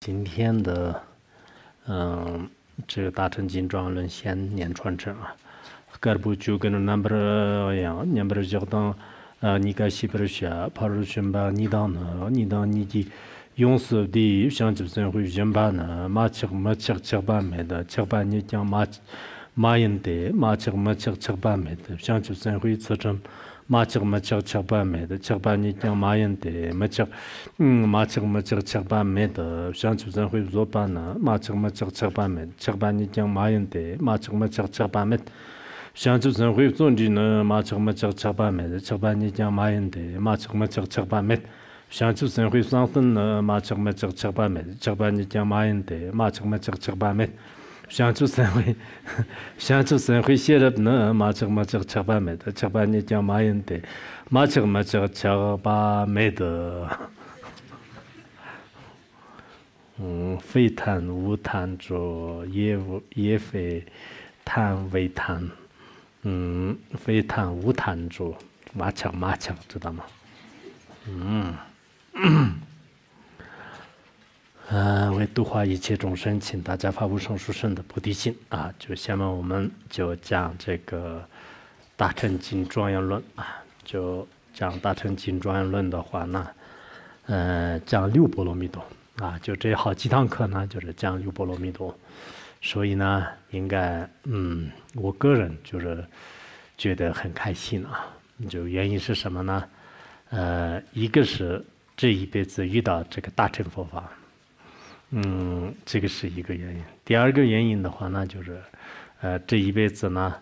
今天的，这个《大乘经庄严论》先念传承啊。噶布久跟着南布拉呀，南布拉教当，呃，尼盖西帕尔学，帕尔寻巴尼当呢，尼当尼吉。yung sub di yub shang jib sun hui yun ba na ma chik ma chik chik ba me da chik ba nyi kyang ma ma yin de ma chik ma chik chik ba me da shang jib sun hui tsu chum ma chik 샹츠스 샹후스 샹탄 마츠 마츠 차파메 차파니 쟝 마옌데 마츠 마츠 차파메 샹츠스 샹후스 샹츠스 회셰르브나 마츠 마츠 차파메 차파니 嗯，为度化一切众生，请大家发无上殊胜的菩提心啊！就下面我们就讲这个《大乘经庄严论》啊，就讲《大乘经庄严论》的话呢，呃，讲六波罗蜜多啊，就这好几堂课呢，就是讲六波罗蜜多，所以呢，应该嗯，我个人就是觉得很开心啊，就原因是什么呢？呃，一个是。这一辈子遇到这个大乘佛法，嗯，这个是一个原因。第二个原因的话呢，就是，呃，这一辈子呢，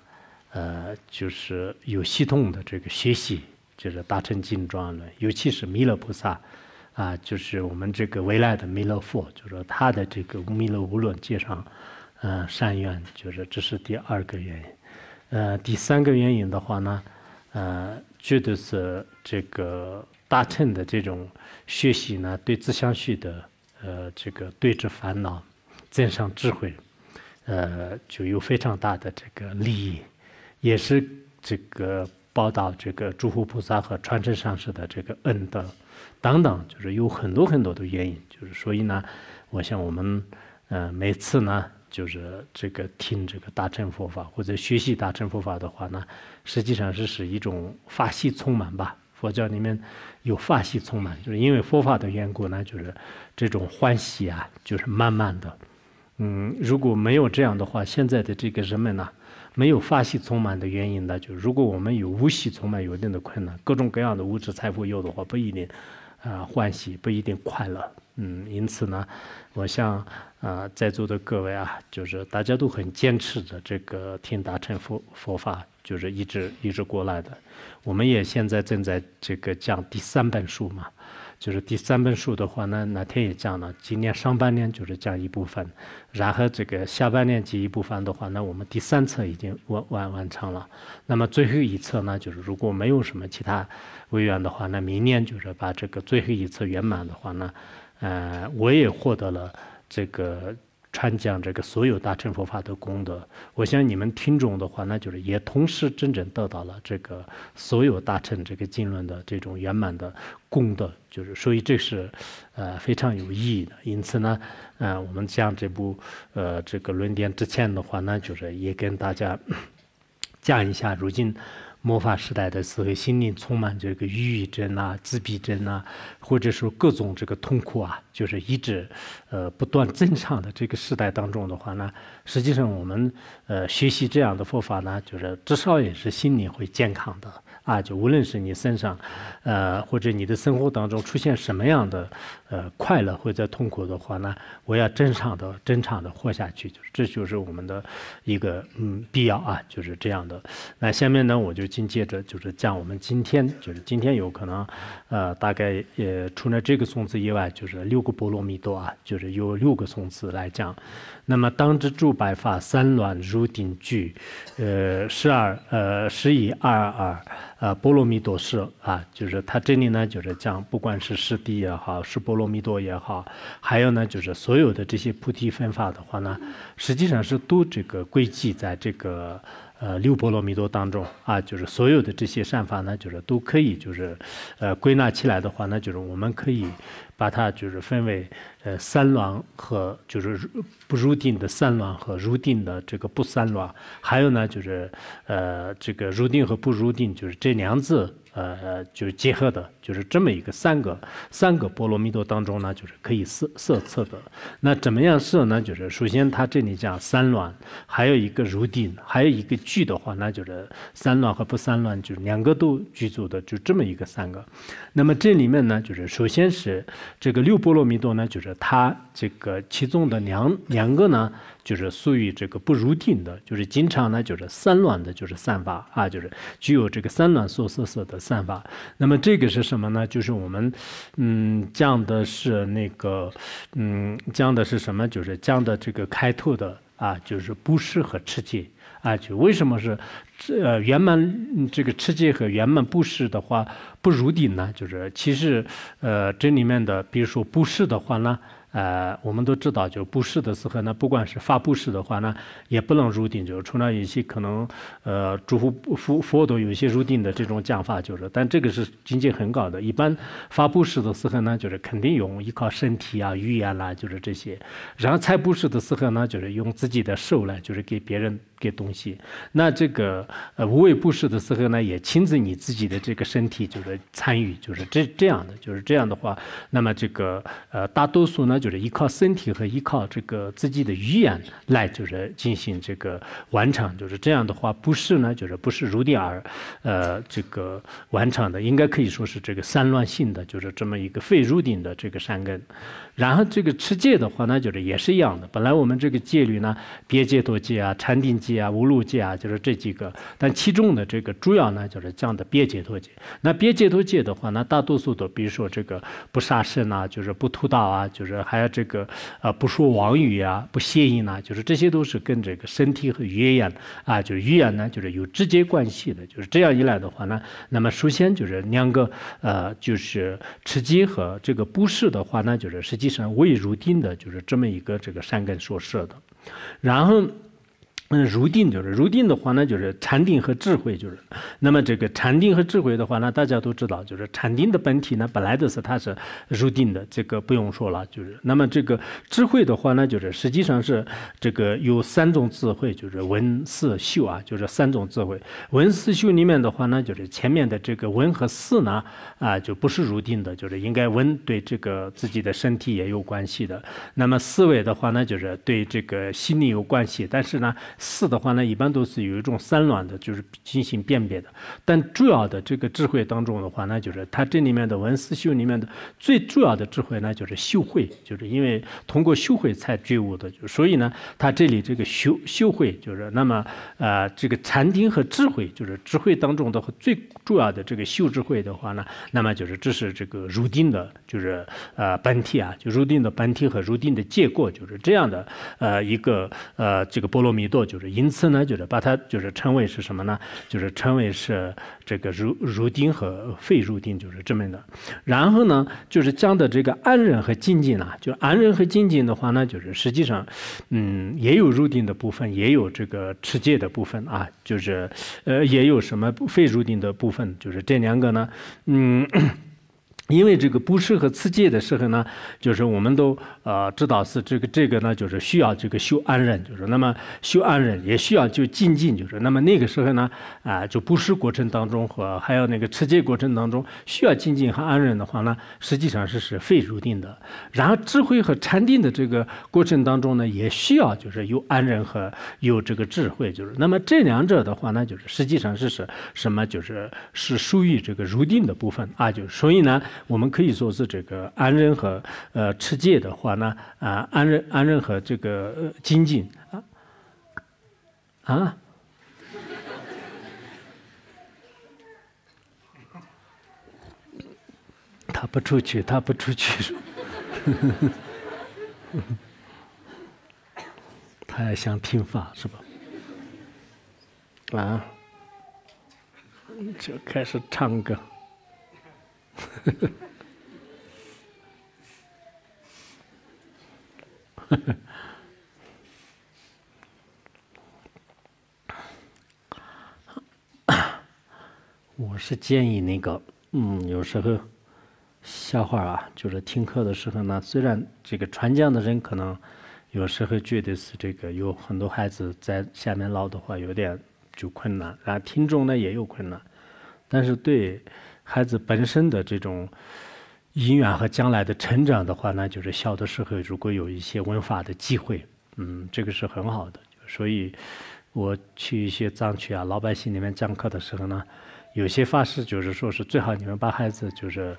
呃，就是有系统的这个学习，就是大乘经庄论，尤其是弥勒菩萨，啊，就是我们这个未来的弥勒佛，就是他的这个弥勒无论介绍，嗯，善愿，就是这是第二个原因。呃，第三个原因的话呢，呃，绝对是这个大乘的这种。学习呢，对自相续的，呃，这个对治烦恼、增上智慧，呃，就有非常大的这个利益，也是这个报答这个诸佛菩萨和传承上师的这个恩德，等等，就是有很多很多的原因。就是所以呢，我想我们，嗯，每次呢，就是这个听这个大乘佛法或者学习大乘佛法的话呢，实际上是一种法喜充满吧。佛教里面。有法喜充满，就是因为佛法的缘故呢，就是这种欢喜啊，就是慢慢的，嗯，如果没有这样的话，现在的这个人们呢，没有法喜充满的原因呢，就如果我们有无喜充满，有一定的困难，各种各样的物质财富有的话，不一定，啊，欢喜不一定快乐，嗯，因此呢，我想啊在座的各位啊，就是大家都很坚持着这个听大乘佛佛法，就是一直一直过来的。我们也现在正在这个讲第三本书嘛，就是第三本书的话，那哪天也讲了。今年上半年就是讲一部分，然后这个下半年记一部分的话，那我们第三册已经完完完成了。那么最后一册呢，就是如果没有什么其他委员的话，那明年就是把这个最后一册圆满的话呢，呃，我也获得了这个。传讲这个所有大乘佛法的功德，我想你们听众的话，那就是也同时真正得到了这个所有大乘这个经论的这种圆满的功德，就是所以这是，呃非常有意义的。因此呢，嗯，我们讲这部呃这个论点之前的话呢，就是也跟大家 讲一下如今。魔法时代的思维，心灵充满这个抑郁症啊、自闭症啊，或者说各种这个痛苦啊，就是一直呃不断增长的这个时代当中的话呢，实际上我们呃学习这样的佛法呢，就是至少也是心灵会健康的啊，就无论是你身上，呃或者你的生活当中出现什么样的。呃，快乐或者痛苦的话呢，我要正常的、正常的活下去，就是这就是我们的一个嗯必要啊，就是这样的。那下面呢，我就紧接着就是讲我们今天就是今天有可能呃，大概也除了这个颂词以外，就是六个波罗蜜多啊，就是有六个颂词来讲。那么当知诸白发，三卵如顶聚，呃，十二呃十一二二呃波罗蜜多是啊，就是他这里呢就是讲，不管是师弟也好，是波。罗蜜多也好，还有呢，就是所有的这些菩提分法的话呢，实际上是都这个归集在这个呃六波罗蜜多当中啊。就是所有的这些善法呢，就是都可以就是呃归纳起来的话呢，就是我们可以把它就是分为呃三轮和就是不入定的三轮和入定的这个不三轮，还有呢就是呃这个入定和不入定就是这两字呃就是结合的。就是这么一个三个三个波罗蜜多当中呢，就是可以色色测的。那怎么样色呢？就是首先它这里讲三卵，还有一个如定，还有一个聚的话，那就是三卵和不三卵，就是两个都具足的，就这么一个三个。那么这里面呢，就是首先是这个六波罗蜜多呢，就是它这个其中的两两个呢，就是属于这个不如定的，就是经常呢就是三乱的，就是散发啊，就是具有这个三乱所色色的散发。那么这个是什什么呢？就是我们，嗯，讲的是那个，嗯，讲的是什么？就是讲的这个开拓的啊，就是布施和吃戒啊，就为什么是，呃，圆满这个吃戒和圆满布施的话不如顶呢？就是其实，呃，这里面的，比如说布施的话呢。呃，我们都知道，就布施的时候，呢，不管是发布施的话呢，也不能入定，就是除了有些可能，呃，诸佛佛佛都有些入定的这种讲法，就是，但这个是境界很高的。一般发布施的时候呢，就是肯定用依靠身体啊、语言啦，就是这些。然后财布施的时候呢，就是用自己的手来，就是给别人。个东西，那这个呃无畏布施的时候呢，也亲自你自己的这个身体就是参与，就是这这样的，就是这样的话，那么这个呃大多数呢就是依靠身体和依靠这个自己的语言来就是进行这个完成，就是这样的话，布施呢就是不是如定而呃这个完成的，应该可以说是这个散乱性的，就是这么一个非如定的这个善根，然后这个持戒的话呢，就是也是一样的，本来我们这个戒律呢，别戒多戒啊，禅定。戒啊，无路戒啊，就是这几个，但其中的这个主要呢，就是讲的边界多戒。那边界多戒的话，那大多数都，比如说这个不杀生啊，就是不偷盗啊，就是还有这个啊，不说妄语啊，不邪淫啊，就是这些都是跟这个身体和语言啊，就语言呢，就是有直接关系的。就是这样一来的话呢，那么首先就是两个呃，就是持戒和这个不施的话呢，就是实际上未入定的，就是这么一个这个善根所设的，然后。那如定就是如定的话呢，就是禅定和智慧就是。那么这个禅定和智慧的话呢，大家都知道，就是禅定的本体呢，本来就是它是如定的，这个不用说了。就是那么这个智慧的话呢，就是实际上是这个有三种智慧，就是文、思、秀啊，就是三种智慧。文、思、秀里面的话呢，就是前面的这个文和思呢，啊，就不是如定的，就是应该文对这个自己的身体也有关系的。那么思维的话呢，就是对这个心理有关系，但是呢。四的话呢，一般都是有一种三卵的，就是进行辨别的。但主要的这个智慧当中的话呢，就是它这里面的纹丝绣里面的最重要的智慧呢，就是修慧，就是因为通过修慧才觉悟的。所以呢，它这里这个修修慧就是那么呃，这个禅定和智慧就是智慧当中的最重要的这个修智慧的话呢，那么就是这是这个如定的，就是呃本体啊，就如定的本体和如定的结果就是这样的呃一个呃这个波罗蜜多。就是，因此呢，就是把它就是称为是什么呢？就是称为是这个入入定和非入定就是这么的。然后呢，就是讲的这个安忍和精进啊，就安忍和精进的话呢，就是实际上，嗯，也有入定的部分，也有这个持戒的部分啊，就是，呃，也有什么非入定的部分，就是这两个呢，嗯。因为这个布施和持戒的时候呢，就是我们都呃知道是这个这个呢，就是需要这个修安忍，就是那么修安忍也需要就精进，就是那么那个时候呢啊，就布施过程当中和还有那个持戒过程当中需要精进和安忍的话呢，实际上是是非如定的。然后智慧和禅定的这个过程当中呢，也需要就是有安忍和有这个智慧，就是那么这两者的话呢，就是实际上是是什么就是是属于这个如定的部分啊，就所以呢。我们可以说是这个安仁和呃持戒的话呢，啊安仁安仁和这个精进啊啊，他不出去，他不出去，他也想听法是吧？啊，就开始唱歌。我是建议那个，嗯，有时候，笑话啊，就是听课的时候呢，虽然这个传讲的人可能有时候觉得是这个，有很多孩子在下面唠的话有点就困难，然后听众呢也有困难，但是对。孩子本身的这种姻缘和将来的成长的话呢，就是小的时候如果有一些文化的机会，嗯，这个是很好的。所以我去一些藏区啊，老百姓里面讲课的时候呢，有些法师就是说是最好你们把孩子就是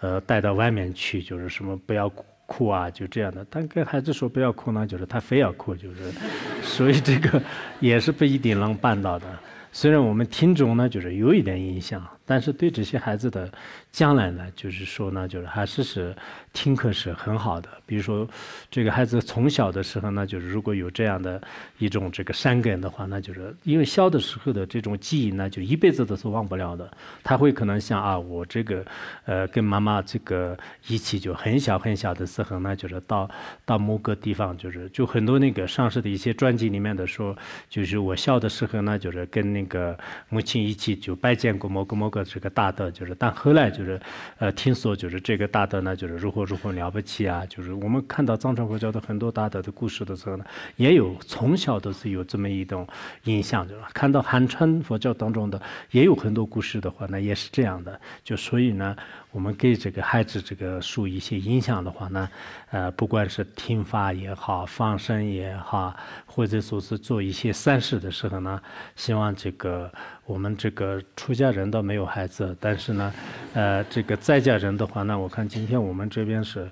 呃带到外面去，就是什么不要哭啊，就这样的。但跟孩子说不要哭呢，就是他非要哭，就是，所以这个也是不一定能办到的。虽然我们听众呢，就是有一点印象。但是对这些孩子的将来呢，就是说呢，就是还是是。听课是很好的，比如说，这个孩子从小的时候呢，就是如果有这样的一种这个山根的话，那就是因为笑的时候的这种记忆呢，就一辈子都是忘不了的。他会可能想啊，我这个，呃，跟妈妈这个一起就很小很小的时候呢，就是到到某个地方，就是就很多那个上市的一些专辑里面的说，就是我笑的时候呢，就是跟那个母亲一起就拜见过某个某个这个大德，就是但后来就是，呃，听说就是这个大德呢，就是如何。或者很了不起啊，就是我们看到藏传佛教的很多大德的故事的时候呢，也有从小都是有这么一种印象，对吧？看到汉传佛教当中的也有很多故事的话，那也是这样的，就所以呢。我们给这个孩子这个树一些影响的话呢，呃，不管是听法也好，放生也好，或者说是做一些善事的时候呢，希望这个我们这个出家人倒没有孩子，但是呢，呃，这个在家人的话呢，我看今天我们这边是。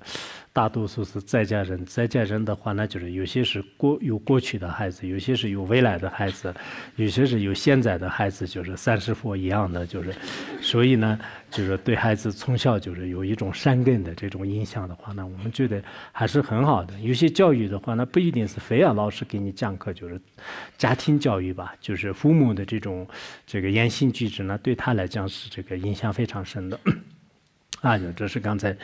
大多数是在家人，在家人的话呢，就是有些是过有过去的孩子，有些是有未来的孩子，有些是有现在的孩子，就是三世佛一样的，就是，所以呢，就是对孩子从小就是有一种善根的这种印象的话呢，我们觉得还是很好的。有些教育的话，那不一定是非要老师给你讲课，就是家庭教育吧，就是父母的这种这个言行举止呢，对他来讲是这个影响非常深的。啊，这是刚才，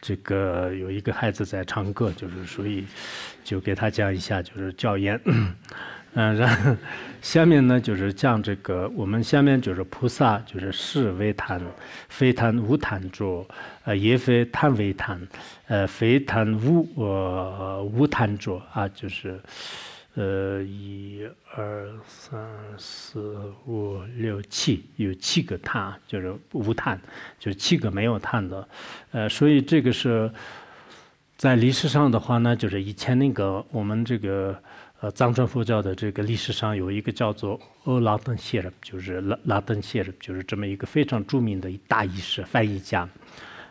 这个有一个孩子在唱歌，就是所以就给他讲一下，就是教言。嗯，然后下面呢就是讲这个，我们下面就是菩萨，就是是为贪，非贪无贪着，呃，也非贪为贪，呃，非贪无呃无贪着啊，就是。呃，一、二、三、四、五、六、七，有七个碳，就是无碳，就是七个没有碳的。呃，所以这个是在历史上的话呢，就是以前那个我们这个呃藏传佛教的这个历史上有一个叫做欧拉登谢尔，就是拉拉登谢尔，就是这么一个非常著名的一大译师、翻译家。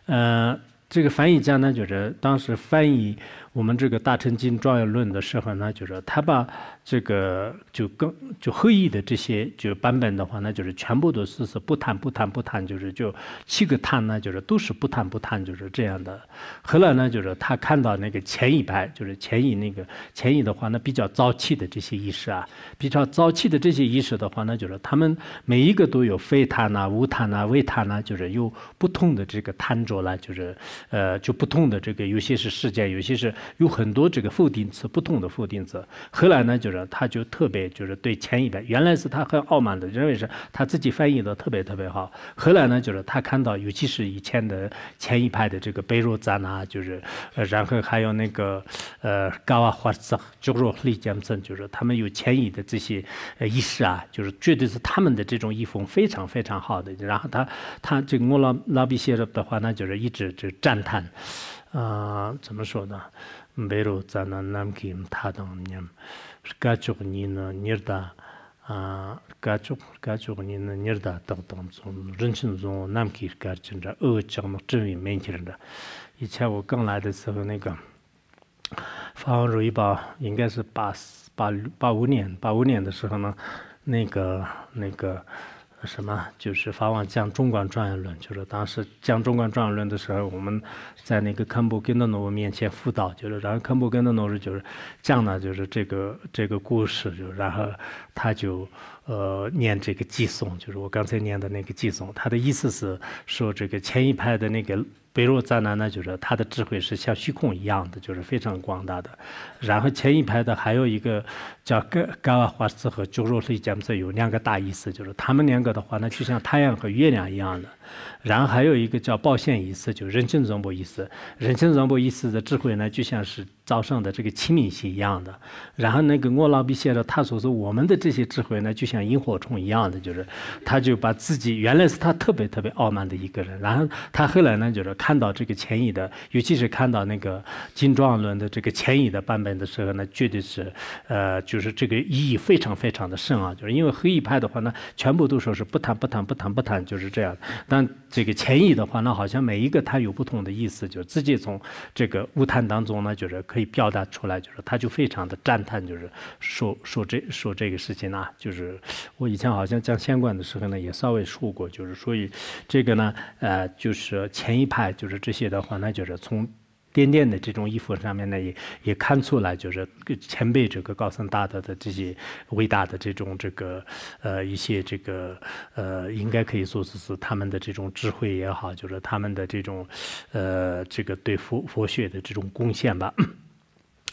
呃，这个翻译家呢，就是当时翻译。我们这个《大乘经庄严论》的时候呢，就是他把。这个就更就会议的这些就版本的话，那就是全部都是是不谈不谈不谈，就是就七个谈呢，就是都是不谈不谈，就是这样的。后来呢，就是他看到那个前一排，就是前一那个前一的话，那比较早期的这些意识啊，比较早期的这些意识的话，那就是他们每一个都有非谈呐、无谈呐、未谈呐，就是有不同的这个谈着了，就是呃就不同的这个，有些是事件，有些是有很多这个否定词，不同的否定词。后来呢，就是。他就特别就是对前一派，原来是他很傲慢的，认为是他自己翻译的特别特别好。后来呢，就是他看到，尤其是以前的前一派的这个贝若扎纳，就是，呃，然后还有那个，呃，高瓦花扎、菊若、利江森，就是他们有前一的这些，呃，意识啊，就是绝对是他们的这种仪风非常非常好的。然后他他这个我老老毕写的的话呢，就是一直就赞叹，啊，怎么说呢？贝若扎纳南金塔东尼工作呢，你得；工作，工作呢，你得。当然，我们说，人生中难免会遇到这样、那样、这样、那样的事情。以前我刚来的时候，那个发如意宝，应该是八八八五年，八五年的时候呢，那个那个。什么？就是法王讲中观转轮，就是当时讲中观转轮的时候，我们在那个堪布根的诺面前辅导，就是然后堪布根的诺是就是讲了就是这个这个故事，就然后他就。呃，念这个寄颂，就是我刚才念的那个寄颂，他的意思是说，这个前一排的那个北若赞南呢，就是他的智慧是像虚空一样的，就是非常广大的。然后前一排的还有一个叫格格瓦华斯和鸠若利杰姆斯有两个大意思，就是他们两个的话呢，就像太阳和月亮一样的。然后还有一个叫报现意思，就人境融合意思，人境融合意思的智慧呢，就像是。造胜的这个亲民性一样的，然后那个阿老比写的，他说我们的这些智慧呢，就像萤火虫一样的，就是，他就把自己原来是他特别特别傲慢的一个人，然后他后来呢，就是看到这个前移的，尤其是看到那个金壮伦的这个前移的版本的时候呢，绝对是，呃，就是这个意义非常非常的深啊，就是因为黑衣派的话呢，全部都说是不谈不谈不谈不谈，就是这样，但这个前移的话呢，好像每一个他有不同的意思，就自己从这个物谈当中呢，就是可。表达出来就是，他就非常的赞叹，就是说说这说这个事情啊，就是我以前好像讲《仙观》的时候呢，也稍微说过，就是所以这个呢，呃，就是前一派，就是这些的话呢，就是从点点的这种衣服上面呢，也也看出来，就是前辈这个高僧大德的这些伟大的这种这个呃一些这个呃，应该可以说是是他们的这种智慧也好，就是他们的这种呃这个对佛佛学的这种贡献吧。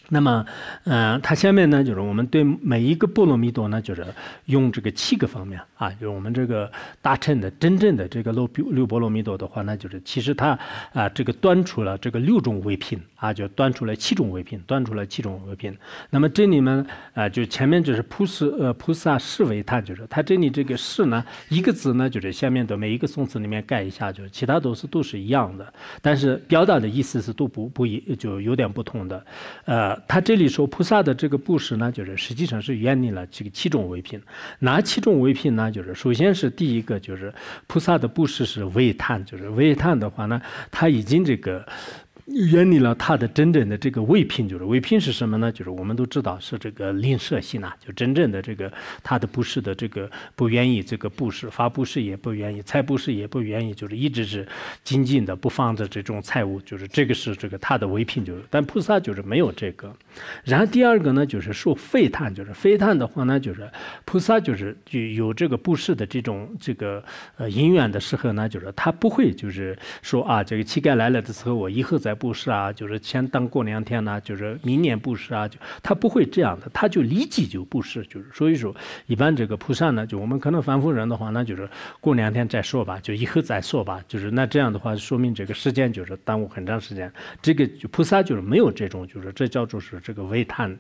那么，嗯，它下面呢，就是我们对每一个波罗蜜多呢，就是用这个七个方面啊，就是我们这个大乘的真正的这个六六波罗蜜多的话，那就是其实它啊，这个端出了这个六种微品啊，就端出了七种微品，端出了七种微品。那么这里面啊，就前面就是菩萨呃，菩萨是为，它就是它这里这个是呢，一个字呢，就是下面的每一个宋词里面盖一下，就是其他都是都是一样的，但是表达的意思是都不不一，就有点不同的，呃。他这里说菩萨的这个布施呢，就是实际上是远离了这个七种唯品。哪七种唯品呢？就是首先是第一个，就是菩萨的布施是微贪，就是微贪的话呢，他已经这个。远离了他的真正的这个违品，就是违品是什么呢？就是我们都知道是这个吝啬心呐。就真正的这个他的布施的这个不愿意这个布施，发布施也不愿意，财布施也不愿意，就是一直是紧紧的不放着这种财物，就是这个是这个他的违品。就是但菩萨就是没有这个。然后第二个呢，就是说废炭，就是废炭的话呢，就是菩萨就是具有这个布施的这种这个呃因缘的时候呢，就是他不会就是说啊，这个乞丐来了的时候，我以后再。布施啊，就是先等过两天呢，就是明年布施啊，就他不会这样的，他就立即就布施，就是所以说一般这个菩萨呢，就我们可能凡夫人的话，那就是过两天再说吧，就以后再说吧，就是那这样的话，说明这个时间就是耽误很长时间。这个就菩萨就是没有这种，就是这叫做是这个为贪，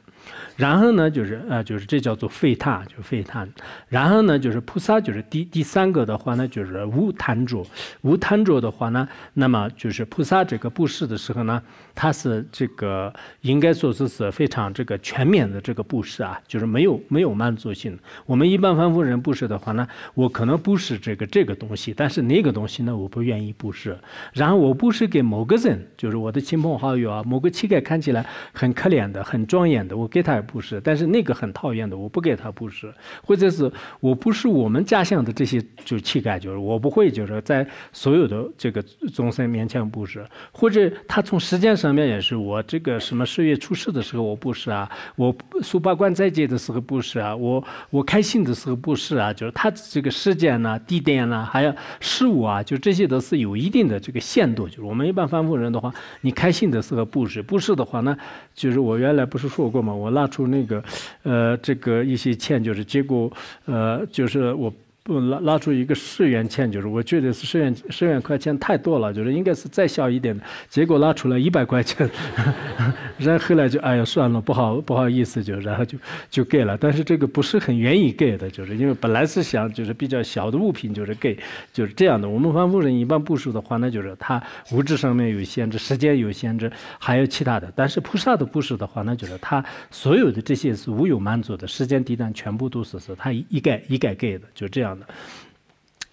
然后呢就是呃就是这叫做废贪，就废贪，然后呢就是菩萨就是第第三个的话呢就是无贪着，无贪着的话呢，那么就是菩萨这个布施的。是很难。他是这个应该说是是非常这个全面的这个布施啊，就是没有没有满足性。我们一般凡夫人布施的话呢，我可能布施这个这个东西，但是那个东西呢，我不愿意布施。然后我布施给某个人，就是我的亲朋好友啊，某个乞丐看起来很可怜的、很庄严的，我给他布施，但是那个很讨厌的，我不给他布施。或者是我不是我们家乡的这些，就是乞丐，就是我不会就是在所有的这个众生面前布施，或者他从时间上。上面也是我这个什么十月初四的时候我布施啊，我苏八观在戒的时候布施啊，我我开心的时候布施啊，就是他这个时间呢、地点呢，还有事物啊，就这些都是有一定的这个限度。就是我们一般凡夫人的话，你开心的时候布施，布施的话，呢，就是我原来不是说过吗？我拿出那个，呃，这个一些钱，就是结果，呃，就是我。不拉拉出一个十元钱，就是我觉得是十元十元块钱太多了，就是应该是再小一点的。结果拉出来一百块钱，然后来就哎呀算了，不好不好意思，就然后就就给了。但是这个不是很愿意给的，就是因为本来是想就是比较小的物品就是给，就是这样的。我们凡夫人一般布施的话，那就是他物质上面有限制，时间有限制，还有其他的。但是菩萨的布施的话那就是他所有的这些是无有满足的，时间、地点全部都是是，他一概一概给的，就这样。嗯。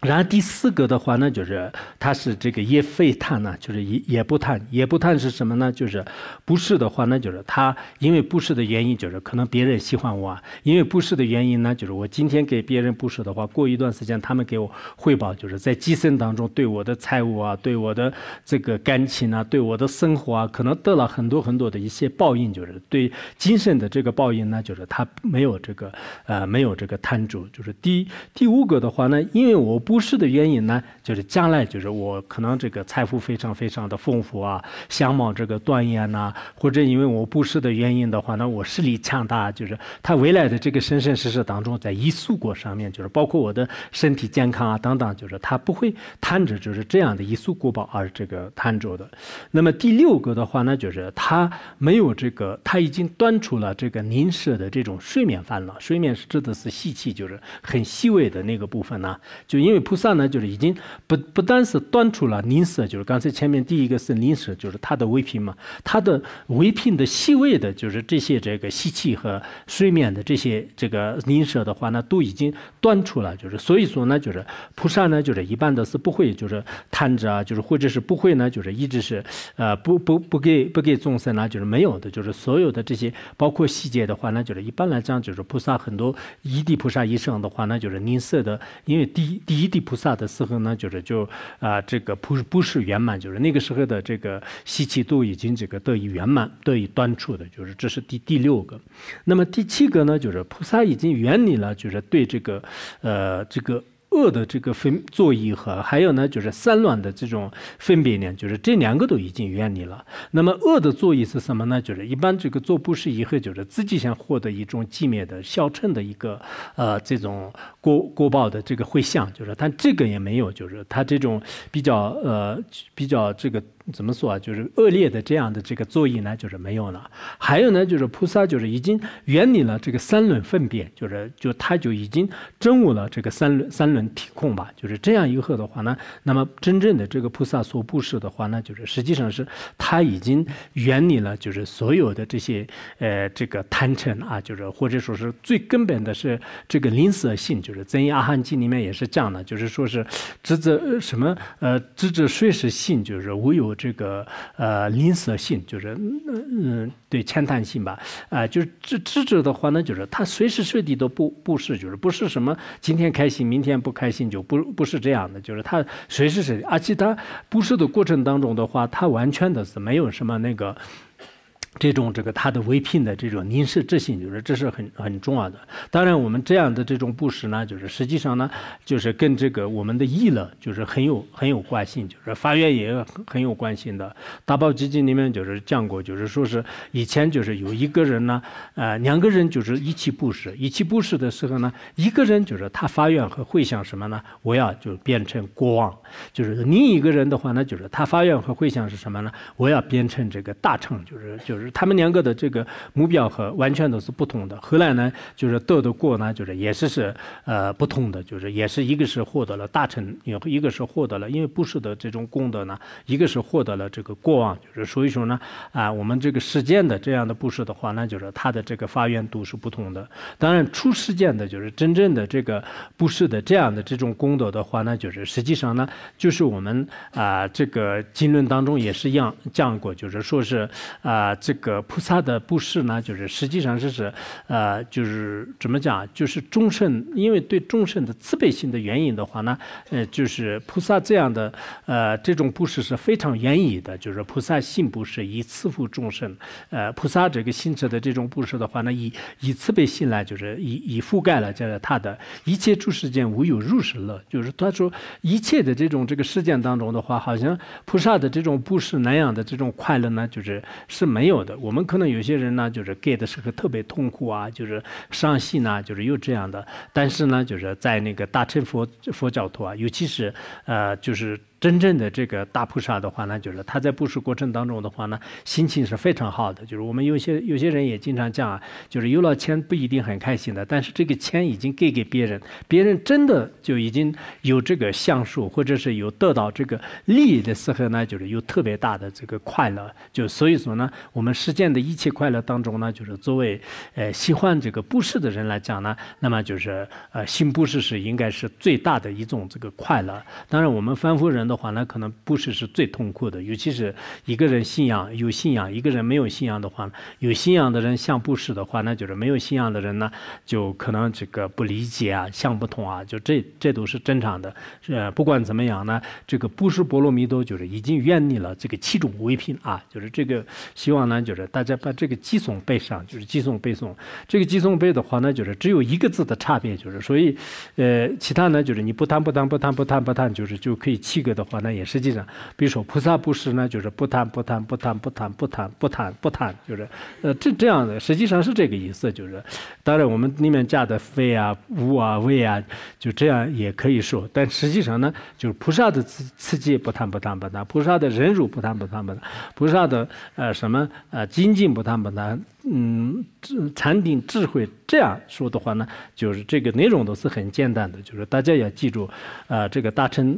然后第四个的话，呢，就是他是这个也废碳呢，就是也也不碳，也不碳是什么呢？就是不是的话，那就是他因为不是的原因，就是可能别人喜欢我。因为不是的原因呢，就是我今天给别人不是的话，过一段时间他们给我汇报，就是在寄生当中对我的财物啊，对我的这个感情啊，对我的生活啊，可能得了很多很多的一些报应，就是对今生的这个报应呢，就是他没有这个呃没有这个贪主，就是第第五个的话呢，因为我不。不是的原因呢，就是将来就是我可能这个财富非常非常的丰富啊，相貌这个端严呐，或者因为我不适的原因的话，那我势力强大，就是他未来的这个生生世世当中，在一粟国上面，就是包括我的身体健康啊等等，就是他不会贪着，就是这样的一粟国宝而这个贪着的。那么第六个的话呢，就是他没有这个，他已经断出了这个凝舍的这种睡眠烦恼，睡眠指的是息气，就是很细微的那个部分呢，就因为。菩萨呢，就是已经不不单是端出了零食，就是刚才前面第一个是零食，就是他的唯品嘛，他的唯品的细微的，就是这些这个吸气和睡眠的这些这个零食的话呢，都已经端出了，就是所以说呢，就是菩萨呢，就是一般的是不会就是贪着啊，就是或者是不会呢，就是一直是，呃，不不不给不给众生呢，就是没有的，就是所有的这些包括细节的话呢，就是一般来讲，就是菩萨很多一地菩萨一生的话呢，就是零食的，因为第第一。地菩萨的时候呢，就是就啊，这个不不是圆满，就是那个时候的这个习气都已经这个得以圆满、得以断除的，就是这是第第六个。那么第七个呢，就是菩萨已经圆你了，就是对这个呃这个。恶的这个分作椅和还有呢，就是三乱的这种分别念，就是这两个都已经远离了。那么恶的作椅是什么呢？就是一般这个做布施以后，就是自己想获得一种寂灭的、消称的一个呃这种过过报的这个会相，就是但这个也没有，就是他这种比较呃比较这个。怎么说啊？就是恶劣的这样的这个作用呢，就是没有了。还有呢，就是菩萨就是已经远离了这个三轮粪便，就是就他就已经证悟了这个三轮三轮体控吧。就是这样一个的话呢，那么真正的这个菩萨所布施的话呢，就是实际上是他已经远离了，就是所有的这些呃这个贪嗔啊，就是或者说是最根本的是这个吝啬性。就是增益阿含经里面也是讲的，就是说是执着什么呃执着随时性，就是无有。这个呃，吝啬性就是嗯嗯，对，浅谈性吧，啊，就是执执着的话呢，就是他随时随地都不不是，就是不是什么今天开心，明天不开心就不不是这样的，就是他随时随地，而且他不是的过程当中的话，他完全的是没有什么那个。这种这个他的威聘的这种凝视之心，就是这是很很重要的。当然，我们这样的这种布施呢，就是实际上呢，就是跟这个我们的议论就是很有很有关系，就是发愿也很很有关系的。大宝基金里面就是讲过，就是说是以前就是有一个人呢，呃，两个人就是一起布施，一起布施的时候呢，一个人就是他发愿和会想什么呢？我要就变成国王，就是另一个人的话呢，就是他发愿和会想是什么呢？我要变成这个大臣，就是就是。就是他们两个的这个目标和完全都是不同的。后来呢，就是得的呢，就是也是是呃不同的，就是也是一个是获得了大成，一个一个是获得了，因为布施的这种功德呢，一个是获得了这个过往，就是所以说呢，啊，我们这个世间的这样的布施的话，那就是他的这个发愿度是不同的。当然，出世间的就是真正的这个布施的这样的这种功德的话呢，就是实际上呢，就是我们啊这个经论当中也是一样讲过，就是说是啊这。这个菩萨的布施呢，就是实际上是指，呃，就是怎么讲，就是众生，因为对众生的慈悲心的原因的话呢，呃，就是菩萨这样的，呃，这种布施是非常愿意的，就是菩萨信布施以赐福众生，呃，菩萨这个心质的这种布施的话呢，以以慈悲心来，就是以以覆盖了就是他的一切诸世间无有入是乐，就是他说一切的这种这个事件当中的话，好像菩萨的这种布施那样的这种快乐呢，就是是没有。我们可能有些人呢，就是 get 时候特别痛苦啊，就是伤心啊，就是又这样的。但是呢，就是在那个大乘佛佛教徒啊，尤其是呃，就是。真正的这个大菩萨的话呢，就是他在布施过程当中的话呢，心情是非常好的。就是我们有些有些人也经常讲啊，就是有了钱不一定很开心的，但是这个钱已经给给别人，别人真的就已经有这个相受，或者是有得到这个利益的时候呢，就是有特别大的这个快乐。就所以说呢，我们世间的一切快乐当中呢，就是作为呃喜欢这个布施的人来讲呢，那么就是呃行布施是应该是最大的一种这个快乐。当然，我们凡夫人的。的话，那可能布施是最痛苦的，尤其是一个人信仰有信仰，一个人没有信仰的话有信仰的人像布施的话，那就是没有信仰的人呢，就可能这个不理解啊，想不通啊，就这这都是正常的。呃，不管怎么样呢，这个不是波罗蜜多，就是已经远离了这个七种五品啊，就是这个希望呢，就是大家把这个寄送背上，就是寄送背诵。这个寄送背的话呢，就是只有一个字的差别，就是所以，呃，其他呢就是你不贪不贪不贪不贪不贪，就是就可以七个的。话呢，也实际上，比如说菩萨布施呢，就是不贪不贪不贪不贪不贪不贪不贪，就是，呃，这这样的实际上是这个意思，就是，当然我们里面加的非啊无啊为啊，就这样也可以说，但实际上呢，就是菩萨的刺刺激不贪不贪不贪，菩萨的忍辱不贪不贪不贪，菩萨的呃什么呃精进不贪不贪，嗯，禅定智慧这样说的话呢，就是这个内容都是很简单的，就是大家要记住，啊，这个大乘。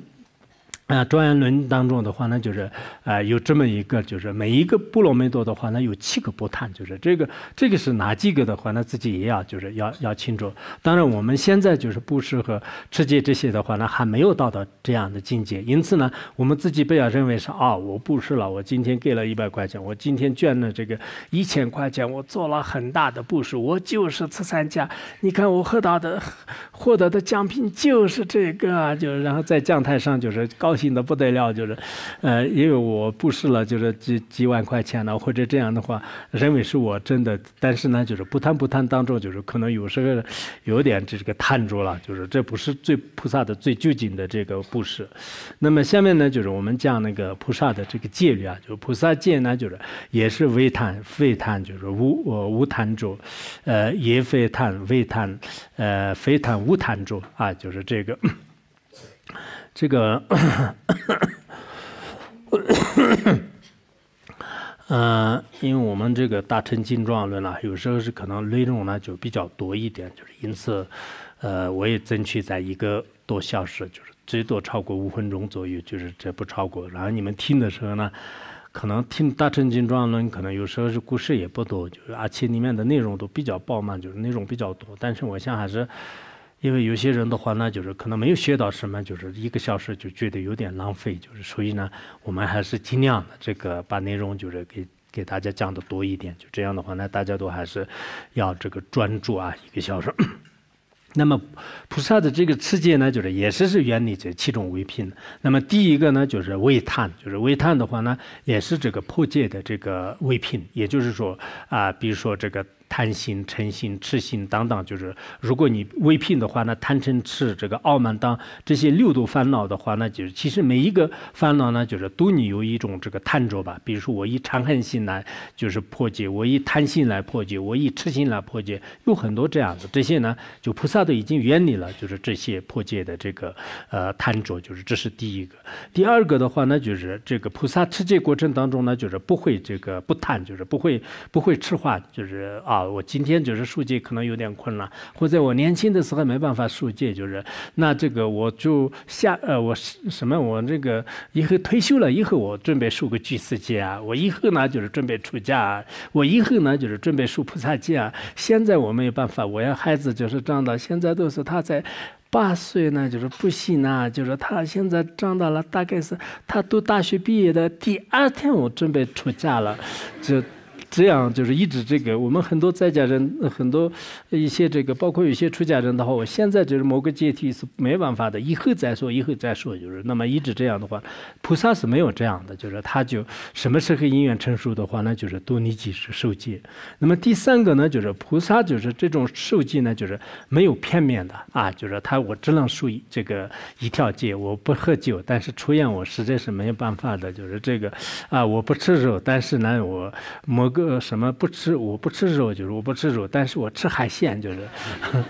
啊，庄严论当中的话呢，就是，啊，有这么一个，就是每一个波罗蜜多的话呢，有七个波叹，就是这个，这个是哪几个的话呢，自己也要就是要要清楚。当然我们现在就是布施和持戒这些的话呢，还没有到达这样的境界，因此呢，我们自己不要认为说啊，我布施了，我今天给了一百块钱，我今天捐了这个一千块钱，我做了很大的布施，我就是慈善家。你看我获得的 获得的奖品就是这个，就然后在讲台上就是高。信的不得了，就是，呃，因为我布施了，就是几几万块钱呢，或者这样的话，认为是我真的，但是呢，就是不贪不贪当中，就是可能有时候有点这个贪着了，就是这不是最菩萨的最究竟的这个布施。那么下面呢，就是我们讲那个菩萨的这个戒律啊，就菩萨戒呢，就是也是为贪非贪，就是无无贪著，呃，也非贪为贪，呃，非贪无贪著啊，就是这个。这个，嗯，因为我们这个《大乘经庄论》呢，有时候是可能内容呢就比较多一点，就是因此，呃，我也争取在一个多小时，就是最多超过五分钟左右，就是这不超过。然后你们听的时候呢，可能听《大乘经传论》可能有时候是故事也不多，就是而且里面的内容都比较饱满，就是内容比较多。但是我想还是。因为有些人的话呢，就是可能没有学到什么，就是一个小时就觉得有点浪费，就是所以呢，我们还是尽量的这个把内容就是给给大家讲的多一点，就这样的话呢，大家都还是要这个专注啊，一个小时。那么菩萨的这个持界呢，就是也是是原理这七种唯品。那么第一个呢，就是微碳，就是微碳的话呢，也是这个破戒的这个唯品，也就是说啊，比如说这个。贪心、嗔心、痴心，等等，就是如果你微聘的话，那贪嗔痴这个傲慢当这些六度烦恼的话，那就是其实每一个烦恼呢，就是都你有一种这个贪着吧。比如说我以长恨心来就是破戒，我以贪心来破戒，我以痴心来破戒，有很多这样子。这些呢，就菩萨都已经远离了，就是这些破戒的这个呃贪着，就是这是第一个。第二个的话呢，就是这个菩萨持戒过程当中呢，就是不会这个不贪，就是不会不会痴化，就是啊。啊，我今天就是受戒，可能有点困难，或者我年轻的时候没办法受戒，就是那这个我就下呃，我什么我这个以后退休了以后，我准备受个居士戒啊。我以后呢就是准备出家，我以后呢就是准备受菩萨戒啊。现在我没有办法，我要孩子就是长到现在都是他在八岁呢，就是不行呢，就是他现在长大了，大概是他读大学毕业的第二天，我准备出家了，就。这样就是一直这个，我们很多在家人，很多一些这个，包括有些出家人的话，我现在就是某个阶梯是没办法的，以后再说，以后再说就是。那么一直这样的话，菩萨是没有这样的，就是他就什么时候因缘成熟的话，那就是多你几时受戒。那么第三个呢，就是菩萨就是这种受戒呢，就是没有片面的啊，就是他我只能受这个一条戒，我不喝酒，但是抽烟我实在是没有办法的，就是这个啊，我不吃肉，但是呢我某个。呃，什么不吃？我不吃肉，就是我不吃肉，但是我吃海鲜，就是。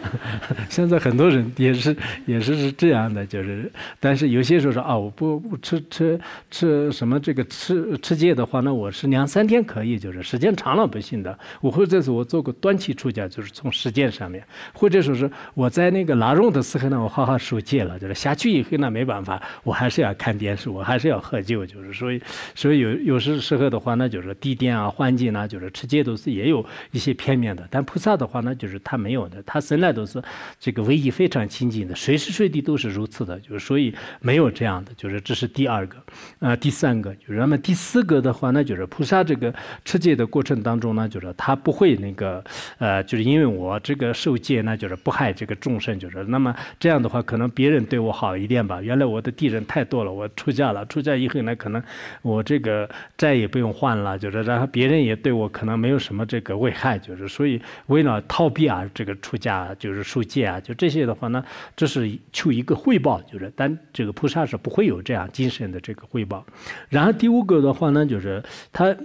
现在很多人也是，也是是这样的，就是。但是有些时候说啊，我不不吃吃吃什么这个吃吃戒的话，那我是两三天可以，就是时间长了不行的。我或者是我做过短期出家，就是从时间上面，或者说是我在那个腊肉的时候呢，我好好守戒了，就是下去以后呢，没办法，我还是要看电视，我还是要喝酒，就是。所以，所以有有时时候的话，那就是地点啊，环境。那就是持戒都是也有一些片面的，但菩萨的话，呢，就是他没有的，他生来都是这个唯一非常清净的，随时随地都是如此的，就是所以没有这样的，就是这是第二个，呃，第三个，就是那么第四个的话呢，就是菩萨这个持戒的过程当中呢，就是他不会那个，呃，就是因为我这个受戒，那就是不害这个众生，就是那么这样的话，可能别人对我好一点吧。原来我的敌人太多了，我出家了，出家以后呢，可能我这个再也不用换了，就是然后别人也。对我可能没有什么这个危害，就是所以为了逃避啊，这个出家就是受戒啊，就这些的话呢，这是求一个汇报，就是但这个菩萨是不会有这样精神的这个汇报。然后第五个的话呢，就是他。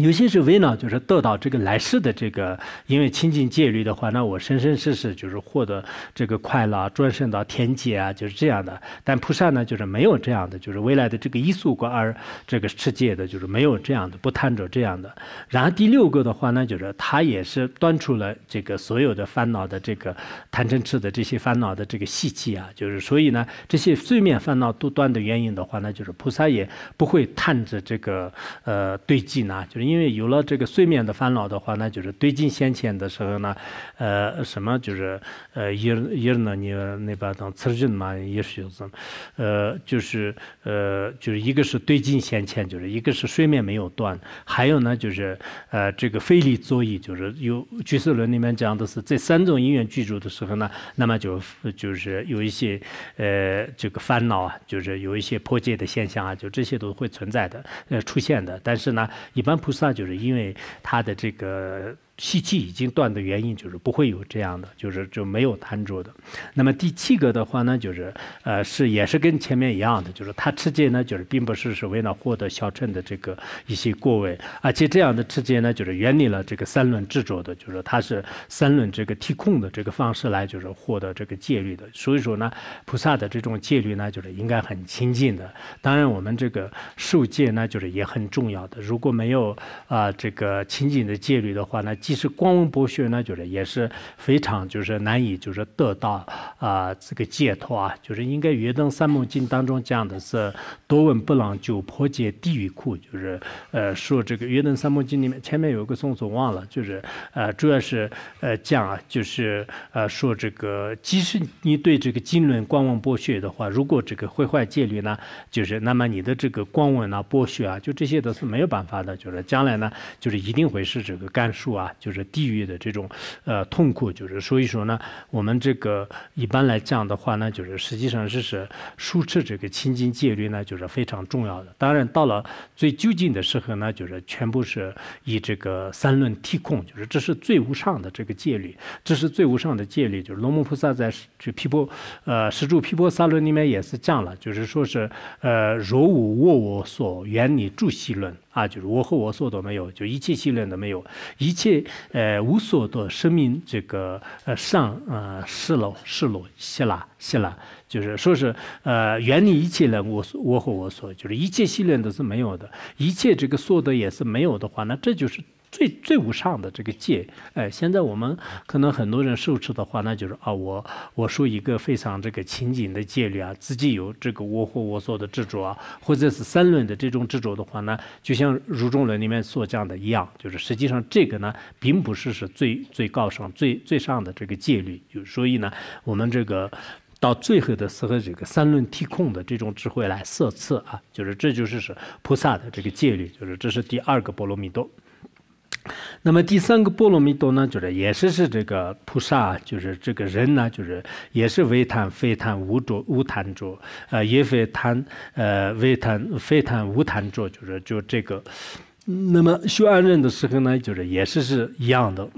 有些是为呢，就是得到这个来世的这个，因为清净戒律的话，那我生生世世就是获得这个快乐，转生到天界啊，就是这样的。但菩萨呢，就是没有这样的，就是未来的这个一宿过二这个世界的就是没有这样的，不贪着这样的。然后第六个的话呢，就是他也是断出了这个所有的烦恼的这个贪嗔痴的这些烦恼的这个细节啊，就是所以呢，这些负面烦恼都断的原因的话呢，就是菩萨也不会贪着这个呃对积呢，就是。因为有了这个睡眠的烦恼的话，那就是对镜先前的时候呢，呃，什么就是呃，一一呢，你那把当次日嘛，也是有么，呃，就是呃，就是一个是对镜先前，就是一个是睡眠没有断，还有呢就是呃，这个非力作意，就是有居士论里面讲的是这三种因缘具足的时候呢，那么就就是有一些呃这个烦恼啊，就是有一些破戒的现象啊，就这些都会存在的呃出现的，但是呢，一般菩萨。那就是因为他的这个。吸气已经断的原因就是不会有这样的，就是就没有贪着的。那么第七个的话呢，就是呃是也是跟前面一样的，就是他持戒呢就是并不是是为了获得小乘的这个一些过位，而且这样的持戒呢就是远离了这个三轮执着的，就是他是三轮这个提空的这个方式来就是获得这个戒律的。所以说呢，菩萨的这种戒律呢就是应该很清净的。当然我们这个受戒呢就是也很重要的，如果没有啊这个清净的戒律的话呢。其实光文博学呢，就是也是非常就是难以就是得到啊这个解脱啊。就是应该《月灯三昧经》当中讲的是，多闻不朗就破解地狱库。就是呃说这个《约灯三昧经》里面前面有个诵颂忘了，就是呃主要是呃讲啊，就是呃说这个，即使你对这个经论光文博学的话，如果这个毁坏戒律呢，就是那么你的这个光文啊、博学啊，就这些都是没有办法的。就是将来呢，就是一定会是这个干树啊。就是地狱的这种，呃，痛苦就是。所以说呢，我们这个一般来讲的话呢，就是实际上这是修持这个清净戒律呢，就是非常重要的。当然，到了最究竟的时候呢，就是全部是以这个三论提控，就是这是最无上的这个戒律，这是最无上的戒律。就是龙猛菩萨在这毗婆，呃，十住毗婆三论里面也是讲了，就是说是，呃，若无我我所缘，你住息论。啊，就是我和我所都没有，就一切系列都没有，一切呃无所的生命这个呃上啊失落失落谢啦谢啦，就是说是呃远离一切的，我我和我所，就是一切系列都是没有的，一切这个所得也是没有的话，那这就是。最最无上的这个戒，哎，现在我们可能很多人受持的话，那就是啊，我我受一个非常这个清净的戒律啊，自己有这个我或我所的执着，啊，或者是三论的这种执着的话呢，就像如中论里面所讲的一样，就是实际上这个呢，并不是是最最高上、最最上的这个戒律，就所以呢，我们这个到最后的时候，这个三论剃空的这种智慧来设次啊，就是这就是是菩萨的这个戒律，就是这是第二个波罗蜜多。那么第三个波罗蜜多呢，就是也是是这个菩萨，就是这个人呢，就是也是为贪非贪无着无贪着，呃，也非贪，呃，为贪非贪无贪着，就是就这个。那么修安忍的时候呢，就是也是是一样的。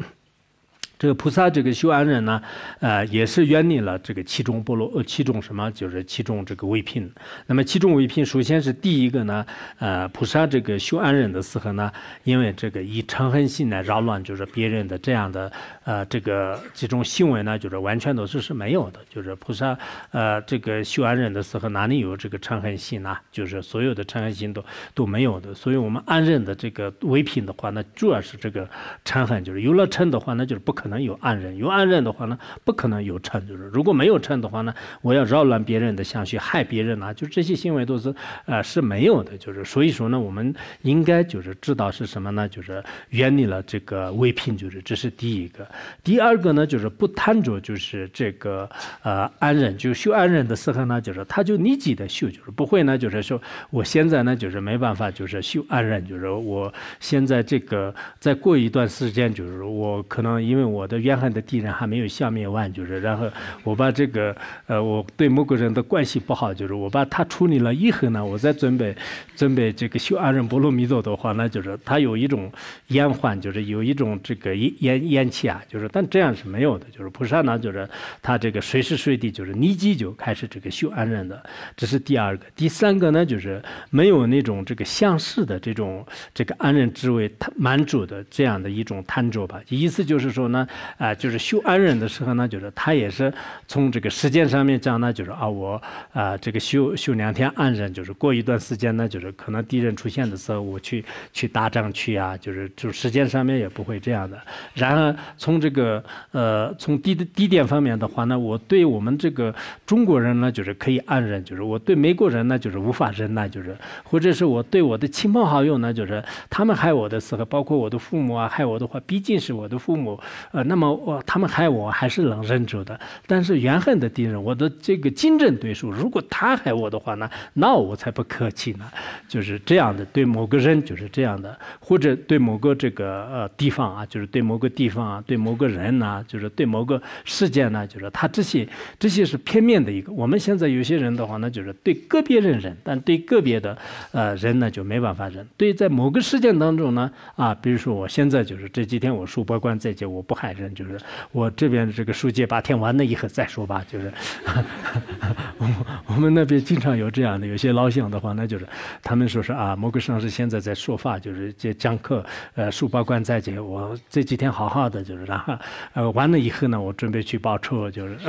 这个菩萨这个修安忍呢，呃，也是远离了这个七种波罗呃七种什么，就是七种这个唯品。那么七种唯品，首先是第一个呢，呃，菩萨这个修安忍的时候呢，因为这个以嗔恨心来扰乱就是别人的这样的呃这个这种行为呢，就是完全都是是没有的。就是菩萨呃这个修安忍的时候，哪里有这个嗔恨心呢？就是所有的嗔恨心都都没有的。所以我们安忍的这个唯品的话，那主要是这个嗔恨，就是有了嗔的话，那就是不可。能有暗人，有暗人的话呢，不可能有就是如果没有秤的话呢，我要扰乱别人的相去害别人啊，就这些行为都是呃是没有的。就是所以说呢，我们应该就是知道是什么呢？就是远离了这个违品，就是这是第一个。第二个呢，就是不贪着，就是这个呃安忍。就修安忍的时候呢，就是他就立即的修，就是不会呢，就是说我现在呢就是没办法，就是修安忍，就是我现在这个再过一段时间，就是我可能因为我。我的怨恨的敌人还没有消灭完，就是，然后我把这个，呃，我对某个人的关系不好，就是我把他处理了以后呢，我再准备准备这个修安忍波罗蜜多的话，那就是他有一种延缓，就是有一种这个延延延期啊，就是，但这样是没有的，就是菩萨呢，就是他这个随时随地就是立即就开始这个修安忍的，这是第二个，第三个呢，就是没有那种这个相似的这种这个安忍之位他满足的这样的一种贪着吧，意思就是说呢。啊，就是休安忍的时候呢，就是他也是从这个时间上面讲呢，就是啊，我啊，这个休休两天安忍，就是过一段时间呢，就是可能敌人出现的时候，我去去打仗去啊，就是就时间上面也不会这样的。然而从这个呃，从低低点方面的话呢，我对我们这个中国人呢，就是可以安忍，就是我对美国人呢，就是无法忍耐，就是或者是我对我的亲朋好友呢，就是他们害我的时候，包括我的父母啊，害我的话，毕竟是我的父母。那么我他们害我还是能忍住的，但是怨恨的敌人，我的这个竞争对手，如果他害我的话呢，那我才不客气呢。就是这样的，对某个人就是这样的，或者对某个这个呃地方啊，就是对某个地方，啊，对某个人呢，就是对某个事件呢，就是他这些这些是片面的一个。我们现在有些人的话呢，就是对个别人忍，但对个别的呃人呢就没办法忍。对在某个事件当中呢，啊，比如说我现在就是这几天我受波关在劫，我不。海人，就是我这边这个书记八天完了以后再说吧。就是，我 我们那边经常有这样的，有些老乡的话，那就是他们说是啊，某个上师现在在说法，就是这讲课。呃，书包关在这，我这几天好好的，就是然后呃完了以后呢，我准备去报仇，就是。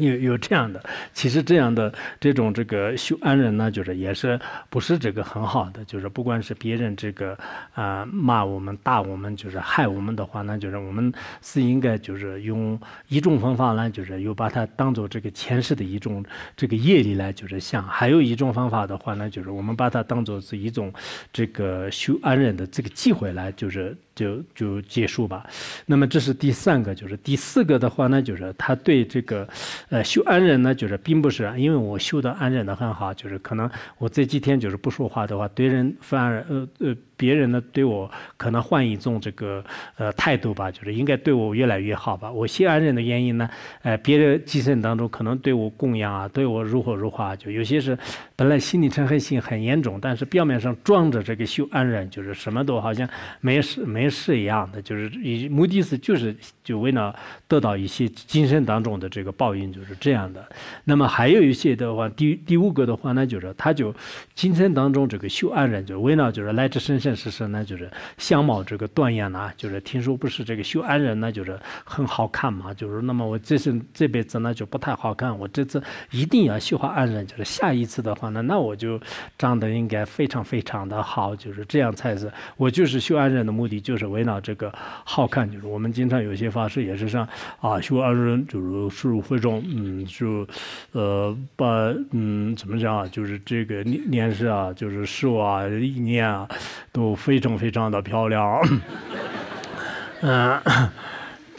有有这样的，其实这样的这种这个修安人呢，就是也是不是这个很好的，就是不管是别人这个啊骂我们、打我们、就是害我们的话那就是我们是应该就是用一种方法呢，就是又把它当做这个前世的一种这个业力来就是想；还有一种方法的话呢，就是我们把它当做是一种这个修安人的这个机会来就是。就就结束吧，那么这是第三个，就是第四个的话呢，就是他对这个，呃，修安忍呢，就是并不是因为我修的安忍的很好，就是可能我这几天就是不说话的话，对人反而呃呃。别人呢对我可能换一种这个呃态度吧，就是应该对我越来越好吧。我修安人的原因呢，呃，别人今生当中可能对我供养啊，对我如火如花，就有些是本来心理嗔恨心很严重，但是表面上装着这个修安忍，就是什么都好像没事没事一样的，就是目的是就是就为了得到一些精神当中的这个报应，就是这样的。那么还有一些的话，第第五个的话呢，就是他就精神当中这个修安忍，就为了就是来这生生。实是，那就是相貌这个断言呢，就是听说不是这个修安人呢，就是很好看嘛。就是那么我这次这辈子呢就不太好看，我这次一定要修好安人。就是下一次的话呢，那我就长得应该非常非常的好。就是这样才是，我就是修安人的目的就是为了这个好看。就是我们经常有些法师也是说啊，修安人就是十五分钟，嗯，就呃把嗯怎么讲啊，就是这个年事啊，就是说啊，意念啊。都非常非常的漂亮，嗯。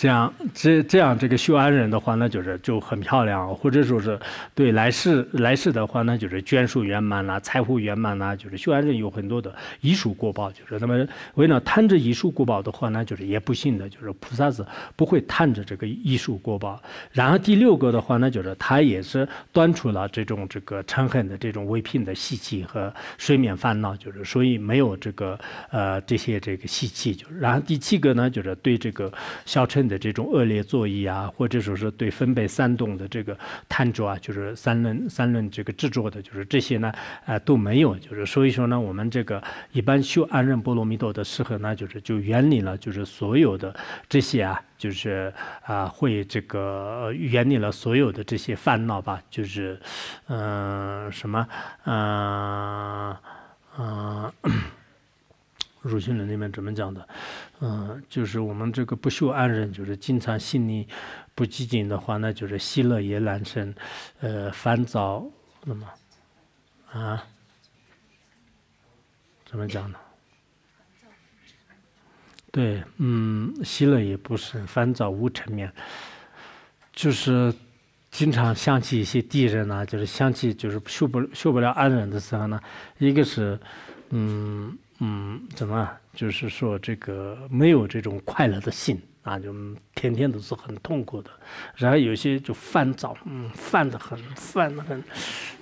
这样，这这样，这个修安人的话，那就是就很漂亮，或者说是对来世来世的话，那就是眷属圆满啦，财富圆满啦，就是修安人有很多的遗属果报。就是那么为了贪着遗属果报的话呢，就是也不信的，就是菩萨是不会贪着这个遗属果报。然后第六个的话呢，就是他也是断除了这种这个嗔恨的这种微品的习气和睡眠烦恼，就是所以没有这个呃这些这个习气。就然后第七个呢，就是对这个小尘。的这种恶劣作意啊，或者说是对分贝三动的这个探着啊，就是三轮三轮这个制作的，就是这些呢，呃都没有。就是所以说呢，我们这个一般修安忍波罗蜜多的时候呢，就是就远离了，就是所有的这些啊，就是啊会这个远离了所有的这些烦恼吧，就是嗯什么嗯嗯。《入心论》里面怎么讲的？嗯，就是我们这个不修安忍，就是经常心里不寂静的话，那就是喜乐也难生，呃，烦躁那么啊？怎么讲呢？对，嗯，喜乐也不是烦躁无成眠。就是经常想起一些敌人呢，就是想起就是修不修不了安忍的时候呢，一个是，嗯。嗯，怎么？就是说这个没有这种快乐的心啊，就天天都是很痛苦的。然后有些就犯躁，嗯，犯的很，犯的很，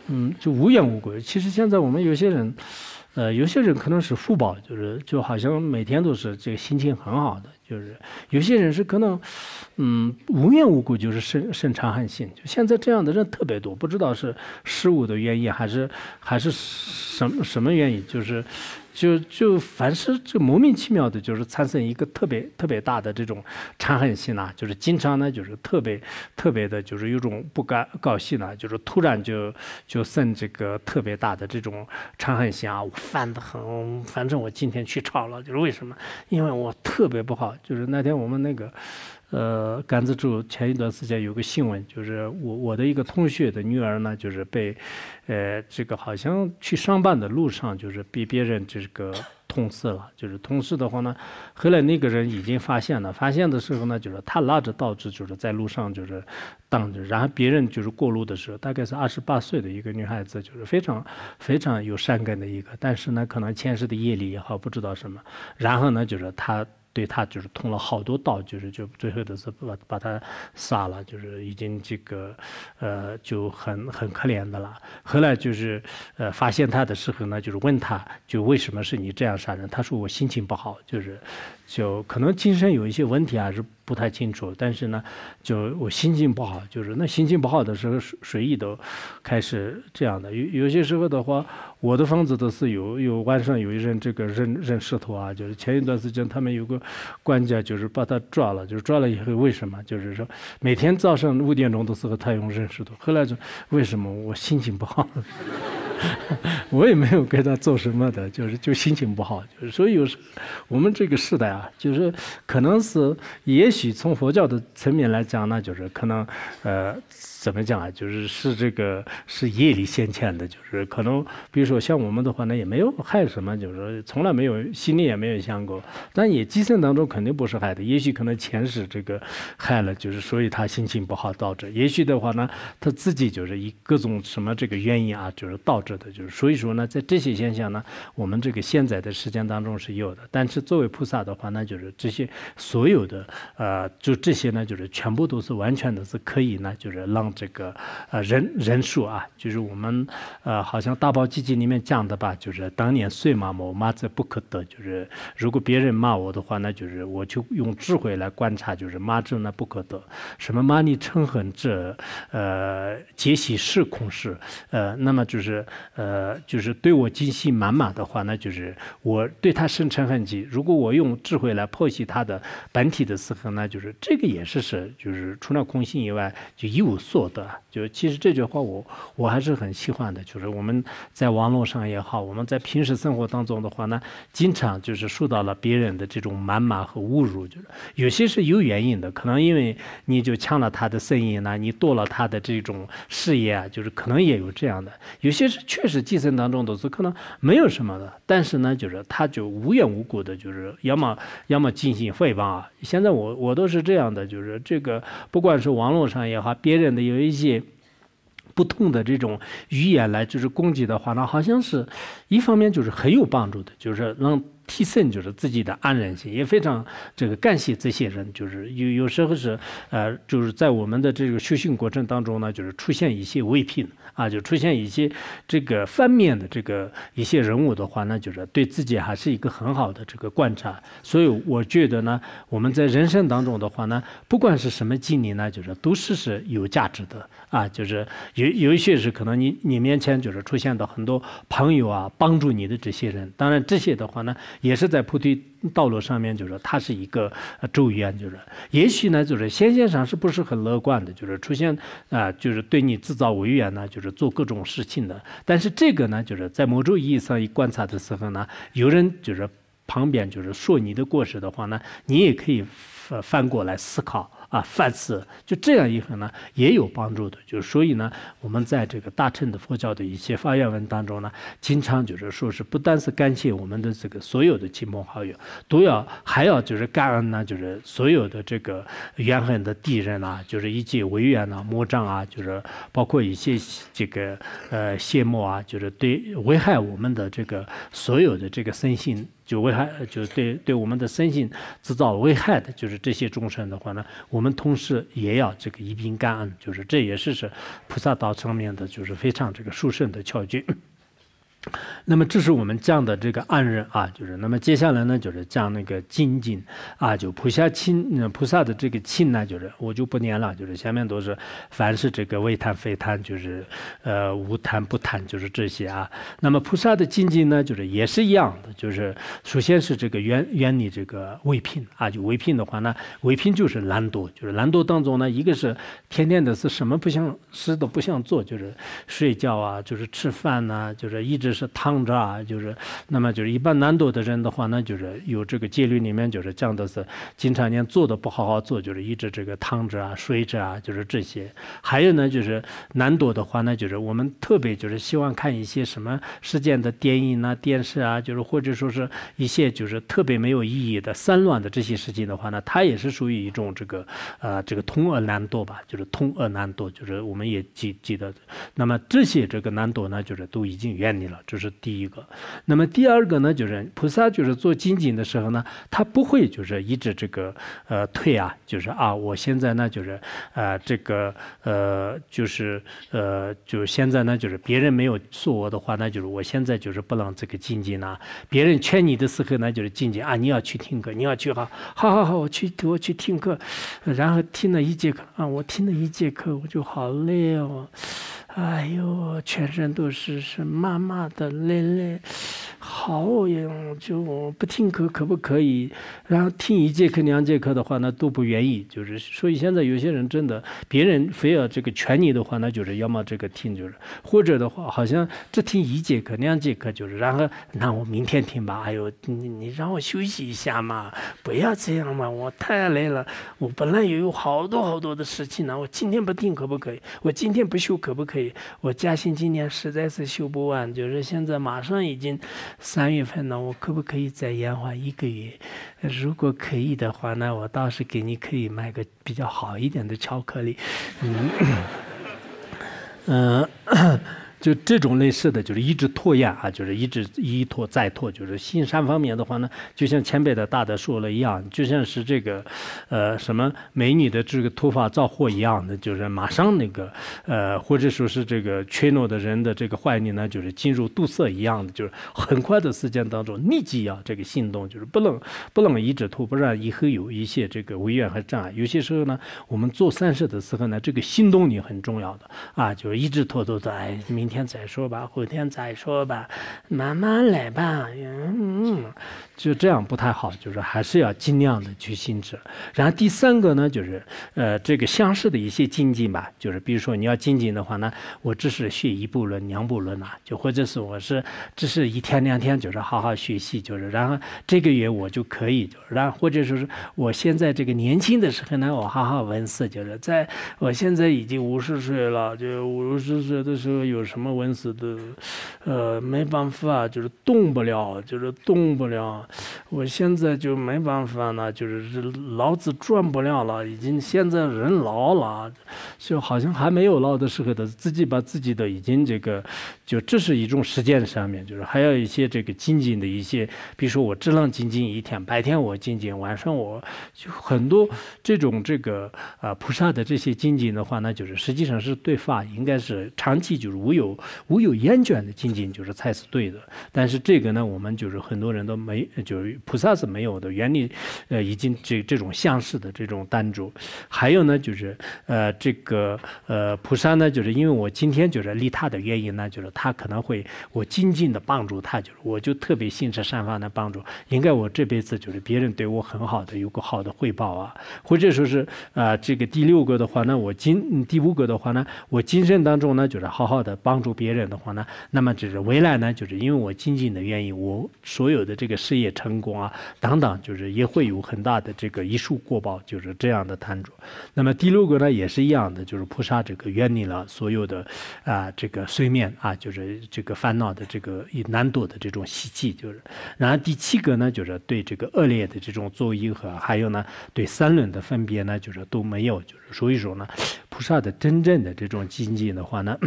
嗯，就无缘无故。其实现在我们有些人，呃，有些人可能是福报，就是就好像每天都是这个心情很好的，就是有些人是可能，嗯，无缘无故就是生生长寒性，就现在这样的人特别多，不知道是失误的原因，还是还是什么什么原因，就是。就就凡是这莫名其妙的，就是产生一个特别特别大的这种仇恨心呐，就是经常呢，就是特别特别的，就是有种不甘高兴呐，就是突然就就生这个特别大的这种仇恨心啊，烦得很。反正我今天去吵了，就是为什么？因为我特别不好，就是那天我们那个。呃，甘孜州前一段时间有个新闻，就是我我的一个同学的女儿呢，就是被，呃，这个好像去上班的路上，就是被别人这个捅死了。就是捅死的话呢，后来那个人已经发现了，发现的时候呢，就是他拉着刀子，就是在路上就是挡着，然后别人就是过路的时候，大概是二十八岁的一个女孩子，就是非常非常有善根的一个，但是呢，可能前世的业力也好，不知道什么。然后呢，就是他。所以他就是通了好多道，就是就最后的是把把他杀了，就是已经这个，呃，就很很可怜的了。后来就是，呃，发现他的时候呢，就是问他，就为什么是你这样杀人？他说我心情不好，就是，就可能精神有一些问题还是不太清楚，但是呢，就我心情不好，就是那心情不好的时候随意都开始这样的，有有些时候的话。我的房子都是有有晚上有一人这个扔扔石头啊，就是前一段时间他们有个官家就是把他抓了，就是抓了以后为什么？就是说每天早上五点钟的时候他用扔石头。后来就为什么我心情不好？我也没有给他做什么的，就是就心情不好。就所以有时我们这个时代啊，就是可能是也许从佛教的层面来讲呢，就是可能呃。怎么讲啊？就是是这个是业力现前的，就是可能比如说像我们的话呢，也没有害什么，就是从来没有心里也没有想过，但也今生当中肯定不是害的，也许可能前世这个害了，就是所以他心情不好导致。也许的话呢，他自己就是以各种什么这个原因啊，就是导致的，就是所以说呢，在这些现象呢，我们这个现在的时间当中是有的。但是作为菩萨的话，那就是这些所有的呃，就这些呢，就是全部都是完全的是可以呢，就是让。这个呃人人数啊，就是我们呃好像《大宝积经》里面讲的吧，就是当年岁骂我骂则不可得，就是如果别人骂我的话，那就是我就用智慧来观察，就是骂这那不可得。什么骂你嗔恨者，呃，皆喜是空是，呃，那么就是呃就是对我精心满满的话，那就是我对他生嗔恨心。如果我用智慧来剖析他的本体的时候那就是这个也是是就是除了空性以外就一无所。做的就其实这句话我我还是很喜欢的，就是我们在网络上也好，我们在平时生活当中的话呢，经常就是受到了别人的这种谩骂和侮辱，就是有些是有原因的，可能因为你就抢了他的生意呢，你夺了他的这种事业啊，就是可能也有这样的。有些是确实寄生当中都是可能没有什么的，但是呢，就是他就无缘无故的，就是要么要么进行诽谤啊。现在我我都是这样的，就是这个不管是网络上也好，别人的。有一些不同的这种语言来就是攻击的话，那好像是一方面就是很有帮助的，就是能提升就是自己的安然性，也非常这个感谢这些人，就是有有时候是呃就是在我们的这个修行过程当中呢，就是出现一些微品。啊，就出现一些这个方面的这个一些人物的话，那就是对自己还是一个很好的这个观察。所以我觉得呢，我们在人生当中的话呢，不管是什么经历呢，就是都是是有价值的。啊，就是有有一些是可能你你面前就是出现的很多朋友啊，帮助你的这些人，当然这些的话呢，也是在菩提道路上面，就是它是一个语啊，就是也许呢，就是先性上是不是很乐观的，就是出现啊，就是对你制造违缘呢，就是做各种事情的，但是这个呢，就是在某种意义上一观察的时候呢，有人就是旁边就是说你的过失的话呢，你也可以翻反过来思考。啊，范次，就这样一份呢，也有帮助的。就是所以呢，我们在这个大乘的佛教的一些发愿文当中呢，经常就是说是不单是感谢我们的这个所有的亲朋好友，都要还要就是感恩呢，就是所有的这个怨恨的敌人啊，就是一切违缘呐、魔障啊，就是包括一些这个呃邪魔啊，就是对危害我们的这个所有的这个身心。就危害，就是对对我们的身心制造危害的，就是这些众生的话呢，我们同时也要这个一并感恩，就是这也是是菩萨道层面的，就是非常这个殊胜的窍诀。那么这是我们讲的这个暗人啊，就是那么接下来呢，就是讲那个经经啊，就菩萨亲菩萨的这个亲呢，就是我就不念了，就是下面都是凡是这个未贪非贪，就是呃无贪不贪，就是这些啊。那么菩萨的经经呢，就是也是一样的，就是首先是这个原原理这个唯品啊，就唯品的话呢，唯品就是懒惰，就是懒惰当中呢，一个是天天的是什么不想事都不想做，就是睡觉啊，就是吃饭呐，就是一直。是躺着啊，就是那么就是一般难度的人的话，那就是有这个戒律里面就是讲的是，经常你做的不好好做，就是一直这个躺着啊、睡着啊，就是这些。还有呢，就是难度的话，那就是我们特别就是希望看一些什么事件的电影啊、电视啊，就是或者说是一些就是特别没有意义的散乱的这些事情的话呢，它也是属于一种这个呃这个通恶难度吧，就是通恶难度，就是我们也记记得。那么这些这个难度呢，就是都已经远离了。这是第一个，那么第二个呢？就是菩萨，就是做精进的时候呢，他不会就是一直这个呃退啊，就是啊，我现在呢就是啊这个呃就是呃就现在呢就是别人没有说我的话，那就是我现在就是不能这个精进啊。别人劝你的时候呢，就是精进啊，你要去听课，你要去好好好好，我去我去听课，然后听了一节课啊，我听了一节课，我就好累哦。哎呦，全身都是是，麻麻的累累，好呀，就不听课可不可以？然后听一节课、两节课的话，那都不愿意。就是所以现在有些人真的，别人非要这个劝你的话，那就是要么这个听，就是或者的话，好像只听一节课、两节课就是，然后那我明天听吧。哎呦，你你让我休息一下嘛，不要这样嘛，我太累了，我本来也有好多好多的事情，呢，我今天不听可不可以？我今天不休可不可以？我嘉兴今年实在是修不完，就是现在马上已经三月份了，我可不可以再延缓一个月？如果可以的话呢，我倒是给你可以买个比较好一点的巧克力，嗯，嗯。就这种类似的就是一直拖延啊，就是一直一拖再拖。就是心善方面的话呢，就像前辈的大德说了一样，就像是这个，呃，什么美女的这个突发造祸一样的，就是马上那个，呃，或者说是这个怯懦的人的这个坏念呢，就是进入堵塞一样的，就是很快的时间当中立即要这个行动，就是不能不能一直拖，不然以后有一些这个违愿和障碍。有些时候呢，我们做善事的时候呢，这个行动力很重要的啊，就是一直拖拖的哎明。明天再说吧，后天再说吧，慢慢来吧，嗯。就这样不太好，就是还是要尽量的去禁止。然后第三个呢，就是呃这个相似的一些禁忌吧，就是比如说你要经济的话呢，我只是学一部论、两部论啊，就或者是我是只是一天两天，就是好好学习，就是然后这个月我就可以就，然后或者说是我现在这个年轻的时候呢，我好好文思，就是在我现在已经五十岁了，就五十岁的时候有什么文思都，呃没办法，就是动不了，就是动不了。我现在就没办法了，就是老子赚不了了，已经现在人老了，就好像还没有老的时候的自己把自己的已经这个，就这是一种实践上面，就是还有一些这个精进的一些，比如说我只能精进一天，白天我精进，晚上我就很多这种这个啊菩萨的这些精进的话，那就是实际上是对法，应该是长期就是无有无有厌倦的精进，就是才是对的。但是这个呢，我们就是很多人都没。就是菩萨是没有的，原理，呃，已经这这种相似的这种单主，还有呢就是，呃，这个呃菩萨呢，就是因为我今天就是利他的原因呢，就是他可能会我精进的帮助他，就是我就特别心慈善方的帮助，应该我这辈子就是别人对我很好的有个好的回报啊，或者说是啊这个第六个的话呢，我今第五个的话呢，我今生当中呢就是好好的帮助别人的话呢，那么就是未来呢就是因为我精进的原因，我所有的这个事业。成功啊，等等，就是也会有很大的这个一术过报，就是这样的贪主。那么第六个呢，也是一样的，就是菩萨这个远离了所有的啊这个碎面啊，就是这个烦恼的这个难度的这种习气。就是，然后第七个呢，就是对这个恶劣的这种作为，和还有呢对三轮的分别呢，就是都没有，就是所以说呢，菩 萨的真正的这种境界的话呢。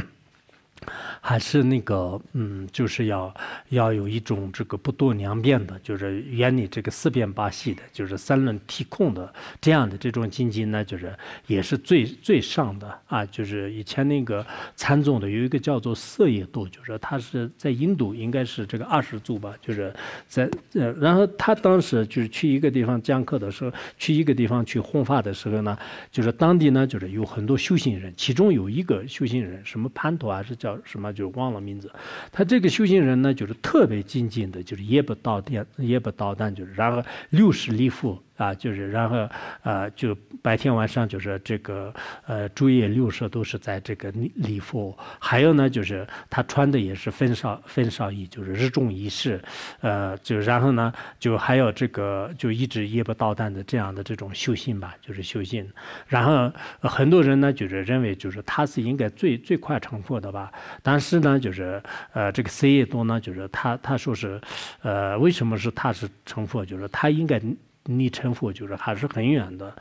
还是那个，嗯，就是要要有一种这个不多量变的，就是远离这个四遍八系的，就是三轮提控的这样的这种经济呢，就是也是最最上的啊。就是以前那个禅宗的有一个叫做色业度，就是他是在印度应该是这个二十组吧，就是在呃，然后他当时就是去一个地方讲课的时候，去一个地方去弘法的时候呢，就是当地呢就是有很多修行人，其中有一个修行人什么潘陀啊，是叫。什么就忘了名字，他这个修行人呢，就是特别静静的，就是也不捣店，也不捣蛋，就是然后六十里佛啊，就是然后，呃，就白天晚上就是这个，呃，昼夜六舍都是在这个礼佛。还有呢，就是他穿的也是分少分少衣，就是日中一式，呃，就然后呢，就还有这个，就一直夜不到旦的这样的这种修行吧，就是修行。然后很多人呢，就是认为就是他是应该最最快成佛的吧。但是呢，就是呃，这个 C 延多呢，就是他他说是，呃，为什么是他是成佛？就是他应该。离成佛就是还是很远的，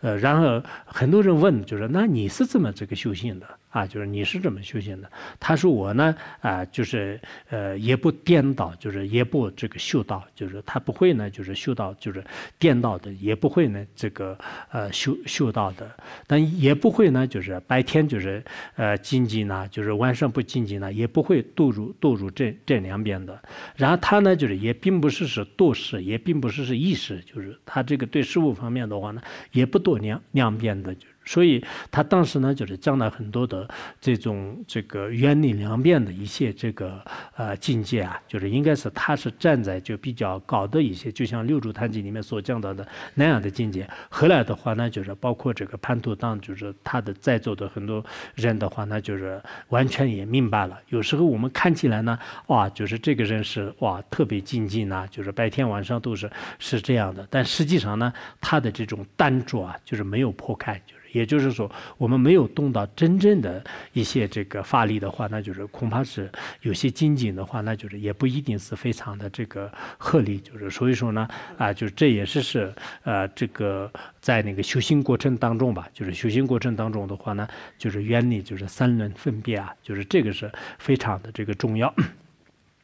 呃，然后很多人问，就是那你是怎么这个修行的？啊，就是你是怎么修行的？他说我呢，啊，就是呃，也不颠倒，就是也不这个修道，就是他不会呢，就是修道，就是颠倒的，也不会呢，这个呃修修道的，但也不会呢，就是白天就是呃静静呢，就是晚上不静静呢，也不会堕入堕入这这两边的。然后他呢，就是也并不是是堕世，也并不是是意识，就是他这个对事物方面的话呢，也不多量量变的，就是。所以他当时呢，就是讲了很多的这种这个原理良变的一些这个呃境界啊，就是应该是他是站在就比较高的一些，就像六祖坛经里面所讲到的那样的境界。后来的话呢，就是包括这个潘图当，就是他的在座的很多人的话呢，就是完全也明白了。有时候我们看起来呢，哇，就是这个人是哇特别静静呐，就是白天晚上都是是这样的，但实际上呢，他的这种单着啊，就是没有破开就。也就是说，我们没有动到真正的一些这个发力的话，那就是恐怕是有些筋紧的话，那就是也不一定是非常的这个合理。就是所以说呢，啊，就是这也是是呃，这个在那个修行过程当中吧，就是修行过程当中的话呢，就是原理就是三轮分别啊，就是这个是非常的这个重要。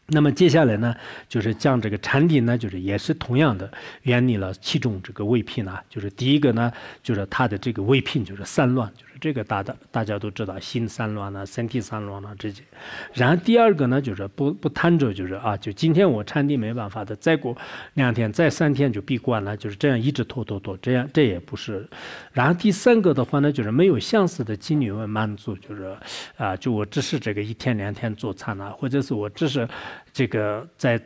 那么接下来呢，就是将这个禅品呢，就是也是同样的原理了。七种这个胃聘啊，就是第一个呢，就是它的这个胃聘就是三乱，就是。这个大的大家都知道，心散乱了，身体散乱了这些。然后第二个呢，就是不不贪着，就是啊，就今天我禅地没办法的，再过两天再三天就闭关了，就是这样一直拖拖拖。这样这也不是。然后第三个的话呢，就是没有相似的机缘满足，就是啊，就我只是这个一天两天做禅了，或者是我只是这个在。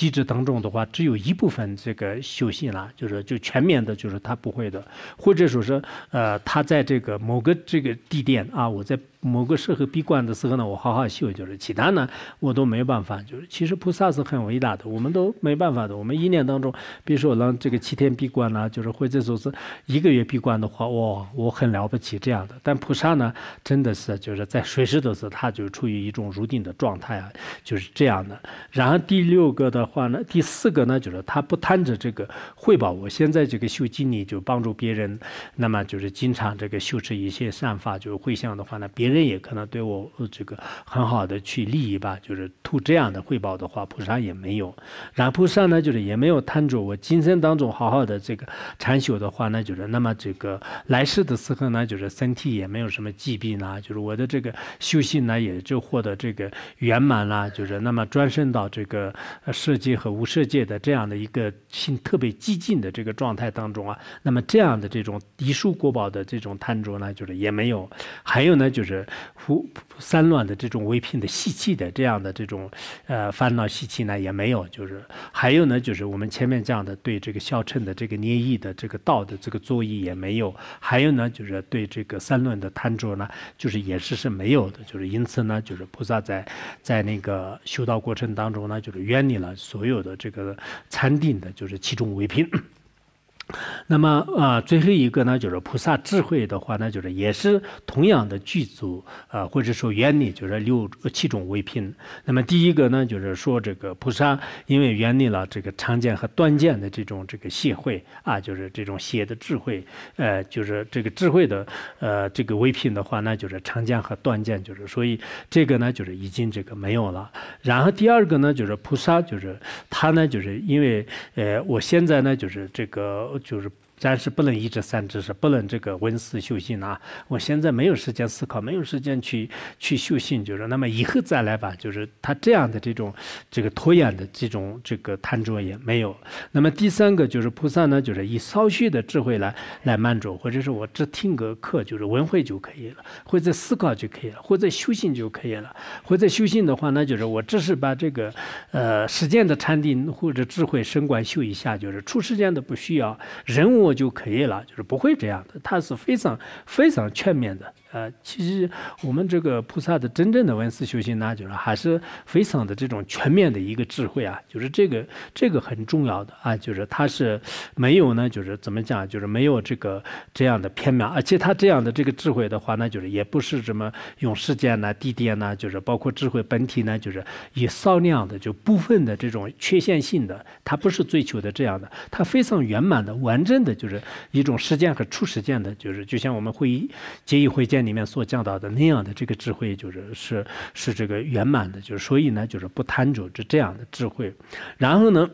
机制当中的话，只有一部分这个修行了，就是就全面的，就是他不会的，或者说是呃，他在这个某个这个地点啊，我在。某个时候闭关的时候呢，我好好修就是，其他呢我都没办法。就是其实菩萨是很伟大的，我们都没办法的。我们一年当中，比如说让这个七天闭关呢，就是或者说是一个月闭关的话，哇，我很了不起这样的。但菩萨呢，真的是就是在随时都是，他就处于一种如定的状态啊，就是这样的。然后第六个的话呢，第四个呢，就是他不贪着这个汇报。我现在这个修经呢，就帮助别人，那么就是经常这个修持一些善法，就是会像的话呢，别。人也可能对我这个很好的去利益吧，就是图这样的汇报的话，菩萨也没有。然菩萨呢，就是也没有贪着我今生当中好好的这个禅修的话，那就是那么这个来世的时候呢，就是身体也没有什么疾病呢，就是我的这个修行呢也就获得这个圆满啦，就是那么转升到这个世界和无世界的这样的一个性特别激进的这个状态当中啊，那么这样的这种离树果宝的这种贪着呢，就是也没有。还有呢，就是。胡三乱的这种唯品的细气的这样的这种呃烦恼习气呢也没有，就是还有呢就是我们前面讲的对这个孝称的这个捏意的这个道的这个作意也没有，还有呢就是对这个三论的贪着呢就是也是是没有的，就是因此呢就是菩萨在在那个修道过程当中呢就是远离了所有的这个禅定的，就是其中唯品。那么啊，最后一个呢，就是菩萨智慧的话呢，就是也是同样的具足啊，或者说原理就是六七种微品。那么第一个呢，就是说这个菩萨因为远离了这个常见和断见的这种这个协会啊，就是这种邪的智慧，呃，就是这个智慧的呃这个微品的话，那就是常见和断见，就是所以这个呢就是已经这个没有了。然后第二个呢，就是菩萨就是他呢就是因为呃我现在呢就是这个。就是。暂时不能一知三知，是不能这个文思修行啊！我现在没有时间思考，没有时间去去修行，就是那么以后再来吧。就是他这样的这种这个拖延的这种这个贪着也没有。那么第三个就是菩萨呢，就是以稍许的智慧来来满足，或者是我只听个课，就是文会就可以了，或者思考就可以了，或者修行就可以了。或者修行的话，那就是我只是把这个呃实践的禅定或者智慧升观修一下，就是出世间的不需要人我。就可以了，就是不会这样的，它是非常非常全面的。呃，其实我们这个菩萨的真正的文思修行，呢，就是还是非常的这种全面的一个智慧啊，就是这个这个很重要的啊，就是他是没有呢，就是怎么讲，就是没有这个这样的偏面，而且他这样的这个智慧的话，那就是也不是什么用时间呢、地点呢，就是包括智慧本体呢，就是以少量的就部分的这种缺陷性的，他不是追求的这样的，他非常圆满的、完整的，就是一种实践和初实践的，就是就像我们会议结义会见。里面所讲到的那样的这个智慧，就是是是这个圆满的，就是所以呢，就是不贪着这这样的智慧，然后呢。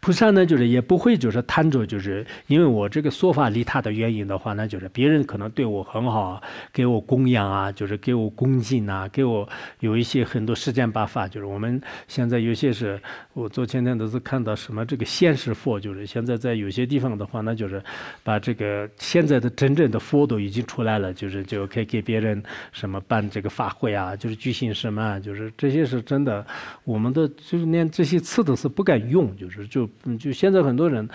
菩萨呢，就是也不会，就是贪着，就是因为我这个说法离他的原因的话，那就是别人可能对我很好，给我供养啊，就是给我恭敬啊，给我有一些很多世间八法，就是我们现在有些是我昨天天都是看到什么这个现世佛，就是现在在有些地方的话，那就是把这个现在的真正的佛都已经出来了，就是就可以给别人什么办这个法会啊，就是举行什么，就是这些是真的，我们的就是连这些词都是不敢用，就是。就嗯，就现在很多人，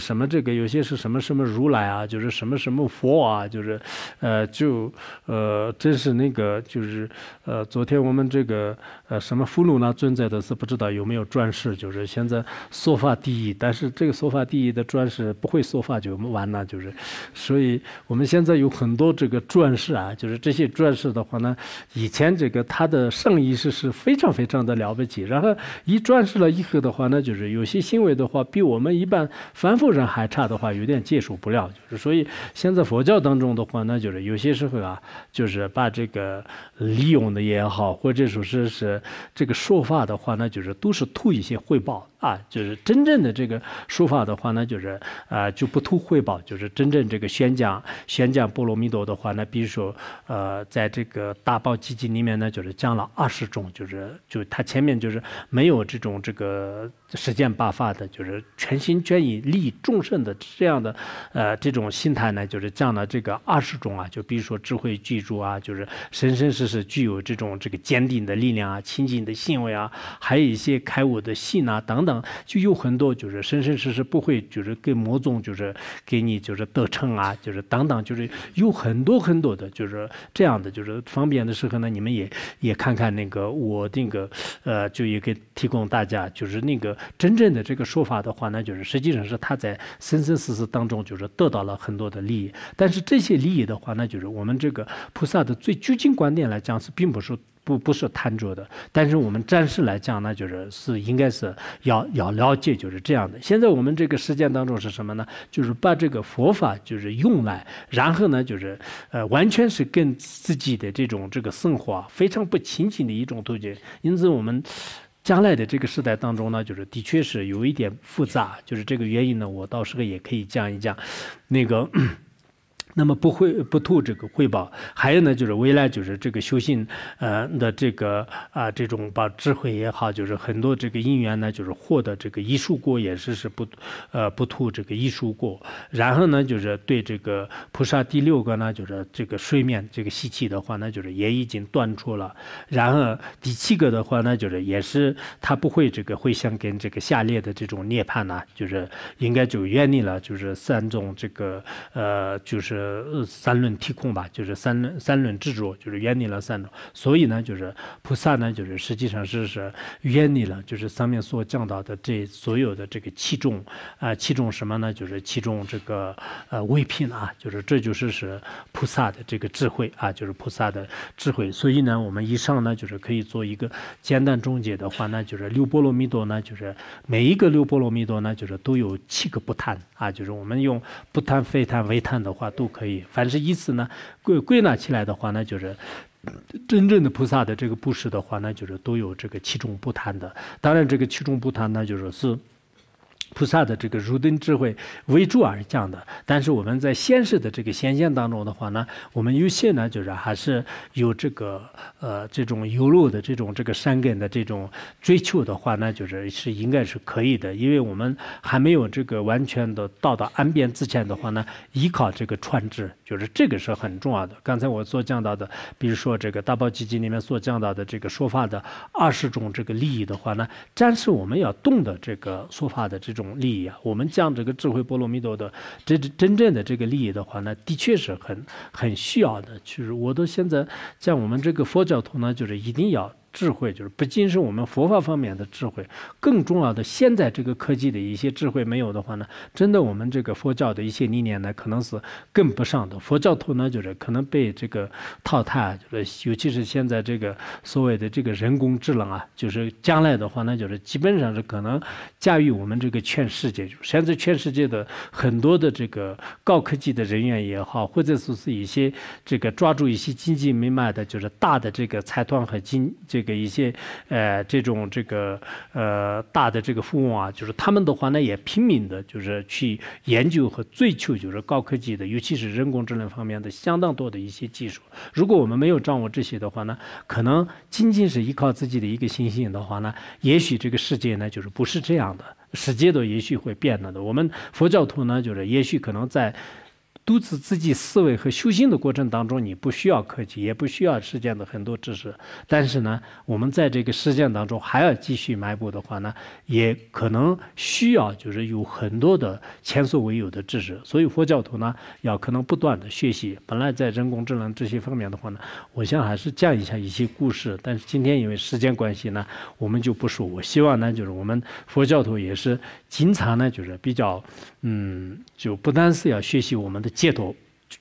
什么这个有些是什么什么如来啊，就是什么什么佛啊，就是，呃，就呃，真是那个就是呃，昨天我们这个呃什么佛炉呢，尊在的是不知道有没有转世，就是现在说法第一，但是这个说法第一的转世不会说法就完了，就是，所以我们现在有很多这个转世啊，就是这些转世的话呢，以前这个他的圣意识是非常非常的了不起，然后一转世了以后的话呢，就是有些。行为的话，比我们一般凡夫人还差的话，有点接受不了。就是所以，现在佛教当中的话，那就是有些时候啊，就是把这个。利用的也好，或者说是是这个说法的话，那就是都是图一些回报啊。就是真正的这个说法的话，那就是呃就不图回报，就是真正这个宣讲宣讲波罗蜜多的话呢，比如说呃在这个大宝集金里面呢，就是讲了二十种，就是就他前面就是没有这种这个实践八法的，就是全心全意利众生的这样的呃这种心态呢，就是讲了这个二十种啊，就比如说智慧巨著啊，就是生生是。就是具有这种这个坚定的力量啊，清净的信位啊，还有一些开悟的信啊等等，就有很多就是生生世世不会就是给魔宗就是给你就是得称啊，就是等等，就是有很多很多的就是这样的，就是方便的时候呢，你们也也看看那个我那个呃，就也给提供大家，就是那个真正的这个说法的话呢，就是实际上是他在生生世世当中就是得到了很多的利益，但是这些利益的话，那就是我们这个菩萨的最究竟观点来。来讲是并不是不不是贪着的，但是我们暂时来讲呢，就是是应该是要要了解，就是这样的。现在我们这个实践当中是什么呢？就是把这个佛法就是用来，然后呢，就是呃，完全是跟自己的这种这个生活非常不亲近的一种途径。因此，我们将来的这个时代当中呢，就是的确是有一点复杂，就是这个原因呢，我到时候也可以讲一讲，那个。那么不会不吐这个回报，还有呢，就是未来就是这个修行，呃的这个啊这种把智慧也好，就是很多这个因缘呢，就是获得这个一树果，也是是不呃不吐这个一树果。然后呢，就是对这个菩萨第六个呢，就是这个睡眠这个习气的话呢，就是也已经断除了。然后第七个的话呢，就是也是他不会这个回想跟这个下列的这种涅槃呢，就是应该就远离了，就是三种这个呃就是。呃，三轮体空吧，就是三轮三轮执着，就是远离了三轮，所以呢，就是菩萨呢，就是实际上是是远离了，就是上面所讲到的这所有的这个器重啊，器重什么呢？就是器重这个呃微品啊，就是这就是是菩萨的这个智慧啊，就是菩萨的智慧。所以呢，我们以上呢，就是可以做一个简单总结的话呢，就是六波罗蜜多呢，就是每一个六波罗蜜多呢，就是都有七个不贪啊，就是我们用不贪、非贪、为贪的话都。可以，凡是依此呢归归纳起来的话呢，就是真正的菩萨的这个布施的话，那就是都有这个七种不贪的。当然，这个七种不贪呢，就是是。菩萨的这个如灯智慧为助而降的，但是我们在现实的这个显现当中的话呢，我们有些呢就是还是有这个呃这种有路的这种这个善根的这种追求的话呢，就是是应该是可以的，因为我们还没有这个完全的到达岸边之前的话呢，依靠这个串智，就是这个是很重要的。刚才我所讲到的，比如说这个大宝积经里面所讲到的这个说法的二十种这个利益的话呢，但是我们要动的这个说法的这种。利益啊！我们讲这个智慧波罗蜜多的真真正的这个利益的话呢，的确是很很需要的。其实我都现在在我们这个佛教徒呢，就是一定要。智慧就是不仅是我们佛法方面的智慧，更重要的现在这个科技的一些智慧没有的话呢，真的我们这个佛教的一些理念呢，可能是跟不上的。佛教徒呢，就是可能被这个淘汰，就是尤其是现在这个所谓的这个人工智能啊，就是将来的话呢，就是基本上是可能驾驭我们这个全世界，甚至全世界的很多的这个高科技的人员也好，或者说是一些这个抓住一些经济命脉的，就是大的这个财团和经这。给一些呃这种这个呃大的这个富翁啊，就是他们的话呢，也拼命的就是去研究和追求，就是高科技的，尤其是人工智能方面的相当多的一些技术。如果我们没有掌握这些的话呢，可能仅仅是依靠自己的一个信心的话呢，也许这个世界呢就是不是这样的，世界都也许会变了的。我们佛教徒呢，就是也许可能在。独自自己思维和修心的过程当中，你不需要科技，也不需要实践的很多知识。但是呢，我们在这个实践当中还要继续埋步的话呢，也可能需要就是有很多的前所未有的知识。所以佛教徒呢，要可能不断的学习。本来在人工智能这些方面的话呢，我想还是讲一下一些故事。但是今天因为时间关系呢，我们就不说。我希望呢，就是我们佛教徒也是。经常呢，就是比较，嗯，就不单是要学习我们的街头、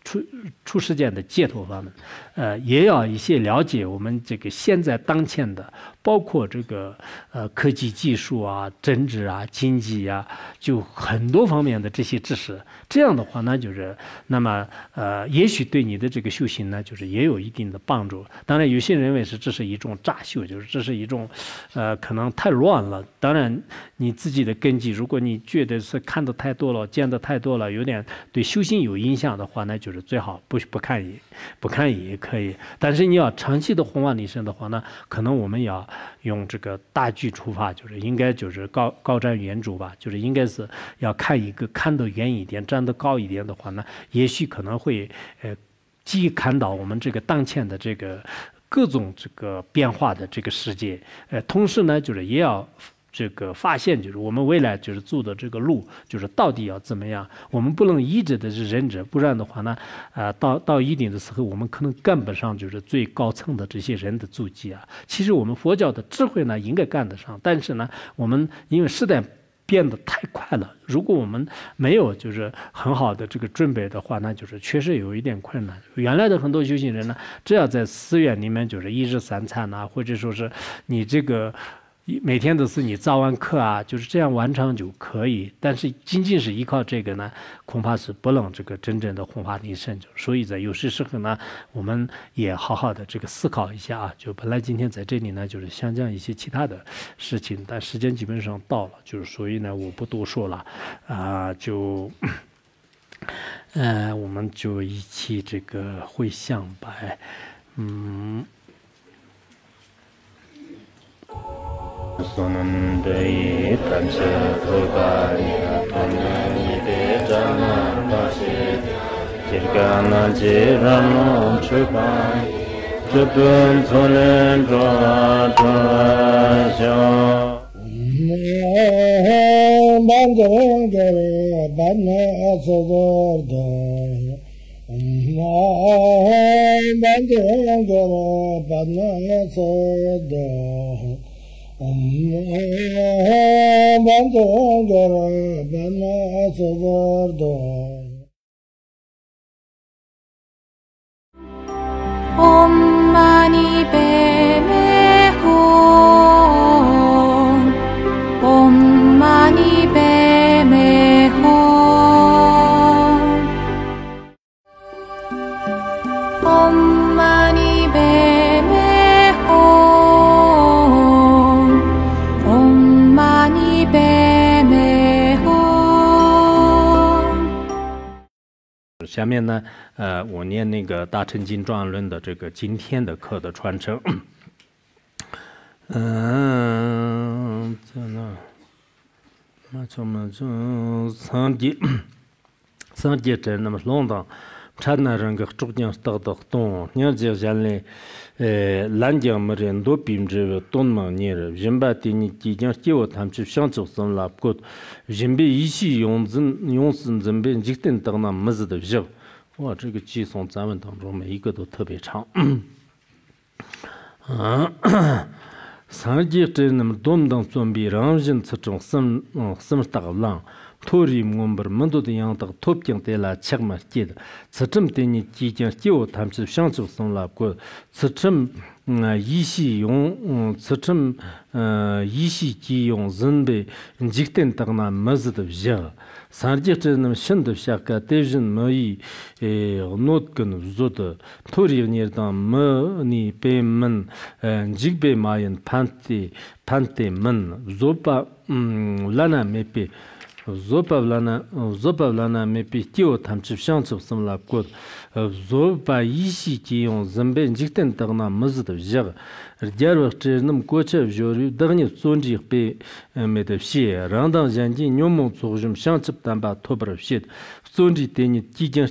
出出世事件的街头方面，呃，也要一些了解我们这个现在当前的，包括这个呃科技技术啊、政治啊、经济啊，就很多方面的这些知识。这样的话呢，就是那么呃，也许对你的这个修行呢，就是也有一定的帮助。当然，有些人认为是这是一种诈修，就是这是一种，呃，可能太乱了。当然，你自己的根基，如果你觉得是看的太多了，见的太多了，有点对修行有影响的话，那就是最好不不看也，不看也可以。但是你要长期的弘法利生的话呢，可能我们要用这个大局出发，就是应该就是高高瞻远瞩吧，就是应该是要看一个看得远一点，站。高一点的话呢，也许可能会呃，既看到我们这个当前的这个各种这个变化的这个世界，呃，同时呢，就是也要这个发现，就是我们未来就是走的这个路，就是到底要怎么样？我们不能一直的是忍者，不然的话呢，呃，到到一定的时候，我们可能赶不上就是最高层的这些人的足迹啊。其实我们佛教的智慧呢，应该赶得上，但是呢，我们因为时代。变得太快了。如果我们没有就是很好的这个准备的话，那就是确实有一点困难。原来的很多修行人呢，只要在寺院里面就是一日三餐呐，或者说是你这个。每天都是你早完课啊，就是这样完成就可以。但是仅仅是依靠这个呢，恐怕是不能这个真正的趴。你甚至所以，在有些时候呢，我们也好好的这个思考一下啊。就本来今天在这里呢，就是想讲一些其他的事情，但时间基本上到了，就是所以呢，我不多说了，啊，就，嗯，我们就一起这个会向白，嗯。sonandai tamse thogai tamne ide jana pase tirgana je ramo chupai chupun chonen dra dra sha bandengere Ben döndür, Om mani padme hum. 下面呢，呃，我念那个《大乘经传论》的这个今天的课的传承。嗯，在那，那叫么叫桑杰，桑 杰真那么隆达，查那人个中央是叨动，年纪将来。哎，人家么人多编制的，多么牛了！人家把这尼几件给我他们去上奏上来，不过人家一些用字用字，人家一定都那么子的有。我这个寄送咱们当中每一个都特别长。嗯，上级这那么动荡，准备让你们这种什嗯什么大个浪？ 토리 MUMBAR 문도도 YANG 톱경 때라 책마 CHAKMAR KED CICIM TENI TIKYANG KEO TAMSID VYANG CHUG 이시 용 KOD 이시 기용 즌베 ZIN PAY NJIG TEN 사르지트는 신도 MZID VZHAG SANGRJEEK CHAY NAM SHIN DIV SHAG KA DEV ZHIN MOYI GNOD e, GUN VZOD TORI NER DANG zo pavla na zo pavla na me pi ti o tham chi shang chu sum la ko zo pa yi shi ki on zem be jik ten ta na ma zu de jig er jar wa che nim ko che pe me de shi ran dang jan shang chi tan ba to bra shi zon ji de ni ji jin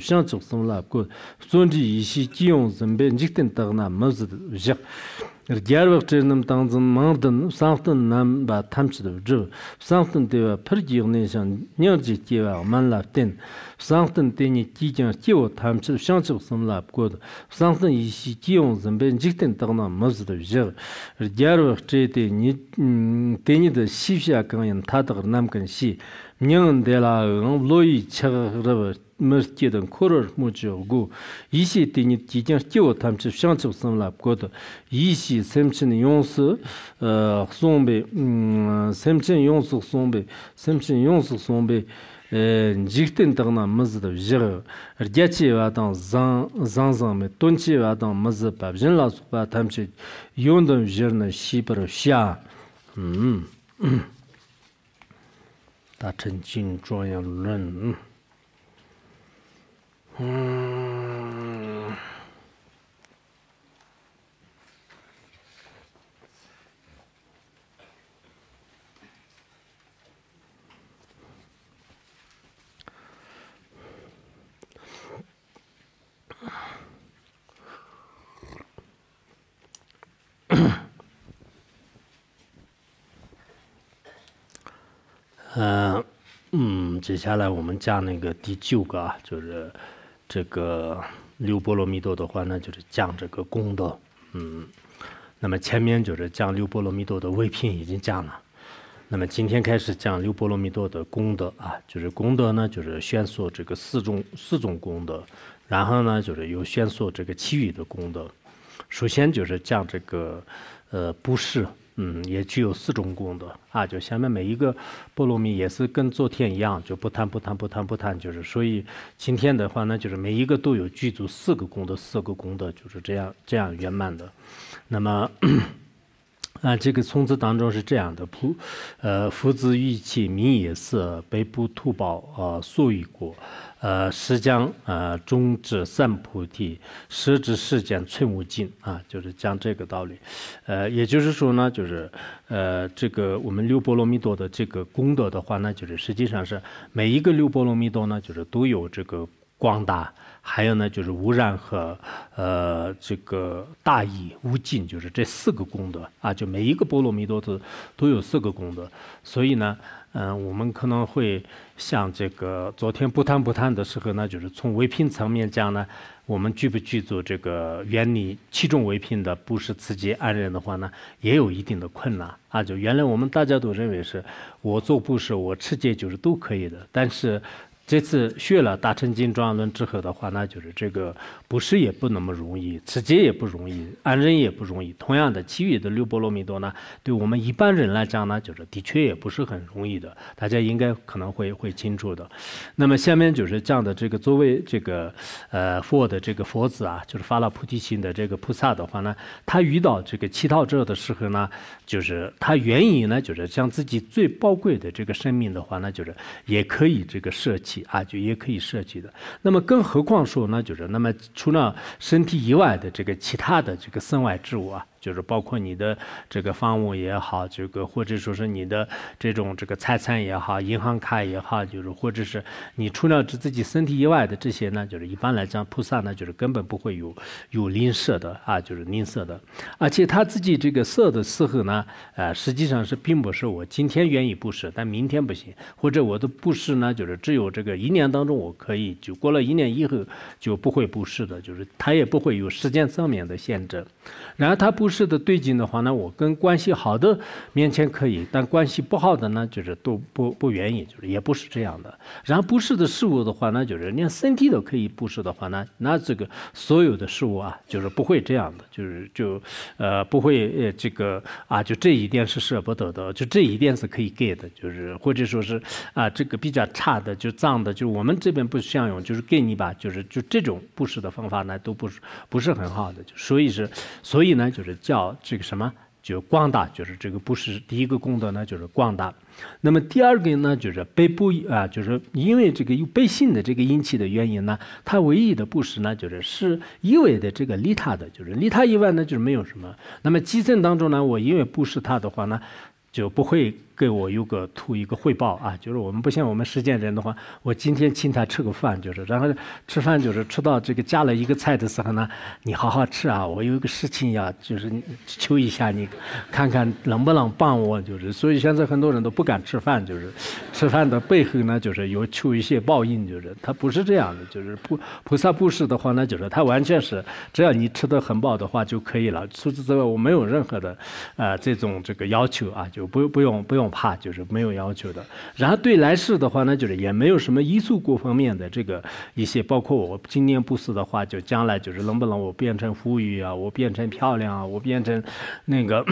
shang chu sum la ko zon yi shi ki on zem be jik na ma zu རྒྱལ་བག་ ཅེན་ནམ དང་ཟན མང་དན སང་ཏན ནམ པ ཐམ་ཅི་ དུ ཇུ སང་ཏན དེ བ ཕར གི ཡོན ཞན ཉར ཅི ཅེ བ མན་ལབ དེན སང་ཏན དེ ནི ཅི ཅང ཅི ཡོ ཐམ་ཅི་ ཤང ཅི སམ ལབ གོ སང་ཏན ཡི ཤི ཅི ཡོན ཟན བེ ཅིག དེན དག ན མོས དུ ཇུ རྒྱལ་བག་ ཅེ དེ ནི དེ ནི nyāng dēlā ngāng lōi chāg rāba mēr kīdāng kōrār mōchī gu yī shī tēnī tī kiāng kīwa tam chī shiāng chī sāng lāb kōt yī shī sēmchīn yōng sī xōng bē sēmchīn yōng sī xōng bē sēmchīn yōng sī xōng bē jīg tēn tāg nā 打成精装一论》。冷，嗯。嗯嗯，接下来我们讲那个第九个啊，就是这个六波罗蜜多的话呢，就是讲这个功德。嗯，那么前面就是讲六波罗蜜多的唯品已经讲了，那么今天开始讲六波罗蜜多的功德啊，就是功德呢，就是宣说这个四种四种功德，然后呢，就是又宣说这个其余的功德。首先就是讲这个呃布施。嗯，也具有四种功德啊，就下面每一个菠萝蜜也是跟昨天一样，就不贪不贪不贪不贪，就是所以今天的话呢，就是每一个都有具足四个功德，四个功德就是这样这样圆满的。那么啊，这个村子当中是这样的，普呃夫子玉器，民也色，百不兔宝，呃，素玉果。呃，是将呃，终至三菩提，十指世间寸无尽啊，就是讲这个道理。呃，也就是说呢，就是呃，这个我们六波罗蜜多的这个功德的话呢，就是实际上是每一个六波罗蜜多呢，就是都有这个光大，还有呢就是无染和呃这个大义无尽，就是这四个功德啊，就每一个波罗蜜多都都有四个功德，所以呢。嗯，我们可能会像这个昨天不谈不谈的时候呢，就是从唯品层面讲呢，我们具不具足这个原理七众唯品的布施、自己安忍的话呢，也有一定的困难啊。就原来我们大家都认为是我做布施，我持戒就是都可以的，但是。这次学了《大乘经庄轮论》之后的话，那就是这个不是也不那么容易，持戒也不容易，安忍也不容易。同样的，其余的六波罗蜜多呢，对我们一般人来讲呢，就是的确也不是很容易的。大家应该可能会会清楚的。那么下面就是这样的：这个作为这个呃佛的这个佛子啊，就是发了菩提心的这个菩萨的话呢，他遇到这个七讨者的时候呢，就是他愿意呢，就是将自己最宝贵的这个生命的话呢，就是也可以这个舍弃。啊，就也可以涉及的。那么，更何况说，那就是，那么除了身体以外的这个其他的这个身外之物啊。就是包括你的这个房屋也好，这个或者说是你的这种这个财产也好，银行卡也好，就是或者是你除了自己身体以外的这些呢，就是一般来讲，菩萨呢就是根本不会有有吝啬的啊，就是吝啬的。而且他自己这个色的时候呢，呃，实际上是并不是我今天愿意布施，但明天不行，或者我的布施呢，就是只有这个一年当中我可以，就过了一年以后就不会布施的，就是他也不会有时间上面的限制。然后他布施的对境的话，呢，我跟关系好的面前可以，但关系不好的呢，就是都不不愿意，就是也不是这样的。然后布施的事物的话，呢，就是连身体都可以布施的话，呢，那这个所有的事物啊，就是不会这样的，就是就，呃，不会呃这个啊，就这一点是舍不得的，就这一点是可以给的，就是或者说是啊，这个比较差的就脏的，就我们这边不相用，就是给你吧，就是就这种布施的方法呢，都不是不是很好的，所以是所以。呢，就是叫这个什么，就光大，就是这个不是第一个功德呢，就是光大。那么第二个呢，就是被不啊，就是因为这个有背信的这个因起的原因呢，它唯一的不是呢，就是是一味的这个利他的，就是利他以外呢，就是没有什么。那么基证当中呢，我因为不是他的话呢，就不会。给我有个图一个汇报啊，就是我们不像我们实践人的话，我今天请他吃个饭，就是，然后吃饭就是吃到这个加了一个菜的时候呢，你好好吃啊，我有一个事情要就是求一下你，看看能不能帮我，就是，所以现在很多人都不敢吃饭，就是吃饭的背后呢，就是有求一些报应，就是他不是这样的，就是菩菩萨布施的话呢，就是他完全是只要你吃的很饱的话就可以了，除此之外我没有任何的，呃，这种这个要求啊，就不不用不用。怕就是没有要求的，然后对来世的话呢，就是也没有什么因素各方面的这个一些，包括我今年不死的话，就将来就是能不能我变成富裕啊，我变成漂亮啊，我变成那个。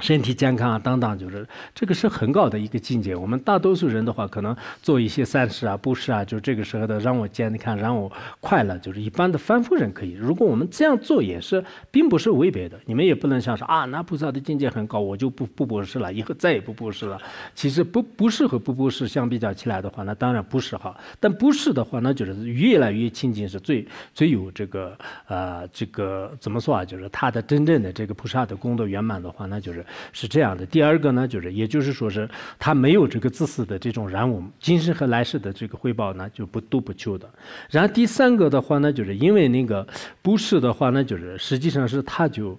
身体健康啊，等等，就是这个是很高的一个境界。我们大多数人的话，可能做一些善事啊、布施啊，就这个时候的让我见你看让我快乐，就是一般的凡夫人可以。如果我们这样做，也是并不是违背的。你们也不能想说啊，那菩萨的境界很高，我就不不布施了，以后再也不布施了。其实不不是和不布施相比较起来的话，那当然不是哈。但布施的话，那就是越来越亲近，是最最有这个呃这个怎么说啊？就是他的真正的这个菩萨的工作圆满的话，那就是。是这样的，第二个呢，就是，也就是说是，他没有这个自私的这种然我今生和来世的这个回报呢就不都不求的。然后第三个的话呢，就是因为那个不是的话呢，就是实际上是他就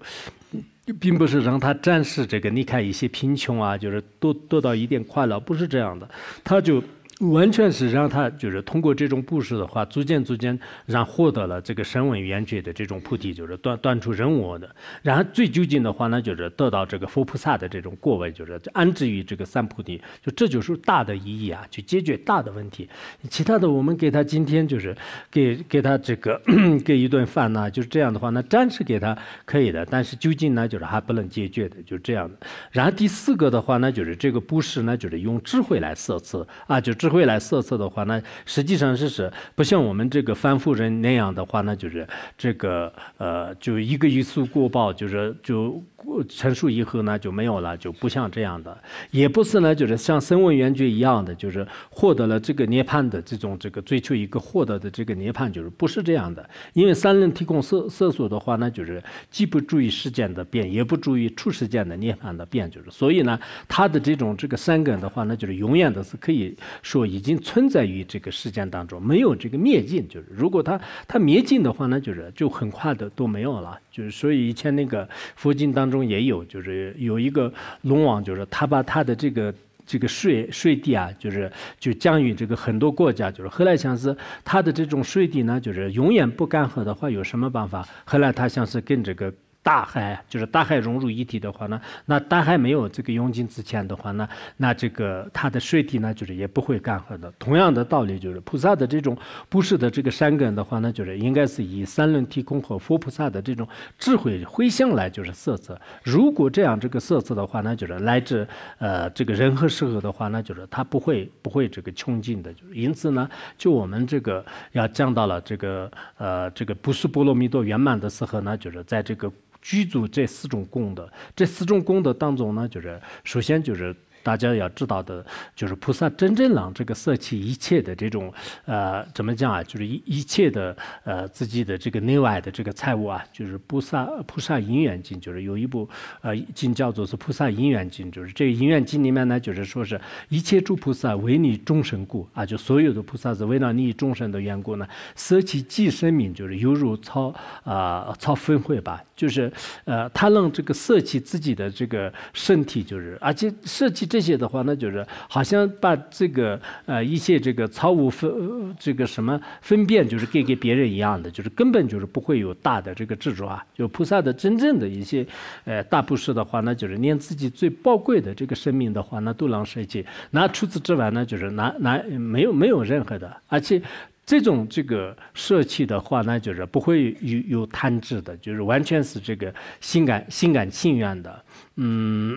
并不是让他展示这个，你看一些贫穷啊，就是多得到一点快乐，不是这样的，他就。完全是让他就是通过这种布施的话，逐渐逐渐让获得了这个神闻缘觉的这种菩提，就是断断除人我的，然后最究竟的话呢，就是得到这个佛菩萨的这种过问，就是安置于这个三菩提，就这就是大的意义啊，就解决大的问题。其他的我们给他今天就是给给他这个 给一顿饭呢，就是这样的话，那暂时给他可以的，但是究竟呢，就是还不能解决的，就这样的。然后第四个的话呢，就是这个布施呢，就是用智慧来设置啊，就智。会来色色的话，那实际上是是不像我们这个凡夫人那样的话，那就是这个呃，就一个因素过暴，就是就。陈述以后呢就没有了，就不像这样的，也不是呢，就是像声闻缘觉一样的，就是获得了这个涅槃的这种这个追求一个获得的这个涅槃，就是不是这样的。因为三轮提供色色索的话呢，就是既不注意时间的变，也不注意触时间的涅槃的变，就是所以呢，它的这种这个三根的话呢，就是永远的是可以说已经存在于这个时间当中，没有这个灭尽。就是如果它它灭尽的话呢，就是就很快的都没有了。就是所以以前那个佛经当中也有，就是有一个龙王，就是他把他的这个这个税税地啊，就是就降于这个很多国家，就是后来想是他的这种税地呢，就是永远不干涸的话，有什么办法？后来他想是跟这个。大海就是大海融入一体的话呢，那大海没有这个涌进之前的话呢，那这个它的水体呢，就是也不会干涸的。同样的道理就是，菩萨的这种不是的这个山根的话呢，就是应该是以三轮提空和佛菩萨的这种智慧回向来就是色泽。如果这样这个色泽的话，那就是来自呃这个人和时候的话，那就是它不会不会这个穷尽的。就是因此呢，就我们这个要讲到了这个呃这个不是波罗蜜多圆满的时候呢，就是在这个。具足这四种功德，这四种功德当中呢，就是首先就是。大家要知道的，就是菩萨真正让这个色气一切的这种，呃，怎么讲啊？就是一一切的，呃，自己的这个内外的这个财物啊，就是菩萨菩萨因缘经，就是有一部呃经叫做是菩萨因缘经，就是这个因缘经里面呢，就是说是，一切诸菩萨为你众生故啊，就所有的菩萨是为了你众生的缘故呢，舍弃即生命，就是犹如超啊超分会吧，就是呃，他让这个色气自己的这个身体就是，而且色气。这些的话那就是好像把这个呃一些这个草木分这个什么分辨，就是给给别人一样的，就是根本就是不会有大的这个执着啊。就菩萨的真正的一些呃大布施的话，那就是连自己最宝贵的这个生命的话，那都能舍弃。那除此之外呢，就是拿拿没有没有任何的，而且这种这个舍弃的话那就是不会有有贪执的，就是完全是这个心甘心甘情愿的，嗯。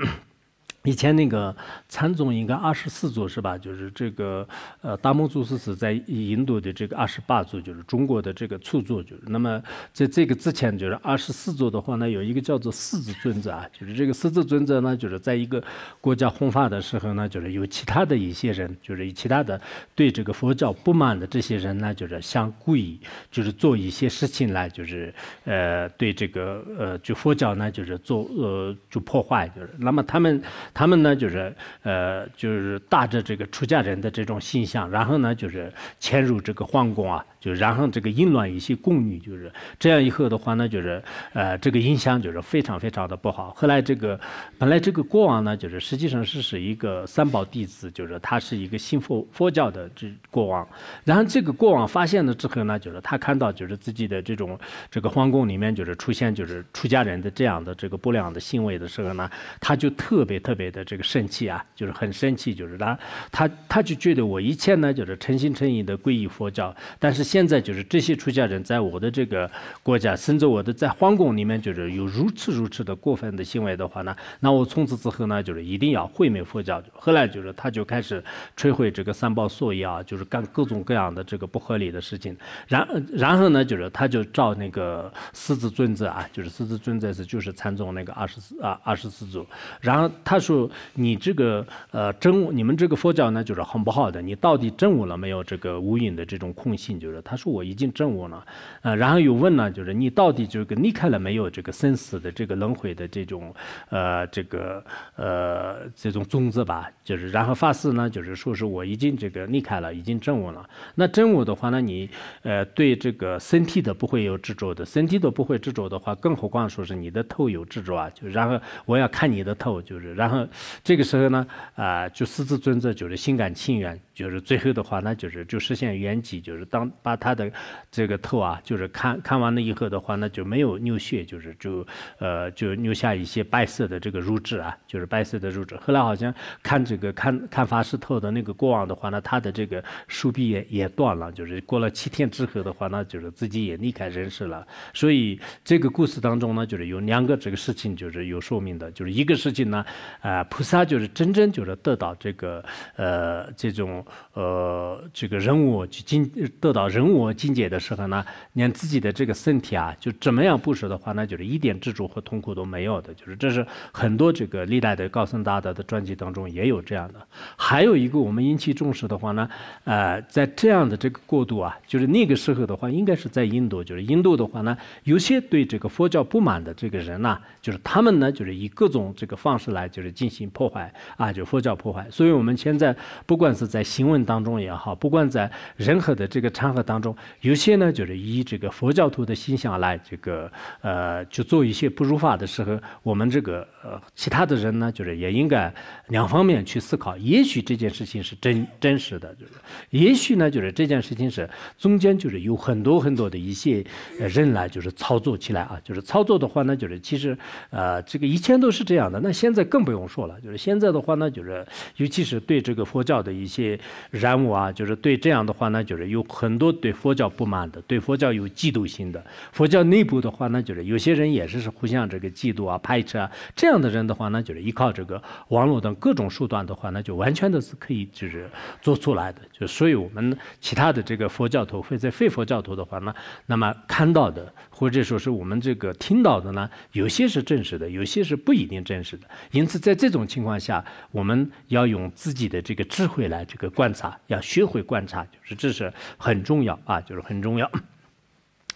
以前那个禅宗应该二十四座，是吧？就是这个呃，大孟祖师是在印度的这个二十八座，就是中国的这个初祖。就是那么，在这个之前，就是二十四座的话呢，有一个叫做四字尊者啊，就是这个四字尊者呢，就是在一个国家弘法的时候呢，就是有其他的一些人，就是其他的对这个佛教不满的这些人呢，就是想故意就是做一些事情来，就是呃，对这个呃，就佛教呢，就是做呃，就破坏。就是那么他们。他们呢，就是，呃，就是打着这个出家人的这种形象，然后呢，就是潜入这个皇宫啊。就然后这个淫乱一些宫女就是这样以后的话呢，就是呃这个影响就是非常非常的不好。后来这个本来这个国王呢，就是实际上是是一个三宝弟子，就是他是一个信佛佛教的这国王。然后这个国王发现了之后呢，就是他看到就是自己的这种这个皇宫里面就是出现就是出家人的这样的这个不良的行为的时候呢，他就特别特别的这个生气啊，就是很生气，就是他他他就觉得我以前呢就是诚心诚意的皈依佛教，但是。现在就是这些出家人，在我的这个国家，甚至我的在皇宫里面，就是有如此如此的过分的行为的话呢，那我从此之后呢，就是一定要毁灭佛教。后来就是他就开始摧毁这个三宝所业啊，就是干各种各样的这个不合理的事情。然然后呢，就是他就照那个狮子尊者啊，就是狮子尊者是就是禅宗那个二十四啊二十四祖。然后他说：“你这个呃真，你们这个佛教呢，就是很不好的，你到底真悟了没有？这个无影的这种空性就是。”他说我已经证悟了，呃，然后又问呢，就是你到底这个离开了没有这个生死的这个轮回的这种，呃，这个呃这种种子吧，就是然后发誓呢，就是说是我已经这个离开了，已经证悟了。那证悟的话呢，你呃对这个身体的不会有执着的，身体都不会执着的话，更何况说是你的头有执着啊？就然后我要看你的头，就是然后这个时候呢，啊，就私自尊者就是心甘情愿，就是最后的话，那就是就实现原籍，就是当把他的这个头啊，就是看看完了以后的话，那就没有流血，就是就呃就留下一些白色的这个乳汁啊，就是白色的乳汁。后来好像看这个看看法师头的那个过往的话，那他的这个手臂也也断了，就是过了七天之后的话，那就是自己也离开人世了。所以这个故事当中呢，就是有两个这个事情，就是有说明的，就是一个事情呢，啊菩萨就是真正就是得到这个呃这种。呃，这个人物去进得到人物境界的时候呢，连自己的这个身体啊，就怎么样布施的话呢，就是一点执着和痛苦都没有的，就是这是很多这个历代的高僧大德的传记当中也有这样的。还有一个我们引起重视的话呢，呃，在这样的这个过渡啊，就是那个时候的话，应该是在印度，就是印度的话呢，有些对这个佛教不满的这个人呢，就是他们呢，就是以各种这个方式来就是进行破坏啊，就佛教破坏。所以我们现在不管是在。行文当中也好，不管在任何的这个场合当中，有些呢就是以这个佛教徒的形象来这个呃，就做一些不如法的时候，我们这个呃其他的人呢，就是也应该两方面去思考。也许这件事情是真真实的，就是，也许呢，就是这件事情是中间就是有很多很多的一些人来就是操作起来啊，就是操作的话呢，就是其实呃这个以前都是这样的，那现在更不用说了，就是现在的话呢，就是尤其是对这个佛教的一些。然我啊，就是对这样的话呢，就是有很多对佛教不满的，对佛教有嫉妒心的。佛教内部的话呢，就是有些人也是是互相这个嫉妒啊、排斥啊。这样的人的话呢，就是依靠这个网络等各种手段的话呢，就完全的是可以就是做出来的。就所以我们其他的这个佛教徒或者非佛教徒的话呢，那么看到的。或者说是我们这个听到的呢，有些是真实的，有些是不一定真实的。因此，在这种情况下，我们要用自己的这个智慧来这个观察，要学会观察，就是这是很重要啊，就是很重要。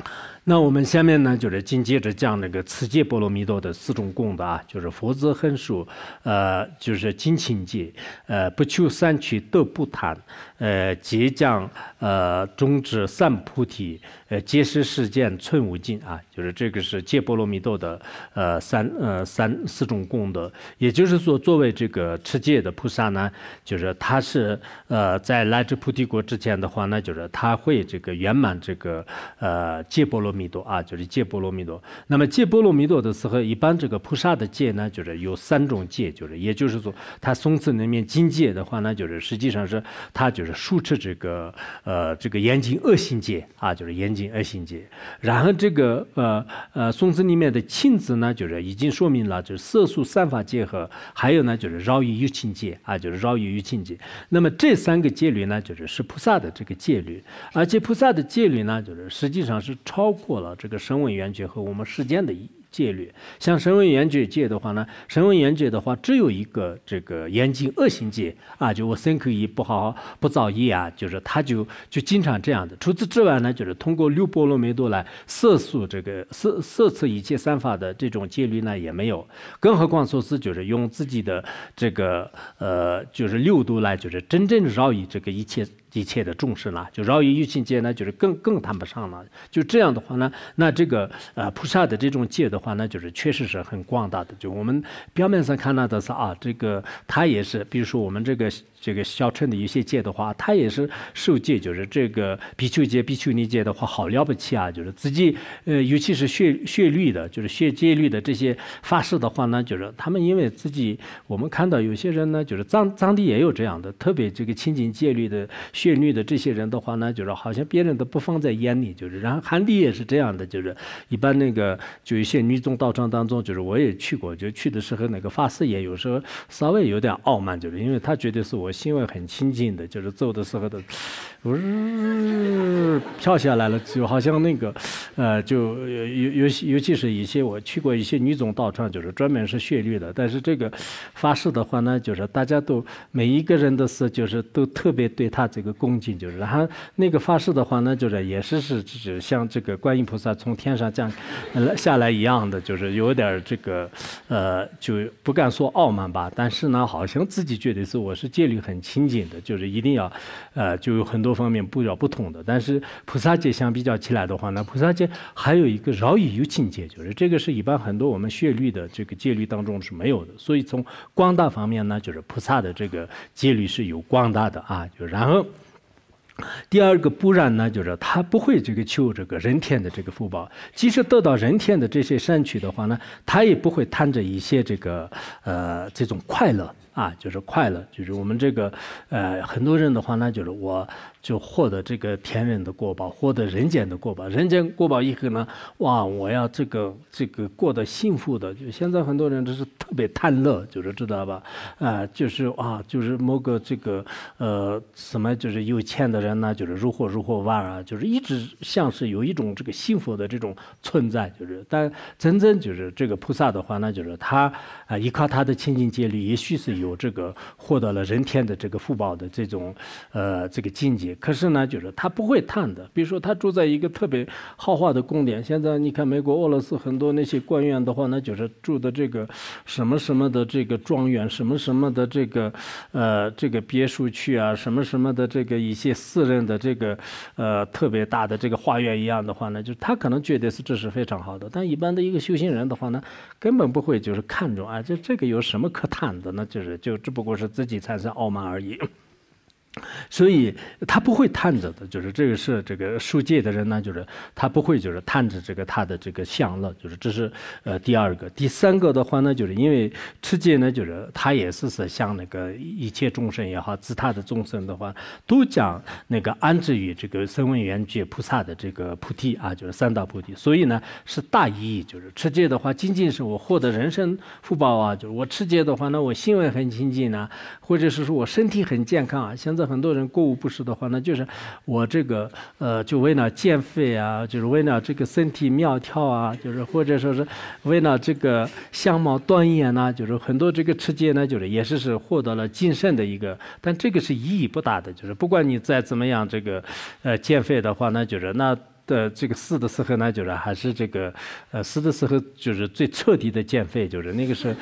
那我们下面呢，就是紧接着讲那个《此第波罗蜜多》的四种功德啊，就是佛子恒树，呃，就是精勤戒，呃，不求三趣都不贪，呃，结将呃，终止三菩提。呃，皆是事间寸无尽啊，就是这个是戒波罗蜜多的呃三呃三四种功德，也就是说，作为这个持戒的菩萨呢，就是他是呃在来至菩提国之前的话呢，就是他会这个圆满这个呃戒波罗蜜多啊，就是戒波罗蜜多。那么戒波罗蜜多的时候，一般这个菩萨的戒呢，就是有三种戒，就是也就是说，他松持那面经戒的话呢，就是实际上是他就是疏斥这个呃这个严禁恶性戒啊，就是严。二心界，然后这个呃呃宋词里面的净字呢，就是已经说明了，就是色素散发结合，还有呢就是饶益欲情界啊，就是饶益欲情界。那么这三个戒律呢，就是是菩萨的这个戒律，而且菩萨的戒律呢，就是实际上是超过了这个声闻缘觉和我们世间的一。戒律，像声闻缘觉戒的话呢，声闻缘觉的话只有一个这个严禁恶行戒啊，就我身口意不好不造业啊，就是他就就经常这样的。除此之外呢，就是通过六波罗蜜多来摄塑这个色色持一切三法的这种戒律呢也没有，更何况说是就是用自己的这个呃，就是六度来就是真正的饶以这个一切。一切的重视了，就饶于欲心界呢，就是更更谈不上了。就这样的话呢，那这个呃菩萨的这种界的话，呢，就是确实是很广大的。就我们表面上看到的是啊，这个他也是，比如说我们这个。这个小乘的一些戒的话，他也是受戒，就是这个比丘戒、比丘尼戒的话，好了不起啊，就是自己，呃，尤其是学学律的，就是学戒律的这些法师的话呢，就是他们因为自己，我们看到有些人呢，就是藏藏地也有这样的，特别这个亲近戒律的、学律的这些人的话呢，就是好像别人都不放在眼里，就是然后汉地也是这样的，就是一般那个就一些女宗道场当中，就是我也去过，就去的时候那个法师也有时候稍微有点傲慢，就是因为他觉得是我。我心位很清净的，就是做的时候的。不是跳下来了，就好像那个，呃，就尤尤尤其是一些我去过一些女总道场，就是专门是血律的。但是这个发誓的话呢，就是大家都每一个人都是，就是都特别对他这个恭敬。就是然后那个发誓的话呢，就是也是是是像这个观音菩萨从天上降下来一样的，就是有点这个，呃，就不敢说傲慢吧，但是呢，好像自己觉得是我是戒律很清净的，就是一定要，呃，就有很多。方面不要不同的，但是菩萨戒相比较起来的话呢，菩萨戒还有一个饶以有境界，就是这个是一般很多我们血律的这个戒律当中是没有的。所以从广大方面呢，就是菩萨的这个戒律是有广大的啊。就然后第二个不然呢，就是他不会这个求这个人天的这个福报，即使得到人天的这些善举的话呢，他也不会贪着一些这个呃这种快乐啊，就是快乐，就是我们这个呃很多人的话呢，就是我。就获得这个天人的过报，获得人间的过报。人间过报以后呢，哇，我要这个这个过得幸福的。就现在很多人都是特别贪乐，就是知道吧？啊，就是啊，就是某个这个呃什么，就是有钱的人呢，就是如何如何玩啊，就是一直像是有一种这个幸福的这种存在。就是，但真正就是这个菩萨的话呢，就是他啊，依靠他的清净戒律，也许是有这个获得了人天的这个福报的这种呃这个境界。可是呢，就是他不会贪的。比如说，他住在一个特别豪华的宫殿。现在你看，美国、俄罗斯很多那些官员的话，那就是住的这个什么什么的这个庄园，什么什么的这个呃这个别墅区啊，什么什么的这个一些私人的这个呃特别大的这个花园一样的话呢，就是他可能觉得是这是非常好的。但一般的一个修行人的话呢，根本不会就是看重啊，就这个有什么可贪的呢？就是就只不过是自己产生傲慢而已。所以他不会贪着的，就是这个是这个出界的人呢，就是他不会就是贪着这个他的这个享乐，就是这是呃第二个，第三个的话呢，就是因为持戒呢，就是他也是是像那个一切众生也好，自他的众生的话，都讲那个安置于这个声闻缘觉菩萨的这个菩提啊，就是三大菩提，所以呢是大意义。就是持戒的话，仅仅是我获得人生福报啊，就是我持戒的话，那我心为很清净啊，或者是说我身体很健康啊，现在。很多人过午不食的话，那就是我这个呃，就为了减肥啊，就是为了这个身体苗条啊，就是或者说是为了这个相貌端严呐，就是很多这个吃戒呢，就是也是是获得了晋升的一个，但这个是意义不大的，就是不管你再怎么样这个呃减肥的话那就是那的这个死的时候呢，就是还是这个呃死的时候就是最彻底的减肥，就是那个是。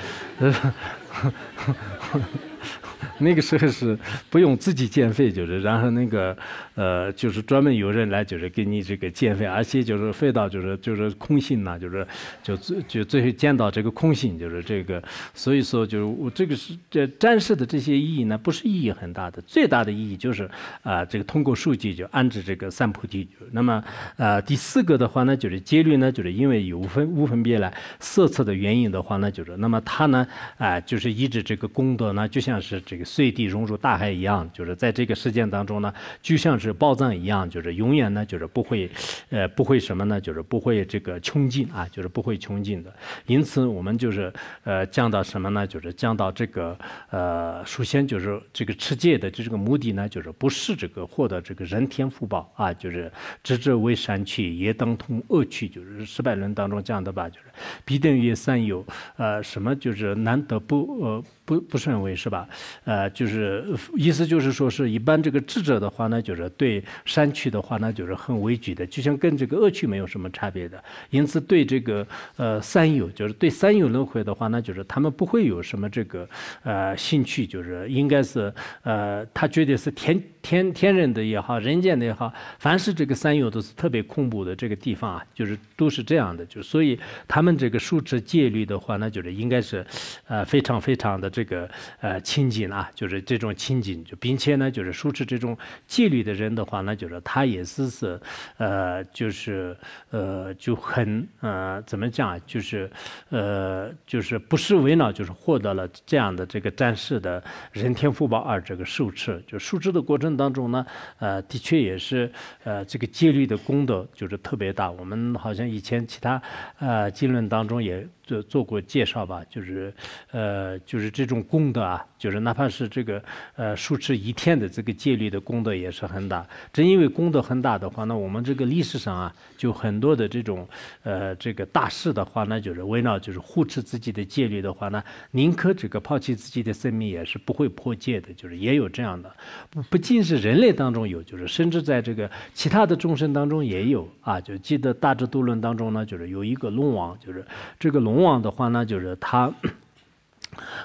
那个时候是不用自己建费，就是然后那个呃就是专门有人来，就是给你这个建费，而且就是费到就是就是空心呐，就是就最就最后见到这个空心，就是这个，所以说就是我这个是这展示的这些意义呢，不是意义很大的，最大的意义就是啊这个通过数据就安置这个三菩提。那么呃第四个的话呢，就是戒律呢，就是因为有分无分别来色测的原因的话呢，就是那么它呢啊就是一直这个功德呢，就像是。这个碎地融入大海一样，就是在这个事件当中呢，就像是宝藏一样，就是永远呢，就是不会，呃，不会什么呢？就是不会这个穷尽啊，就是不会穷尽的。因此，我们就是呃，讲到什么呢？就是讲到这个呃，首先就是这个持戒的这个目的呢，就是不是这个获得这个人天福报啊，就是直至为善去，也当通恶去，就是失败论当中讲的吧，就是。必等于三有，呃，什么就是难得不呃不不善为是吧？呃，就是意思就是说是一般这个智者的话呢，就是对山区的话呢，就是很畏惧的，就像跟这个恶趣没有什么差别的。因此对这个呃三有，就是对三有轮回的话呢，就是他们不会有什么这个呃兴趣，就是应该是呃他觉得是天。天天人的也好，人间的也好，凡是这个三有都是特别恐怖的。这个地方啊，就是都是这样的。就所以他们这个数持戒律的话那就是应该是，呃，非常非常的这个呃亲近啊，就是这种亲近，就并且呢，就是受持这种戒律的人的话，那就是他也是是，呃，就是呃就很呃怎么讲，就是呃就是不是为呢，就是获得了这样的这个暂时的人天福报二这个受持，就受持的过程。当中呢，呃，的确也是，呃，这个戒律的功德就是特别大。我们好像以前其他，呃，经论当中也。做做过介绍吧，就是，呃，就是这种功德啊，就是哪怕是这个，呃，数持一天的这个戒律的功德也是很大。正因为功德很大的话，那我们这个历史上啊，就很多的这种，呃，这个大事的话，那就是围绕就是护持自己的戒律的话呢，宁可这个抛弃自己的生命也是不会破戒的，就是也有这样的。不不仅是人类当中有，就是甚至在这个其他的众生当中也有啊。就记得《大智度论》当中呢，就是有一个龙王，就是这个龙。往往的话呢，就是他。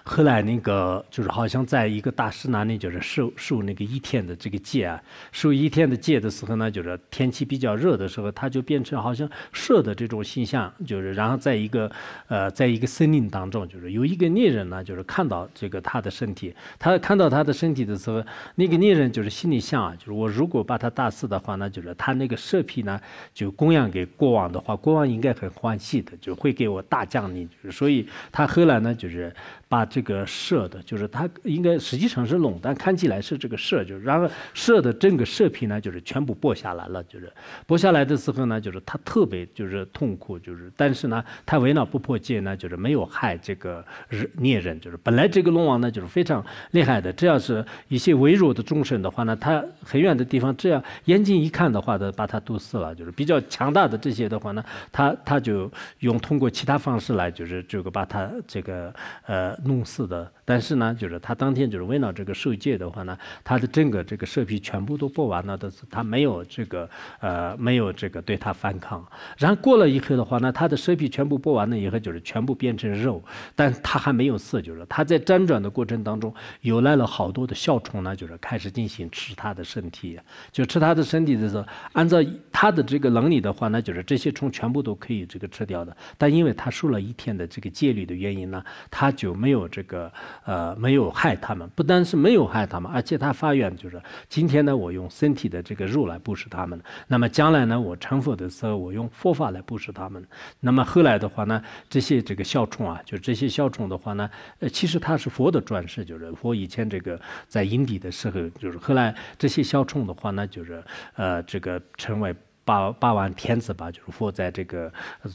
后来那个就是好像在一个大师那里，就是受受那个一天的这个戒啊，受一天的戒的时候呢，就是天气比较热的时候，他就变成好像蛇的这种形象，就是然后在一个呃，在一个森林当中，就是有一个猎人呢，就是看到这个他的身体，他看到他的身体的时候，那个猎人就是心里想啊，就是我如果把他打死的话，那就是他那个蛇皮呢就供养给国王的话，国王应该很欢喜的，就会给我大奖励，所以他后来呢就是。把这个射的，就是他应该实际上是垄断，看起来是这个射，就是然后射的整个射频呢，就是全部剥下来了，就是剥下来的时候呢，就是他特别就是痛苦，就是但是呢，他为了不破戒呢？就是没有害这个日孽人，就是本来这个龙王呢就是非常厉害的，这要是一些微弱的众生的话呢，他很远的地方这样眼睛一看的话，呢，把他毒死了。就是比较强大的这些的话呢，他他就用通过其他方式来，就是这个把他这个呃。弄死的但是呢，就是他当天就是为了这个受戒的话呢，他的整个这个蛇皮全部都剥完了，但是他没有这个呃，没有这个对他反抗。然后过了一刻的话呢，他的蛇皮全部剥完了以后，就是全部变成肉，但他还没有死，就是他在辗转的过程当中，有来了好多的小虫呢，就是开始进行吃他的身体，就吃他的身体的时候，按照他的这个能力的话呢，就是这些虫全部都可以这个吃掉的，但因为他受了一天的这个戒律的原因呢，他就没有这个。呃，没有害他们，不单是没有害他们，而且他发愿就是，今天呢，我用身体的这个肉来布施他们，那么将来呢，我成佛的时候，我用佛法来布施他们。那么后来的话呢，这些这个小虫啊，就这些小虫的话呢，呃，其实它是佛的转世，就是佛以前这个在阴地的时候，就是后来这些小虫的话呢，就是呃，这个成为。八八万天子吧，就是佛在这个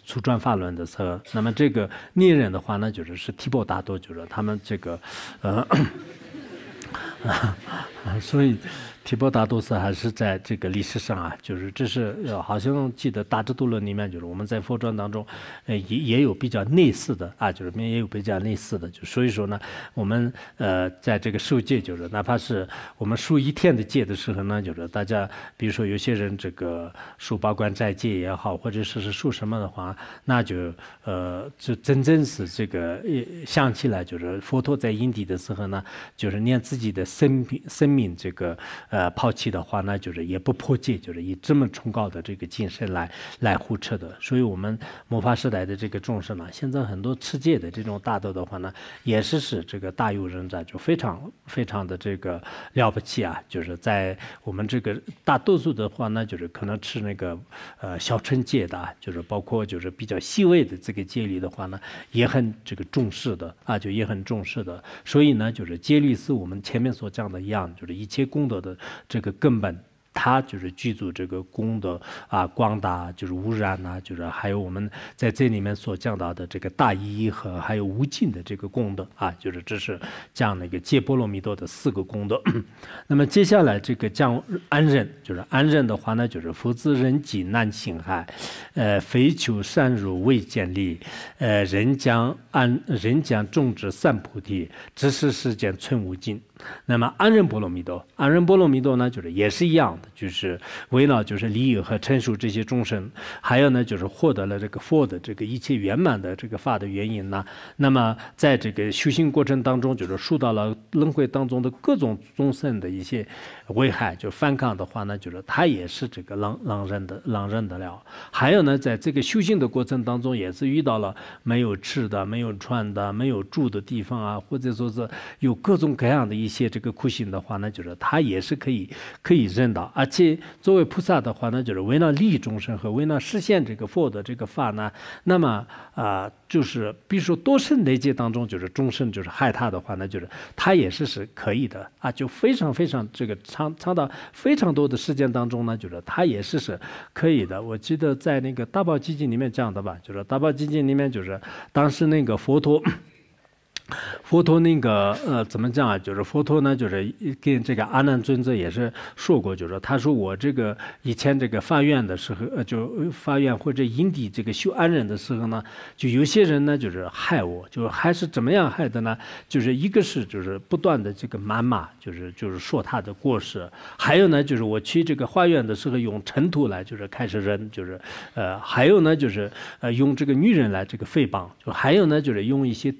出转法轮的时候，那么这个逆人的话呢，就是是提婆达多，就是他们这个，呃，所以。提婆达多是还是在这个历史上啊，就是这是好像记得《大智度论》里面，就是我们在佛传当中，呃也也有比较类似的啊，就是也有比较类似的，就所以说呢，我们呃在这个受戒，就是哪怕是我们受一天的戒的时候呢，就是大家比如说有些人这个受八关斋戒也好，或者是是受什么的话，那就呃就真正是这个想起来就是佛陀在因地的时候呢，就是念自己的生命生命这个。呃，抛弃的话，那就是也不破戒，就是以这么崇高的这个精神来来护持的。所以，我们末法时代的这个重视呢，现在很多持戒的这种大德的话呢，也是使这个大有人在，就非常非常的这个了不起啊！就是在我们这个大多数的话呢，就是可能吃那个呃小乘戒的，就是包括就是比较细微的这个戒律的话呢，也很这个重视的啊，就也很重视的。所以呢，就是戒律是我们前面所讲的一样，就是一切功德的。这个根本，它就是具足这个功德啊，广大就是污染呐，就是还有我们在这里面所讲到的这个大一和还有无尽的这个功德啊，就是这是讲那个戒波罗蜜多的四个功德。那么接下来这个讲安忍，就是安忍的话呢，就是福自人己难行害，呃，非求善入未建立，呃，人将安人将种植三菩提，只是世间寸无尽。那么安忍波罗蜜多，安忍波罗蜜多呢，就是也是一样的，就是为了就是利益和成熟这些众生，还有呢就是获得了这个佛的这个一切圆满的这个法的原因呢。那么在这个修行过程当中，就是受到了轮回当中的各种众生的一些危害，就反抗的话呢，就是他也是这个浪浪人的浪忍得了。还有呢，在这个修行的过程当中，也是遇到了没有吃的、没有穿的、没有住的地方啊，或者说是有各种各样的一。一些这个苦行的话呢，就是他也是可以可以认的，而且作为菩萨的话呢，就是为了利益众生和为了实现这个佛的这个法呢，那么啊，就是比如说多生累劫当中，就是众生就是害他的话，那就是他也是是可以的啊，就非常非常这个常常到非常多的事件当中呢，就是他也是是可以的。我记得在那个《大宝基金里面讲的吧，就是《大宝基金里面就是当时那个佛陀。佛陀那个呃怎么讲啊？就是佛陀呢，就是跟这个阿难尊者也是说过，就说他说我这个以前这个发愿的时候，呃，就发愿或者因地这个修安忍的时候呢，就有些人呢就是害我，就是还是怎么样害的呢？就是一个是就是不断的这个谩骂，就是就是说他的过失；还有呢就是我去这个花园的时候用尘土来就是开始扔，就是呃还有呢就是呃用这个女人来这个诽谤；就还有呢就是用一些。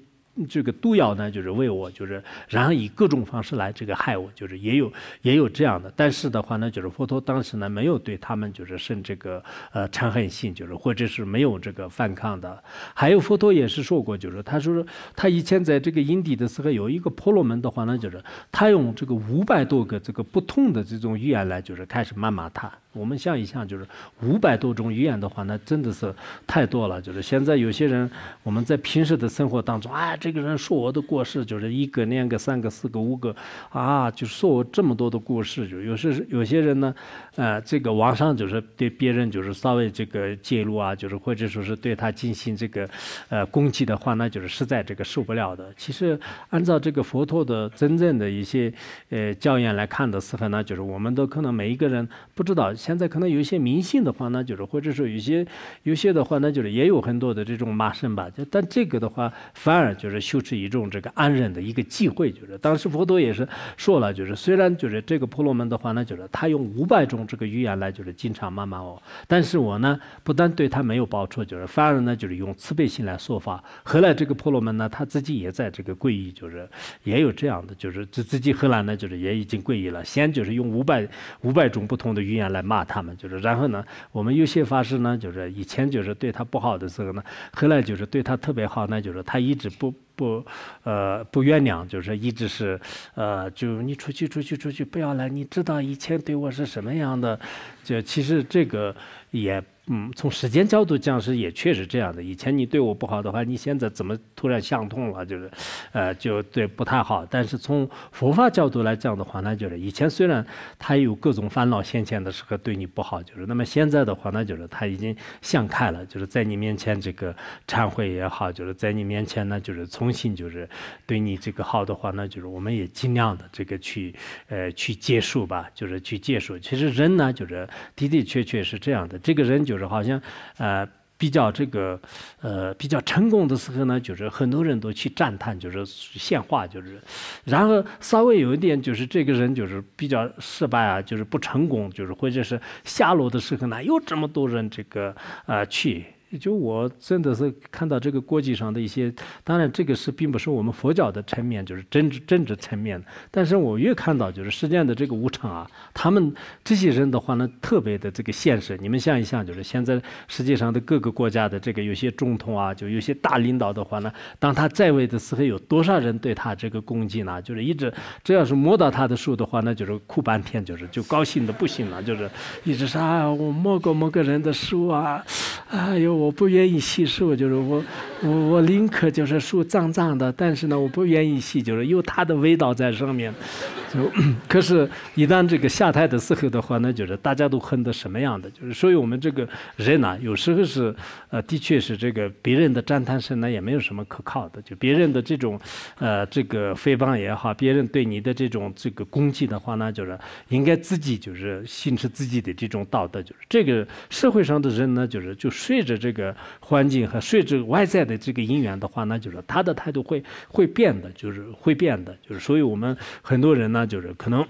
这个毒药呢，就是为我，就是然后以各种方式来这个害我，就是也有也有这样的。但是的话呢，就是佛陀当时呢没有对他们就是生这个呃嗔恨心，就是或者是没有这个反抗的。还有佛陀也是说过，就是他说他以前在这个阴地的时候，有一个婆罗门的话呢，就是他用这个五百多个这个不同的这种语言来就是开始谩骂他。我们像一想，就是五百多种语言的话，那真的是太多了。就是现在有些人，我们在平时的生活当中，啊，这个人说我的故事，就是一个、两个、三个、四个、五个，啊，就说我这么多的故事。就有时有些人呢，呃，这个网上就是对别人就是稍微这个介入啊，就是或者说是对他进行这个，呃，攻击的话那就是实在这个受不了的。其实按照这个佛陀的真正的一些，呃，教言来看的时候呢，就是我们都可能每一个人不知道。现在可能有一些迷信的话呢，就是或者说有些有些的话，呢，就是也有很多的这种骂声吧。就但这个的话，反而就是修持一种这个安忍的一个机会。就是当时佛陀也是说了，就是虽然就是这个婆罗门的话呢，就是他用五百种这个语言来就是经常骂骂我，但是我呢不但对他没有报酬，就是反而呢就是用慈悲心来说法。后来这个婆罗门呢他自己也在这个皈依，就是也有这样的，就是自自己后来呢就是也已经皈依了，先就是用五百五百种不同的语言来骂。他们就是，然后呢，我们有些法师呢，就是以前就是对他不好的时候呢，后来就是对他特别好，那就是他一直不不呃不原谅，就是一直是呃就你出去出去出去不要来，你知道以前对我是什么样的，就其实这个也。嗯，从时间角度讲是也确实这样的。以前你对我不好的话，你现在怎么突然想通了？就是，呃，就对不太好。但是从佛法角度来讲的话，那就是以前虽然他有各种烦恼现前的时候对你不好，就是那么现在的话，那就是他已经想开了，就是在你面前这个忏悔也好，就是在你面前呢，就是重新就是对你这个好的话，那就是我们也尽量的这个去呃去接受吧，就是去接受。其实人呢，就是的的确确是这样的，这个人就。就是好像，呃，比较这个，呃，比较成功的时候呢，就是很多人都去赞叹，就是献花，就是；然后稍微有一点，就是这个人就是比较失败啊，就是不成功，就是或者是下落的时候呢，有这么多人这个呃去。就我真的是看到这个国际上的一些，当然这个是并不是我们佛教的层面，就是政治政治层面但是我越看到就是世界的这个无常啊，他们这些人的话呢，特别的这个现实。你们想一想，就是现在实际上的各个国家的这个有些总统啊，就有些大领导的话呢，当他在位的时候，有多少人对他这个攻击呢？就是一直只要是摸到他的书的话，那就是哭半天，就是就高兴的不行了，就是一直说啊，我摸过某个人的书啊，哎呦。我不愿意洗漱，就是我，我我宁可就是树脏脏的，但是呢，我不愿意洗，就是有它的味道在上面。就 可是，一旦这个下台的时候的话呢，就是大家都恨的什么样的？就是所以我们这个人呢，有时候是，呃，的确是这个别人的赞叹声呢，也没有什么可靠的，就别人的这种，呃，这个诽谤也好，别人对你的这种这个攻击的话呢，就是应该自己就是信持自己的这种道德，就是这个社会上的人呢，就是就睡着这。这个环境和甚着外在的这个因缘的话，那就是他的态度会会变的，就是会变的，就是所以我们很多人呢，就是可能。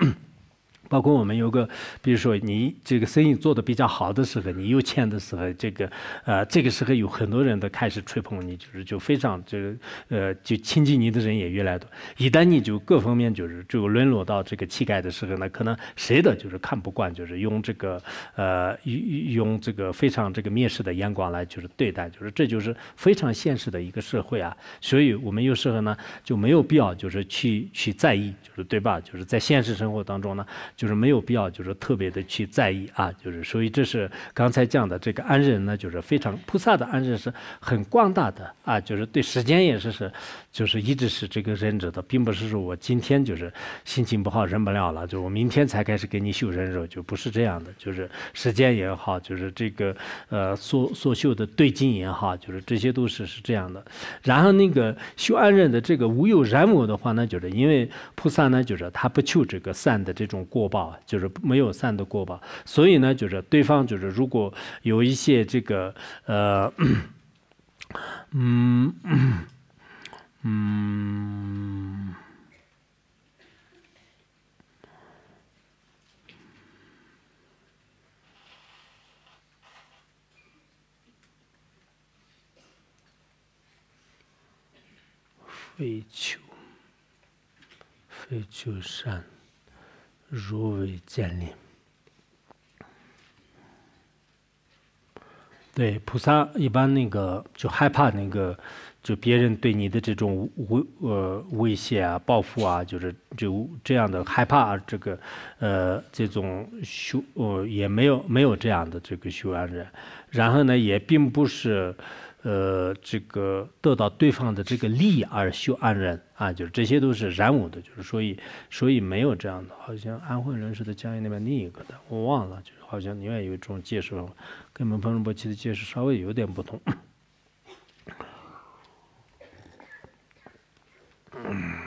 包括我们有个，比如说你这个生意做得比较好的时候，你有钱的时候，这个呃，这个时候有很多人都开始吹捧你，就是就非常就是呃，就亲近你的人也越来越多。一旦你就各方面就是就沦落到这个乞丐的时候呢，可能谁的就是看不惯，就是用这个呃，用用这个非常这个蔑视的眼光来就是对待，就是这就是非常现实的一个社会啊。所以我们有时候呢就没有必要就是去去在意，就是对吧？就是在现实生活当中呢。就是没有必要，就是特别的去在意啊，就是所以这是刚才讲的这个安忍呢，就是非常菩萨的安忍是很广大的啊，就是对时间也是是。就是一直是这个忍者的，并不是说我今天就是心情不好忍不了了，就我明天才开始给你修忍肉。就不是这样的。就是时间也好，就是这个呃，所所修的对境也好，就是这些都是是这样的。然后那个修安忍的这个无有染我的话呢，就是因为菩萨呢，就是他不求这个善的这种果报，就是没有善的果报，所以呢，就是对方就是如果有一些这个呃，嗯。嗯，飞丘，飞丘山入为建立。对菩萨一般那个就害怕那个。就别人对你的这种威呃威胁啊、报复啊，就是就这样的害怕，这个呃这种修呃也没有没有这样的这个修安人，然后呢也并不是呃这个得到对方的这个利益而修安人啊，就是这些都是染污的，就是所以所以没有这样的，好像安徽人是在江阴那边另一个的，我忘了，就是好像另外有一种解释跟我们潘荣波提的解释稍微有点不同。嗯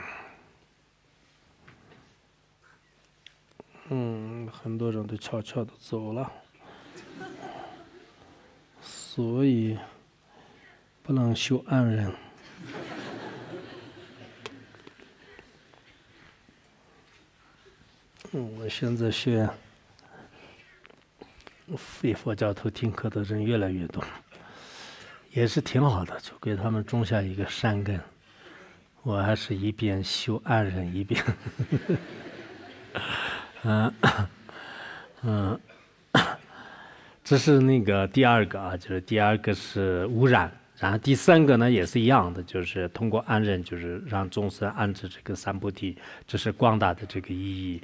嗯，很多人都悄悄的走了，所以不能修安人。嗯，现在学非佛教徒听课的人越来越多，也是挺好的，就给他们种下一个善根。我还是一边修安忍一边，嗯 嗯，这是那个第二个啊，就是第二个是污染，然后第三个呢也是一样的，就是通过安忍，就是让众生安置这个三菩提，这是广大的这个意义，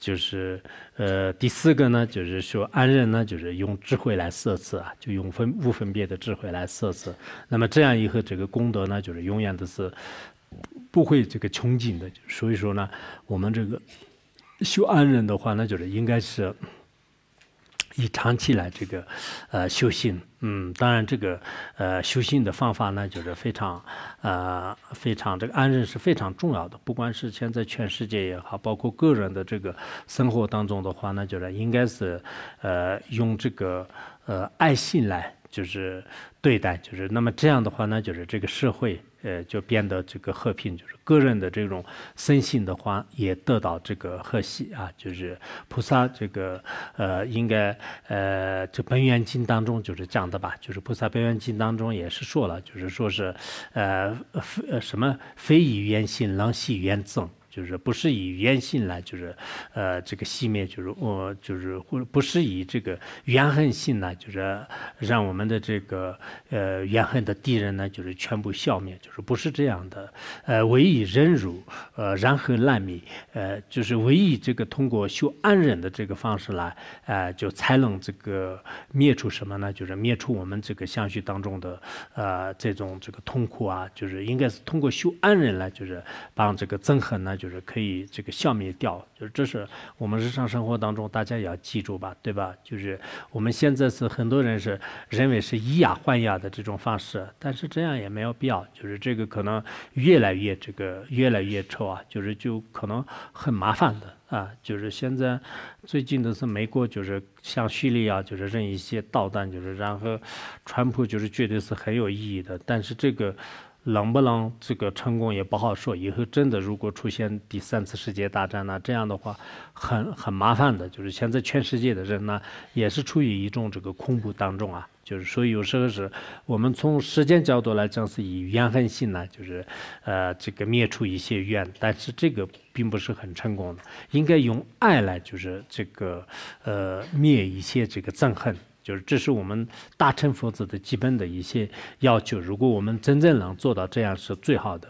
就是呃，第四个呢就是说安忍呢就是用智慧来摄持啊，就用分无分别的智慧来摄持，那么这样以后这个功德呢就是永远都是。不会这个穷尽的，所以说呢，我们这个修安忍的话，那就是应该是以长期来这个呃修行。嗯，当然这个呃修行的方法呢，就是非常呃非常这个安忍是非常重要的，不管是现在全世界也好，包括个人的这个生活当中的话，那就是应该是呃用这个呃爱心来就是对待，就是那么这样的话呢，就是这个社会。呃，就变得这个和平，就是个人的这种身心的话，也得到这个和谐啊。就是菩萨这个呃，应该呃，这《本愿经》当中就是讲的吧？就是菩萨《本愿经》当中也是说了，就是说是，呃，非什么非以言信，郎戏言憎。就是不是以原性来，就是，呃，这个熄灭，就是我就是或不是以这个怨恨性呢，就是让我们的这个呃怨恨的敌人呢，就是全部消灭，就是不是这样的，呃，唯以忍辱，呃，然后烂米，呃，就是唯以这个通过修安忍的这个方式来，呃，就才能这个灭出什么呢？就是灭出我们这个相续当中的呃这种这个痛苦啊，就是应该是通过修安忍来，就是把这个憎恨呢就。就是可以这个消灭掉，就是这是我们日常生活当中大家也要记住吧，对吧？就是我们现在是很多人是认为是以牙还牙的这种方式，但是这样也没有必要，就是这个可能越来越这个越来越臭啊，就是就可能很麻烦的啊。就是现在最近的是美国就是像叙利亚就是扔一些导弹，就是然后川普就是觉得是很有意义的，但是这个。能不能这个成功也不好说。以后真的如果出现第三次世界大战呢？这样的话，很很麻烦的。就是现在全世界的人呢，也是处于一种这个恐怖当中啊。就是说，有时候是我们从时间角度来讲，是以怨恨心呢，就是呃这个灭除一些怨，但是这个并不是很成功的。应该用爱来，就是这个呃灭一些这个憎恨。就是这是我们大乘佛子的基本的一些要求。如果我们真正能做到这样，是最好的。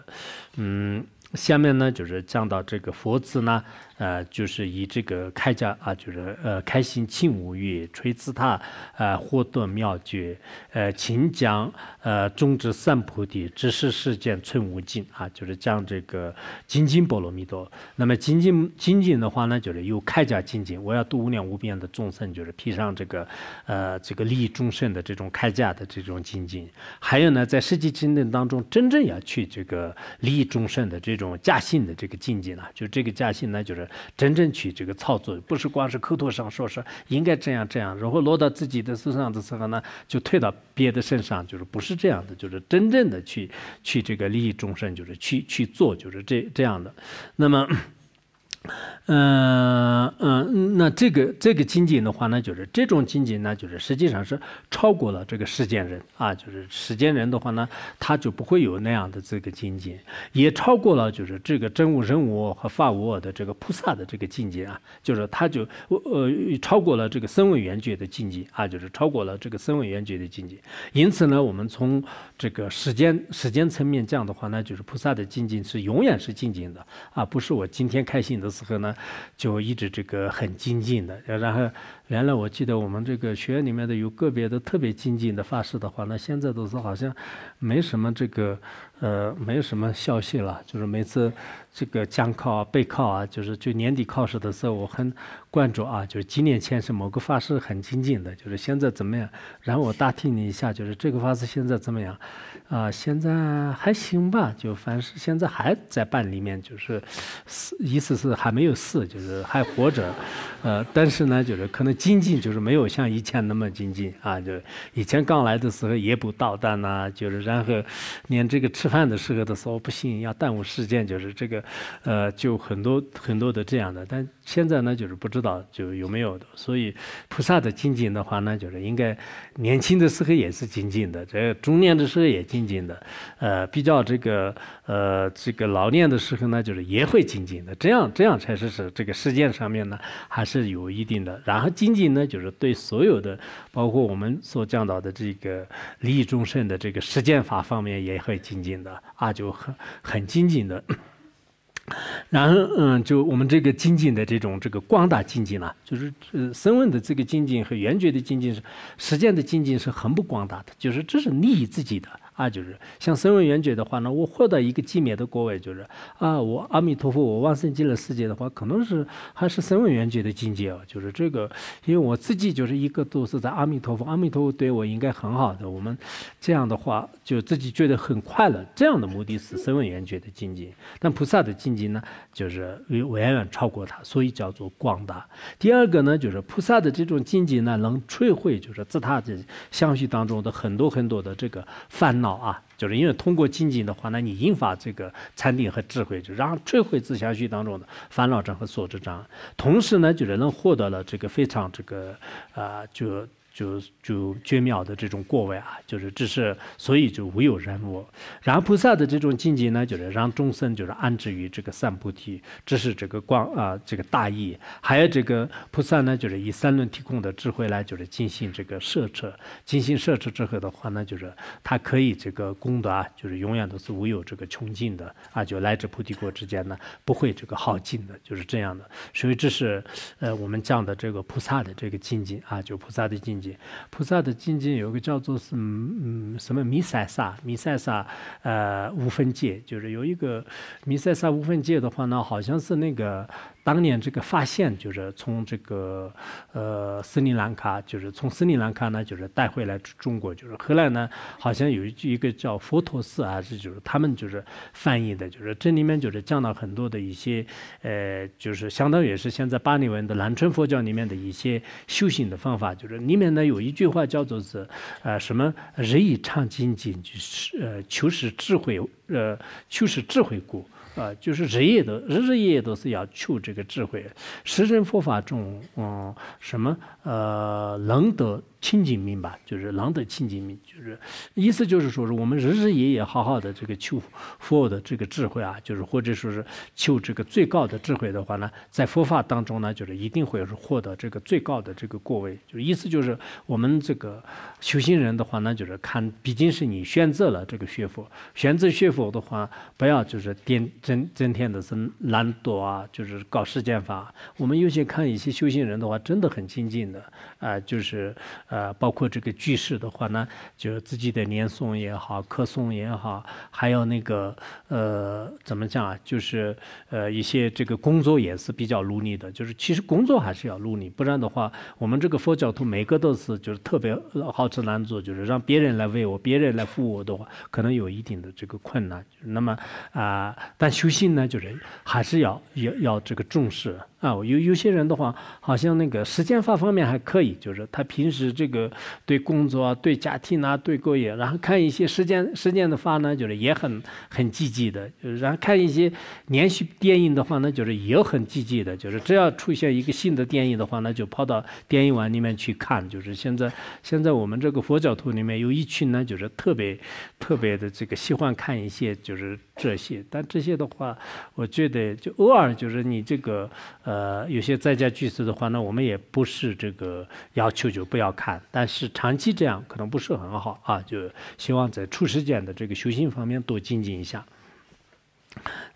嗯，下面呢就是讲到这个佛子呢。呃，就是以这个开家啊，就是呃，开心庆五月，吹紫他呃，获得妙觉，呃，勤讲，呃，中之三菩提，知是世间存无尽啊，就是讲这个精进波罗蜜多。那么精进，精进的话呢，就是有开家精进，我要度无量无边的众生，就是披上这个，呃，这个利益众生的这种开家的这种精进。还有呢，在实际精进当中，真正要去这个利益众生的这种加信的这个境界呢，就这个加信呢，就是。真正去这个操作，不是光是口头上说说应该这样这样，然后落到自己的身上的时候呢，就推到别的身上，就是不是这样的，就是真正的去去这个利益众生，就是去去做，就是这这样的。那么。嗯嗯，那这个这个境界的话呢，就是这种境界呢，就是实际上是超过了这个世间人啊，就是世间人的话呢，他就不会有那样的这个境界，也超过了就是这个真我人我和法我我的这个菩萨的这个境界啊，就是他就呃超过了这个森位缘觉的境界啊，就是超过了这个森位缘觉的境界，因此呢，我们从这个时间时间层面讲的话，那就是菩萨的境界是永远是静静的啊，不是我今天开心的时候呢。就一直这个很精进的，然后原来我记得我们这个学院里面的有个别的特别精进的法师的话，那现在都是好像没什么这个呃，没有什么消息了。就是每次这个讲考啊、背考啊，就是就年底考试的时候，我很关注啊，就是几年前是某个法师很精进的，就是现在怎么样？然后我打听你一下，就是这个法师现在怎么样？啊，现在还行吧，就凡是现在还在办里面，就是，死意思是还没有死，就是还活着，呃，但是呢，就是可能经济就是没有像以前那么经济啊，就以前刚来的时候也不捣蛋呐，就是然后连这个吃饭的时候的时候不行，要耽误时间，就是这个，呃，就很多很多的这样的，但现在呢就是不知道就有没有，所以菩萨的经济的话，呢，就是应该。年轻的时候也是精进的，这中年的时候也精进的，呃，比较这个，呃，这个老年的时候呢，就是也会精进的。这样，这样才是使这个实践上面呢，还是有一定的。然后精进呢，就是对所有的，包括我们所讲到的这个利益众生的这个实践法方面，也会精进的，啊，就很很精进的。然后，嗯，就我们这个精进的这种这个光大精进呢，就是呃，声闻的这个精进和圆觉的精进是，实践的精进是很不光大的，就是这是利益自己的。啊，就是像声闻缘觉的话呢，我获得一个寂灭的果位，就是啊，我阿弥陀佛，我往生极乐世界的话，可能是还是声闻缘觉的境界哦。就是这个，因为我自己就是一个都是在阿弥陀佛，阿弥陀佛对我应该很好的，我们这样的话就自己觉得很快乐。这样的目的是声闻缘觉的境界，但菩萨的境界呢，就是远远超过他，所以叫做广大。第二个呢，就是菩萨的这种境界呢，能摧毁就是自他的相续当中的很多很多的这个烦恼。啊，就是因为通过精进的话呢，你引发这个禅定和智慧，就然后摧毁自相续当中的烦恼障和所知障，同时呢，就人能获得了这个非常这个啊就。就就绝妙的这种过位啊，就是只是所以就无有人物。然后菩萨的这种境界呢，就是让众生就是安置于这个三菩提，这是这个光啊，这个大义。还有这个菩萨呢，就是以三轮提供的智慧来就是进行这个摄持，进行摄持之后的话呢，就是他可以这个功德啊，就是永远都是无有这个穷尽的啊，就来之菩提国之间呢，不会这个耗尽的，就是这样的。所以这是呃我们讲的这个菩萨的这个境界啊，就菩萨的境界。菩萨的境界有一个叫做是嗯什么弥赛萨弥赛萨呃无分界，就是有一个弥赛萨无分界的话呢，好像是那个。当年这个发现就是从这个呃斯里兰卡，就是从斯里兰卡呢，就是带回来中国，就是后来呢，好像有一一个叫佛陀寺啊，这就是他们就是翻译的，就是这里面就是讲了很多的一些呃，就是相当于是现在巴利文的南传佛教里面的一些修行的方法，就是里面呢有一句话叫做是，呃什么人以常精进，就是呃求是智慧，呃求是智慧故。啊，就是日夜都日日夜夜都是要求这个智慧，实证佛法中，嗯，什么呃能得。清净命吧，就是狼的清净命，就是意思就是说是我们日日夜夜好好的这个求佛的这个智慧啊，就是或者说是求这个最高的智慧的话呢，在佛法当中呢，就是一定会是获得这个最高的这个过位。就是意思就是我们这个修行人的话呢，就是看毕竟是你选择了这个学佛，选择学佛的话，不要就是添增增添的是懒惰啊，就是搞世间法。我们尤其看一些修行人的话，真的很清净的啊，就是。呃，包括这个句式的话呢，就是自己的念诵也好，课诵也好，还有那个呃，怎么讲啊？就是呃，一些这个工作也是比较努力的。就是其实工作还是要努力，不然的话，我们这个佛教徒每个都是就是特别好吃懒做，就是让别人来为我，别人来服我的话，可能有一定的这个困难。那么啊，但修行呢，就是还是要要要这个重视。啊，有有些人的话，好像那个时间发方面还可以，就是他平时这个对工作啊、对家庭啊、对个人，然后看一些时间时间的话呢，就是也很很积极的，就是然后看一些连续电影的话呢，就是也很积极的，就是只要出现一个新的电影的话呢，就跑到电影院里面去看，就是现在现在我们这个佛教徒里面有一群呢，就是特别特别的这个喜欢看一些就是。这些，但这些的话，我觉得就偶尔，就是你这个，呃，有些在家聚食的话，那我们也不是这个要求就不要看，但是长期这样可能不是很好啊，就希望在初时间的这个修行方面多精进一下。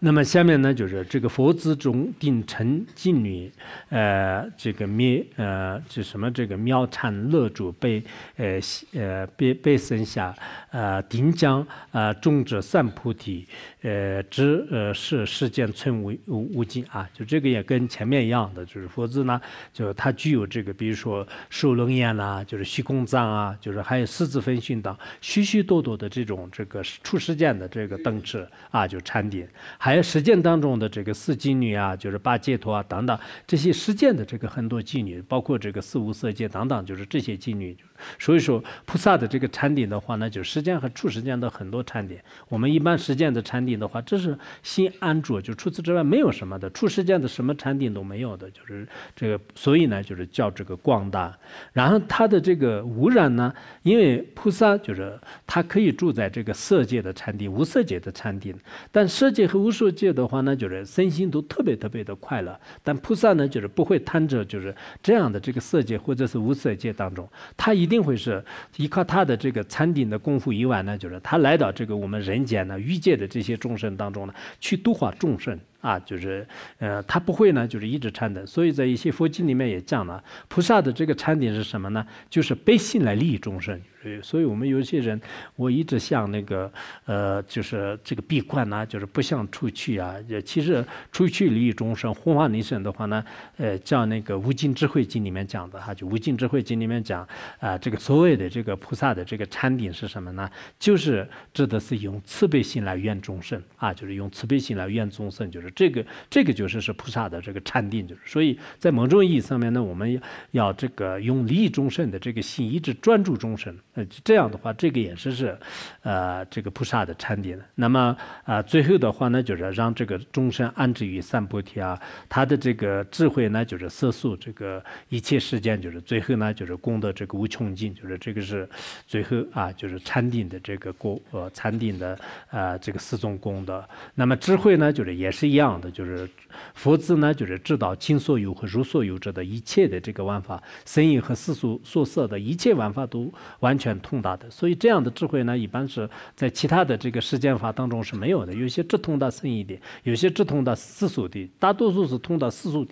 那么下面呢，就是这个佛子中定成净女，呃，这个灭呃，就什么这个妙禅乐主被，呃，呃被被生下，呃，定将啊种植三菩提，呃，知呃是世间存无无尽啊，就这个也跟前面一样的，就是佛子呢，就他具有这个，比如说受轮眼呐，就是虚空藏啊，就是还有四字分训等，许许多多的这种这个出世间的这个等质啊，就禅定。还有实践当中的这个四妓女啊，就是八戒徒啊等等这些实践的这个很多妓女，包括这个四五色界等等，就是这些妓女就。所以说菩萨的这个禅定的话，呢，就时间和处时间的很多禅定。我们一般时间的禅定的话，这是心安住，就除此之外没有什么的。处时间的什么禅定都没有的，就是这个。所以呢，就是叫这个广大。然后他的这个无染呢，因为菩萨就是他可以住在这个色界的禅定、无色界的禅定。但色界和无色界的话呢，就是身心都特别特别的快乐。但菩萨呢，就是不会贪着就是这样的这个色界或者是无色界当中，他一。定会是依靠他的这个禅定的功夫以外呢，就是他来到这个我们人间呢、欲界的这些众生当中呢，去度化众生。啊，就是，呃，他不会呢，就是一直参等。所以在一些佛经里面也讲了，菩萨的这个参定是什么呢？就是悲心来利益众生。所以我们有些人，我一直像那个，呃，就是这个闭关呢，就是不想出去啊。也其实出去利益众生。弘法利生的话呢，呃，像那个《无尽智慧经》里面讲的哈，就《无尽智慧经》里面讲啊，这个所谓的这个菩萨的这个参定是什么呢？就是指的是用慈悲心来愿众生啊，就是用慈悲心来愿众生，就是。这个这个就是是菩萨的这个禅定，就是所以在某种意义上面呢，我们要要这个用利益众生的这个心一直专注众生，呃，这样的话，这个也是是，呃，这个菩萨的禅定。那么啊，最后的话呢，就是让这个众生安置于三菩提啊，他的这个智慧呢，就是色素这个一切世间，就是最后呢，就是功德这个无穷尽，就是这个是最后啊，就是禅定的这个功，呃，禅定的啊，这个四种功德。那么智慧呢，就是也是一样。样的就是。佛字呢，就是知道亲所有和如所有者的一切的这个玩法，声音和世俗所色的一切玩法都完全通达的。所以这样的智慧呢，一般是在其他的这个实践法当中是没有的。有些只通达声音的，有些只通达世俗的，大多数是通达世俗的。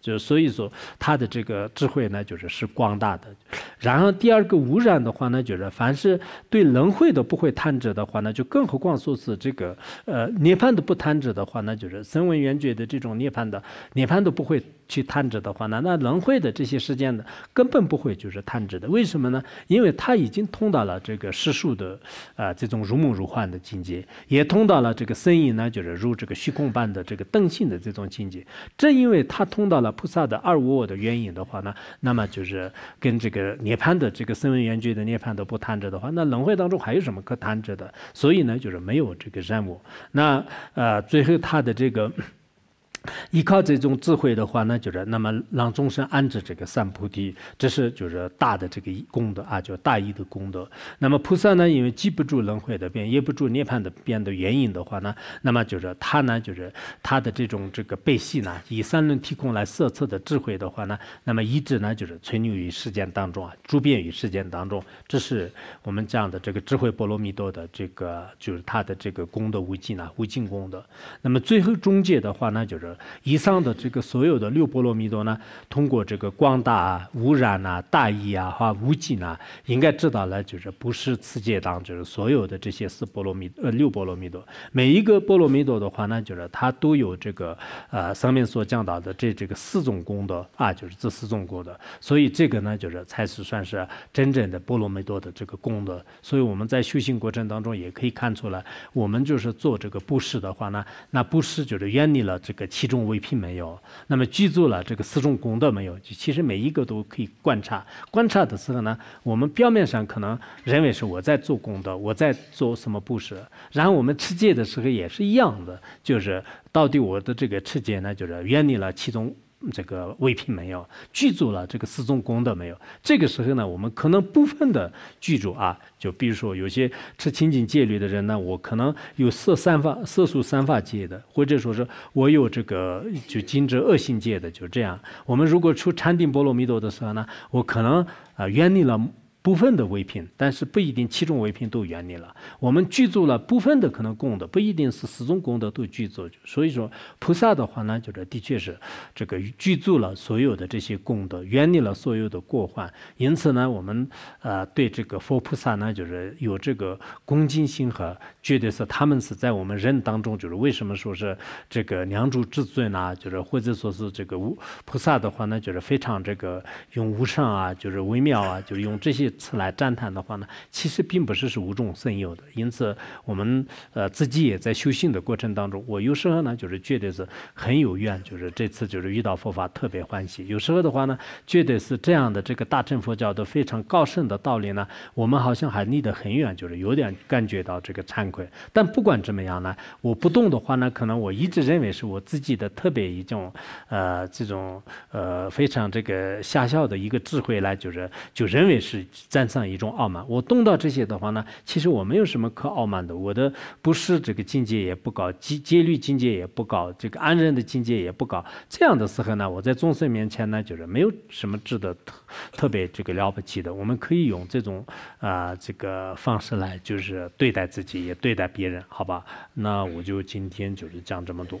就是所以说，他的这个智慧呢，就是是广大的。然后第二个污染的话呢，就是凡是对轮回的不会贪执的话呢，就更何况说是这个呃涅槃的不贪执的话呢，就是声闻缘觉的。这种涅槃的涅槃都不会去探知的话，呢，那轮回的这些事件呢，根本不会就是探知的。为什么呢？因为它已经通到了这个世俗的啊这种如梦如幻的境界，也通到了这个僧影呢，就是如这个虚空般的这个灯性的这种境界。正因为它通到了菩萨的二无我的原因的话呢，那么就是跟这个涅槃的这个声闻缘觉的涅槃都不探着的话，那轮回当中还有什么可探着的？所以呢，就是没有这个任务。那呃，最后他的这个。依靠这种智慧的话呢，就是那么让众生安置这个三菩提，这是就是大的这个功德啊，叫大义的功德。那么菩萨呢，因为记不住轮回的变，也不住涅槃的变的原因的话呢，那么就是他呢，就是他的这种这个背系呢，以三轮提供来色测的智慧的话呢，那么一直呢，就是存留于世间当中啊，诸遍于世间当中。这是我们讲的这个智慧波罗蜜多的这个，就是他的这个功德无尽呢，无尽功德。那么最后中结的话呢，就是。以上的这个所有的六波罗蜜多呢，通过这个光大啊、污染呐、大意啊和无尽呐，应该知道了，就是不是次界当中所有的这些四波罗蜜呃六波罗蜜多，每一个波罗蜜多的话呢，就是它都有这个呃上面所讲到的这这个四种功德啊，就是这四种功德，所以这个呢就是才是算是真正的波罗蜜多的这个功德。所以我们在修行过程当中也可以看出来，我们就是做这个布施的话呢，那布施就是远离了这个。其中唯品没有，那么具足了这个四种功德没有？就其实每一个都可以观察。观察的时候呢，我们表面上可能认为是我在做功德，我在做什么布施。然后我们持戒的时候也是一样的，就是到底我的这个持戒呢，就是远离了其中。这个未品没有，具足了这个四种功德没有。这个时候呢，我们可能部分的具足啊，就比如说有些持清净戒律的人呢，我可能有色散发色素散发戒的，或者说是我有这个就精致恶性戒的，就这样。我们如果出禅定波罗蜜多的时候呢，我可能啊远离了。部分的唯品，但是不一定七种唯品都圆离了。我们具足了部分的可能功德，不一定是十种功德都具足。所以说，菩萨的话呢，就是的确是这个具足了所有的这些功德，圆离了所有的过患。因此呢，我们呃对这个佛菩萨呢，就是有这个恭敬心和绝对是他们是在我们人当中，就是为什么说是这个良主至尊呢？就是或者说是这个菩萨的话呢，就是非常这个用无上啊，就是微妙啊，就是用这些。来赞叹的话呢，其实并不是是无中生有的。因此，我们呃自己也在修行的过程当中，我有时候呢就是觉得是很有怨，就是这次就是遇到佛法特别欢喜。有时候的话呢，觉得是这样的，这个大乘佛教的非常高深的道理呢，我们好像还离得很远，就是有点感觉到这个惭愧。但不管怎么样呢，我不动的话呢，可能我一直认为是我自己的特别一种呃这种呃非常这个下效的一个智慧来，就是就认为是。沾上一种傲慢，我动到这些的话呢，其实我没有什么可傲慢的，我的不是这个境界也不高，戒戒律境界也不高，这个安忍的境界也不高。这样的时候呢，我在众生面前呢，就是没有什么值得特特别这个了不起的。我们可以用这种啊这个方式来，就是对待自己也对待别人，好吧？那我就今天就是讲这么多。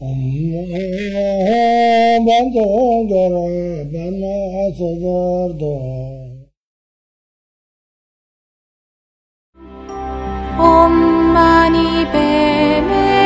Ben doğdura, ben atadırdım. Om mani padme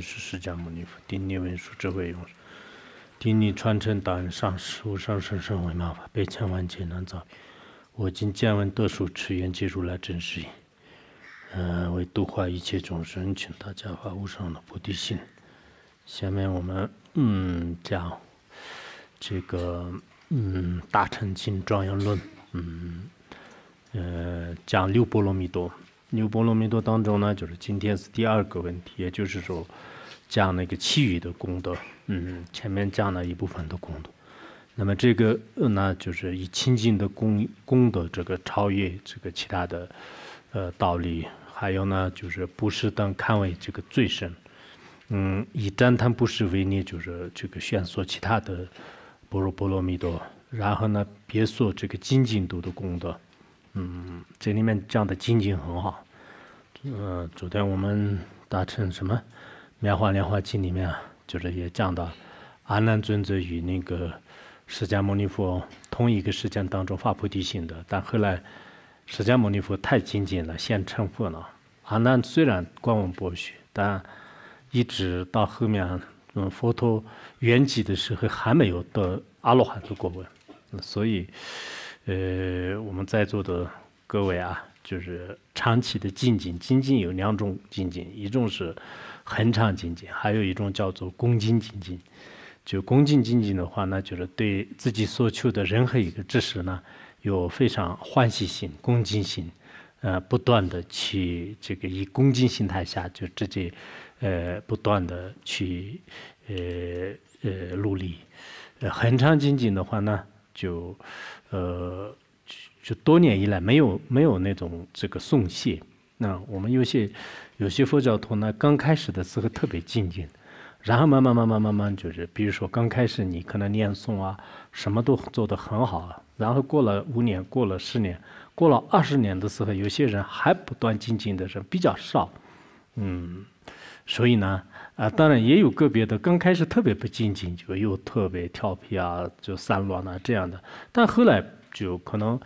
是释迦牟尼佛定力文殊智慧用定力传承达人上师无上甚深微妙法，百千万劫难遭我今见闻得受持，愿尽如来真实意，嗯，为度化一切众生，请大家发无上的菩提心。下面我们嗯讲这个嗯《大乘经庄严论》嗯呃讲六波罗蜜多。六波罗蜜多当中呢，就是今天是第二个问题，也就是说。讲那个其余的功德，嗯，前面讲了一部分的功德，那么这个呃，那就是以清净的功功德这个超越这个其他的，呃，道理，还有呢，就是不是等看为这个最深，嗯，以赞叹不是为例，就是这个宣说其他的波若波罗蜜多，然后呢，别说这个精进度的功德，嗯，这里面讲的精进很好，嗯，昨天我们达成什么？《妙华莲花经》里面啊，就是也讲到，阿难尊者与那个释迦牟尼佛同一个时间当中发菩提心的，但后来释迦牟尼佛太精进了，先成佛了。阿难虽然观闻博学，但一直到后面，嗯，佛陀圆寂的时候还没有到阿罗汉的果位，所以，呃，我们在座的各位啊。就是长期的精进，精进有两种精进，一种是恒常精进，还有一种叫做恭敬精进。就恭敬精进的话呢，就是对自己所求的任何一个知识呢，有非常欢喜心、恭敬心，呃，不断的去这个以恭敬心态下就直接，呃，不断的去呃呃努力。呃，恒常精进的话呢，就呃。就多年以来没有没有那种这个送谢。那我们有些有些佛教徒呢，刚开始的时候特别精进，然后慢慢慢慢慢慢就是，比如说刚开始你可能念诵啊，什么都做得很好啊。然后过了五年，过了十年，过了二十年的时候，有些人还不断精进的人比较少。嗯，所以呢，啊，当然也有个别的刚开始特别不精进，就又特别调皮啊，就散乱啊这样的。但后来就可能。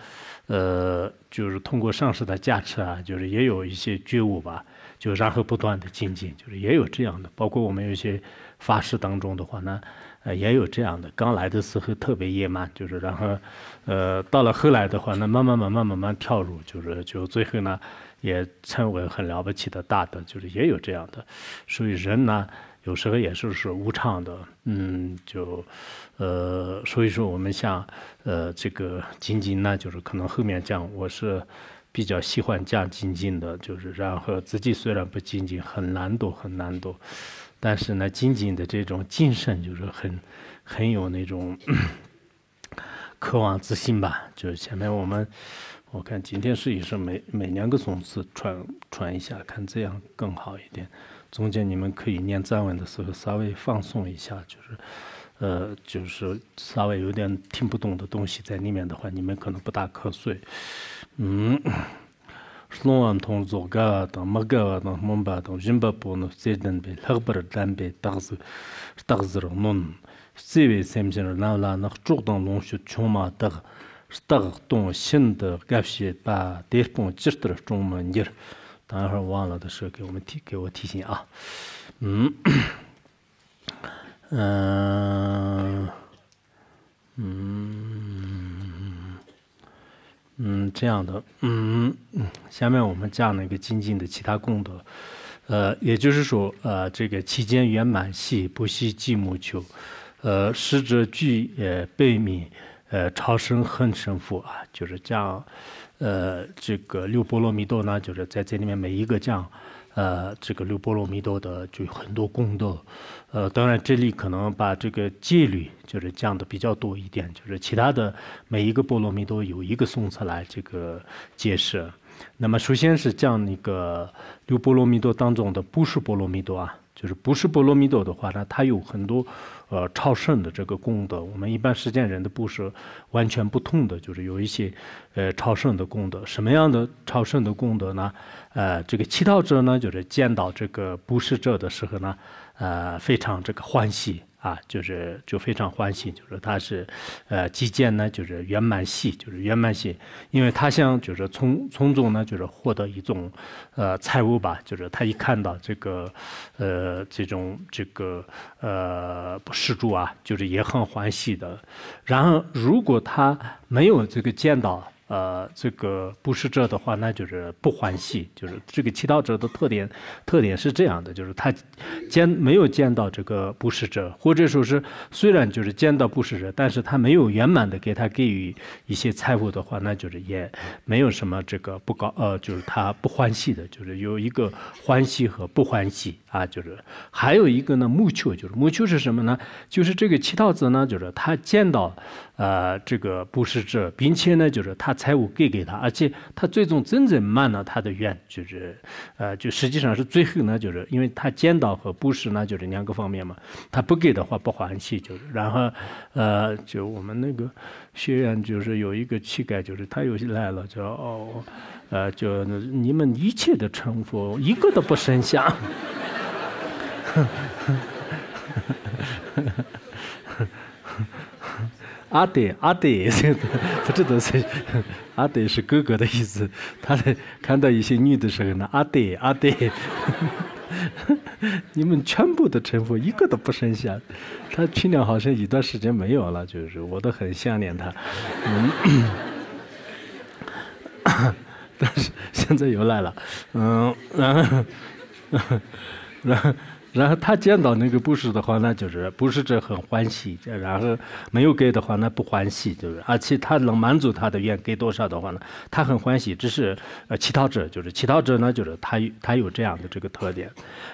呃，就是通过上师的加持啊，就是也有一些觉悟吧，就然后不断的精进，就是也有这样的。包括我们有些法师当中的话呢，呃，也有这样的。刚来的时候特别野蛮，就是然后，呃，到了后来的话，呢，慢慢慢慢慢慢跳入，就是就最后呢，也成为很了不起的大的，就是也有这样的。所以人呢，有时候也是是无常的，嗯，就。呃，所以说我们像呃这个金金呢，就是可能后面讲我是比较喜欢讲金金的，就是然后自己虽然不仅仅很难读很难读，但是呢金金的这种精神就是很很有那种渴望自信吧。就是前面我们我看今天试一试每每两个种子传传一下，看这样更好一点。中间你们可以念藏文的时候稍微放松一下，就是。呃，就是稍微有点听不懂的东西在里面的话，你们可能不大瞌睡。嗯。是龙王同志干的，么干的，么办的？金巴坡的西灯碑，哪个碑？灯碑？打字？打字？弄？西边三间楼那了？哪个主动龙叔全马得？是哪个东新的？感谢把对方记住了，专门记。待会儿忘了的时候，给我们提，给我提醒啊。嗯。嗯嗯嗯，这样的嗯下面我们讲那个精进的其他功德，呃，也就是说呃，这个期间圆满系不惜寂寞求，呃，施者具呃悲悯，呃，超生恨生福啊，就是讲呃，这个六波罗蜜多呢，就是在这里面每一个讲呃，这个六波罗蜜多的就有很多功德。呃，当然，这里可能把这个戒律就是降的比较多一点，就是其他的每一个波罗蜜都有一个颂词来这个解释。那么，首先是降那个六波罗蜜多当中的布是波罗蜜多啊，就是布是波罗蜜多的话呢，它有很多呃超胜的这个功德。我们一般实践人的布施完全不同的，就是有一些呃超胜的功德。什么样的超胜的功德呢？呃，这个乞讨者呢，就是见到这个布施者的时候呢。呃，非常这个欢喜啊，就是就非常欢喜，就是他是，呃，见呢就是圆满喜，就是圆满喜，因为他想就是从从中呢就是获得一种，呃，财物吧，就是他一看到这个，呃，这种这个呃施主啊，就是也很欢喜的。然后如果他没有这个见到。呃，这个布施者的话，那就是不欢喜；就是这个乞讨者的特点，特点是这样的，就是他见没有见到这个布施者，或者说是虽然就是见到布施者，但是他没有圆满的给他给予一些财物的话，那就是也没有什么这个不高，呃，就是他不欢喜的，就是有一个欢喜和不欢喜啊，就是还有一个呢，慕求，就是慕求是什么呢？就是这个乞讨者呢，就是他见到。呃，这个布施者，并且呢，就是他财物给给他，而且他最终真正满了他的愿，就是，呃，就实际上是最后呢，就是因为他见到和布施呢，就是两个方面嘛，他不给的话不欢喜，就是，然后，呃，就我们那个学员就是有一个乞丐，就是他又来了，就哦，呃，就你们一切的称呼一个都不剩下。阿德，阿德，不知道是 阿德是哥哥的意思。他在看到一些女的时候呢，阿德，阿德，你们全部的称呼一个都不剩下。他去年好像一段时间没有了，就是我都很想念他。嗯，但是现在又来了。嗯，然后，然后。然后他见到那个布施的话，那就是布施者很欢喜；然后没有给的话，那不欢喜，就是而且他能满足他的愿，给多少的话呢，他很欢喜。只是呃乞讨者，就是乞讨者呢，就是他他有这样的这个特点。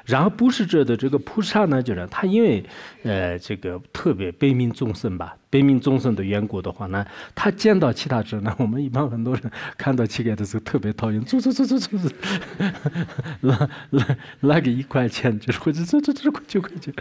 然后布施者的这个菩萨呢，就是他因为呃这个特别悲悯众生吧。悲悯众生的缘故的话呢，他见到其他者呢，我们一般很多人看到乞丐的时候特别讨厌，走走走走走走，那那那个一块钱就是或者走走走走九块钱，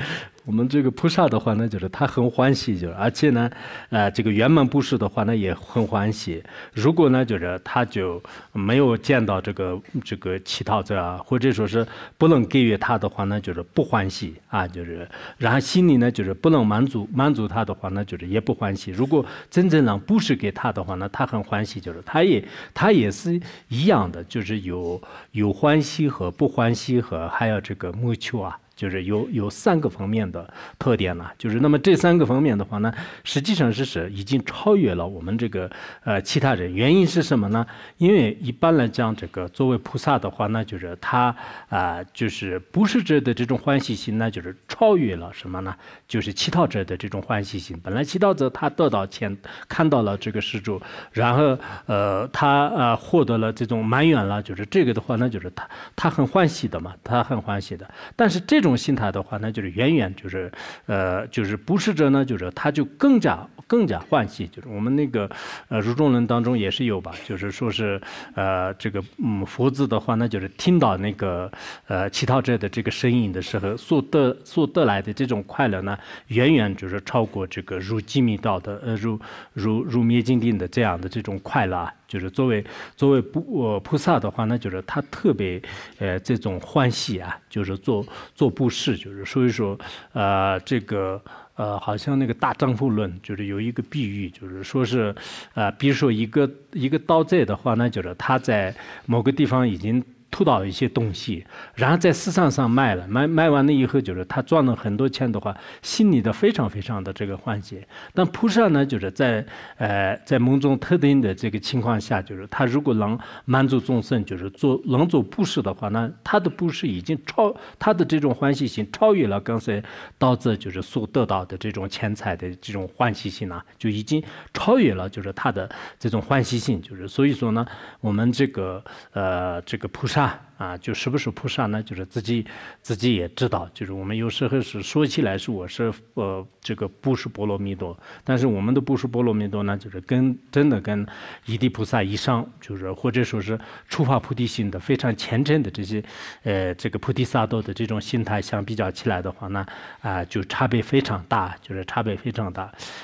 我们这个菩萨的话呢，就是他很欢喜，就是而且呢，啊这个圆满布施的话呢也很欢喜。如果呢就是他就没有见到这个这个乞讨者啊，或者说是不能给予他的话呢，就是不欢喜啊，就是然后心里呢就是不能满足满足他的话呢，就是也。不欢喜。如果真正让布施给他的话，那他很欢喜，就是他也他也是一样的，就是有有欢喜和不欢喜，和还有这个木求啊。就是有有三个方面的特点了，就是那么这三个方面的话呢，实际上是是已经超越了我们这个呃其他人。原因是什么呢？因为一般来讲，这个作为菩萨的话呢，就是他啊，就是不是者的这种欢喜心，那就是超越了什么呢？就是乞讨者的这种欢喜心。本来乞讨者他得到钱，看到了这个施主，然后呃他呃获得了这种满愿了，就是这个的话，那就是他他很欢喜的嘛，他很欢喜的，但是这种。这种心态的话，那就是远远就是，呃，就是不是者呢，就是他就更加。更加欢喜，就是我们那个，呃，儒中论当中也是有吧，就是说是，呃，这个，嗯，佛子的话，那就是听到那个，呃，乞讨者的这个声音的时候，所得所得来的这种快乐呢，远远就是超过这个如寂密道的，呃，如如如灭尽定的这样的这种快乐啊，就是作为作为菩菩萨的话，那就是他特别，呃，这种欢喜啊，就是做做布施，就是所以说，啊，这个。呃，好像那个大丈夫论就是有一个比喻，就是说是，呃，比如说一个一个刀在的话呢，就是他在某个地方已经。偷到一些东西，然后在市场上卖了，卖卖完了以后，就是他赚了很多钱的话，心里的非常非常的这个欢喜。但菩萨呢，就是在呃在某种特定的这个情况下，就是他如果能满足众生，就是做能做布施的话，那他的布施已经超他的这种欢喜心超越了刚才道子就是所得到的这种钱财的这种欢喜心呐，就已经超越了就是他的这种欢喜心，就是所以说呢，我们这个呃这个菩萨。啊，就是不是菩萨呢？就是自己自己也知道，就是我们有时候是说起来是我是呃这个不是波罗蜜多，但是我们的不是波罗蜜多呢，就是跟真的跟一地菩萨以上，就是或者说是初发菩提心的非常虔诚的这些，呃这个菩提萨埵的这种心态相比较起来的话呢，啊就差别非常大，就是差别非常大。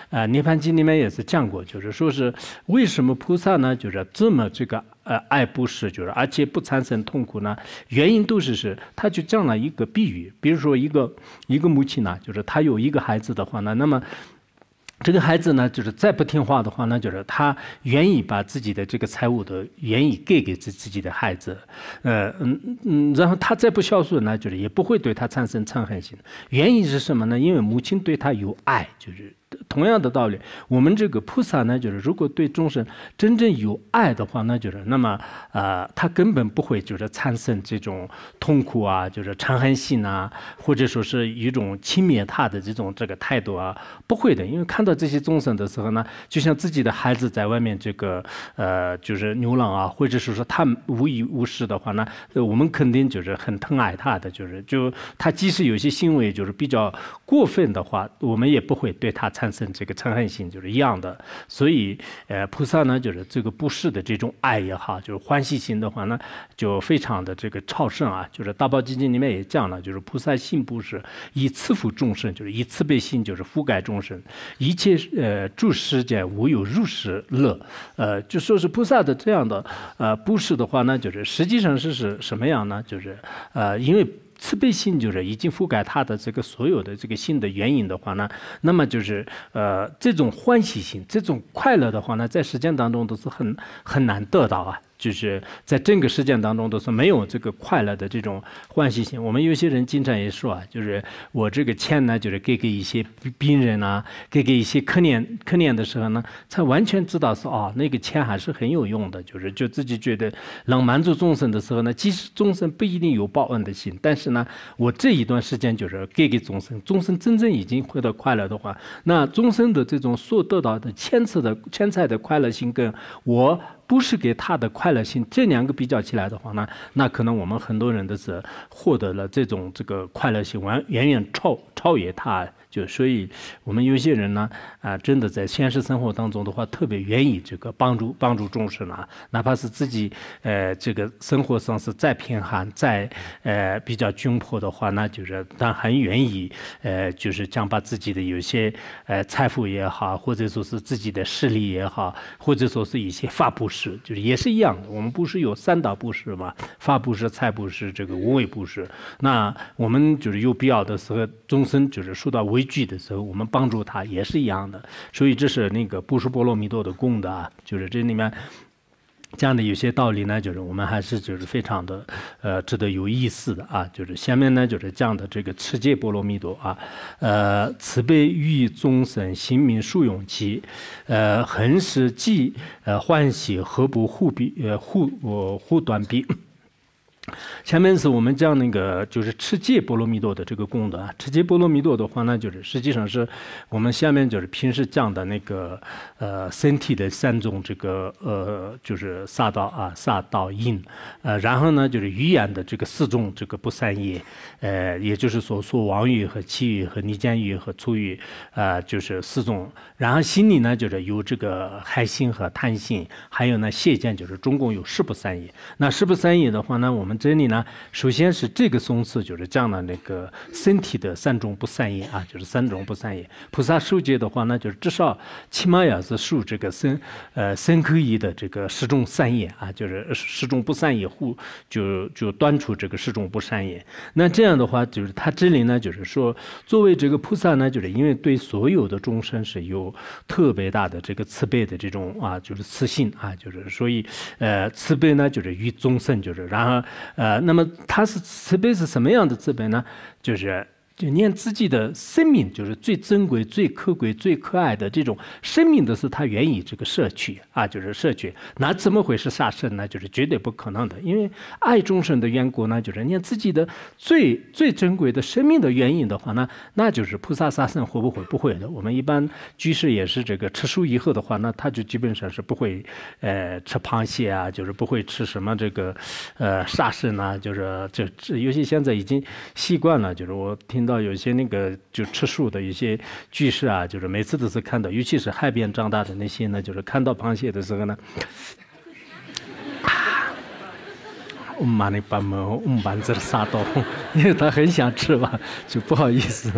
啊，《涅槃经》里面也是讲过，就是说是为什么菩萨呢，就是这么这个。呃，爱不是，就是而且不产生痛苦呢，原因都是是，他就讲了一个比喻，比如说一个一个母亲呢，就是她有一个孩子的话呢，那么这个孩子呢，就是再不听话的话，那就是他愿意把自己的这个财物的愿意给给自自己的孩子，呃嗯嗯，然后他再不孝顺，那就是也不会对他产生伤害性。原因是什么呢？因为母亲对他有爱，就是。同样的道理，我们这个菩萨呢，就是如果对众生真正有爱的话，那就是那么呃，他根本不会就是产生这种痛苦啊，就是嗔恨心啊，或者说是一种轻蔑他的这种这个态度啊，不会的。因为看到这些众生的时候呢，就像自己的孩子在外面这个呃，就是流浪啊，或者是说他无依无事的话呢，我们肯定就是很疼爱他的，就是就他即使有些行为就是比较过分的话，我们也不会对他。产生这个嗔恨心就是一样的，所以呃，菩萨呢就是这个布施的这种爱也好，就是欢喜心的话呢，就非常的这个超胜啊。就是《大宝基经》里面也讲了，就是菩萨信布施，以赐福众生，就是以慈悲心就是覆盖众生，一切呃诸世间无有如是乐，呃，就说是菩萨的这样的呃布施的话呢，就是实际上是是什么样呢？就是呃，因为。慈悲心就是已经覆盖他的这个所有的这个心的原因的话呢，那么就是呃这种欢喜心、这种快乐的话呢，在实践当中都是很很难得到啊。就是在整个事件当中都是没有这个快乐的这种欢喜心。我们有些人经常也说啊，就是我这个钱呢，就是给给一些病人啊，给给一些可怜可怜的时候呢，才完全知道说啊，那个钱还是很有用的。就是就自己觉得能满足众生的时候呢，其实众生不一定有报恩的心，但是呢，我这一段时间就是给给众生，众生真正已经获得快乐的话，那众生的这种所得到的千次的千财的快乐心，跟我。不是给他的快乐性，这两个比较起来的话呢，那可能我们很多人的是获得了这种这个快乐性，远远远超超越他。就所以，我们有些人呢，啊，真的在现实生活当中的话，特别愿意这个帮助帮助众生了。哪怕是自己，呃，这个生活上是再贫寒、再呃比较窘迫的话，那就是，但很愿意，呃，就是将把自己的有些，呃，财富也好，或者说是自己的势力也好，或者说是一些发布施，就是也是一样的。我们不是有三道布施嘛，发布施、财布施、这个无畏布施。那我们就是有必要的时候，终身就是受到危。聚的时候，我们帮助他也是一样的，所以这是那个波罗蜜多的功德啊，就是这里面讲的有些道理呢，就是我们还是就是非常的呃值得有意思的啊，就是下面呢就是讲的这个持戒波罗蜜多啊，呃，慈悲欲众生，心明树永期，呃，恒时即呃欢喜，何不护彼呃护护短彼。前面是我们讲那个就是持戒波罗蜜多的这个功德啊，持戒波罗蜜多的话呢，就是实际上是我们下面就是平时讲的那个呃身体的三种这个呃就是萨道啊萨道印，呃然后呢就是语言的这个四种这个不善业，呃也就是所说王语和气语和泥浆语和粗语啊就是四种，然后心里呢就是有这个害心和贪心，还有呢邪见，就是中共有十不善业，那十不善业的话呢我们。这里呢，首先是这个松次，就是讲了那个身体的三种不散业啊，就是三种不散业。菩萨受戒的话呢，就是至少起码也是受这个身，呃，身可意的这个十种散业啊，就是十种不散业后，就就断除这个十种不散业。那这样的话，就是他这里呢，就是说作为这个菩萨呢，就是因为对所有的众生是有特别大的这个慈悲的这种啊，就是慈心啊，就是所以呃，慈悲呢，就是与众生就是然后。呃，那么它是慈悲是什么样的资本呢？就是。就念自己的生命，就是最珍贵、最可贵、最可爱的这种生命的是他愿于这个社区啊，就是社区。那怎么会是杀生呢？就是绝对不可能的。因为爱众生的缘故呢，就是念自己的最最珍贵的生命的原因的话呢，那就是菩萨杀生会不会？不会的。我们一般居士也是这个吃素以后的话，那他就基本上是不会，呃，吃螃蟹啊，就是不会吃什么这个，呃，杀生呢，就是这这，尤其现在已经习惯了，就是我听。听到有些那个就吃素的，一些句式啊，就是每次都是看到，尤其是海边长大的那些呢，就是看到螃蟹的时候呢，我妈的把门，我们把这杀到，因为他很想吃吧，就不好意思。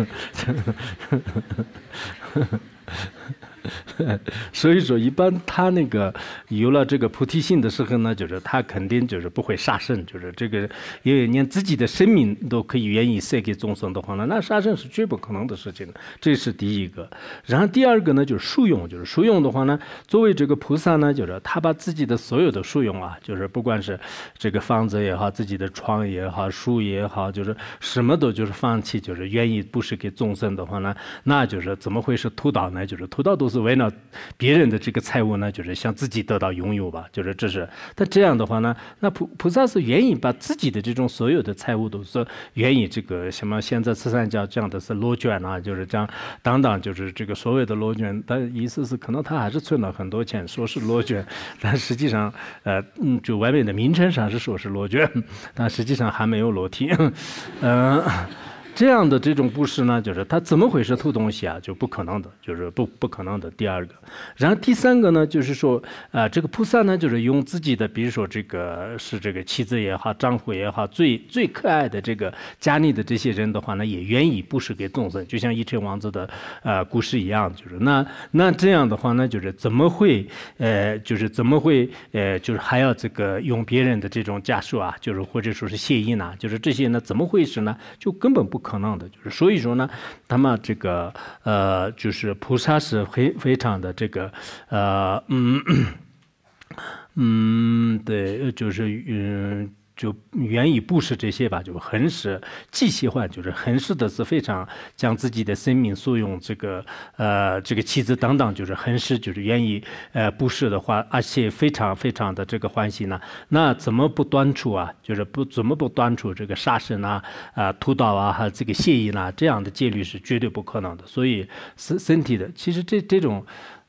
所以说，一般他那个有了这个菩提心的时候呢，就是他肯定就是不会杀生。就是这个，因为连自己的生命都可以愿意塞给众生的话呢，那杀生是绝不可能的事情这是第一个。然后第二个呢，就是树用，就是树用的话呢，作为这个菩萨呢，就是他把自己的所有的树用啊，就是不管是这个房子也好，自己的床也好，树也好，就是什么都就是放弃，就是愿意布施给众生的话呢，那就是怎么会是偷盗呢？就是偷盗都是。为了别人的这个财物呢，就是想自己得到拥有吧，就是这是。但这样的话呢，那菩菩萨是愿意把自己的这种所有的财物都是愿意这个什么？现在慈善家讲的是裸 捐啊，就是讲等等，就是这个所谓的裸捐。但意思是可能他还是存了很多钱，说是裸捐，但实际上，呃，嗯，就外面的名称上是说是裸捐，但实际上还没有裸体，嗯。这样的这种布施呢，就是他怎么回事偷东西啊？就不可能的，就是不不可能的。第二个，然后第三个呢，就是说，呃，这个菩萨呢，就是用自己的，比如说这个是这个妻子也好，丈夫也好，最最可爱的这个家里的这些人的话呢，也愿意布施给众生，就像伊城王子的呃故事一样，就是那那这样的话呢，就是怎么会呃，就是怎么会呃，就是还要这个用别人的这种家属啊，就是或者说是谢意呢，就是这些呢，怎么回事呢？就根本不可。可能的，就是所以说呢，他们这个呃，就是菩萨是非非常的这个呃，嗯嗯，对，就是嗯。就源于布施这些吧，就恒是既喜欢，就是恒是的是非常将自己的生命所用这个呃这个妻子等等，就是恒是就是愿意呃布施的话，而且非常非常的这个欢喜呢。那怎么不端出啊？就是不怎么不端出这个杀生啊啊屠刀啊和这个谢意呢？这样的戒律是绝对不可能的。所以身身体的，其实这这种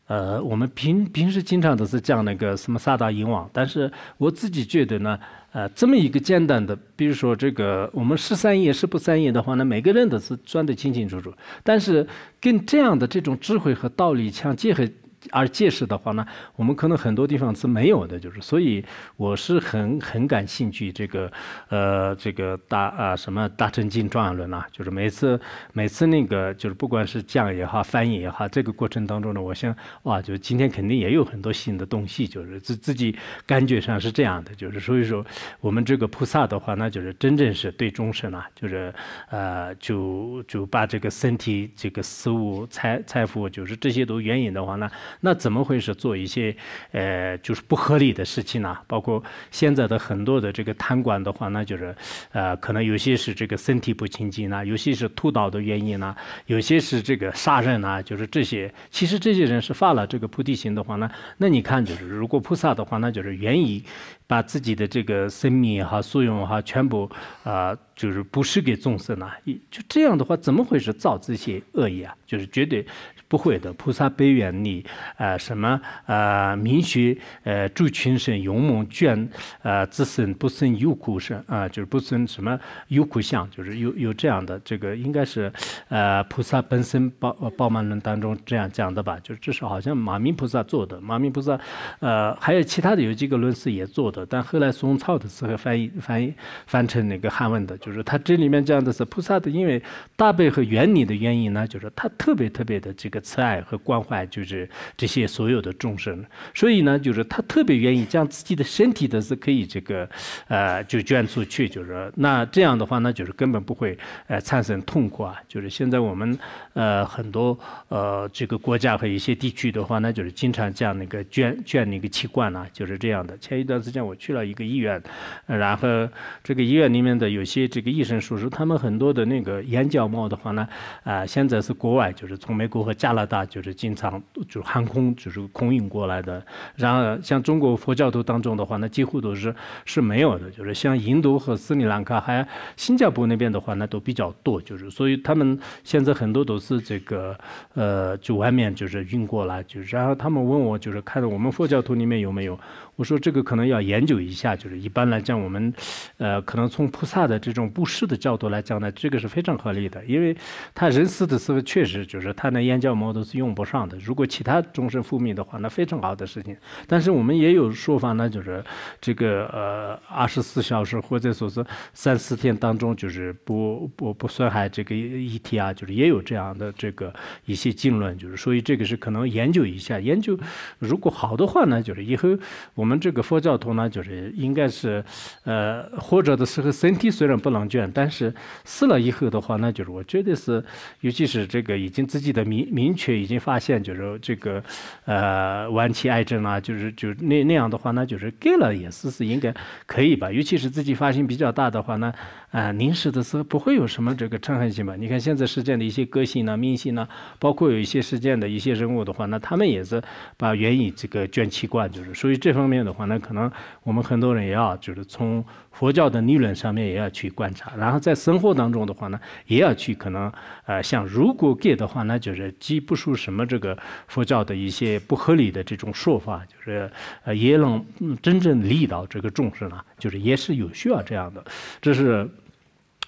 呃我们平平时经常都是讲那个什么四大冤王，但是我自己觉得呢。呃，这么一个简单的，比如说这个我们是三业是不三业的话呢，每个人都是算得清清楚楚。但是跟这样的这种智慧和道理相结合。而戒识的话呢，我们可能很多地方是没有的，就是所以我是很很感兴趣这个，呃，这个大啊什么大乘经转轮论呐，就是每次每次那个就是不管是讲也好翻译也好，这个过程当中呢，我想哇，就今天肯定也有很多新的东西，就是自自己感觉上是这样的，就是所以说我们这个菩萨的话，那就是真正是对众生啊，就是呃就就把这个身体这个食物财财富，就是这些都原因的话呢。那怎么会是做一些，呃，就是不合理的事情呢？包括现在的很多的这个贪官的话，那就是，呃，可能有些是这个身体不清净呢，有些是吐倒的原因呢，有些是这个杀人呢，就是这些。其实这些人是犯了这个菩提心的话呢，那你看就是，如果菩萨的话，那就是愿意把自己的这个生命哈、作用哈全部啊，就是不是给众生呢。就这样的话，怎么会是造这些恶意啊？就是绝对。不会的，菩萨悲愿力啊，什么啊？明学呃，诸群生勇猛卷啊，自身不生有苦生，啊，就是不生什么有苦相，就是有有这样的这个，应该是，呃，菩萨本身报报满论当中这样讲的吧？就至少好像马明菩萨做的，马明菩萨，呃，还有其他的有几个论师也做的，但后来宋朝的时候翻译翻译翻成那个汉文的，就是它这里面讲的是菩萨的，因为大悲和愿力的原因呢，就是他特别特别的这个。慈爱和关怀，就是这些所有的众生。所以呢，就是他特别愿意将自己的身体的是可以这个，呃，就捐出去。就是那这样的话呢，就是根本不会呃产生痛苦啊。就是现在我们呃很多呃这个国家和一些地区的话呢，就是经常样那个捐捐那个器官呢，就是这样的。前一段时间我去了一个医院，然后这个医院里面的有些这个医生说，叔，他们很多的那个眼角膜的话呢，啊，现在是国外，就是从美国和加。加拿大就是经常就是航空就是空运过来的，然而像中国佛教徒当中的话，那几乎都是是没有的，就是像印度和斯里兰卡、还新加坡那边的话，那都比较多，就是所以他们现在很多都是这个呃，就外面就是运过来，就然后他们问我就是看到我们佛教徒里面有没有。我说这个可能要研究一下，就是一般来讲，我们，呃，可能从菩萨的这种布施的角度来讲呢，这个是非常合理的，因为他人死的时候确实就是他那眼角膜都是用不上的，如果其他终身复命的话，那非常好的事情。但是我们也有说法呢，就是这个呃二十四小时或者说是三四天当中，就是不不不损害这个遗体啊，就是也有这样的这个一些经论，就是所以这个是可能研究一下，研究如果好的话呢，就是以后我们。我们这个佛教徒呢，就是应该是，呃，活着的时候身体虽然不能捐，但是死了以后的话呢，就是我觉得是，尤其是这个已经自己的明明确已经发现，就是这个呃晚期癌症啊，就是就那那样的话呢，就是给了也是是应该可以吧，尤其是自己发现比较大的话呢。啊，临时的时候不会有什么这个震撼性吧？你看现在事件的一些歌星呢、明星呢，包括有一些事件的一些人物的话，那他们也是把原因这个捐器官，就是所以这方面的话呢，可能我们很多人也要就是从。佛教的理论上面也要去观察，然后在生活当中的话呢，也要去可能，呃，像如果给的话，那就是既不说什么这个佛教的一些不合理的这种说法，就是呃，也能真正立到这个重视了，就是也是有需要这样的，这是。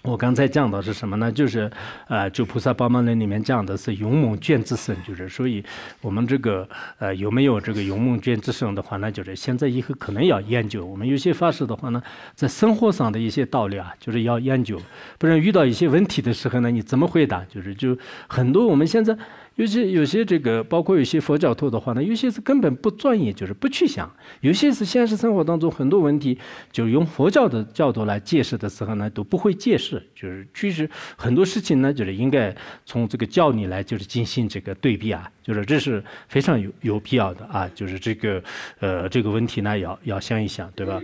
我刚才讲到是什么呢？就是，呃，就菩萨八忙论里面讲的是勇猛卷之身，就是。所以，我们这个，呃，有没有这个勇猛卷之身的话那就是现在以后可能要研究。我们有些法师的话呢，在生活上的一些道理啊，就是要研究，不然遇到一些问题的时候呢，你怎么回答？就是就很多我们现在。尤其有些这个，包括有些佛教徒的话呢，有些是根本不专业，就是不去想；有些是现实生活当中很多问题，就用佛教的角度来解释的时候呢，都不会解释。就是其实很多事情呢，就是应该从这个教理来，就是进行这个对比啊，就是这是非常有有必要的啊。就是这个，呃，这个问题呢，要要想一想，对吧？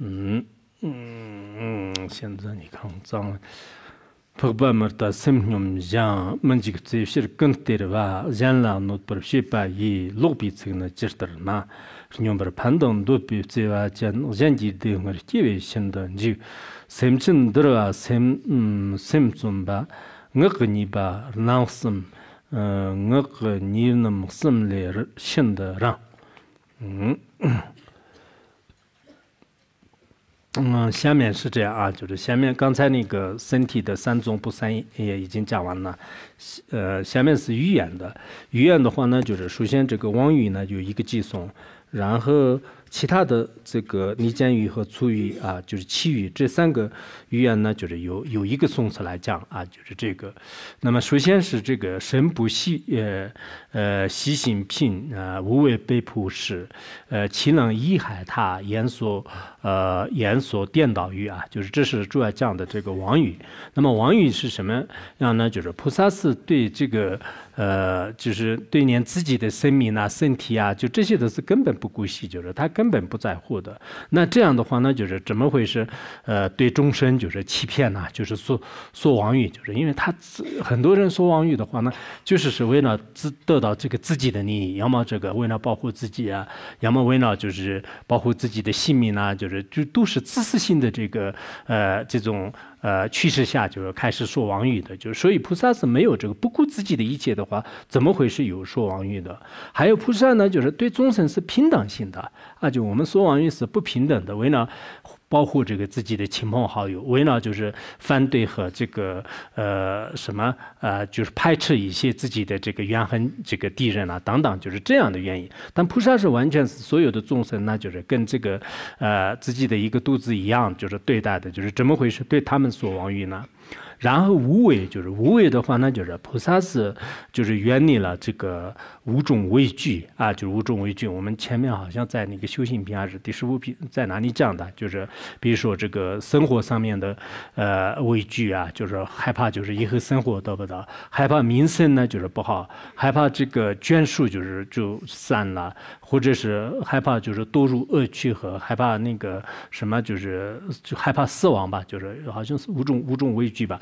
嗯嗯嗯，现在你看张。phagpa-mṛta-saṃkhaṃ jāṃ māñjika-tsevi-sirkaṃkta-terevā jāṋlā shepa yī lūkbi 嗯，下面是这样啊，就是下面刚才那个身体的三种不三也已经讲完了，呃，下面是语言的，语言的话呢，就是首先这个望语呢有一个寄送，然后。其他的这个尼浆语和粗语啊，就是契语这三个语言呢，就是有有一个宋词来讲啊，就是这个。那么首先是这个神不系呃呃习心贫啊，无为被捕施，呃岂能遗害他？言所呃言所颠倒语啊，就是这是主要讲的这个王语。那么王语是什么样呢？就是菩萨是对这个。呃，就是对连自己的生命啊、身体啊，就这些都是根本不顾惜，就是他根本不在乎的。那这样的话，呢，就是怎么回事？呃，对众生就是欺骗呐，就是说说妄语，就是因为他自很多人说妄语的话呢，就是是为了自得到这个自己的利益，要么这个为了保护自己啊，要么为了就是保护自己的性命啊，就是就都是自私性的这个呃这种。呃，趋势下就是开始说王语的，就所以菩萨是没有这个不顾自己的意见的话，怎么会是有说王语的？还有菩萨呢，就是对众生是平等性的，那就我们说王语是不平等的，为了。保护这个自己的亲朋好友，为呢就是反对和这个呃什么呃就是排斥一些自己的这个怨恨这个敌人啊等等，就是这样的原因。但菩萨是完全是所有的众生，那就是跟这个呃自己的一个肚子一样，就是对待的，就是怎么回事对他们所望于呢？然后无为就是无为的话呢，就是菩萨是就是远离了这个。五种畏惧啊，就五种畏惧。我们前面好像在那个修行篇还是第十五篇在哪里讲的？就是比如说这个生活上面的，呃，畏惧啊，就是害怕，就是以后生活得不到，害怕名声呢，就是不好，害怕这个眷属就是就散了，或者是害怕就是堕入恶趣和害怕那个什么，就是就害怕死亡吧，就是好像是五种五种畏惧吧。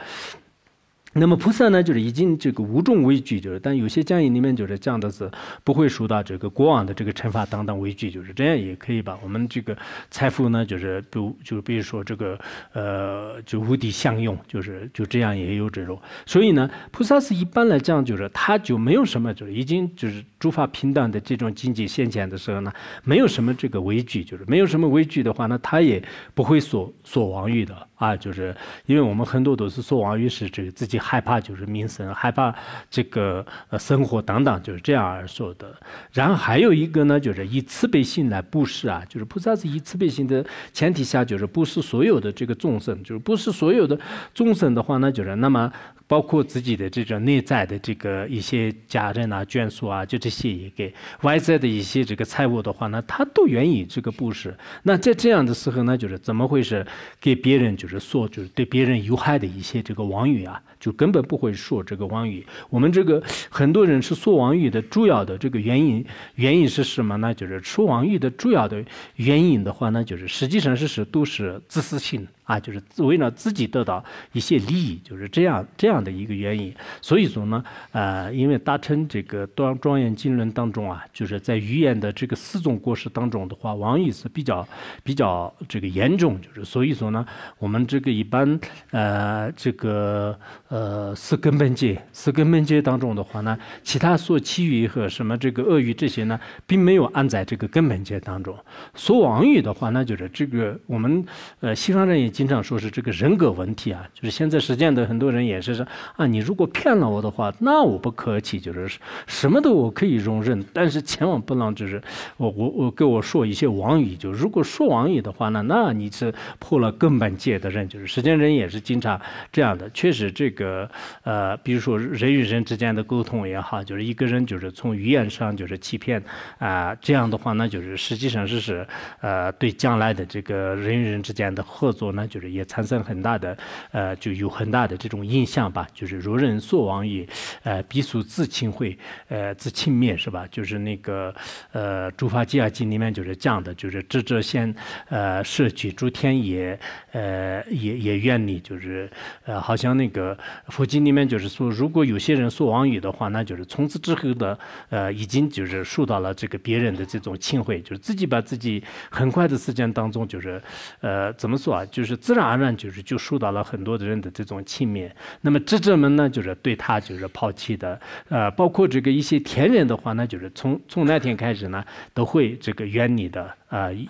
那么菩萨呢，就是已经这个无众畏惧，就是但有些讲义里面就是讲的是不会受到这个国王的这个惩罚等等畏惧，就是这样也可以吧？我们这个财富呢，就是就比如说这个呃，就无底享用，就是就这样也有这种。所以呢，菩萨是一般来讲，就是他就没有什么，就是已经就是诸法平等的这种经济现前的时候呢，没有什么这个畏惧，就是没有什么畏惧的话呢，他也不会所所亡欲的。啊，就是因为我们很多都是说，王于是这个自己害怕，就是民生害怕这个呃生活等等，就是这样而说的。然后还有一个呢，就是以慈悲心来布施啊，就是菩萨是以慈悲心的前提下，就是布施所有的这个众生，就是布施所有的众生的话，那就是那么。包括自己的这种内在的这个一些家人啊、眷属啊，就这些也给外在的一些这个财物的话呢，他都愿意这个布施。那在这样的时候呢，就是怎么会是给别人，就是说就是对别人有害的一些这个妄语啊，就根本不会说这个妄语。我们这个很多人是说妄语的主要的这个原因原因是什么呢？就是说妄语的主要的原因的话呢，就是实际上事实都是自私心。啊，就是为了自己得到一些利益，就是这样这样的一个原因。所以说呢，呃，因为大乘这个《庄庄严经论》当中啊，就是在语言的这个四种过失当中的话，妄语是比较比较这个严重。就是所以说呢，我们这个一般呃这个呃四根本戒，四根本戒当中的话呢，其他说其余和什么这个恶语这些呢，并没有安在这个根本戒当中。说妄语的话，那就是这个我们呃西方人也。经常说是这个人格问题啊，就是现在实践的很多人也是说啊，你如果骗了我的话，那我不客气，就是什么都我可以容忍，但是千万不能就是我我我跟我说一些妄语，就如果说妄语的话呢，那你是破了根本戒的人，就是实践人也是经常这样的。确实，这个呃，比如说人与人之间的沟通也好，就是一个人就是从语言上就是欺骗啊，这样的话，那就是实际上就是呃，对将来的这个人与人之间的合作呢。就是也产生很大的，呃，就有很大的这种印象吧。就是如人所往矣，呃，必属自轻会，呃，自轻灭是吧？就是那个，呃，《诸法界要经》里面就是讲的，就是智者先，呃，摄取诸天也，呃，也也愿你，就是，呃，好像那个佛经里面就是说，如果有些人所往语的话，那就是从此之后的，呃，已经就是受到了这个别人的这种轻会，就是自己把自己很快的时间当中，就是，呃，怎么说啊？就是。自然而然就是就受到了很多的人的这种轻蔑，那么智者们呢，就是对他就是抛弃的，呃，包括这个一些天人的话呢，就是从从那天开始呢，都会这个远离的，啊，一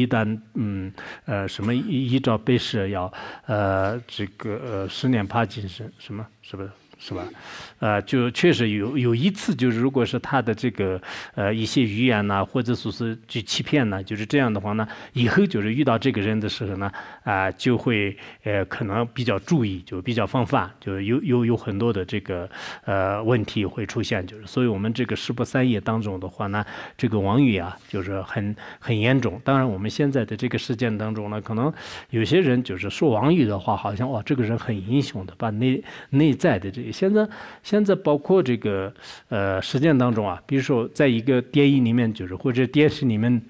一旦嗯呃什么依照被摄要呃这个十年怕井绳，什么是不是是吧？呃，就确实有有一次，就是如果是他的这个呃一些语言呢，或者说是去欺骗呢，就是这样的话呢，以后就是遇到这个人的时候呢，啊，就会呃可能比较注意，就比较防范，就有有有很多的这个呃问题会出现，就是所以我们这个十不三也当中的话呢，这个王语啊，就是很很严重。当然我们现在的这个事件当中呢，可能有些人就是说王语的话，好像哇，这个人很英雄的，把内内在的这个现在。现在包括这个，呃，实践当中啊，比如说在一个电影里面，就是或者电视里面。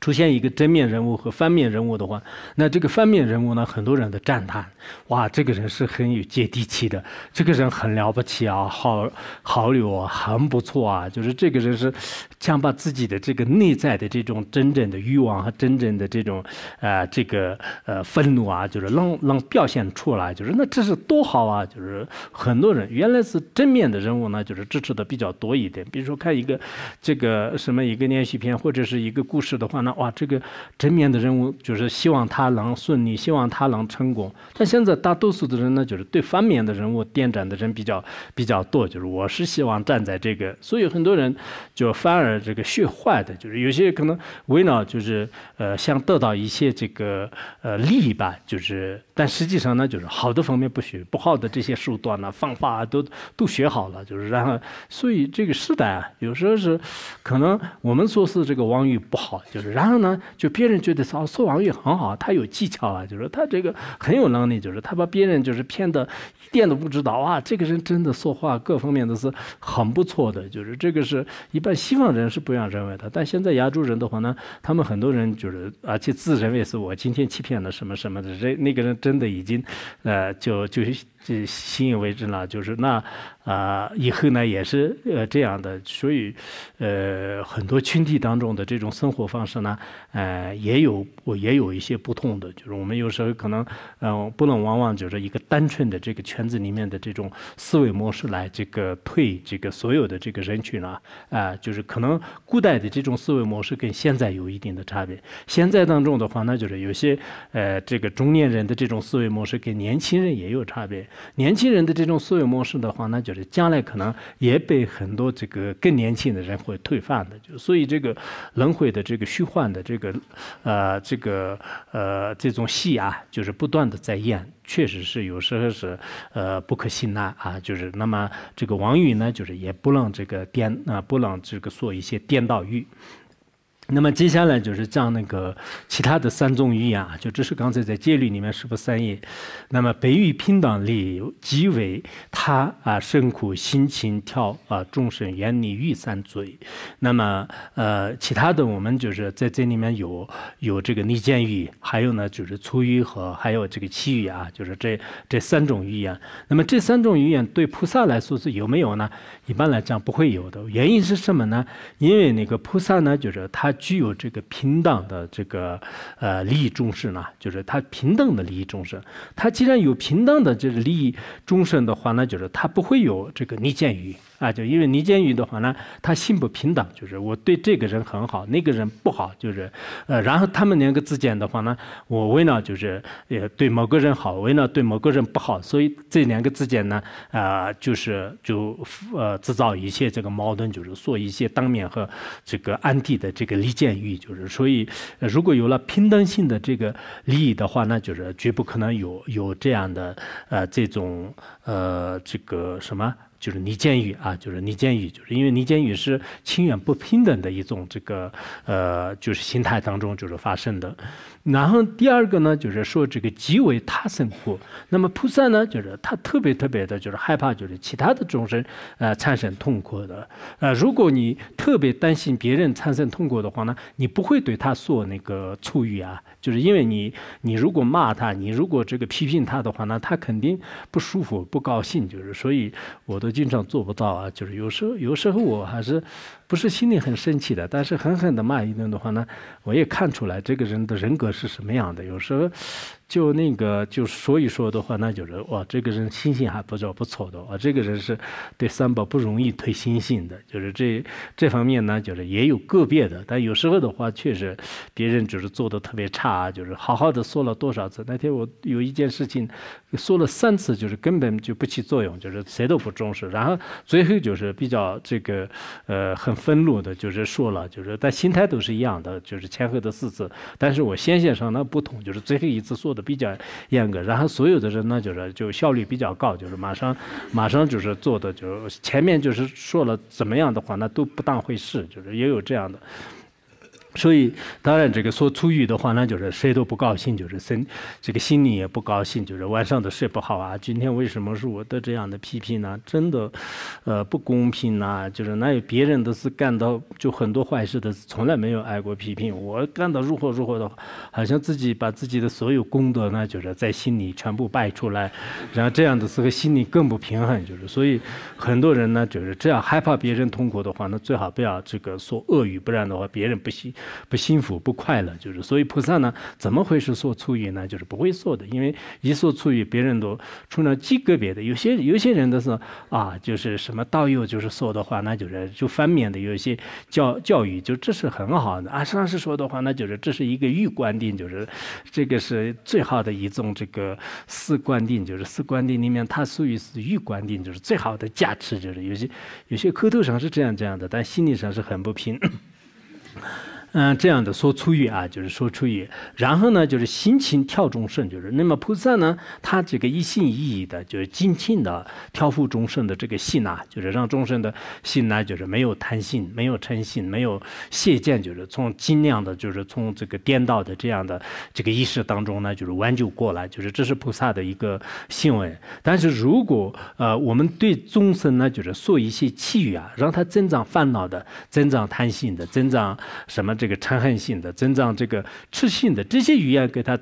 出现一个正面人物和反面人物的话，那这个反面人物呢，很多人都赞叹，哇，这个人是很有接地气的，这个人很了不起啊，好好友啊，很不错啊，就是这个人是想把自己的这个内在的这种真正的欲望和真正的这种呃这个呃愤怒啊，就是能能表现出来，就是那这是多好啊，就是很多人原来是正面的人物呢，就是支持的比较多一点，比如说看一个这个什么一个连续片或者是一个故事的话。那哇，这个正面的人物就是希望他能顺利，希望他能成功。但现在大多数的人呢，就是对反面的人物、点赞的人比较比较多。就是我是希望站在这个，所以很多人就反而这个学坏的，就是有些可能为了就是呃想得到一些这个呃利益吧，就是但实际上呢，就是好的方面不学，不好的这些手段呢、方法都都学好了，就是然后所以这个时代啊，有时候是可能我们说是这个网语不好，就是。然后呢，就别人觉得说苏王玉很好，他有技巧啊，就是他这个很有能力，就是他把别人就是骗得一点都不知道哇，这个人真的说话各方面都是很不错的，就是这个是一般西方人是不样认为的，但现在亚洲人的话呢，他们很多人就是而且自认为是我今天欺骗了什么什么的人，那个人真的已经，呃，就就就信以为真了，就是那。啊，以后呢也是呃这样的，所以，呃，很多群体当中的这种生活方式呢，呃，也有也有一些不同的，就是我们有时候可能，嗯，不能往往就是一个单纯的这个圈子里面的这种思维模式来这个推这个所有的这个人群啊，啊，就是可能古代的这种思维模式跟现在有一定的差别，现在当中的话，那就是有些呃这个中年人的这种思维模式跟年轻人也有差别，年轻人的这种思维模式的话，那就。将来可能也被很多这个更年轻的人会推翻的，就所以这个轮回的这个虚幻的这个，呃，这个呃这种戏啊，就是不断的在演，确实是有时候是呃不可信啊，就是那么这个王宇呢，就是也不能这个颠啊，不能这个说一些颠倒语。那么接下来就是讲那个其他的三种语言啊，就这是刚才在戒律里面说的三义，那么北语平等利，即为他啊胜苦心情跳啊众生远离欲三罪。那么呃其他的我们就是在这里面有有这个逆见语，还有呢就是粗语和还有这个气语啊，就是这这三种语言。那么这三种语言对菩萨来说是有没有呢？一般来讲不会有的，原因是什么呢？因为那个菩萨呢，就是他。具有这个平等的这个呃利益众生呢，就是他平等的利益众生。他既然有平等的这个利益众生的话那就是他不会有这个逆见于。啊，就因为离间语的话呢，他性不平等，就是我对这个人很好，那个人不好，就是，呃，然后他们两个之间的话呢，我为了就是也对某个人好，为了对某个人不好，所以这两个之间呢，啊，就是就呃制造一些这个矛盾，就是做一些当面和这个暗地的这个离间语，就是，所以如果有了平等性的这个利益的话，那就是绝不可能有有这样的呃这种呃这个什么。就是尼建语啊，就是尼建语，就是因为尼建语是清远不平等的一种这个呃，就是心态当中就是发生的。然后第二个呢，就是说这个极为他生苦。那么菩萨呢，就是他特别特别的就是害怕，就是其他的众生呃产生痛苦的。呃，如果你特别担心别人产生痛苦的话呢，你不会对他说那个粗欲啊。就是因为你，你如果骂他，你如果这个批评他的话，那他肯定不舒服、不高兴。就是所以，我都经常做不到啊。就是有时候，有时候我还是。不是心里很生气的，但是狠狠地骂一顿的话呢，我也看出来这个人的人格是什么样的。有时候就那个就说一说的话那就是哇，这个人心性还不错，不错的。啊，这个人是对三宝不容易推心性的，就是这这方面呢，就是也有个别的。但有时候的话，确实别人就是做的特别差，就是好好的说了多少次，那天我有一件事情说了三次，就是根本就不起作用，就是谁都不重视。然后最后就是比较这个呃很。分路的，就是说了，就是但心态都是一样的，就是前后的四次，但是我先线上那不同，就是最后一次做的比较严格，然后所有的人呢，就是就效率比较高，就是马上马上就是做的，就是前面就是说了怎么样的话，那都不当回事，就是也有这样的。所以，当然这个说出语的话那就是谁都不高兴，就是心，这个心里也不高兴，就是晚上都睡不好啊。今天为什么是我的这样的批评呢？真的，呃，不公平呐！就是那有别人都是干到就很多坏事的，从来没有挨过批评。我干到如何如何的，好像自己把自己的所有功德呢，就是在心里全部败出来。然后这样的时候心里更不平衡，就是所以很多人呢就是这样害怕别人痛苦的话，那最好不要这个说恶语，不然的话别人不信。不幸福、不快乐，就是所以菩萨呢，怎么会是说粗语呢？就是不会说的，因为一说粗语，别人都除了极个别的。有些有些人都是啊，就是什么道友，就是说的话，那就是就反面的。有些教教育就这是很好的啊，上师说的话，那就是这是一个欲观定，就是这个是最好的一种这个四观定，就是四观定里面它属于是欲观定，就是最好的加持，就是有些有些口头上是这样这样的，但心理上是很不平。嗯，这样的说出语啊，就是说出语。然后呢，就是心情跳众生，就是那么菩萨呢，他这个一心一意的，就是尽情的挑伏众生的这个心呐，就是让众生的心呢，就是没有贪心，没有嗔心，没有邪见，就是从尽量的，就是从这个颠倒的这样的这个意识当中呢，就是挽救过来，就是这是菩萨的一个行为。但是如果呃，我们对众生呢，就是说一些气语啊，让他增长烦恼的，增长贪心的，增长什么这。这个嗔恨性的、增长这个痴性的这些语言给他，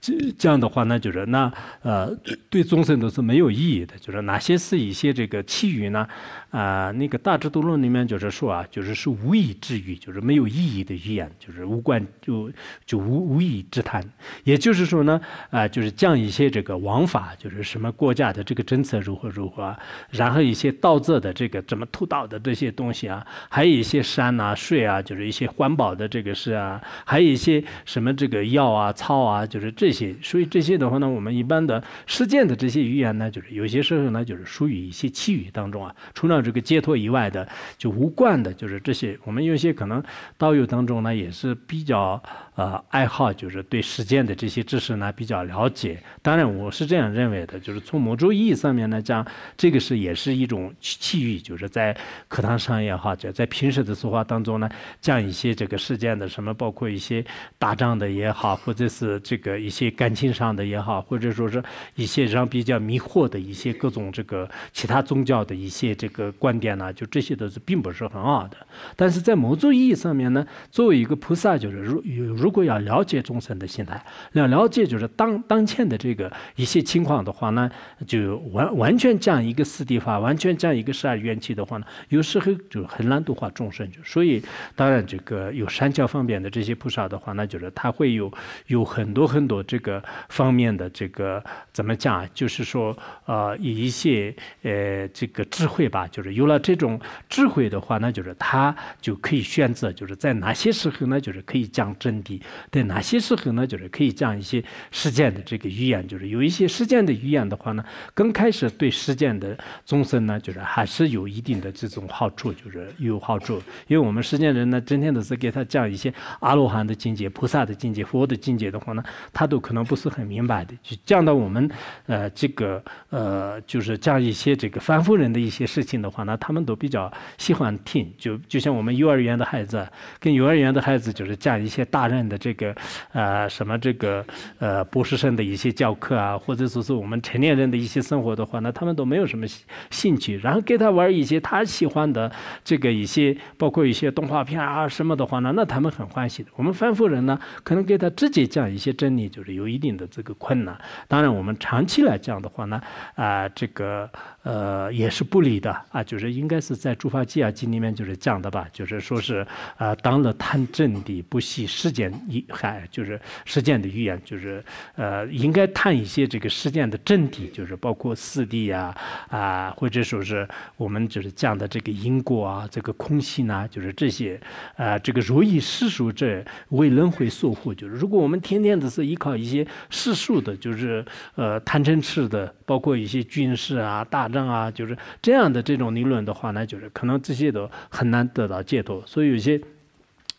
这这样的话，那就是那呃，对众生都是没有意义的。就是哪些是一些这个气语呢？啊，那个《大智度论》里面就是说啊，就是是无以之语，就是没有意义的语言，就是无关，就就无无以之谈。也就是说呢，啊，就是讲一些这个王法，就是什么国家的这个政策如何如何，然后一些盗贼的这个怎么偷盗的这些东西啊，还有一些山啊、税啊，就是一些环保的这个事啊，还有一些什么这个药啊、草啊，就是这些。所以这些的话呢，我们一般的实践的这些语言呢，就是有些时候呢，就是属于一些气语当中啊，除了。这个解脱以外的，就无关的，就是这些。我们有些可能导游当中呢，也是比较。呃，爱好就是对实践的这些知识呢比较了解。当然，我是这样认为的，就是从某种意义上面来讲，这个是也是一种气气就是在课堂上也好，就在平时的说话当中呢讲一些这个事件的什么，包括一些打仗的也好，或者是这个一些感情上的也好，或者说是一些让比较迷惑的一些各种这个其他宗教的一些这个观点呢，就这些都是并不是很好的。但是在某种意义上面呢，作为一个菩萨，就是如如。如果要了解众生的心态，要了解就是当当前的这个一些情况的话呢，就完完全讲一个四谛法，完全讲一个十二缘起的话呢，有时候就很难度化众生。所以，当然这个有三教方面的这些菩萨的话，那就是他会有有很多很多这个方面的这个怎么讲啊？就是说，呃，一些呃这个智慧吧，就是有了这种智慧的话，那就是他就可以选择就是在哪些时候呢，就是可以讲真谛。对哪些时候呢？就是可以讲一些实践的这个语言，就是有一些实践的语言的话呢，刚开始对实践的众生呢，就是还是有一定的这种好处，就是有好处。因为我们实践人呢，整天都是给他讲一些阿罗汉的境界、菩萨的境界、佛的境界的话呢，他都可能不是很明白的。就讲到我们呃这个呃，就是讲一些这个凡夫人的一些事情的话呢，他们都比较喜欢听。就就像我们幼儿园的孩子，跟幼儿园的孩子就是讲一些大人。的这个，呃，什么这个，呃，博士生的一些教课啊，或者说是我们成年人的一些生活的话，呢，他们都没有什么兴趣。然后给他玩一些他喜欢的这个一些，包括一些动画片啊什么的话呢，那他们很欢喜的。我们凡夫人呢，可能给他直接讲一些真理，就是有一定的这个困难。当然，我们长期来讲的话呢，啊，这个。呃，也是不理的啊，就是应该是在《诸法集》啊经里面就是讲的吧，就是说是啊，当了贪正的不惜世间一还就是世间的语言，就是呃，应该探一些这个世间的真谛，就是包括四谛啊啊，或者说是我们就是讲的这个因果啊，这个空性啊，就是这些啊，这个如意世俗者为轮回所获，就是如果我们天天只是依靠一些世俗的，就是呃贪嗔痴的，包括一些军事啊大。账啊，就是这样的这种理论的话呢，就是可能这些都很难得到解脱，所以有些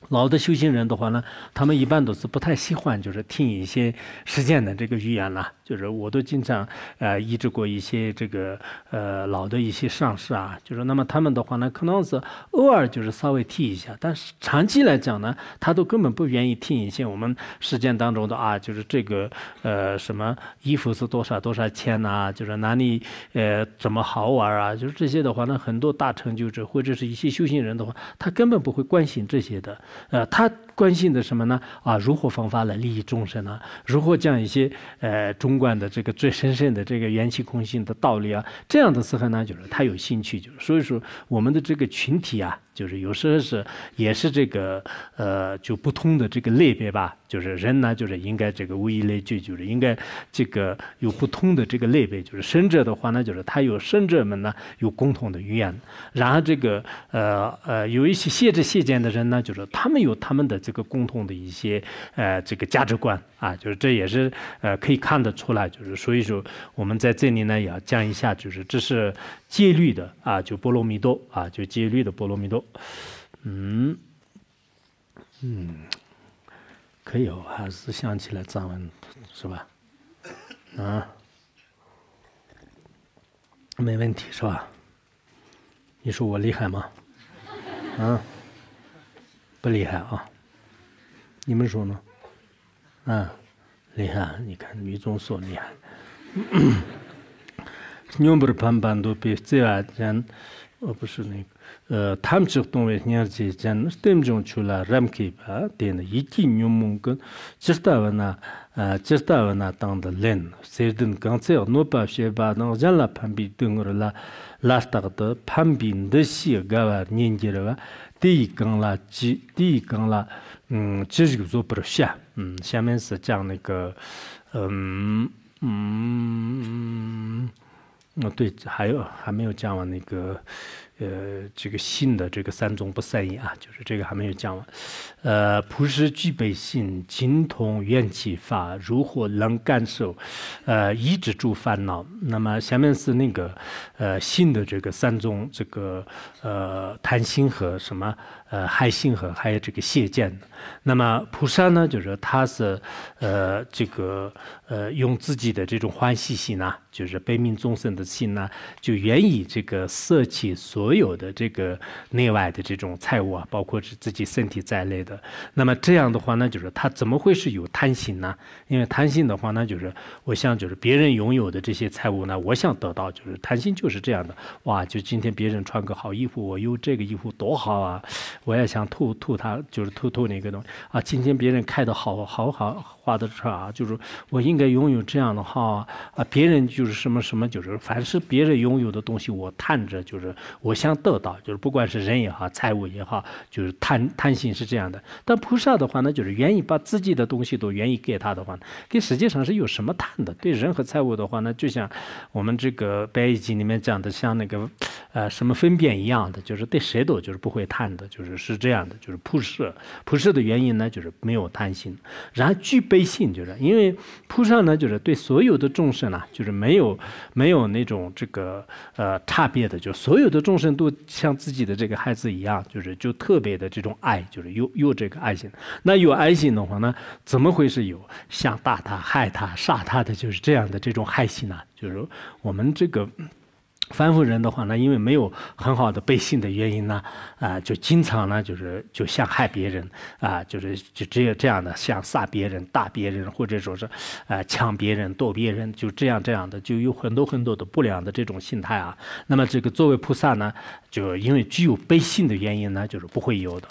老的修行人的话呢，他们一般都是不太喜欢就是听一些实践的这个语言了。就是我都经常呃医治过一些这个呃老的一些上士啊，就是那么他们的话呢，可能是偶尔就是稍微听一下，但是长期来讲呢，他都根本不愿意听一些我们实践当中的啊，就是这个呃什么衣服是多少多少钱呐，就是哪里呃怎么好玩啊，就是这些的话呢，很多大成就者或者是一些修行人的话，他根本不会关心这些的呃，他。关心的什么呢？啊，如何方法来利益众生呢？如何将一些呃中观的这个最深深的这个缘起空性的道理啊，这样的四候呢，就是他有兴趣就是，所以说我们的这个群体啊。就是有时候是也是这个呃就不同的这个类别吧，就是人呢就是应该这个物以类聚，就是应该这个有不同的这个类别。就是生者的话呢，就是他有生者们呢有共同的语言，然后这个呃呃有一些限制信见的人呢，就是他们有他们的这个共同的一些呃这个价值观啊，就是这也是呃可以看得出来，就是所以说我们在这里呢也要讲一下，就是这是。戒律的啊，就波罗蜜多啊，就戒律的波罗蜜多，嗯嗯，可以哦，还是想起来咱们文是吧？啊，没问题是吧？你说我厉害吗？啊，不厉害啊？你们说呢？嗯，厉害，你看女总说厉害。nyumbur pamban dupi tsewa jan opushunik e, tam chigtungwe nyar je jan stemjung chula ramki pa tena iki nyumung len serdin gantse o nopa sheba pambi dungur la lastagda pambi ndashi gawa nyingirwa dii gangla dii gangla 那对，还有还没有讲完那个，呃，这个信的这个三种不善意啊，就是这个还没有讲完。呃，菩萨具备性，精通缘起法，如何能感受，呃，抑制住烦恼？那么下面是那个，呃，信的这个三种，这个，呃，贪心和什么？呃，爱性和还有这个谢见那么菩萨呢，就是他是，呃，这个呃，用自己的这种欢喜心呢，就是悲悯众生的心呢，就愿意这个舍弃所有的这个内外的这种财物啊，包括是自己身体在内的，那么这样的话呢，就是他怎么会是有贪心呢？因为贪心的话呢，就是我想就是别人拥有的这些财物呢，我想得到，就是贪心就是这样的。哇，就今天别人穿个好衣服，我有这个衣服多好啊！我也想吐吐他，就是吐吐那个东西啊！今天别人开的好好好好的车啊，就是我应该拥有这样的话啊！别人就是什么什么，就是凡是别人拥有的东西，我探着就是，我想得到，就是不管是人也好，财物也好，就是贪贪心是这样的。但菩萨的话呢，就是愿意把自己的东西都愿意给他的话呢，跟实际上是有什么贪的？对人和财物的话呢，就像我们这个《白衣经》里面讲的，像那个，呃，什么分辨一样的，就是对谁都就是不会贪的，就是。是这样的，就是铺设铺设的原因呢，就是没有贪心，然后具备性，就是因为菩萨呢，就是对所有的众生呢，就是没有没有那种这个呃差别的，就所有的众生都像自己的这个孩子一样，就是就特别的这种爱，就是有有这个爱心。那有爱心的话呢，怎么会是有想打他、害他、杀他的，就是这样的这种害心呢？就是我们这个。凡夫人的话呢，因为没有很好的悲心的原因呢，啊，就经常呢，就是就想害别人，啊，就是就只有这样的想杀别人、打别人，或者说是，啊，抢别人、夺别人，就这样这样的，就有很多很多的不良的这种心态啊。那么这个作为菩萨呢，就因为具有悲心的原因呢，就是不会有的。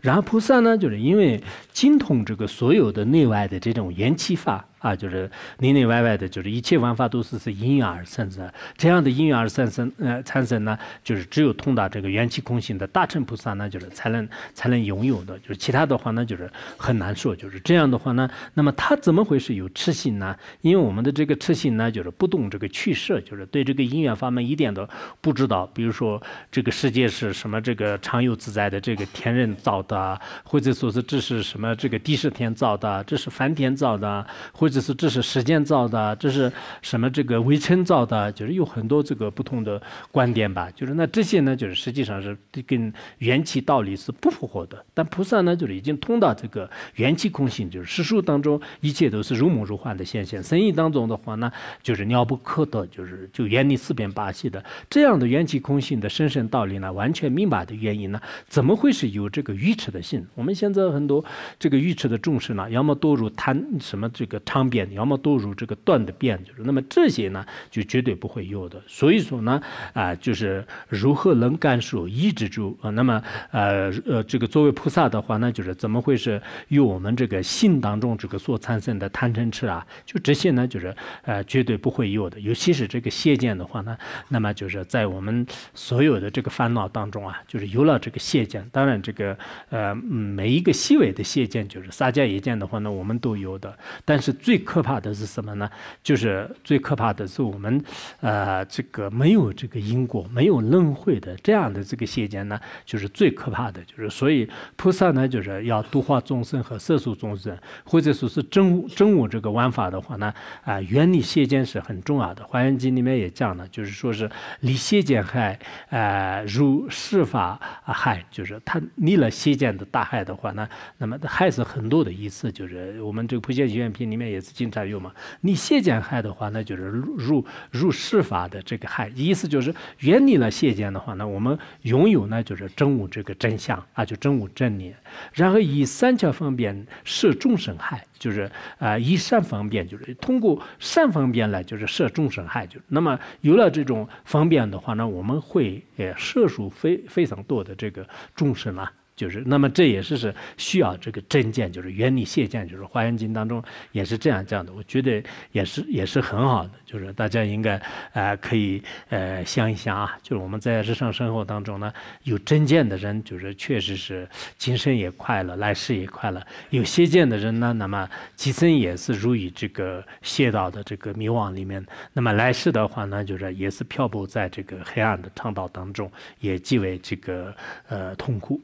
然后菩萨呢，就是因为精通这个所有的内外的这种缘起法。啊，就是里里外外的，就是一切万法都是是因缘而产生，这样的因缘而产生，呃，产生呢，就是只有通达这个缘起空性的大乘菩萨呢，就是才能才能拥有的，就是其他的话呢，就是很难说，就是这样的话呢，那么他怎么会是有痴心呢？因为我们的这个痴心呢，就是不懂这个趣事，就是对这个因缘法门一点都不知道。比如说这个世界是什么？这个常有自在的这个天人造的，或者说是这是什么？这个地是天造的，这是梵天造的，或。这是这是时间造的，这是什么这个微尘造的，就是有很多这个不同的观点吧。就是那这些呢，就是实际上是跟缘起道理是不符合的。但菩萨呢，就是已经通到这个缘起空性，就是实数当中一切都是如梦如幻的现象。生意当中的话呢，就是鸟不可得，就是就远离四边八系的这样的缘起空性的深深道理呢，完全明白的原因呢，怎么会是有这个愚痴的心？我们现在很多这个愚痴的众生呢，要么堕入贪什么这个贪。变，要么都如这个断的变就是，那么这些呢就绝对不会有的。所以说呢，啊，就是如何能感受抑制住啊？那么呃呃，这个作为菩萨的话，呢，就是怎么会是与我们这个心当中这个所产生的贪嗔痴啊？就这些呢，就是呃绝对不会有的。尤其是这个邪见的话呢，那么就是在我们所有的这个烦恼当中啊，就是有了这个邪见。当然这个呃每一个细微的邪见，就是撒加一见的话呢，我们都有的。但是最最可怕的是什么呢？就是最可怕的是我们，呃，这个没有这个因果、没有轮回的这样的这个邪见呢，就是最可怕的就是。所以菩萨呢，就是要度化众生和摄受众生，或者说是真真悟这个万法的话呢，啊，远离邪见是很重要的。华严经里面也讲了，就是说是离邪见害，呃，如是法害，就是他离了邪见的大害的话呢，那么还是很多的意思，就是我们这个普贤愿品》里面。也是经常用嘛。你谢见害的话，那就是入入入世法的这个害，意思就是远离了谢见的话，那我们拥有呢就是真悟这个真相啊，就真悟真理。然后以三巧方便摄众生害，就是啊，以善方便就是通过善方便来就是摄众生害，就那么有了这种方便的话，那我们会呃摄入非非常多的这个众生啊。就是那么，这也是是需要这个真见，就是远离邪见，就是《华严经》当中也是这样讲的。我觉得也是也是很好的，就是大家应该呃可以呃想一想啊，就是我们在日常生活当中呢，有真见的人，就是确实是今生也快乐，来世也快乐；有邪见的人呢，那么今生也是如以这个邪道的这个迷惘里面，那么来世的话呢，就是也是漂泊在这个黑暗的长道当中，也极为这个呃痛苦。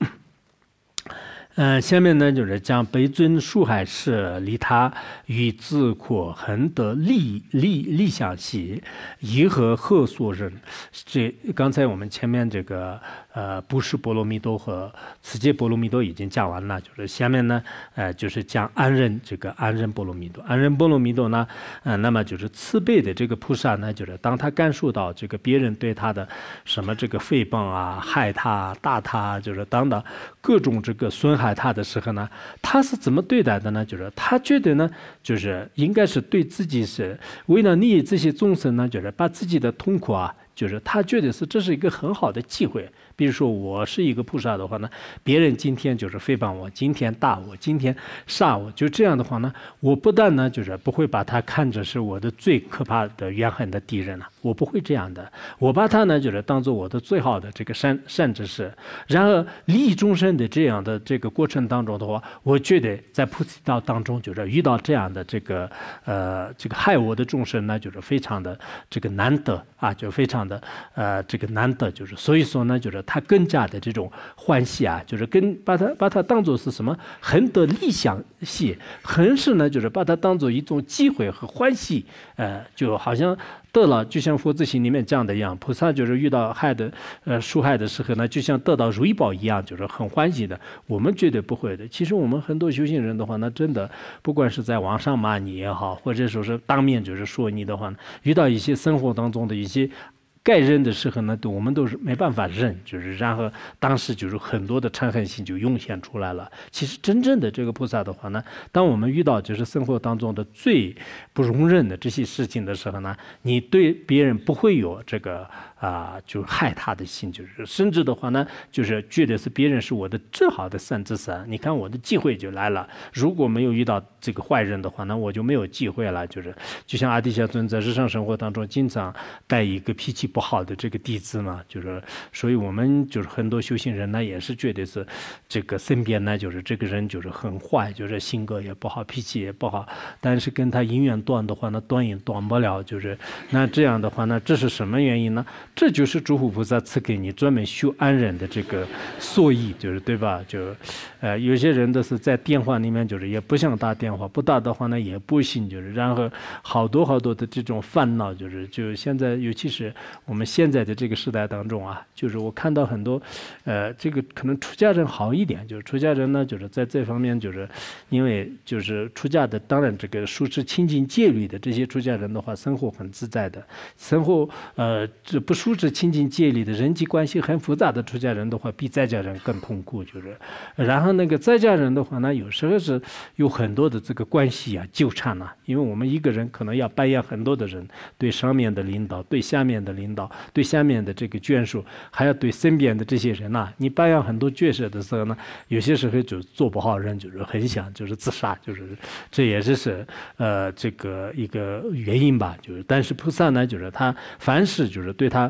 嗯，下面呢就是讲北尊树海是离他与自苦恒德立立立向西，颐和贺所人。这刚才我们前面这个。呃，不是波罗蜜多和此界波罗蜜多已经讲完了，就是下面呢，呃，就是讲安忍这个安忍波罗蜜多。安忍波罗蜜多呢，嗯，那么就是慈悲的这个菩萨呢，就是当他感受到这个别人对他的什么这个诽谤啊、害他、打他，就是等等各种这个损害他的时候呢，他是怎么对待的呢？就是他觉得呢，就是应该是对自己是为了利益这些众生呢，就是把自己的痛苦啊，就是他觉得是这是一个很好的机会。比如说我是一个菩萨的话呢，别人今天就是诽谤我，今天打我，今天杀我，就这样的话呢，我不但呢就是不会把他看着是我的最可怕的怨恨的敌人了，我不会这样的，我把他呢就是当做我的最好的这个善善知识。然而利益众生的这样的这个过程当中的话，我觉得在菩提道当中就是遇到这样的这个呃这个害我的众生，呢，就是非常的这个难得啊，就非常的呃这个难得，就是所以说呢就是。他更加的这种欢喜啊，就是跟把他把他当做是什么恒得理想系，恒是呢，就是把它当做一种机会和欢喜，呃，就好像得了，就像佛子行里面讲的一样，菩萨就是遇到害的，呃，受害的时候呢，就像得到如意宝一样，就是很欢喜的。我们绝对不会的。其实我们很多修行人的话，那真的，不管是在网上骂你也好，或者说是当面就是说你的话，遇到一些生活当中的一些。该认的时候呢，对我们都是没办法认，就是然后当时就是很多的嗔恨心就涌现出来了。其实真正的这个菩萨的话呢，当我们遇到就是生活当中的最不容忍的这些事情的时候呢，你对别人不会有这个。啊，就是害他的心，就是甚至的话呢，就是觉得是别人是我的最好的善知识，你看我的机会就来了。如果没有遇到这个坏人的话，那我就没有机会了。就是，就像阿底夏尊在日常生活当中经常带一个脾气不好的这个弟子嘛，就是，所以我们就是很多修行人呢，也是觉得是这个身边呢，就是这个人就是很坏，就是性格也不好，脾气也不好。但是跟他姻缘断的话，那断也断不了，就是那这样的话，那这是什么原因呢？这就是诸佛菩萨赐给你专门修安忍的这个所以，就是对吧？就，呃，有些人都是在电话里面，就是也不想打电话，不打的话呢也不行，就是然后好多好多的这种烦恼，就是就现在尤其是我们现在的这个时代当中啊，就是我看到很多，呃，这个可能出家人好一点，就是出家人呢，就是在这方面就是，因为就是出家的，当然这个熟知清净戒律的这些出家人的话，生活很自在的，生活呃这不。初次清净界里的人际关系很复杂的出家人的话，比在家人更痛苦，就是。然后那个在家人的话，呢，有时候是有很多的这个关系啊纠缠呐，因为我们一个人可能要扮演很多的人，对上面的领导，对下面的领导，对下面的这个眷属，还要对身边的这些人呐。你扮演很多角色的时候呢，有些时候就做不好人，就是很想就是自杀，就是这也是是呃这个一个原因吧。就是但是菩萨呢，就是他凡事就是对他。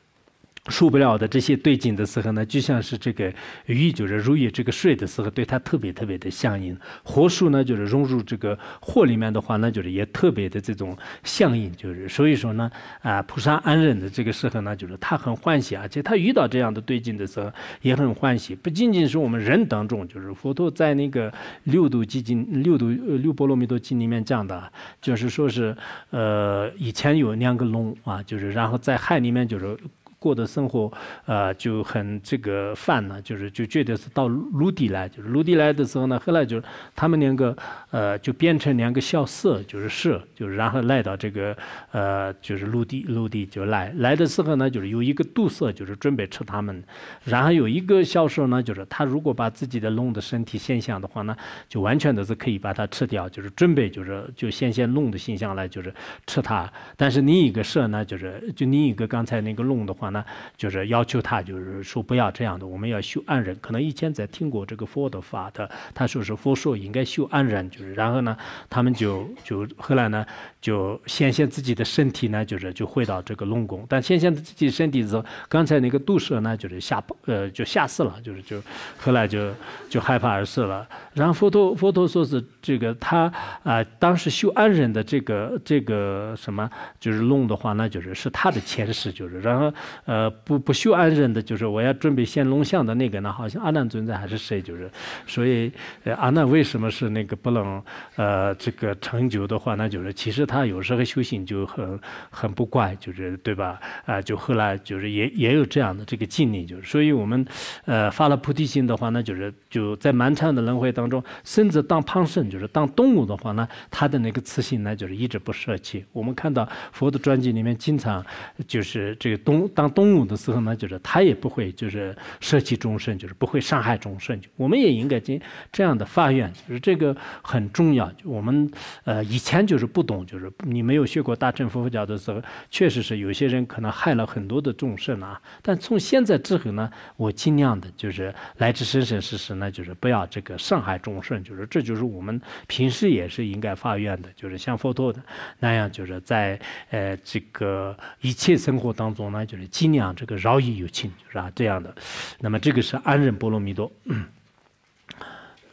受不了的这些对境的时候呢，就像是这个雨就是如雨这个水的时候，对它特别特别的相应；火树呢，就是融入这个火里面的话，那就是也特别的这种相应。就是所以说呢，啊，菩萨安忍的这个时候呢，就是他很欢喜，而且他遇到这样的对境的时候也很欢喜。不仅仅是我们人当中，就是佛陀在那个六度基经、六度呃六波罗蜜多经里面讲的，就是说是呃以前有两个龙啊，就是然后在海里面就是。过的生活，呃，就很这个泛呢，就是就觉得是到陆地来，就是陆地来的时候呢，后来就他们两个，呃，就变成两个小蛇，就是蛇，就是然后来到这个，呃，就是陆地，陆地就来来的时候呢，就是有一个毒蛇，就是准备吃他们，然后有一个小蛇呢，就是他如果把自己的龙的身体现象的话呢，就完全的是可以把它吃掉，就是准备就是就现现龙的形象来就是吃它，但是另一个蛇呢，就是就另一个刚才那个龙的话。那就是要求他，就是说不要这样的，我们要修安忍。可能以前在听过这个佛陀的法的，他说是佛说应该修安忍，就是然后呢，他们就就后来呢，就显现自己的身体呢，就是就回到这个龙宫。但显现自己身体之后，刚才那个毒蛇呢，就是吓呃就吓死了，就是就后来就就害怕而死了。然后佛陀佛陀说是这个他啊，当时修安忍的这个这个什么就是龙的话，那就是是他的前世，就是然后。呃，不不修安忍的，就是我要准备显龙像的那个呢，好像阿难尊者还是谁，就是，所以，阿难为什么是那个不能，呃，这个成就的话，那就是其实他有时候修行就很很不怪，就是对吧？啊，就后来就是也也有这样的这个经历，就是，所以我们，呃，发了菩提心的话，那就是就在漫长的轮回当中，甚至当旁身，就是当动物的话呢，他的那个慈心呢，就是一直不舍弃。我们看到佛的传记里面经常就是这个东当。东吴的时候呢，就是他也不会，就是舍弃众生，就是不会伤害众生。我们也应该尽这样的发愿，就是这个很重要。我们呃以前就是不懂，就是你没有学过大乘佛教的时候，确实是有些人可能害了很多的众生啊。但从现在之后呢，我尽量的就是来之生生世世呢，就是不要这个伤害众生，就是这就是我们平时也是应该发愿的，就是像佛陀的那样，就是在呃这个一切生活当中呢，就是。尽量这个饶益有情，是吧？这样的，那么这个是安忍波罗蜜多。嗯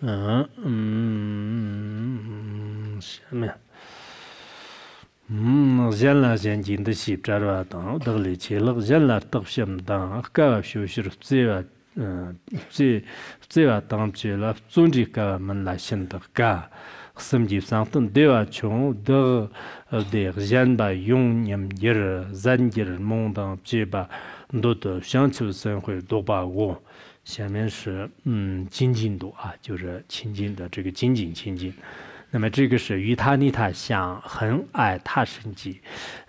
嗯，嗯。么？嗯，前两嗯。进的是砖瓦厂，得了钱了，前两天到什么厂？干完休息了，再完嗯，再再完，当起了，总得给我们来新的干。四十五分钟，第二章，第第十三页，永年二日，三日，蒙当次吧，多多相处，生活多把握。下面是嗯，清净多啊，就是亲近的这个清净，亲近。那么这个是于他利他相恒爱他生计，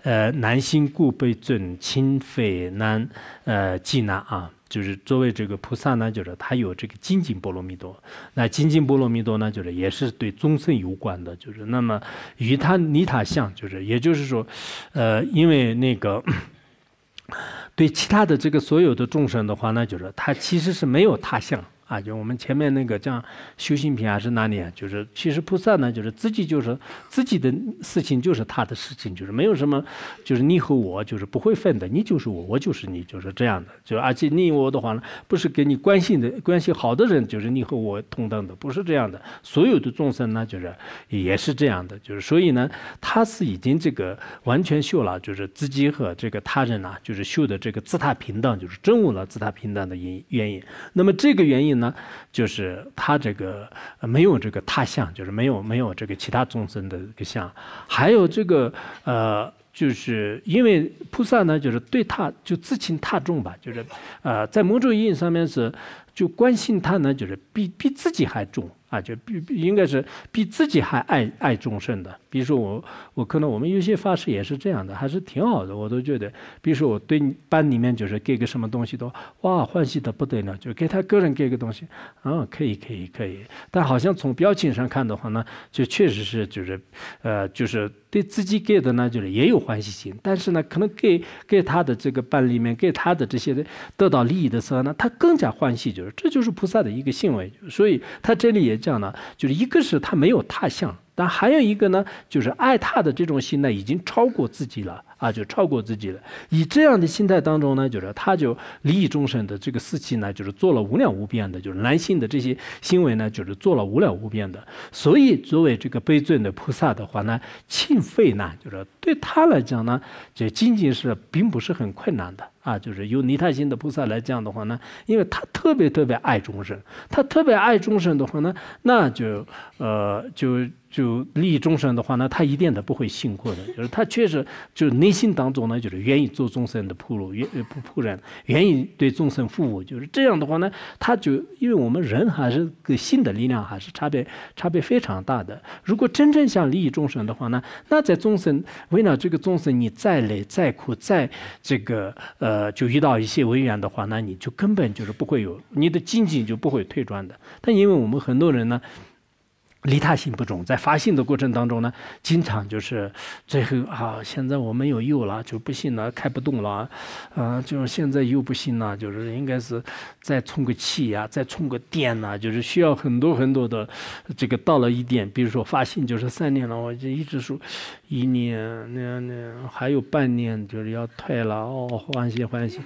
呃，南心故被尊，清非难，呃，济南啊。就是作为这个菩萨呢，就是他有这个精进波罗蜜多。那精进波罗蜜多呢，就是也是对众生有关的。就是那么与他泥塔相，就是也就是说，呃，因为那个对其他的这个所有的众生的话，那就是他其实是没有他相。啊，就我们前面那个讲修行品还是哪里啊？就是其实菩萨呢，就是自己就是自己的事情，就是他的事情，就是没有什么，就是你和我就是不会分的，你就是我，我就是你，就是这样的。就而且你我的话呢，不是跟你关系的、关系好的人，就是你和我同等的，不是这样的。所有的众生呢，就是也是这样的。就是所以呢，他是已经这个完全修了，就是自己和这个他人呢，就是修的这个自他平等，就是证悟了自他平等的因原因。那么这个原因。那就是他这个没有这个他像，就是没有没有这个其他众生的一个像，还有这个呃，就是因为菩萨呢，就是对他就自轻，他重吧，就是呃，在某种意义上面是。就关心他呢，就是比比自己还重啊，就比比应该是比自己还爱爱众生的。比如说我，我可能我们有些法师也是这样的，还是挺好的，我都觉得。比如说我对班里面就是给个什么东西都哇欢喜的不得了，就给他个人给个东西，嗯，可以可以可以。但好像从表情上看的话呢，就确实是就是呃就是对自己给的呢就是也有欢喜心，但是呢可能给给他的这个班里面给他的这些得到利益的时候呢，他更加欢喜就。这就是菩萨的一个行为，所以他这里也讲了，就是一个是他没有他相，但还有一个呢，就是爱他的这种心态已经超过自己了啊，就超过自己了。以这样的心态当中呢，就是他就利益众生的这个四期呢，就是做了无量无边的，就是男性的这些行为呢，就是做了无量无边的。所以作为这个悲尊的菩萨的话呢，庆费呢，就是对他来讲呢，这仅仅是并不是很困难的。啊，就是由泥胎心的菩萨来讲的话呢，因为他特别特别爱众生，他特别爱众生的话呢，那就，呃，就。就利益众生的话呢，他一定都不会辛苦的，就是他确实就是内心当中呢，就是愿意做众生的铺路，愿不仆人，愿意对众生服务。就是这样的话呢，他就因为我们人还是个心的力量还是差别差别非常大的。如果真正想利益众生的话呢，那在众生为了这个众生，你再累再苦再这个呃，就遇到一些危险的话，那你就根本就是不会有你的经济就不会退转的。但因为我们很多人呢。利他心不重，在发信的过程当中呢，经常就是最后啊，现在我们有有了，就不行了，开不动了，嗯，就现在又不行了，就是应该是再充个气呀，再充个电呐，就是需要很多很多的。这个到了一点，比如说发信就是三年了，我就一直说一年、那那还有半年就是要退了哦，换新换新，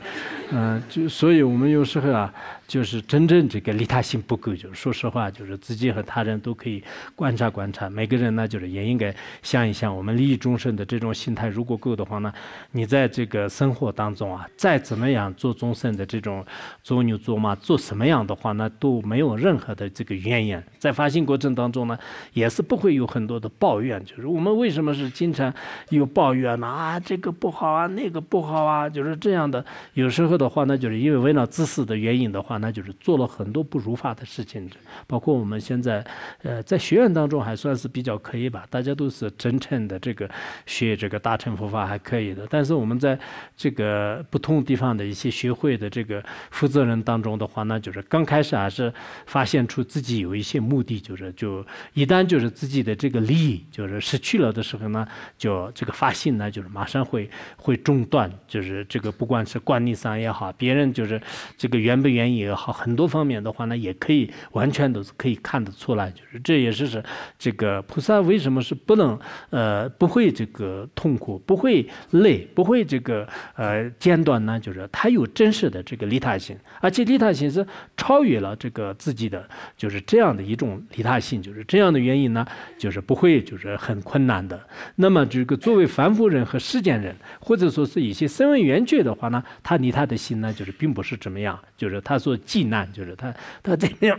嗯，就所以我们有时候啊。就是真正这个利他心不够，就说实话，就是自己和他人都可以观察观察。每个人呢，就是也应该想一想，我们利益众生的这种心态，如果够的话呢，你在这个生活当中啊，再怎么样做众生的这种做牛做马，做什么样的话呢，都没有任何的这个怨言。在发心过程当中呢，也是不会有很多的抱怨。就是我们为什么是经常有抱怨呢？啊，这个不好啊，那个不好啊，就是这样的。有时候的话呢，就是因为为了自私的原因的话。那就是做了很多不如法的事情，包括我们现在，呃，在学院当中还算是比较可以吧，大家都是真诚的，这个学这个大乘佛法还可以的。但是我们在这个不同地方的一些学会的这个负责人当中的话，那就是刚开始还是发现出自己有一些目的，就是就一旦就是自己的这个利益就是失去了的时候呢，就这个发心呢就是马上会会中断，就是这个不管是观理上也好，别人就是这个原不愿意。也好，很多方面的话呢，也可以完全都是可以看得出来，就是这也是是这个菩萨为什么是不能呃不会这个痛苦，不会累，不会这个呃间断呢？就是他有真实的这个利他心，而且利他心是超越了这个自己的，就是这样的一种利他心，就是这样的原因呢，就是不会就是很困难的。那么这个作为凡夫人和世间人，或者说是一些声为缘觉的话呢，他利他的心呢，就是并不是怎么样，就是他说。济难就是他，他这样，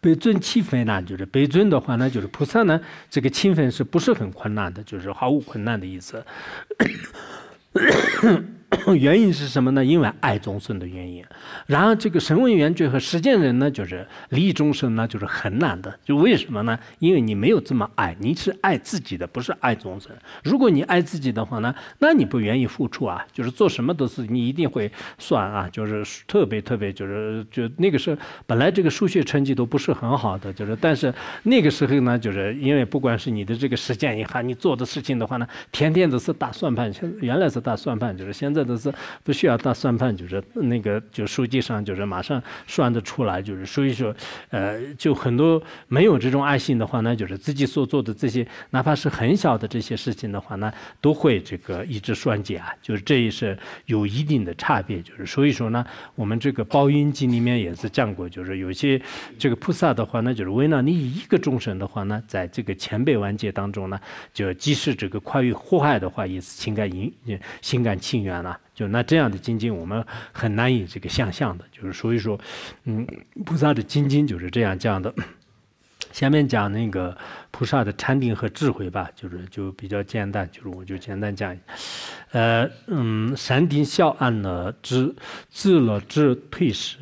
北尊七分难就是北尊的话，呢，就是菩萨呢，这个七分是不是很困难的？就是毫无困难的意思。原因是什么呢？因为爱众生的原因。然而，这个神文原觉和实践人呢，就是利众生，呢，就是很难的。就为什么呢？因为你没有这么爱，你是爱自己的，不是爱众生。如果你爱自己的话呢，那你不愿意付出啊。就是做什么都是你一定会算啊，就是特别特别，就是就那个时候本来这个数学成绩都不是很好的，就是但是那个时候呢，就是因为不管是你的这个实践也好，你做的事情的话呢，天天都是打算盘，原来是打算盘，就是现在。都是不需要打算盘，就是那个就书记上就是马上算得出来，就是所以说，呃，就很多没有这种爱心的话，呢，就是自己所做的这些，哪怕是很小的这些事情的话，呢，都会这个一直算计啊。就是这也是有一定的差别，就是所以说呢，我们这个《报应经》里面也是讲过，就是有些这个菩萨的话，呢，就是为了你一个众生的话呢，在这个前辈完结当中呢，就即使这个跨越祸害的话，也是心甘心甘情愿了。就那这样的精进，我们很难以这个想象的，就是所以说，嗯，菩萨的精进就是这样讲的。下面讲那个菩萨的禅定和智慧吧，就是就比较简单，就是我就简单讲，呃，嗯，禅定效暗了知自了知退时。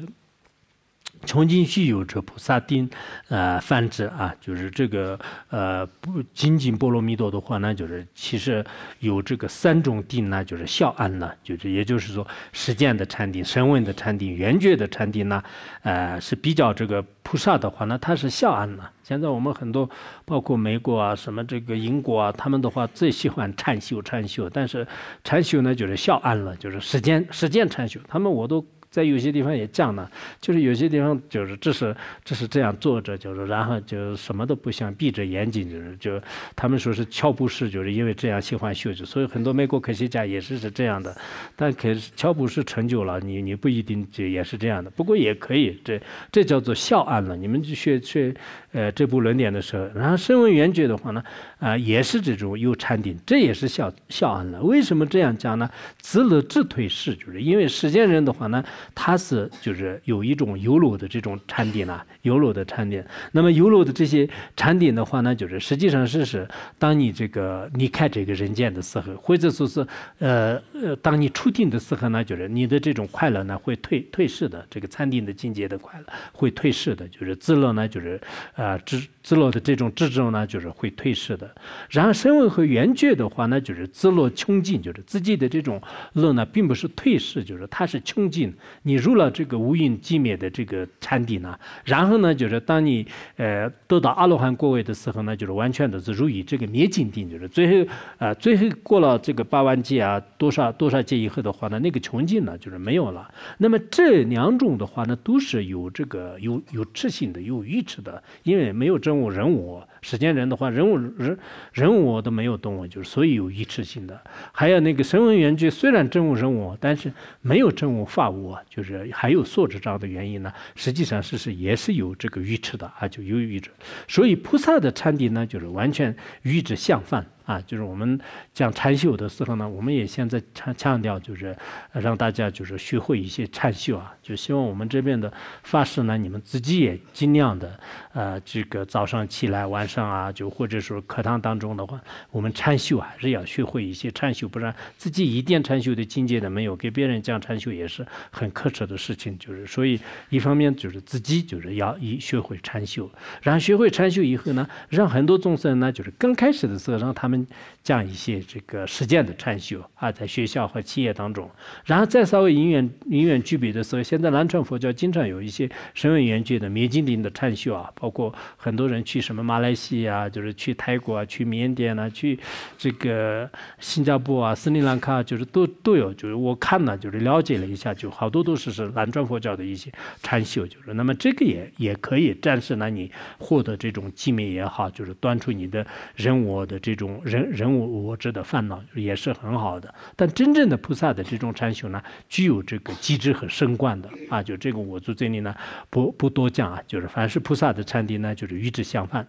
穷尽去有者菩萨定，呃，泛指啊，就是这个呃，不仅仅波罗蜜多的话呢，就是其实有这个三种定呢，就是孝安呢，就是也就是说实践的禅定、声闻的禅定、圆觉的禅定呢，呃，是比较这个菩萨的话呢，它是孝安了。现在我们很多，包括美国啊、什么这个英国啊，他们的话最喜欢禅修，禅修，但是禅修呢，就是孝安了，就是实践实践禅修，他们我都。在有些地方也讲了，就是有些地方就是，这是这是这样坐着，就是然后就什么都不想，闭着眼睛就是，就他们说是乔布斯就是因为这样喜欢休息，所以很多美国科学家也是是这样的。但可乔布斯成就了你，你不一定就也是这样的，不过也可以，这这叫做笑案了。你们去学学。呃，这部论点的时候，然后声闻缘觉的话呢，啊，也是这种有禅定，这也是孝孝恩了。为什么这样讲呢？自乐自退世，就是因为世间人的话呢，他是就是有一种有漏的这种禅定啊，有漏的禅定。那么有漏的这些禅定的话呢，就是实际上是是当你这个离开这个人间的时候，或者说是呃呃，当你出定的时候呢，就是你的这种快乐呢会退退市的，这个禅定的境界的快乐会退市的，就是自乐呢就是。啊！知。自落的这种智证呢，就是会退市的；然后身文和圆觉的话呢，就是自落穷尽，就是自己的这种乐呢，并不是退市，就是它是穷尽。你入了这个无云寂灭的这个禅地呢，然后呢，就是当你呃得到阿罗汉果位的时候呢，就是完全的是如于这个灭尽定，就是最后啊，最后过了这个八万劫啊，多少多少劫以后的话呢，那个穷尽呢，就是没有了。那么这两种的话呢，都是有这个有有痴心的，有愚痴的，因为没有这。真物人我时间人的话，人我人人我都没有动，物，就是所以有一次性的。还有那个神文原句，虽然真物人我，但是没有真物法物，就是还有所执障的原因呢。实际上，事实也是有这个愚痴的啊，就有愚痴。所以菩萨的禅定呢，就是完全与之相反。啊，就是我们讲禅修的时候呢，我们也现在强强调，就是让大家就是学会一些禅修啊，就希望我们这边的法师呢，你们自己也尽量的，呃，这个早上起来，晚上啊，就或者说课堂当中的话，我们禅修还是要学会一些禅修，不然自己一点禅修的境界都没有，给别人讲禅修也是很可耻的事情。就是所以，一方面就是自己就是要一学会禅修，然后学会禅修以后呢，让很多众生呢，就是刚开始的时候，让他们。讲一些这个实践的禅修啊，在学校和企业当中，然后再稍微远远远远具备的时候，现在南传佛教经常有一些神闻缘觉的灭尽定的禅修啊，包括很多人去什么马来西亚，就是去泰国啊，去缅甸啊，去这个新加坡啊，斯里兰卡，就是都都有，就是我看了，就是了解了一下，就好多都是是南传佛教的一些禅修，就是那么这个也也可以，但是呢，你获得这种寂灭也好，就是端出你的人我的这种。人人物物质的烦恼也是很好的，但真正的菩萨的这种禅修呢，具有这个机智和升观的啊，就这个我在这里呢不不多讲啊，就是凡是菩萨的禅定呢，就是与之相反。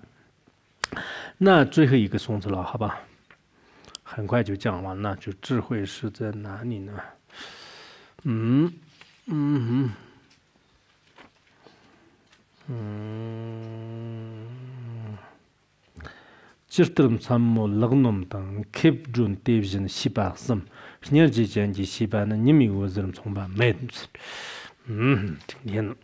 那最后一个松子了，好吧，很快就讲完了，就智慧是在哪里呢？嗯嗯嗯。十种三摩六种等，七种对境十八种，念及见及十八的尼摩尊者从旁没。嗯，今天。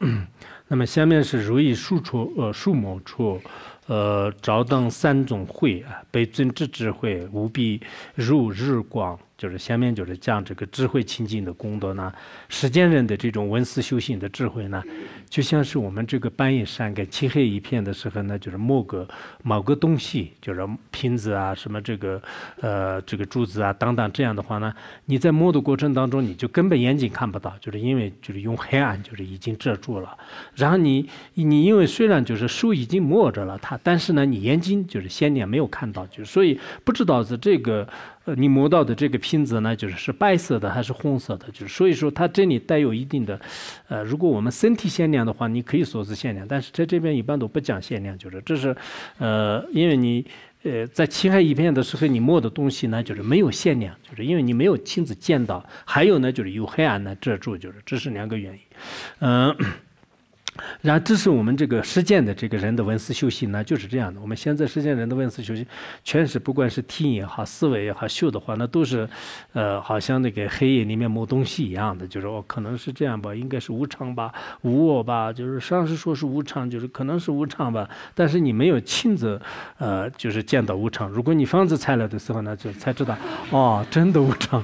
那么，下面是如意树处呃树摩处呃着等三种会啊，被尊之智慧无比如日光。就是下面就是讲这个智慧清净的功德呢，世间人的这种文思修行的智慧呢，就像是我们这个半夜山里漆黑一片的时候呢，就是摸个某个东西，就是瓶子啊什么这个，呃这个柱子啊等等，这样的话呢，你在摸的过程当中，你就根本眼睛看不到，就是因为就是用黑暗就是已经遮住了，然后你你因为虽然就是书已经摸着了它，但是呢你眼睛就是先天没有看到，就所以不知道是这个。呃，你摸到的这个瓶子呢，就是是白色的还是红色的？就是所以说它这里带有一定的，呃，如果我们身体限量的话，你可以说是限量，但是在这边一般都不讲限量，就是这是，呃，因为你，呃，在漆黑一片的时候，你摸的东西呢，就是没有限量，就是因为你没有亲自见到，还有呢，就是有黑暗的遮住，就是这是两个原因，嗯。然后这是我们这个实践的这个人的文字修习呢，就是这样的。我们现在实践人的文字修习，全是不管是听也好、思维也好、秀的话，那都是，呃，好像那个黑夜里面摸东西一样的，就是哦，可能是这样吧，应该是无常吧，无我吧，就是上次说是无常，就是可能是无常吧，但是你没有亲自，呃，就是见到无常。如果你房子拆了的时候呢，就才知道，哦，真的无常。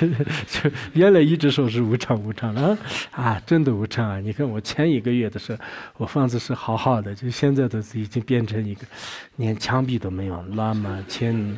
就原来一直说是无常无常呢，啊。真的无常啊！你看我前一个月的时候，我房子是好好的，就现在都已经变成一个，连墙壁都没有，乱么千。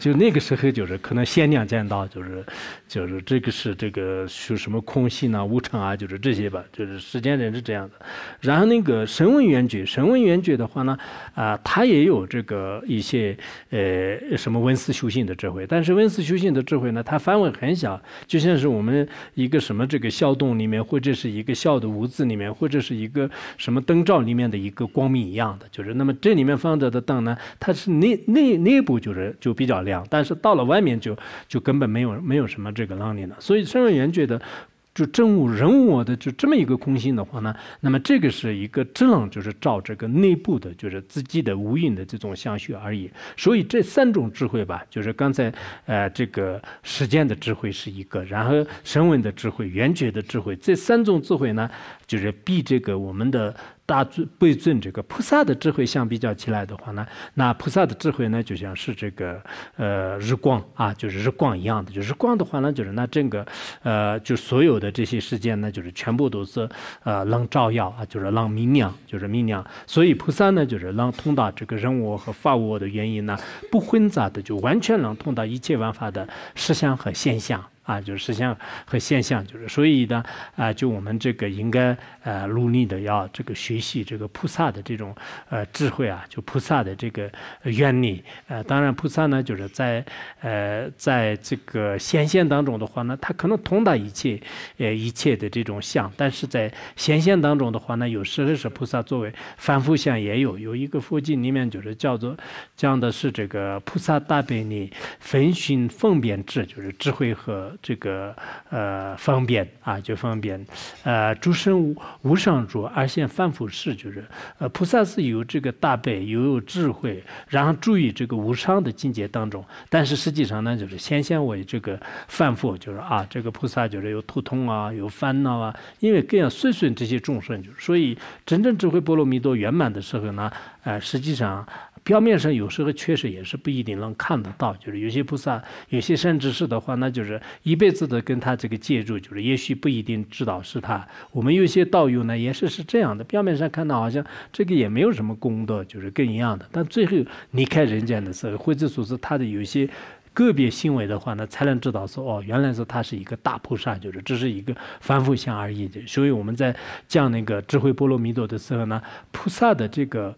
就那个时候，就是可能先讲见到，就是，就是这个是这个是什么空性啊、无常啊，就是这些吧，就是时间人是这样的。然后那个神文缘觉，神文缘觉的话呢，啊，它也有这个一些，呃，什么温思修性的智慧。但是温思修性的智慧呢，它范围很小，就像是我们一个什么这个小洞里面，或者是一个小的屋子里面，或者是一个什么灯罩里面的一个光明一样的。就是那么这里面放着的灯呢，它是内内内部就是就比较。但是到了外面就就根本没有没有什么这个能力了，所以圣人觉的就真无人无我的就这么一个空性的话呢，那么这个是一个知能，就是照这个内部的，就是自己的无影的这种相学而已。所以这三种智慧吧，就是刚才呃这个实践的智慧是一个，然后神文的智慧、缘觉的智慧，这三种智慧呢。就是比这个我们的大尊、倍尊这个菩萨的智慧相比较起来的话呢，那菩萨的智慧呢，就像是这个呃日光啊，就是日光一样的。就是光的话呢，就是那整个呃，就所有的这些事件呢，就是全部都是呃能照耀啊，就是能明亮，就是明亮。所以菩萨呢，就是能通达这个人我和法我的原因呢，不混杂的，就完全能通达一切万法的实相和现象。啊，就是实相和现象，就是所以呢，啊，就我们这个应该呃努力的要这个学习这个菩萨的这种呃智慧啊，就菩萨的这个原理。呃，当然菩萨呢，就是在呃在这个显现当中的话呢，他可能通达一切呃一切的这种相。但是在显现当中的话呢，有时是菩萨作为凡夫相也有。有一个佛经里面就是叫做讲的是这个菩萨大悲力分寻分辨智，就是智慧和。这个呃方便啊，就方便。呃，诸生无上主而现凡夫是就是呃，菩萨是有这个大悲，又有智慧，然后注意这个无上的境界当中。但是实际上呢，就是显现为这个凡夫，就是啊，这个菩萨就是有头痛啊，有烦恼啊，因为更要顺顺这些众生，所以真正智慧波罗蜜多圆满的时候呢，呃，实际上。表面上有时候确实也是不一定能看得到，就是有些菩萨、有些甚至是的话，那就是一辈子的跟他这个借助，就是也许不一定知道是他。我们有些道友呢，也是是这样的，表面上看到好像这个也没有什么功德，就是跟一样的。但最后离开人间的时候，或者说是他的有些个别行为的话呢，才能知道说哦，原来是他是一个大菩萨，就是只是一个凡夫相而已的。所以我们在讲那个智慧波罗蜜多的时候呢，菩萨的这个。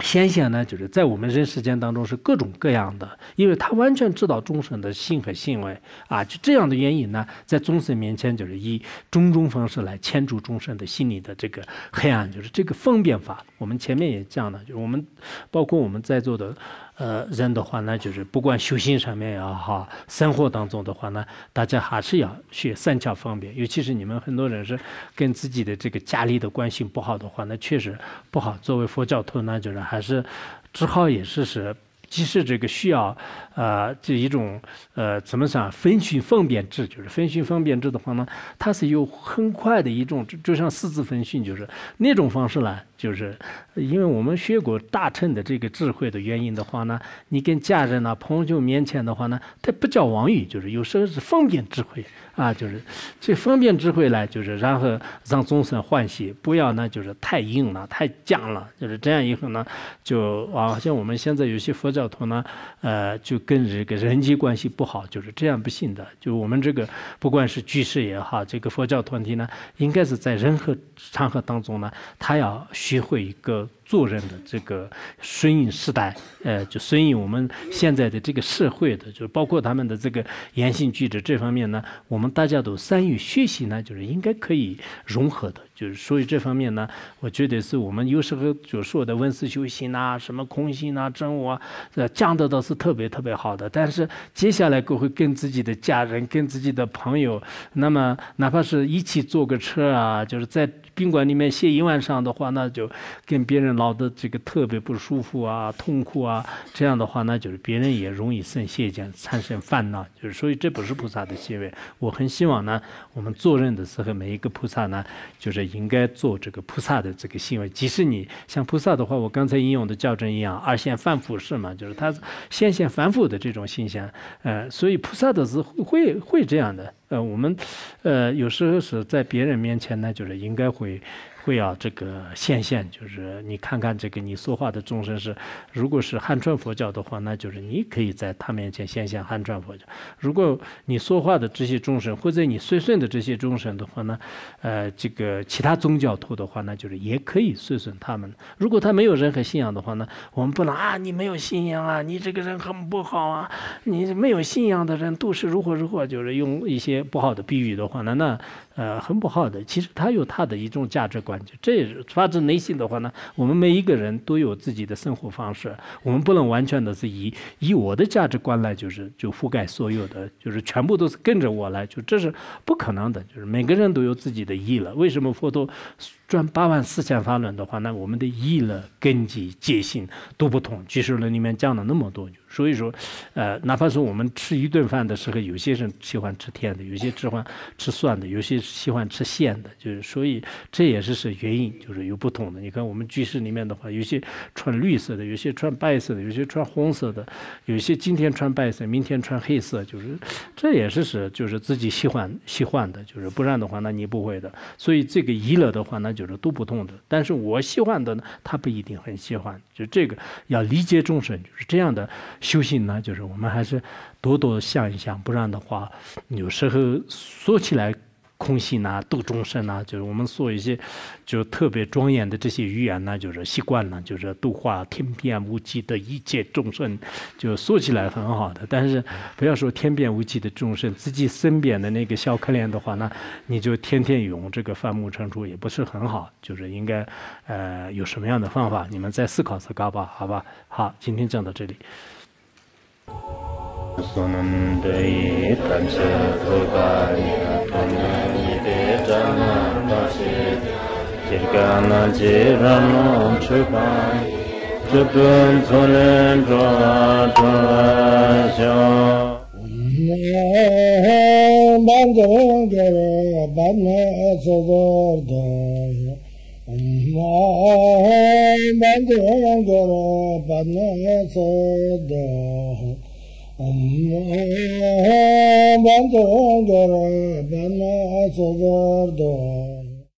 显贤呢，就是在我们人世间当中是各种各样的，因为他完全知道众生的性和行为啊，就这样的原因呢，在众生面前就是以种种方式来牵住众生的心理的这个黑暗，就是这个方便法，我们前面也讲了，就是我们包括我们在座的。呃，人的话呢，就是不管修行上面也好，生活当中的话呢，大家还是要学三教方便。尤其是你们很多人是跟自己的这个家里的关系不好的话，那确实不好。作为佛教徒，那就是还是只好也是是。其实这个需要，呃，这一种，呃，怎么讲？分训方便制，就是分训方便制的话呢，它是有很快的一种，就就像四字分训，就是那种方式呢，就是因为我们学过大乘的这个智慧的原因的话呢，你跟家人呢、朋友面前的话呢，它不叫王语，就是有时候是方便智慧。啊，就是这方便智慧呢，就是然后让众生欢喜，不要呢就是太硬了，太僵了，就是这样以后呢，就啊，像我们现在有些佛教徒呢，呃，就跟这个人际关系不好，就是这样不行的。就我们这个不管是居士也好，这个佛教团体呢，应该是在任何场合当中呢，他要学会一个。做人的这个顺应时代，呃，就顺应我们现在的这个社会的，就是包括他们的这个言行举止这方面呢，我们大家都善于学习呢，就是应该可以融合的。就是所以这方面呢，我觉得是我们有时候所说的温思修行啊，什么空心啊、真我啊，讲的都是特别特别好的。但是接下来会跟自己的家人、跟自己的朋友，那么哪怕是一起坐个车啊，就是在。宾馆里面歇一晚上的话，那就跟别人闹得这个特别不舒服啊、痛苦啊，这样的话，那就是别人也容易生邪见，产生烦恼，就是所以这不是菩萨的行为。我很希望呢，我们做人的时候，每一个菩萨呢，就是应该做这个菩萨的这个行为。即使你像菩萨的话，我刚才引用的教证一样，二线犯普事嘛，就是他先现反复的这种现象，呃，所以菩萨的是会会这样的。呃，我们，呃，有时候是在别人面前呢，就是应该会，会要这个现现，就是你看看这个你说话的众生是，如果是汉传佛教的话，那就是你可以在他面前现现汉传佛教；如果你说话的这些众生或者你随顺的这些众生的话呢。呃，这个其他宗教徒的话呢，就是也可以顺顺他们。如果他没有任何信仰的话呢，我们不能啊，你没有信仰啊，你这个人很不好啊，你没有信仰的人都是如何如何，就是用一些不好的比喻的话呢，那呃很不好的。其实他有他的一种价值观，就这也是发自内心的话呢。我们每一个人都有自己的生活方式，我们不能完全的是以以我的价值观来就是就覆盖所有的，就是全部都是跟着我来，就这是不可能的。就是每个人都有自己的。意了，为什么佛陀？赚八万四千法轮的话，那我们的依乐根基戒心都不同。居士论里面讲了那么多，所以说，呃，哪怕说我们吃一顿饭的时候，有些人喜欢吃甜的，有些喜欢吃酸的，有些喜欢吃咸的，就是所以这也是是原因，就是有不同的。你看我们居士里面的话，有些穿绿色的，有些穿白色的，有些穿红色的，有些今天穿白色，明天穿黑色，就是这也是是就是自己喜欢喜欢的，就是不然的话，那你不会的。所以这个依乐的话，那。就是都不同的，但是我喜欢的呢，他不一定很喜欢。就这个要理解众生，就是这样的修行呢，就是我们还是多多想一想，不然的话，有时候说起来。空性呐，度众生呐，就是我们说一些，就特别庄严的这些语言呢，就是习惯了，就是度化天边无际的一切众生，就说起来很好的。但是，不要说天边无际的众生，自己身边的那个小可怜的话呢，你就天天用这个反目成仇也不是很好。就是应该，呃，有什么样的方法，你们再思考思考吧，好吧。好，今天讲到这里。Sunandai Gurvihabd Tokade conductor gorv‎aste If any such a Yes, I Ben de göre ben açıdırdım.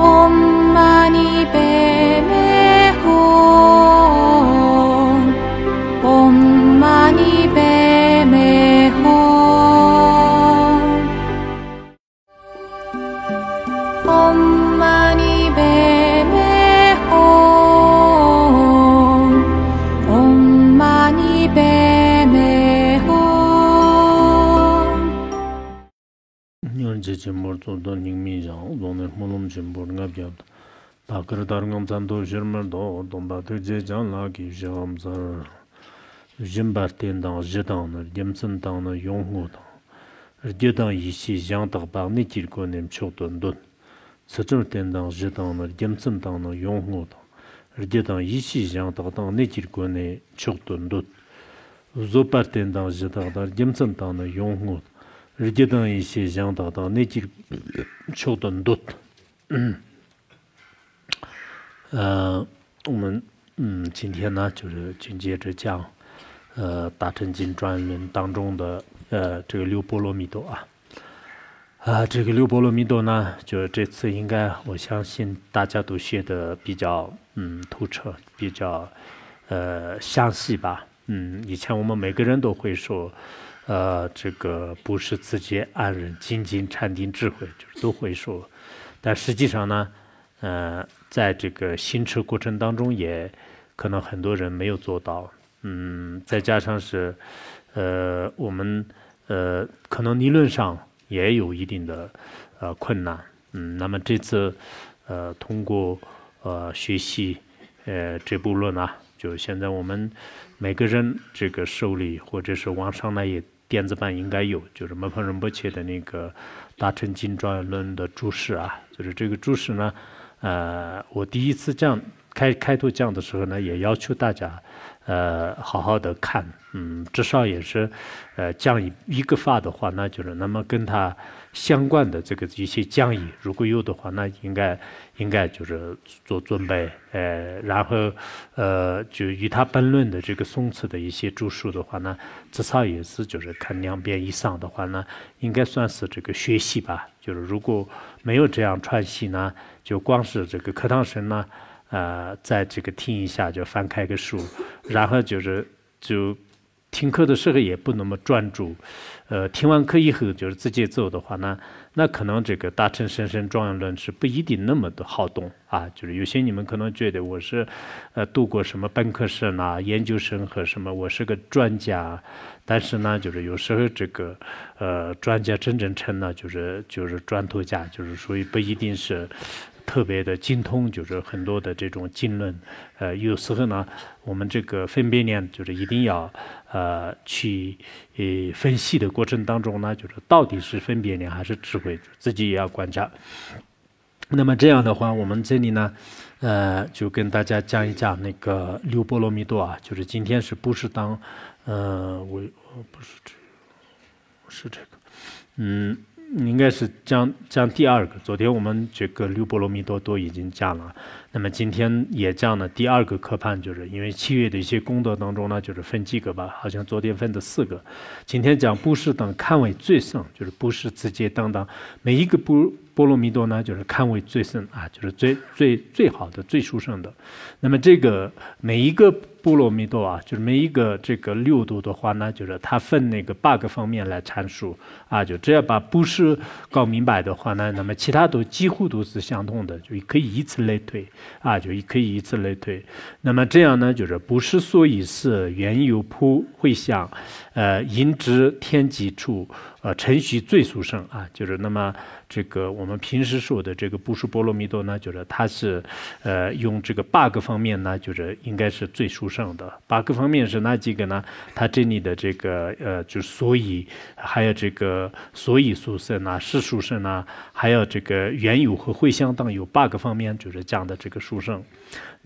Om mani padme chenpor tsu dhan nyingmi yang, dhan dhan mulum chenpor ngab yab. Pakir dhar ngam tsan to shirmar do, dhan batir je jan la ki zar. Jimbar ten dang, zhi dang, rgimtsin dang, yong hu dang. Rgi dang yishi yang tak bak ni kir ko nim chok dun dun. Tsichim ten dang, zhi dang, rgimtsin dang, yong hu dang. 日杰等一些讲到到那几个手段多，嗯，呃，我们嗯今天呢就是紧接着讲，呃，《大乘经转轮》当中的呃这个六波罗蜜多啊，啊，这个六波罗蜜多呢，就是这次应该我相信大家都学的比较嗯透彻，比较呃详细吧，嗯，以前我们每个人都会说。呃，这个不是自己安忍精进禅定智慧，就是都会说，但实际上呢，呃，在这个行持过程当中，也可能很多人没有做到，嗯，再加上是，呃，我们呃，可能理论上也有一定的呃困难，嗯，那么这次呃，通过呃学习呃这部论啊，就现在我们每个人这个受里或者是网上呢也。电子版应该有，就是摩诃仁波切的那个《大乘经传论》的注释啊，就是这个注释呢，呃，我第一次讲开开头讲的时候呢，也要求大家，呃，好好的看，嗯，至少也是，呃，讲一一个话的话，那就是，那么跟他。相关的这个一些讲义，如果有的话，那应该应该就是做准备。呃，然后呃，就与他辩论的这个宋词的一些注述的话呢，至少也是就是看两遍以上的话呢，应该算是这个学习吧。就是如果没有这样串习呢，就光是这个课堂上呢，呃，在这个听一下，就翻开个书，然后就是就听课的时候也不那么专注。呃，听完课以后就是自己走的话呢，那可能这个大乘深深庄严论是不一定那么的好懂啊。就是有些你们可能觉得我是，呃，读过什么本科生啊、研究生和什么，我是个专家，但是呢，就是有时候这个，呃，专家真正成了就是就是砖头家，就是属于不一定是特别的精通，就是很多的这种经论，呃，有时候呢，我们这个分辨量就是一定要。呃，去呃分析的过程当中呢，就是到底是分别念还是智慧，自己也要观察。那么这样的话，我们这里呢，呃，就跟大家讲一讲那个六波罗蜜多啊，就是今天是不是当，呃，我我不是这，不是这个，嗯，应该是讲讲第二个。昨天我们这个六波罗蜜多都已经讲了。那么今天也讲的第二个科判就是因为七月的一些功德当中呢，就是分几个吧，好像昨天分的四个，今天讲布施等堪为最胜，就是布施直接当当，每一个波波罗蜜多呢，就是堪为最胜啊，就是最最最好的、最殊胜的。那么这个每一个。布罗米多啊，就是每一个这个六度的话呢，就是它分那个八个方面来阐述啊。就只要把布施搞明白的话呢，那么其他都几乎都是相同的，就可以以此类推啊，就可以以此类推。那么这样呢，就是布施所以是缘由，铺会向。呃，淫知天极处，呃，辰就最殊胜啊，就是那么这个我们平时说的这个不输波罗蜜多呢，就是它是，呃，用这个八个方面呢，就是应该是最殊胜的。八个方面是哪几个呢？它这里的这个呃，就是所以还有这个所以殊胜呢，是殊胜呢，还有这个缘有和会相当有八个方面，就是讲的这个殊胜。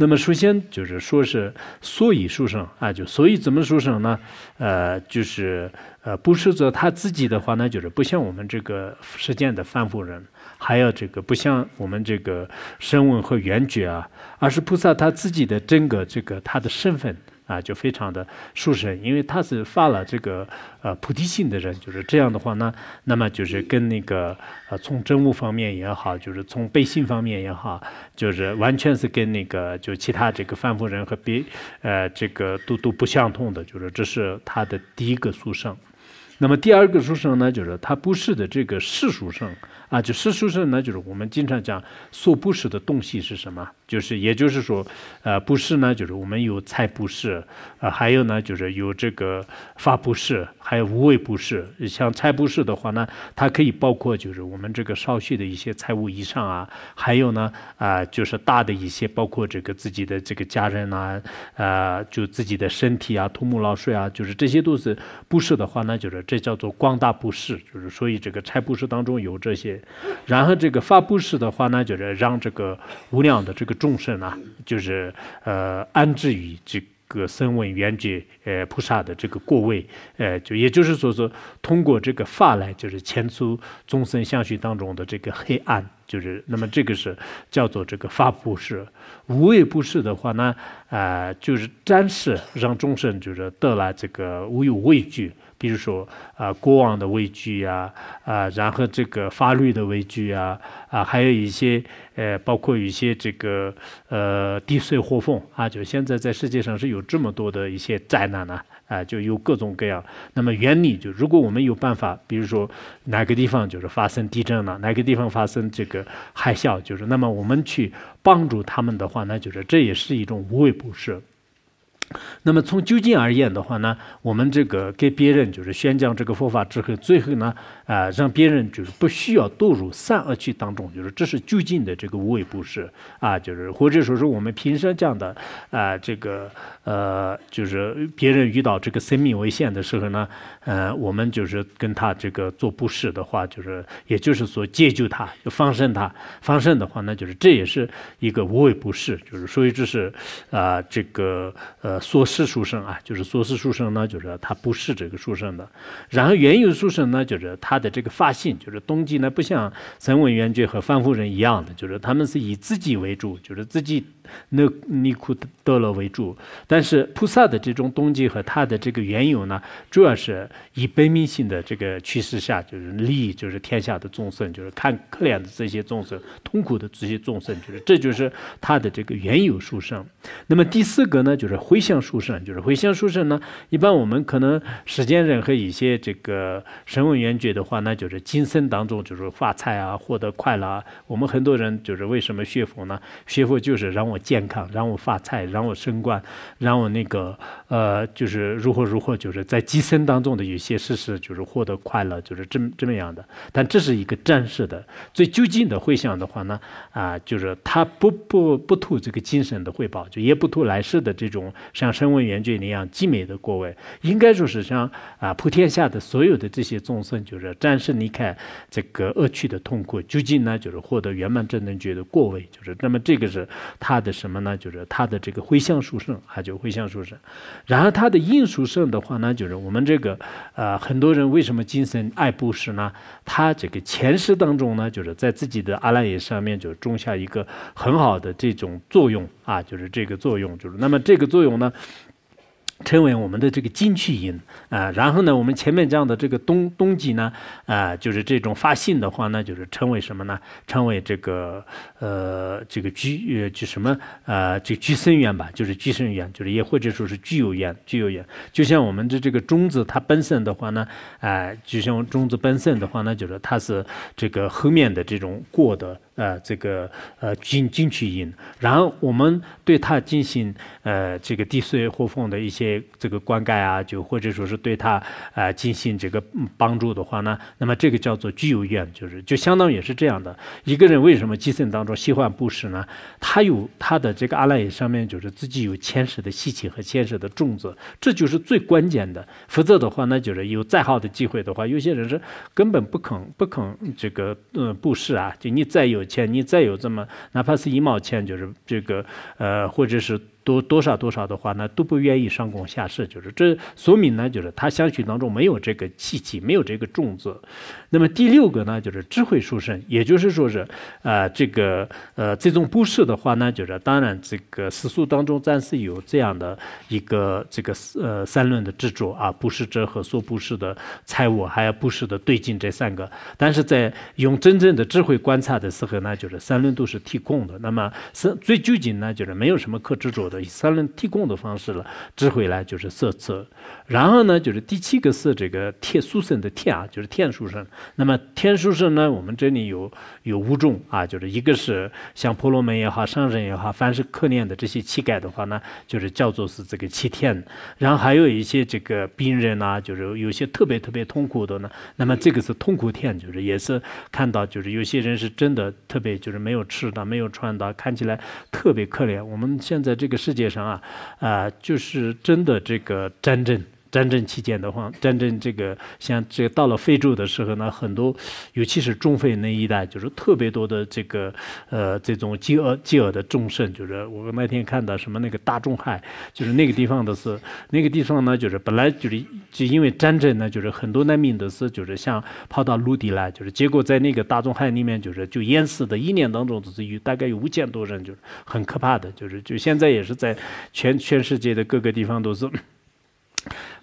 那么，首先就是说是所以说生啊？就所以怎么说什呢？呃，就是呃，不是说他自己的话呢，就是不像我们这个世间的凡夫人，还要这个不像我们这个声闻和缘觉啊，而是菩萨他自己的真个这个他的身份。啊，就非常的殊胜，因为他是发了这个呃菩提心的人，就是这样的话呢，那么就是跟那个呃从真悟方面也好，就是从背信方面也好，就是完全是跟那个就其他这个凡夫人和别呃这个都都不相同的，就是这是他的第一个殊胜。那么第二个殊胜呢，就是他不是的这个世俗胜。啊，就事实上呢，就是我们经常讲所布施的东西是什么？就是，也就是说，呃，布施呢，就是我们有财布施，啊，还有呢，就是有这个法布施，还有无畏布施。像财布施的话呢，它可以包括就是我们这个少许的一些财物以上啊，还有呢，啊，就是大的一些，包括这个自己的这个家人呐，呃，就自己的身体啊、土木劳水啊，就是这些都是不是的话呢，就是这叫做光大布施。就是所以这个财布施当中有这些。然后这个发布式的话呢，就是让这个无量的这个众生啊，就是呃安置于这个声闻缘觉呃菩萨的这个过位，呃就也就是说说通过这个法来就是迁出众生相续当中的这个黑暗，就是那么这个是叫做这个发布式。无畏布施的话呢，啊就是暂时让众生就是得了这个无忧畏惧。比如说啊，国王的畏惧呀，啊，然后这个法律的畏惧啊，啊，还有一些呃，包括一些这个呃，地税活缝啊，就现在在世界上是有这么多的一些灾难呢，啊，就有各种各样。那么原理就，如果我们有办法，比如说哪个地方就是发生地震了，哪个地方发生这个海啸，就是那么我们去帮助他们的话，那就是这也是一种无微不至。那么从究竟而言的话呢，我们这个给别人就是宣讲这个佛法之后，最后呢。啊，让别人就是不需要堕入三恶趣当中，就是这是究竟的这个无畏布施啊，就是或者说是我们平时讲的啊，这个呃，就是别人遇到这个生命危险的时候呢，呃，我们就是跟他这个做布施的话，就是也就是说解救他，放生他放生的话，那就是这也是一个无畏布施，就是所以这是啊，这个呃，所施书生啊，就是所施书生呢，就是他不是这个书生的，然后原有书生呢，就是他。的这个发性就是冬季呢，不像神文元觉和范夫人一样的，就是他们是以自己为主，就是自己那尼苦德勒为主。但是菩萨的这种动机和他的这个缘由呢，主要是以悲悯心的这个趋势下，就是利益就是天下的众生，就是看可怜的这些众生、痛苦的这些众生，就是这就是他的这个缘由殊胜。那么第四个呢，就是回向殊胜，就是回向殊胜呢，一般我们可能时间人和一些这个神文元觉的。话那就是今生当中就是发财啊，获得快乐啊。我们很多人就是为什么学佛呢？学佛就是让我健康，让我发财，让我升官，让我那个呃，就是如何如何，就是在今生当中的有些事实就是获得快乐，就是这么这么样的。但这是一个暂时的，最究竟的会想的话呢，啊，就是他不不不图这个精神的回报，就也不图来世的这种像声闻缘觉那样极美的果位，应该说是像啊，普天下的所有的这些众生就是。战胜离开这个恶趣的痛苦，究竟呢，就是获得圆满正等觉的过位，就是那么这个是他的什么呢？就是他的这个回向殊胜啊，就回向殊胜。然后他的应殊胜的话呢，就是我们这个呃很多人为什么今生爱布施呢？他这个前世当中呢，就是在自己的阿赖耶上面就种下一个很好的这种作用啊，就是这个作用，就是那么这个作用呢。称为我们的这个金去音啊，然后呢，我们前面讲的这个冬冬季呢，啊，就是这种发性的话呢，就是称为什么呢？称为这个呃，这个居呃，就什么呃，就居生元吧，就是居生元，就是也或者说是居有缘，居有缘。就像我们的这个中子，它本身的话呢，哎，就像中子本身的话呢，就是它是这个后面的这种过的。呃，这个呃进进去营，然后我们对它进行呃这个地税互奉的一些这个灌溉啊，就或者说是对它啊进行这个帮助的话呢，那么这个叫做具有愿，就是就相当也是这样的。一个人为什么基层当中喜欢布施呢？他有他的这个阿赖耶上面就是自己有前世的习气和前世的种子，这就是最关键的。否则的话，那就是有再好的机会的话，有些人是根本不肯不肯这个嗯布施啊，就你再有。钱，你再有这么，哪怕是一毛钱，就是这个，呃，或者是。多多少多少的话呢，都不愿意上供下士，就是这说明呢，就是他相续当中没有这个契机，没有这个重子。那么第六个呢，就是智慧殊胜，也就是说是，呃，这个呃，这种布施的话呢，就是当然这个史书当中暂时有这样的一个这个呃三论的执着啊，布施者和说布施的财物，还有布施的对境这三个，但是在用真正的智慧观察的时候呢，就是三论都是提供的。那么是最究竟呢，就是没有什么可执着。以三列提供的方式了，智回来就是色泽。然后呢，就是第七个是这个天书生的天啊，就是天书生。那么天书生呢，我们这里有有五种啊，就是一个是像婆罗门也好，上人也好，凡是可怜的这些乞丐的话呢，就是叫做是这个乞天。然后还有一些这个病人呐，就是有些特别特别痛苦的呢，那么这个是痛苦天，就是也是看到就是有些人是真的特别就是没有吃的，没有穿的，看起来特别可怜。我们现在这个世界上啊，啊，就是真的这个战争。战争期间的话，战争这个像这到了非洲的时候呢，很多，尤其是中非那一带，就是特别多的这个呃这种饥饿饥饿的众生，就是我那天看到什么那个大中海，就是那个地方的是那个地方呢，就是本来就是就因为战争呢，就是很多难民都是就是想跑到陆地来，就是结果在那个大中海里面就是就淹死的，一年当中就是有大概有五千多人，就是很可怕的，就是就现在也是在全全世界的各个地方都是。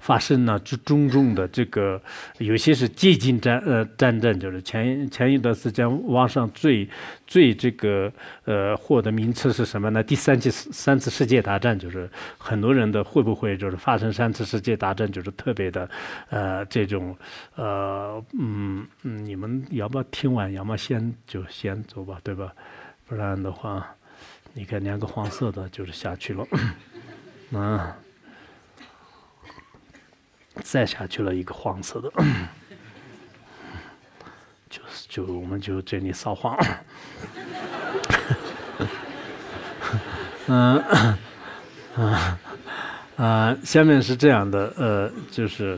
发生呢，种种的这个，有些是接近战，呃，战争就是前前一段时间网上最最这个，呃，火的名词是什么呢？第三次三次世界大战，就是很多人的会不会就是发生三次世界大战，就是特别的，呃，这种，呃，嗯嗯，你们要不要听完，要么先就先走吧，对吧？不然的话，你看两个黄色的，就是下去了，嗯。摘下去了一个黄色的，就是就我们就这里扫黄。嗯，啊，下面是这样的，呃，就是，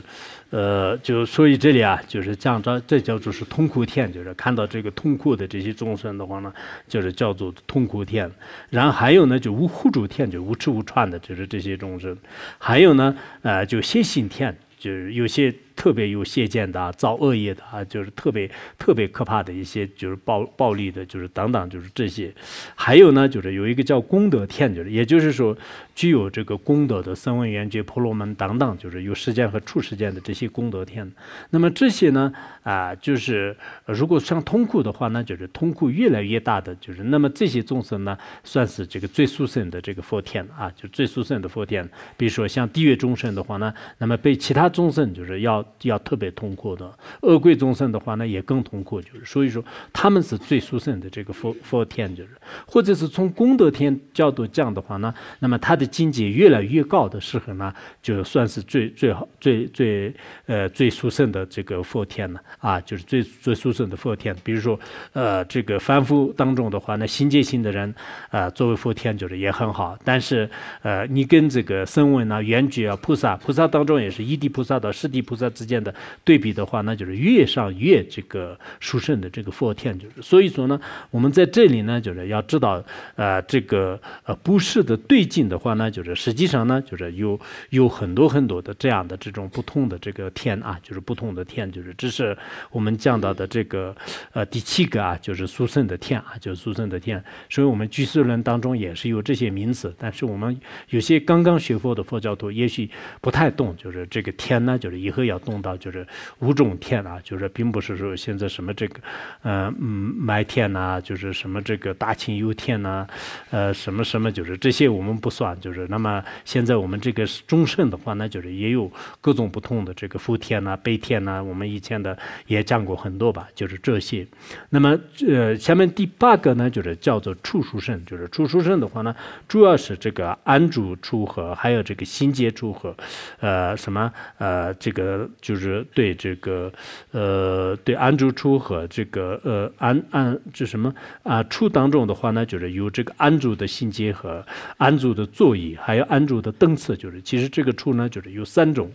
呃，就所以这里啊，就是讲着这叫做是痛苦天，就是看到这个痛苦的这些众生的话呢，就是叫做痛苦天。然后还有呢，就无互助天，就无吃无穿的，就是这些众生。还有呢，呃，就邪心天。就是有些。特别有邪见的啊，造恶业的啊，就是特别特别可怕的一些，就是暴暴力的，就是等等，就是这些。还有呢，就是有一个叫功德天，就是也就是说，具有这个功德的声闻、缘觉、婆罗门等等，就是有时间和处时间的这些功德天。那么这些呢，啊，就是如果上通库的话呢，就是通库越来越大的，就是那么这些众生呢，算是这个最殊胜的这个佛天啊，就是最殊胜的佛天。比如说像地狱众生的话呢，那么被其他众生就是要。要特别痛苦的，恶鬼众生的话呢，也更痛苦。就是所以说，他们是最殊胜的这个佛佛天，就是或者是从功德天角度讲的话呢，那么他的境界越来越高的时候呢，就算是最最好、最最呃最殊胜的这个佛天了啊，就是最最殊胜的佛天。比如说，呃，这个凡夫当中的话呢，心界性的人啊，作为佛天就是也很好。但是，呃，你跟这个声闻啊、缘觉啊、菩萨，菩萨当中也是一地菩萨到十地菩萨。之间的对比的话，那就是越上越这个殊胜的这个佛天，就是所以说呢，我们在这里呢，就是要知道，呃，这个呃不是的对境的话呢，就是实际上呢，就是有有很多很多的这样的这种不同的这个天啊，就是不同的天，就是这是我们讲到的这个呃第七个啊，就是殊胜的天啊，就是殊胜的天。所以我们居士论当中也是有这些名词，但是我们有些刚刚学佛的佛教徒也许不太懂，就是这个天呢，就是以后要。弄到就是五种天啊，就是并不是说现在什么这个，嗯嗯，埋天呐，就是什么这个大青油田呐，呃，什么什么就是这些我们不算，就是那么现在我们这个中盛的话，那就是也有各种不同的这个福田呐、悲田呐，我们以前的也讲过很多吧，就是这些。那么呃，下面第八个呢，就是叫做处书盛，就是处书盛的话呢，主要是这个安住畜和，还有这个心结畜和，呃，什么呃，这个。就是对这个呃，对安住处和这个呃安安这什么啊处当中的话呢，就是有这个安住的心结和安住的坐椅，还有安住的灯次，就是其实这个处呢，就是有三种。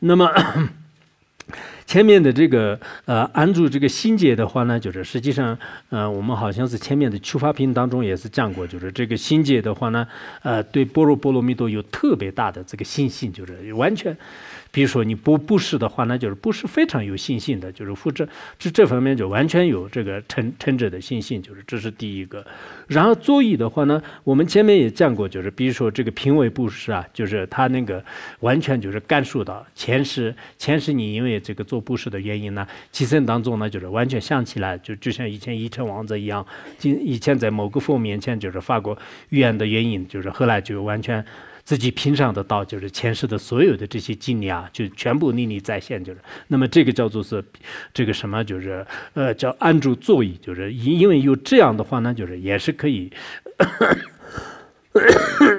那么前面的这个呃安住这个心结的话呢，就是实际上呃我们好像是前面的初发品当中也是讲过，就是这个心结的话呢，呃对般若波罗蜜多有特别大的这个信心，就是完全。比如说你不布施的话那就是不是非常有信心的，就是复制这这方面就完全有这个称称者的信心，就是这是第一个。然后坐椅的话呢，我们前面也讲过，就是比如说这个评委布施啊，就是他那个完全就是感受到前世前世你因为这个做布施的原因呢，今生当中呢就是完全想起来，就就像以前一城王子一样，今以前在某个佛面前就是发过愿的原因，就是后来就完全。自己拼上的道，就是前世的所有的这些经历啊，就全部历历再现，就是那么这个叫做是这个什么，就是呃叫安住坐椅，就是因为有这样的话呢，就是也是可以。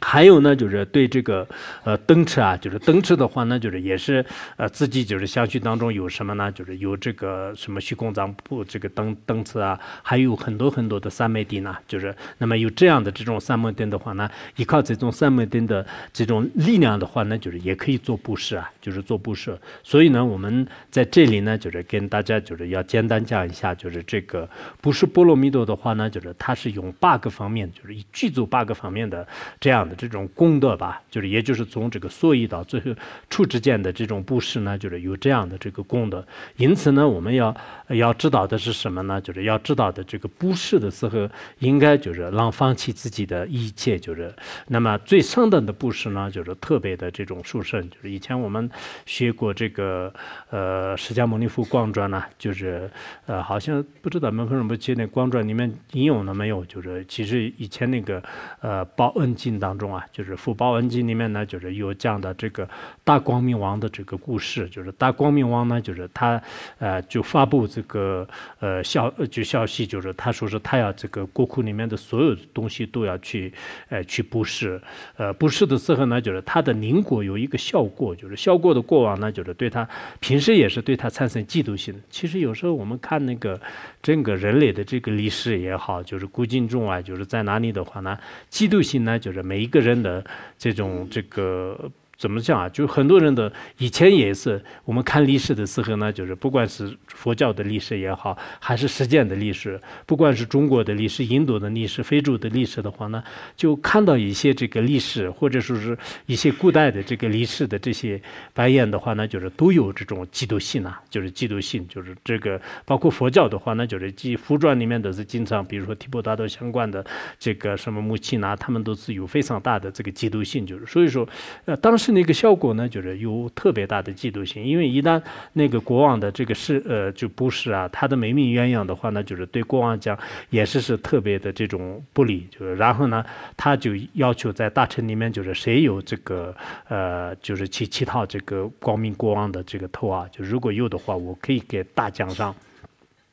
还有呢，就是对这个呃灯池啊，就是灯池的话呢，就是也是呃自己就是相续当中有什么呢？就是有这个什么虚空藏布这个灯灯车啊，还有很多很多的三昧地呢。就是那么有这样的这种三昧灯的话呢，依靠这种三昧灯的这种力量的话呢，就是也可以做布施啊，就是做布施。所以呢，我们在这里呢，就是跟大家就是要简单讲一下，就是这个不是波罗蜜多的话呢，就是它是用八个方面，就是以具足八个方面的这样。这种功德吧，就是也就是从这个所以到最后处之间的这种布施呢，就是有这样的这个功德。因此呢，我们要要知道的是什么呢？就是要知道的这个布施的时候，应该就是让放弃自己的一切，就是那么最上等的布施呢，就是特别的这种殊胜。就是以前我们学过这个呃《释迦牟尼佛光传》呢，就是呃好像不知道门分什么去那光传里面引用了没有？就是其实以前那个呃《报恩经》当中啊，就是《佛报恩经》里面呢，就是有讲的这个大光明王的这个故事。就是大光明王呢，就是他呃就发布这个呃消就消息，就是他说是他要这个国库里面的所有东西都要去呃去布施。呃，布施的时候呢，就是他的邻国有一个笑过，就是笑过的过往呢，就是对他平时也是对他产生嫉妒心。其实有时候我们看那个整个人类的这个历史也好，就是古今中外，就是在哪里的话呢，嫉妒心呢，就是每一。个人的这种这个。怎么讲啊？就很多人的以前也是，我们看历史的时候呢，就是不管是佛教的历史也好，还是实践的历史，不管是中国的历史、印度的历史、非洲的历史的话呢，就看到一些这个历史，或者说是一些古代的这个历史的这些白眼的话呢，就是都有这种嫉妒心啊，就是嫉妒心，就是这个包括佛教的话呢，就是《佛装里面都是经常，比如说提婆达多相关的这个什么墓契呐，他们都是有非常大的这个嫉妒心，就是所以说，呃，当时。那个效果呢，就是有特别大的嫉妒心，因为一旦那个国王的这个是呃就不是啊，他的美名鸳鸯的话呢，就是对国王讲也是是特别的这种不利，就是然后呢他就要求在大臣里面就是谁有这个呃就是其其他这个光明国王的这个头啊，就如果有的话，我可以给大奖赏。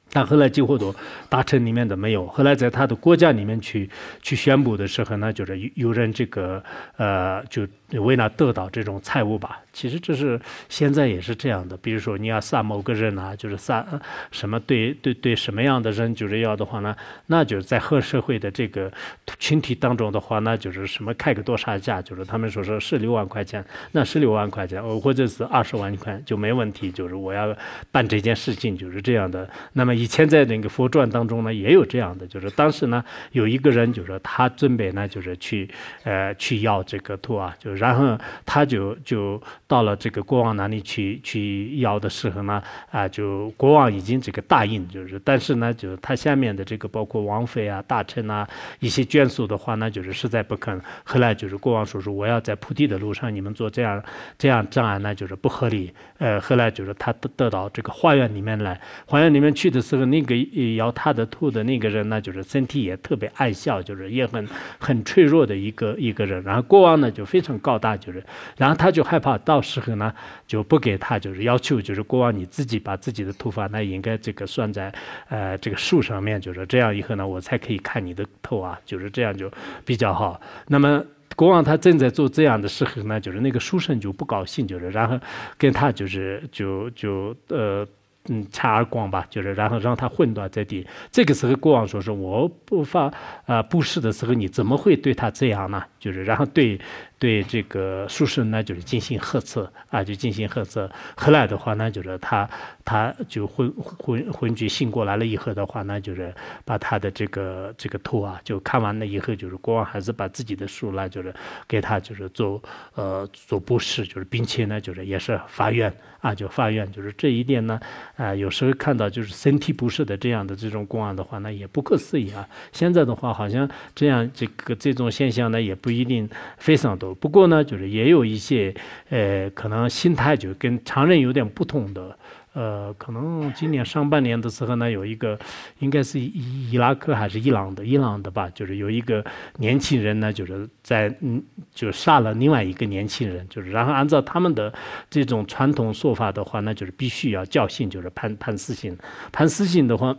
但后来几乎都大臣里面的没有，后来在他的国家里面去去宣布的时候呢，就是有人这个呃就。为了得到这种财物吧，其实这是现在也是这样的。比如说你要杀某个人啊，就是杀什么对对对什么样的人就是要的话呢，那就是在黑社会的这个群体当中的话，那就是什么开个多杀价，就是他们说说十六万块钱，那十六万块钱我或者是二十万块就没问题，就是我要办这件事情就是这样的。那么以前在那个佛传当中呢，也有这样的，就是当时呢有一个人就是他准备呢就是去呃去要这个图啊，就是。然后他就就到了这个国王那里去去要的时候呢啊，就国王已经这个答应，就是但是呢，就是他下面的这个包括王妃啊、大臣啊一些眷属的话呢，就是实在不肯。后来就是国王说说，我要在铺地的路上，你们做这样这样障碍那就是不合理。呃，后来就是他得得到这个花园里面来，花园里面去的时候，那个摇他的头的那个人呢，就是身体也特别爱笑，就是也很很脆弱的一个一个人。然后国王呢就非常高大，就是，然后他就害怕到时候呢就不给他，就是要求就是国王你自己把自己的头发那应该这个拴在呃这个树上面，就是这样以后呢我才可以看你的头啊，就是这样就比较好。那么。国王他正在做这样的时候呢，就是那个书生就不高兴，就是然后跟他就是就就呃嗯擦耳光吧，就是然后让他混倒在地。这个时候国王说：“是我不发啊布施的时候，你怎么会对他这样呢？”就是然后对。对这个术士，呢，就是进行呵斥啊，就进行呵斥。后来的话呢，就是他他就昏昏昏厥醒过来了以后的话呢，就是把他的这个这个头啊，就看完了以后，就是国王还是把自己的书呢，就是给他就是做呃做布施，就是并且呢就是也是发愿啊，就发愿。就是这一点呢，啊有时候看到就是身体不适的这样的这种国王的话，呢，也不可思议啊。现在的话，好像这样这个这种现象呢，也不一定非常多。不过呢，就是也有一些，呃，可能心态就跟常人有点不同的，呃，可能今年上半年的时候呢，有一个，应该是伊伊拉克还是伊朗的，伊朗的吧，就是有一个年轻人呢，就是在嗯，就杀了另外一个年轻人，就是然后按照他们的这种传统说法的话，那就是必须要教训，就是判判死刑，判死刑的话。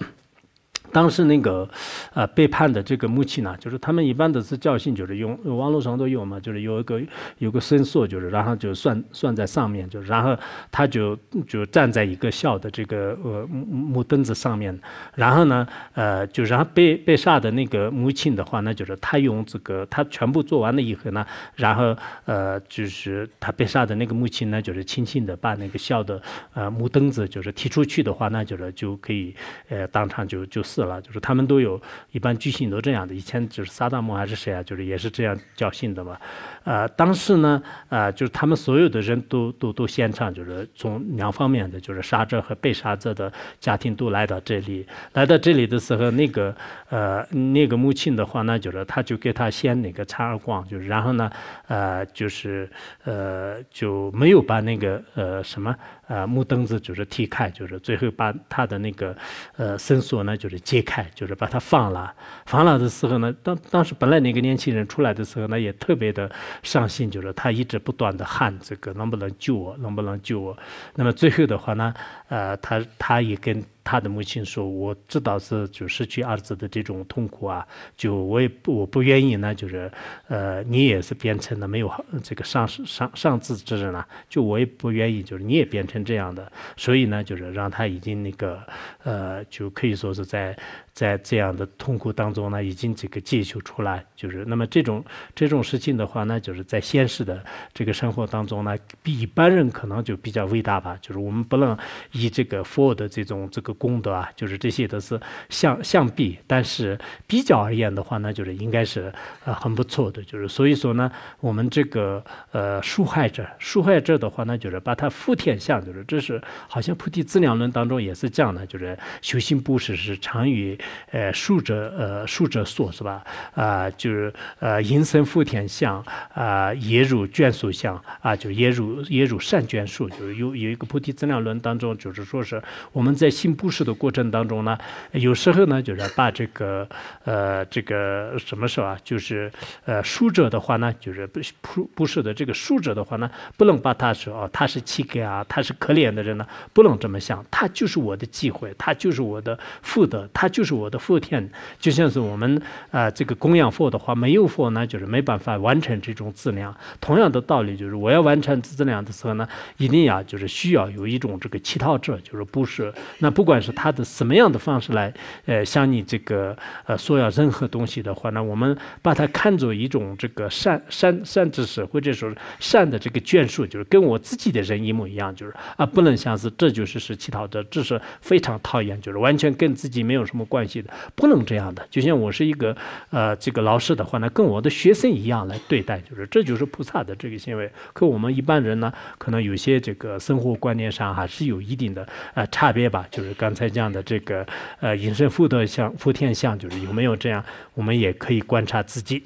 当时那个呃背叛的这个母亲呢，就是他们一般都是教训，就是用网络上都有嘛，就是有一个有个绳索，就是然后就算算在上面，就然后他就就站在一个小的这个呃木木凳子上面，然后呢呃就然后被被杀的那个母亲的话那就是他用这个他全部做完了以后呢，然后呃就是他被杀的那个母亲呢，就是轻轻的把那个小的呃木凳子就是踢出去的话，那就是就可以呃当场就就死。死了，就是他们都有一般巨信都这样的，以前就是萨达姆还是谁啊，就是也是这样叫信的嘛。呃，当时呢，呃，就是他们所有的人都都都献唱，就是从两方面的，就是杀者和被杀者的家庭都来到这里。来到这里的时候，那个呃那个母亲的话呢，就是他就给他献那个擦耳光，就是然后呢，呃，就是呃就没有把那个呃什么。呃，木凳子就是踢开，就是最后把他的那个，呃，绳索呢就是解开，就是把他放了。放了的时候呢，当当时本来那个年轻人出来的时候呢，也特别的伤心，就是他一直不断的喊这个能不能救我，能不能救我。那么最后的话呢，呃，他他也跟。他的母亲说：“我知道是就失去儿子的这种痛苦啊，就我也我不愿意呢，就是呃，你也是变成了没有这个丧丧丧子之人了，就我也不愿意，就是你也变成这样的，所以呢，就是让他已经那个呃，就可以说是在。”在这样的痛苦当中呢，已经这个进修出来，就是那么这种这种事情的话呢，就是在现实的这个生活当中呢，比一般人可能就比较伟大吧。就是我们不能以这个佛的这种这个功德啊，就是这些都是相相比，但是比较而言的话呢，就是应该是啊很不错的。就是所以说呢，我们这个呃受害者，受害者的话呢，就是把他福田像，就是这是好像《菩提自量论》当中也是讲的，就是修行布施是常与。呃，竖着呃，竖着树是吧？啊，就是呃，阴森福田像啊，耶汝眷属像啊，就耶汝耶汝善眷属。就是有有一个菩提资量论当中，就是说是我们在行布施的过程当中呢，有时候呢，就是把这个呃这个什么时候啊，就是呃，竖者的话呢，就是布布布施的这个竖者的话呢，不能把他说哦，他是乞丐啊，他是可怜的人呢，不能这么想，他就是我的机会，他就是我的福德，他就是。我的福田就像是我们啊，这个供养佛的话，没有佛呢，就是没办法完成这种资粮。同样的道理，就是我要完成资量粮的时候呢，一定要就是需要有一种这个乞讨者，就是不是那不管是他的什么样的方式来呃向你这个呃索要任何东西的话，那我们把它看作一种这个善善善知识，或者说善的这个眷属，就是跟我自己的人一模一样，就是啊不能像是这就是是乞讨者，这是非常讨厌，就是完全跟自己没有什么关系。不能这样的，就像我是一个呃，这个老师的话呢，跟我的学生一样来对待，就是这就是菩萨的这个行为。可我们一般人呢，可能有些这个生活观念上还是有一定的呃差别吧。就是刚才讲的这个呃，隐身福德相、福田相，就是有没有这样，我们也可以观察自己。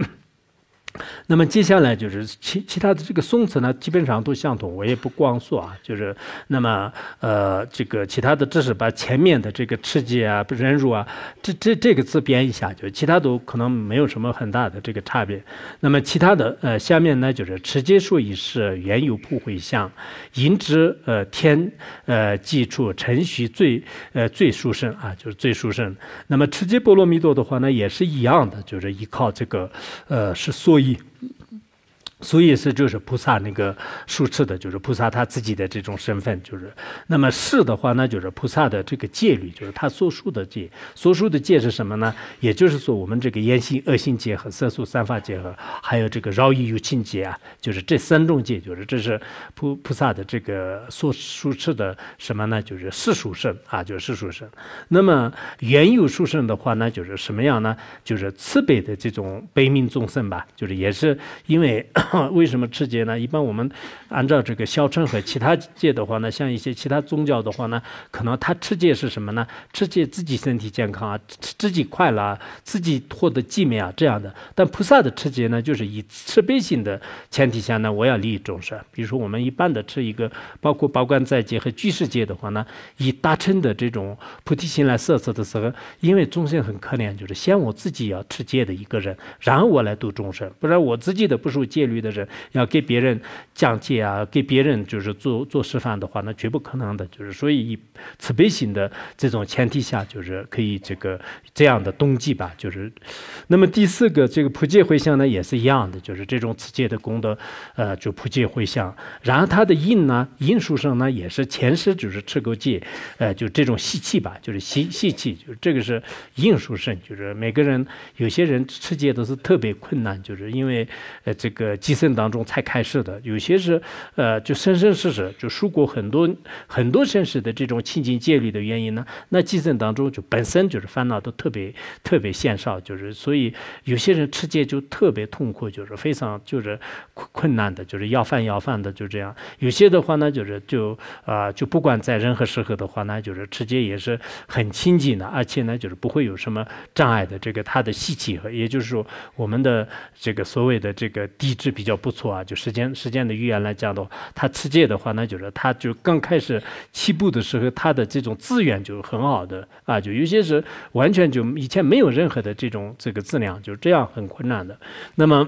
那么接下来就是其其他的这个宋词呢，基本上都相同，我也不光说啊，就是那么呃这个其他的只是把前面的这个持鸡啊忍辱啊这这这个字编一下，就其他都可能没有什么很大的这个差别。那么其他的呃下面呢就是持戒数一事，原有不会像银之呃天呃计处陈许最呃最殊胜啊，就是最殊胜。那么持戒波罗蜜多的话呢也是一样的，就是依靠这个呃是所。свои. 所以是就是菩萨那个所持的，就是菩萨他自己的这种身份，就是那么是的话，那就是菩萨的这个戒律，就是他所受的戒，所受的戒是什么呢？也就是说我们这个烟性恶性戒和色素三法戒和还有这个饶益有情戒啊，就是这三种戒，就是这是菩菩萨的这个所所持的什么呢？就是世俗生啊，就是世俗生。那么原有殊生的话呢，就是什么样呢？就是慈悲的这种悲悯众生吧，就是也是因为。为什么持戒呢？一般我们按照这个小称和其他戒的话呢，像一些其他宗教的话呢，可能他持戒是什么呢？持戒自己身体健康啊，自己快乐啊，自己获得寂灭啊这样的。但菩萨的持戒呢，就是以慈悲心的前提下呢，我要利益众生。比如说我们一般的持一个，包括包关在戒和居士戒的话呢，以大乘的这种菩提心来设置的时候，因为众生很可怜，就是先我自己要持戒的一个人，然后我来度众生，不然我自己的不受戒律。的人要给别人讲解啊，给别人就是做做示范的话，那绝不可能的。就是所以以慈悲心的这种前提下，就是可以这个这样的动机吧。就是，那么第四个这个普戒回向呢也是一样的，就是这种持戒的功德，呃，就普戒回向。然后他的印呢，印书上呢也是前世就是赤狗戒，呃，就这种吸气吧，就是吸吸气，就是这个是印书生，就是每个人有些人持戒都是特别困难，就是因为呃这个。寄生当中才开始的，有些是，呃，就生生世世就受过很多很多生死的这种亲近戒律的原因呢，那寄生当中就本身就是烦恼都特别特别现少，就是所以有些人吃戒就特别痛苦，就是非常就是困困难的，就是要饭要饭的就这样。有些的话呢，就是就啊就不管在任何时候的话呢，就是吃戒也是很亲近的，而且呢就是不会有什么障碍的，这个他的习气和也就是说我们的这个所谓的这个低质比较不错啊，就时间时间的预言来讲的话，他吃戒的话，那就是他就刚开始起步的时候，他的这种资源就很好的啊，就有些是完全就以前没有任何的这种这个质量，就是这样很困难的。那么。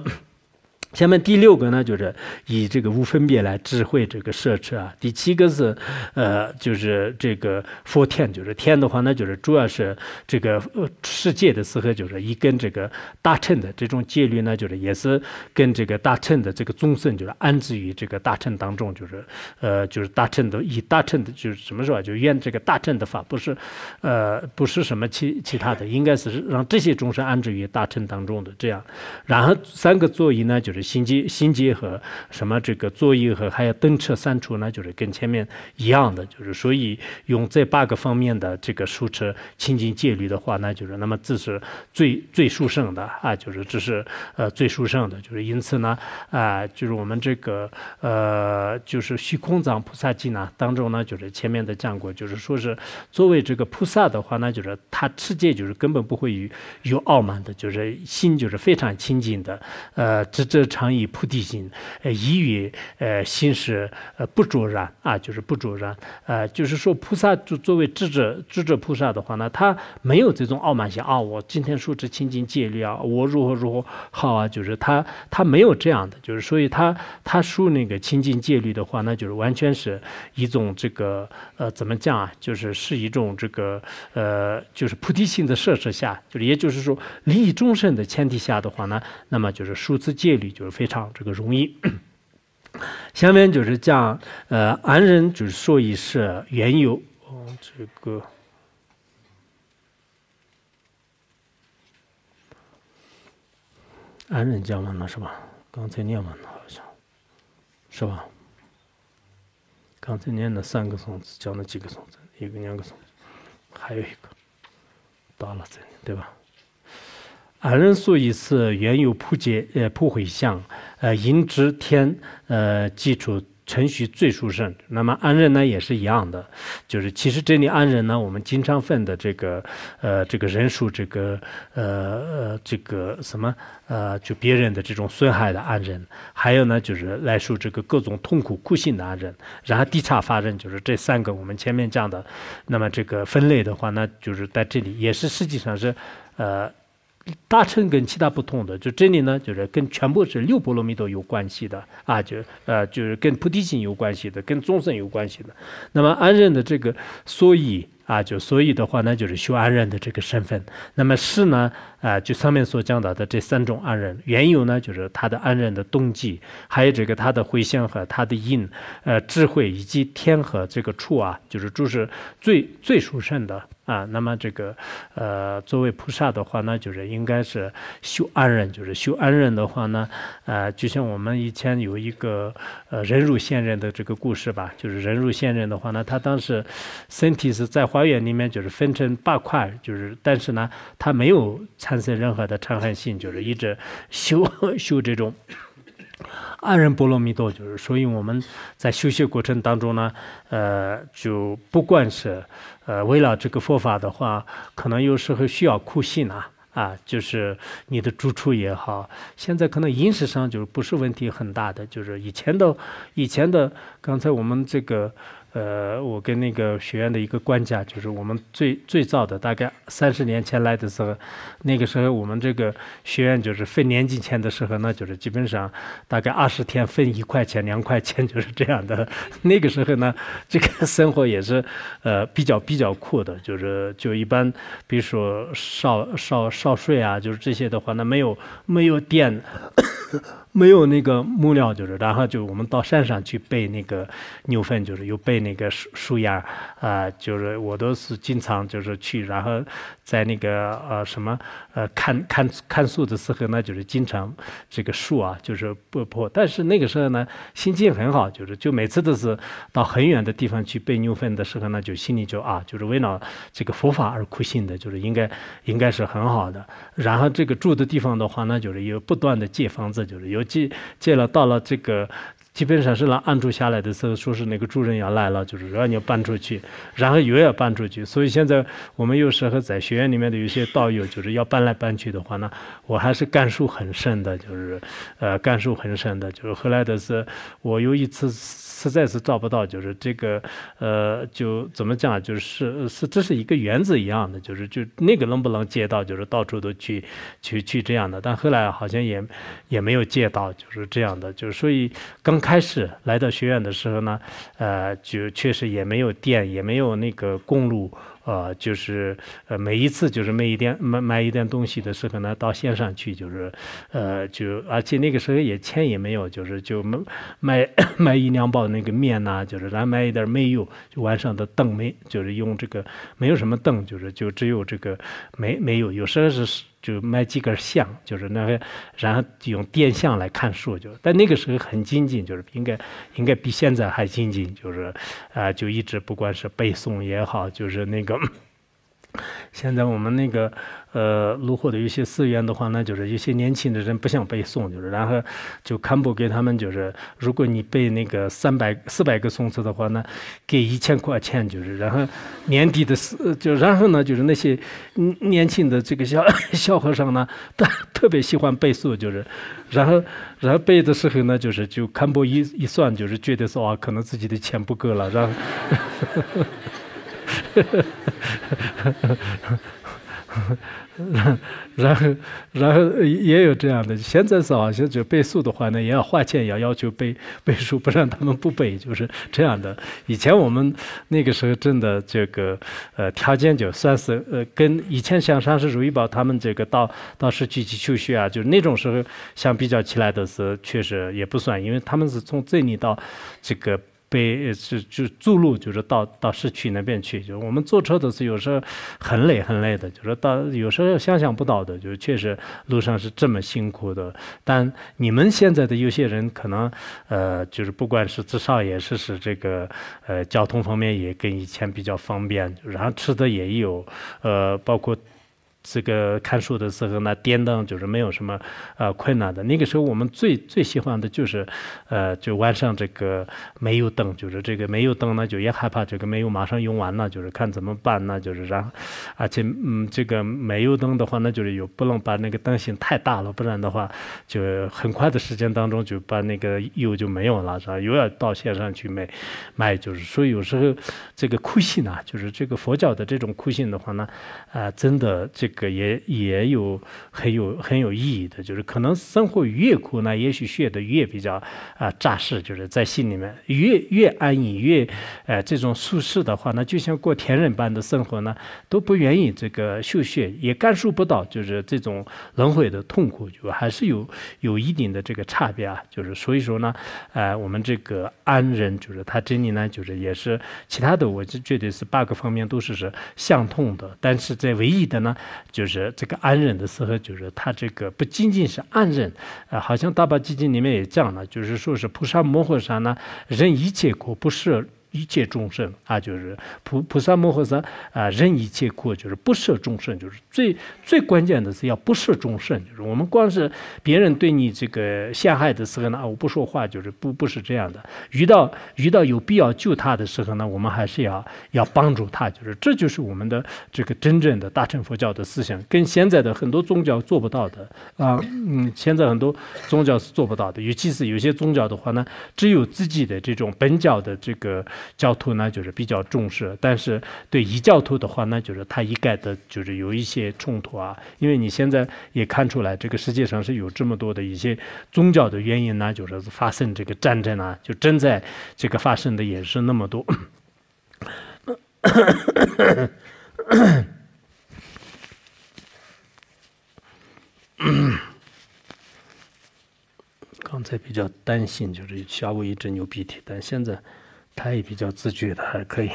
下面第六个呢，就是以这个无分别来智慧这个摄持啊。第七个是，呃，就是这个佛天，就是天的话呢，就是主要是这个呃世界的时候，就是以跟这个大乘的这种戒律呢，就是也是跟这个大乘的这个众生，就是安置于这个大乘当中，就是呃，就是大乘的以大乘的，就是怎么说啊？就愿这个大乘的法不是，呃，不是什么其其他的，应该是让这些众生安置于大乘当中的这样。然后三个坐椅呢，就是。心结、心结和什么这个作业和还有登车三除呢？就是跟前面一样的，就是所以用这八个方面的这个修持清净戒律的话，那就是那么这是最最殊胜的啊，就是这是呃最殊胜的，就是因此呢啊，就是我们这个呃就是虚空藏菩萨经呢当中呢，就是前面的讲过，就是说是作为这个菩萨的话呢，就是他持戒就是根本不会有有傲慢的，就是心就是非常清净的，呃，这这。常以菩提心，以于呃心是呃不着染啊，就是不着染啊，就是说菩萨作作为智者智者菩萨的话呢，他没有这种傲慢心啊。我今天说这清净戒律啊，我如何如何好啊，就是他他没有这样的，就是所以他他说那个清净戒律的话呢，就是完全是一种这个呃怎么讲啊，就是是一种这个呃就是菩提心的设置下，就是也就是说利益众生的前提下的话呢，那么就是数字戒律。就是非常这个容易。下面就是讲，呃，安仁之所以是缘由，这个安仁讲完了是吧？刚才念完了好像是吧？刚才念了三个颂词，讲了几个颂词，一个两个颂词，还有一个到了里对吧？安人素以是原有铺街呃铺会相，呃迎之天呃基础程序最殊胜。那么安人呢也是一样的，就是其实这里安人呢，我们经常分的这个呃这个人数这个呃呃这个什么呃就别人的这种损害的安人，还有呢就是来受这个各种痛苦酷刑的安人，然后地差发人就是这三个我们前面讲的，那么这个分类的话，那就是在这里也是实际上是呃。大乘跟其他不同的，就这里呢，就是跟全部是六波罗蜜多有关系的啊，就呃就是跟菩提心有关系的，跟众生有关系的。那么安忍的这个所以啊，就所以的话呢，就是修安忍的这个身份。那么是呢啊，就上面所讲到的这三种安忍，缘由呢，就是他的安忍的动机，还有这个他的回向和他的因，呃智慧以及天和这个处啊，就是就是最最殊胜的。啊，那么这个，呃，作为菩萨的话，呢，就是应该是修安忍，就是修安忍的话呢，呃，就像我们以前有一个，呃，忍辱仙人的这个故事吧，就是忍辱仙人的话呢，他当时，身体是在花园里面，就是分成八块，就是但是呢，他没有产生任何的伤害性，就是一直修 修这种，安忍波罗蜜多，就是所以我们在修习过程当中呢，呃，就不管是。呃，为了这个佛法的话，可能有时候需要苦行啊，啊，就是你的住处也好，现在可能饮食上就是不是问题很大的，就是以前的，以前的，刚才我们这个。呃，我跟那个学院的一个官家，就是我们最最早的，大概三十年前来的时候，那个时候我们这个学院就是分年级钱的时候，那就是基本上大概二十天分一块钱、两块钱，就是这样的。那个时候呢，这个生活也是呃比较比较酷的，就是就一般，比如说少少少税啊，就是这些的话，那没有没有电。没有那个木料，就是，然后就我们到山上去背那个牛粪，就是又背那个树树叶啊，就是我都是经常就是去，然后在那个呃什么呃看看看树的时候呢，就是经常这个树啊就是不破，但是那个时候呢心情很好，就是就每次都是到很远的地方去背牛粪的时候呢，就心里就啊就是为了这个佛法而苦心的，就是应该应该是很好的。然后这个住的地方的话，呢，就是有不断的建房子，就是有。借借了，到了这个，基本上是让按住下来的时候，说是那个主任要来了，就是让你搬出去，然后又要搬出去。所以现在我们有时候在学院里面的有些道友，就是要搬来搬去的话呢，我还是感触很深的，就是呃，感触很深的。就是后来的是，我有一次。实在是找不到，就是这个，呃，就怎么讲，就是是这是一个原子一样的，就是就那个能不能借到，就是到处都去去去这样的，但后来好像也也没有借到，就是这样的，就是所以刚开始来到学院的时候呢，呃，就确实也没有电，也没有那个公路。呃，就是呃，每一次就是买一点买买一点东西的时候呢，到线上去就是，呃，就而且那个时候也钱也没有，就是就卖买买一两包那个面呐，就是咱买一点煤油，就晚上的灯煤，就是用这个没有什么灯，就是就只有这个煤煤油，有时候是。就买几根像，就是那个，然后用电像来看书，就。但那个时候很精进，就是应该应该比现在还精进，就是，啊，就一直不管是背诵也好，就是那个。现在我们那个呃，炉火的一些寺院的话呢，就是有些年轻的人不想背诵，就是然后就堪布给他们就是，如果你背那个三百、四百个宋词的话呢，给一千块钱就是，然后年底的四，就然后呢就是那些年轻的这个小 小和尚呢，他特别喜欢背诵，就是然后然后背的时候呢，就是就堪布一一算，就是觉得说啊，可能自己的钱不够了，然后。呵呵呵呵呵呵呵，然后然后也有这样的，现在好像就背书的话呢，也要花钱，要要求背背书，不让他们不背，就是这样的。以前我们那个时候真的这个呃条件就算是呃跟以前像上世如意宝他们这个到到时集体求学啊，就是那种时候相比较起来的是确实也不算，因为他们是从这里到这个。是就住路就是到到市区那边去，就是我们坐车都是有时候很累很累的，就是到有时候想象不到的，就是确实路上是这么辛苦的。但你们现在的有些人可能，呃，就是不管是至少也是是这个呃交通方面也跟以前比较方便，然后吃的也有，呃，包括。这个看书的时候呢，点灯就是没有什么呃困难的。那个时候我们最最喜欢的就是，呃，就晚上这个煤油灯，就是这个煤油灯呢，就也害怕这个煤油马上用完了，就是看怎么办呢？就是然，而且嗯，这个煤油灯的话，那就是又不能把那个灯芯太大了，不然的话，就很快的时间当中就把那个油就没有了，是吧？又要到线上去买买，就是所以有时候这个苦刑啊，就是这个佛教的这种苦刑的话呢，啊，真的这。个也也有很有很有意义的，就是可能生活越苦呢，也许学的越比较啊扎实，就是在心里面越越安逸越呃这种舒适的话呢，就像过田人般的生活呢，都不愿意这个修学，也感受不到就是这种轮回的痛苦，就还是有有一定的这个差别啊，就是所以说呢，呃，我们这个安人就是他这里呢就是也是其他的，我就觉得是八个方面都是是相通的，但是在唯一的呢。就是这个安忍的时候，就是他这个不仅仅是安忍，啊，好像大宝基金里面也讲了，就是说是菩萨摩诃萨呢，忍一切苦不是一切众生啊，就是菩菩萨摩诃萨啊，任一切苦，就是不舍众生，就是最最关键的是要不舍众生。就是我们光是别人对你这个陷害的时候呢，我不说话，就是不不是这样的。遇到遇到有必要救他的时候呢，我们还是要要帮助他，就是这就是我们的这个真正的大乘佛教的思想，跟现在的很多宗教做不到的啊。嗯，现在很多宗教是做不到的，尤其是有些宗教的话呢，只有自己的这种本教的这个。教徒呢，就是比较重视，但是对异教徒的话呢，就是他一概的，就是有一些冲突啊。因为你现在也看出来，这个世界上是有这么多的一些宗教的原因呢，就是发生这个战争啊，就正在这个发生的也是那么多。刚才比较担心，就是下午一直流鼻涕，但现在。他也比较自觉，的，还可以。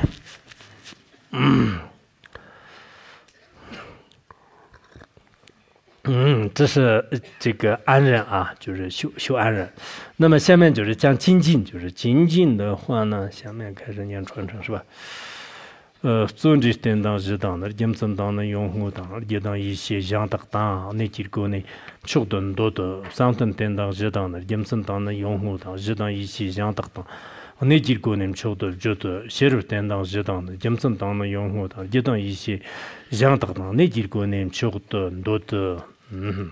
嗯，这是这个安人啊，就是修修安人。那么下面就是讲金靖，就是金靖的话呢，下面开始念传承是吧？呃，中等政当是党的，金正当的拥护当，入当一些上等当，那几个呢，上等多的，上顿政当是党的，金正当的拥护当，入党一些上等当。那几个人吃的，觉得写入担当一当的，金正当的用户的，一当一些人当的，那的功能吃的多的，嗯。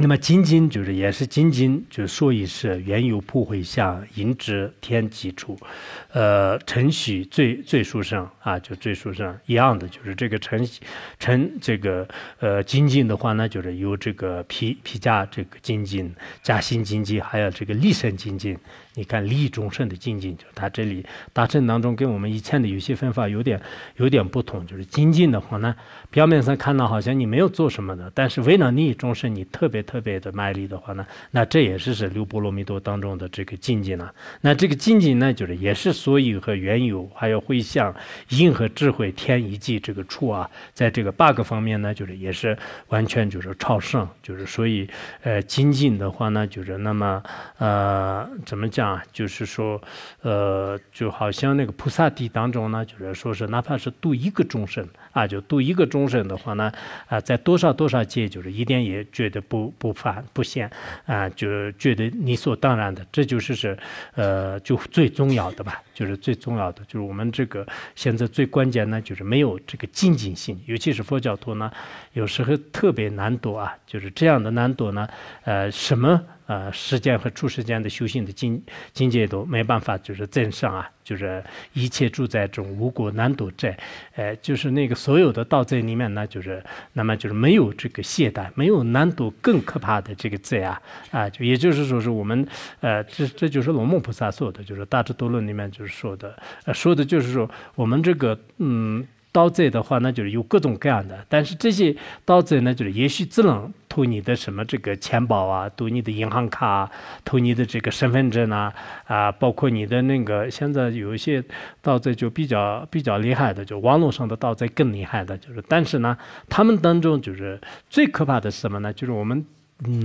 那么仅仅就是也是仅仅就说一是原油不会下银值天基处，呃，程序最最书上啊，就最书上一样的，就是这个程程这个呃仅仅的话呢，就是由这个皮皮价这个仅仅加薪仅仅，还有这个立身仅仅。你看，利益众生的精进，就是他这里大乘当中，跟我们以前的有些分法有点有点不同。就是精进的话呢，表面上看到好像你没有做什么的，但是为了利益众生，你特别特别的卖力的话呢，那这也是是六波罗蜜多当中的这个境界呢。那这个境界呢，就是也是所有和缘由，还有会向因和智慧添一计这个处啊，在这个 bug 方面呢，就是也是完全就是超胜。就是所以，呃，精进的话呢，就是那么，呃，怎么讲？啊，就是说，呃，就好像那个菩萨地当中呢，就是说是哪怕是度一个众生，啊，就度一个众生的话呢，啊，在多少多少劫，就是一点也觉得不不烦不嫌，啊，就觉得理所当然的，这就是是，呃，就最重要的吧，就是最重要的，就是我们这个现在最关键呢，就是没有这个静进心，尤其是佛教徒呢，有时候特别难躲啊，就是这样的难躲呢，呃，什么？呃，时间和出世间的修行的境境界都没办法，就是增上啊，就是一切住在这种五果难躲债，呃，就是那个所有的道在里面呢，就是那么就是没有这个懈怠，没有难度更可怕的这个罪啊，啊，就也就是说是我们，呃，这这就是龙猛菩萨说的，就是《大智度论》里面就是说的，说的就是说我们这个嗯。盗贼的话，那就是有各种各样的，但是这些盗贼呢，就是也许只能偷你的什么这个钱包啊，偷你的银行卡，偷你的这个身份证啊，啊，包括你的那个现在有一些盗贼就比较比较厉害的，就网络上的盗贼更厉害的，就是，但是呢，他们当中就是最可怕的是什么呢？就是我们。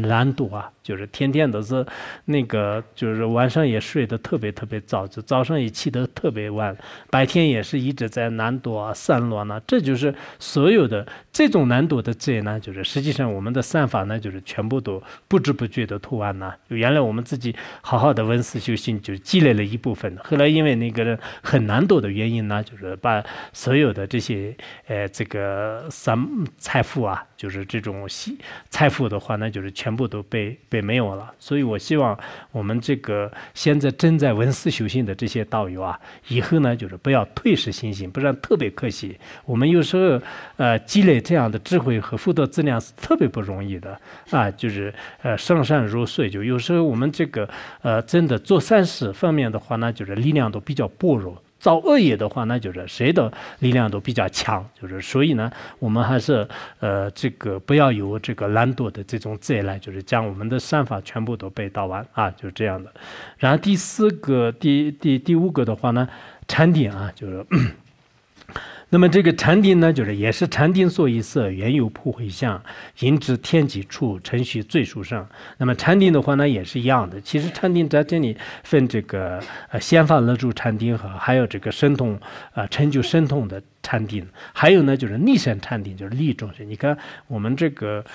难躲啊，就是天天都是那个，就是晚上也睡得特别特别早，就早上也起得特别晚，白天也是一直在难躲啊散乱呢。这就是所有的这种难躲的罪呢，就是实际上我们的善法呢，就是全部都不知不觉的吐完呢。就原来我们自己好好的文思修行，就积累了一部分，后来因为那个很难躲的原因呢，就是把所有的这些呃这个三财富啊。就是这种财财富的话，那就是全部都被被没有了。所以我希望我们这个现在正在文思修行的这些道友啊，以后呢就是不要退失信心，不然特别可惜。我们有时候呃积累这样的智慧和福德资粮是特别不容易的啊，就是呃上善若水，就有时候我们这个呃真的做善事方面的话，那就是力量都比较薄弱。造恶业的话，那就是谁的力量都比较强，就是所以呢，我们还是呃这个不要有这个懒惰的这种灾来，就是将我们的善法全部都背倒完啊，就是这样的。然后第四个、第第第五个的话呢，禅定啊，就是。那么这个禅定呢，就是也是禅定所一色，原有普回相，引至天机处，程序最殊胜。那么禅定的话呢，也是一样的。其实禅定在这里分这个呃先法乐住禅定和还有这个神通啊成就神通的禅定，还有呢就是逆神禅定，就是利益众生。你看我们这个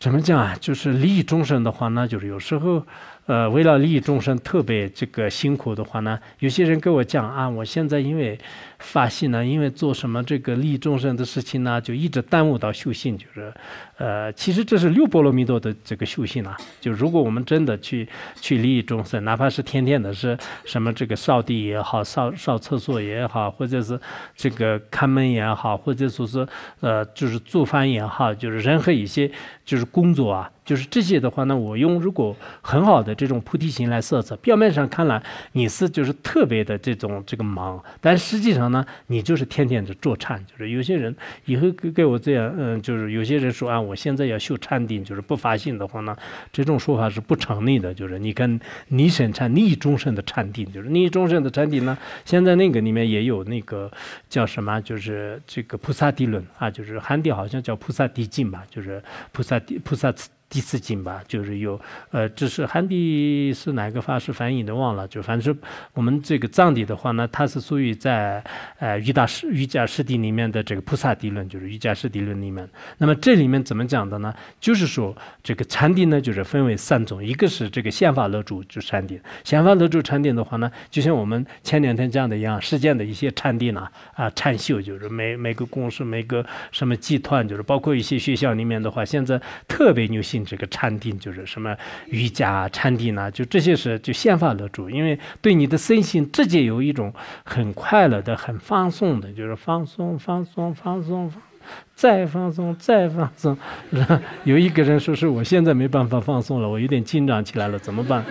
怎么讲啊？就是利益众生的话，那就是有时候。呃，为了利益众生，特别这个辛苦的话呢，有些人跟我讲啊，我现在因为发心呢，因为做什么这个利益众生的事情呢，就一直耽误到修行，就是，呃，其实这是六波罗蜜多的这个修行啊。就如果我们真的去去利益众生，哪怕是天天的是什么这个扫地也好，扫扫厕所也好，或者是这个看门也好，或者说是呃，就是做饭也好，就是任何一些就是工作啊。就是这些的话呢，我用如果很好的这种菩提心来色色，表面上看来你是就是特别的这种这个忙，但实际上呢，你就是天天的做禅。就是有些人以后给给我这样，嗯，就是有些人说啊，我现在要修禅定，就是不发心的话呢，这种说法是不成立的。就是你看你生禅，你终身的禅定，就是你终身的禅定呢，现在那个里面也有那个叫什么，就是这个菩萨地论啊，就是汉地好像叫菩萨地经吧，就是菩萨地菩萨第四经吧，就是有，呃，这是汉地是哪个法师翻译的忘了，就反正我们这个藏地的话呢，它是属于在呃瑜伽瑜伽师地里面的这个菩萨地论，就是瑜伽师地论里面。那么这里面怎么讲的呢？就是说这个禅定呢，就是分为三种，一个是这个宪法楼主就禅定，宪法楼主禅定的话呢，就像我们前两天讲的一样，世间的一些禅定呢，啊禅修就是每每个公司、每个什么集团，就是包括一些学校里面的话，现在特别牛行。这个禅定就是什么瑜伽禅定啊？就这些是就先发得住，因为对你的身心直接有一种很快乐的、很放松的，就是放松、放松、放松、放，再放松、再放松。有一个人说：“是我现在没办法放松了，我有点紧张起来了，怎么办？”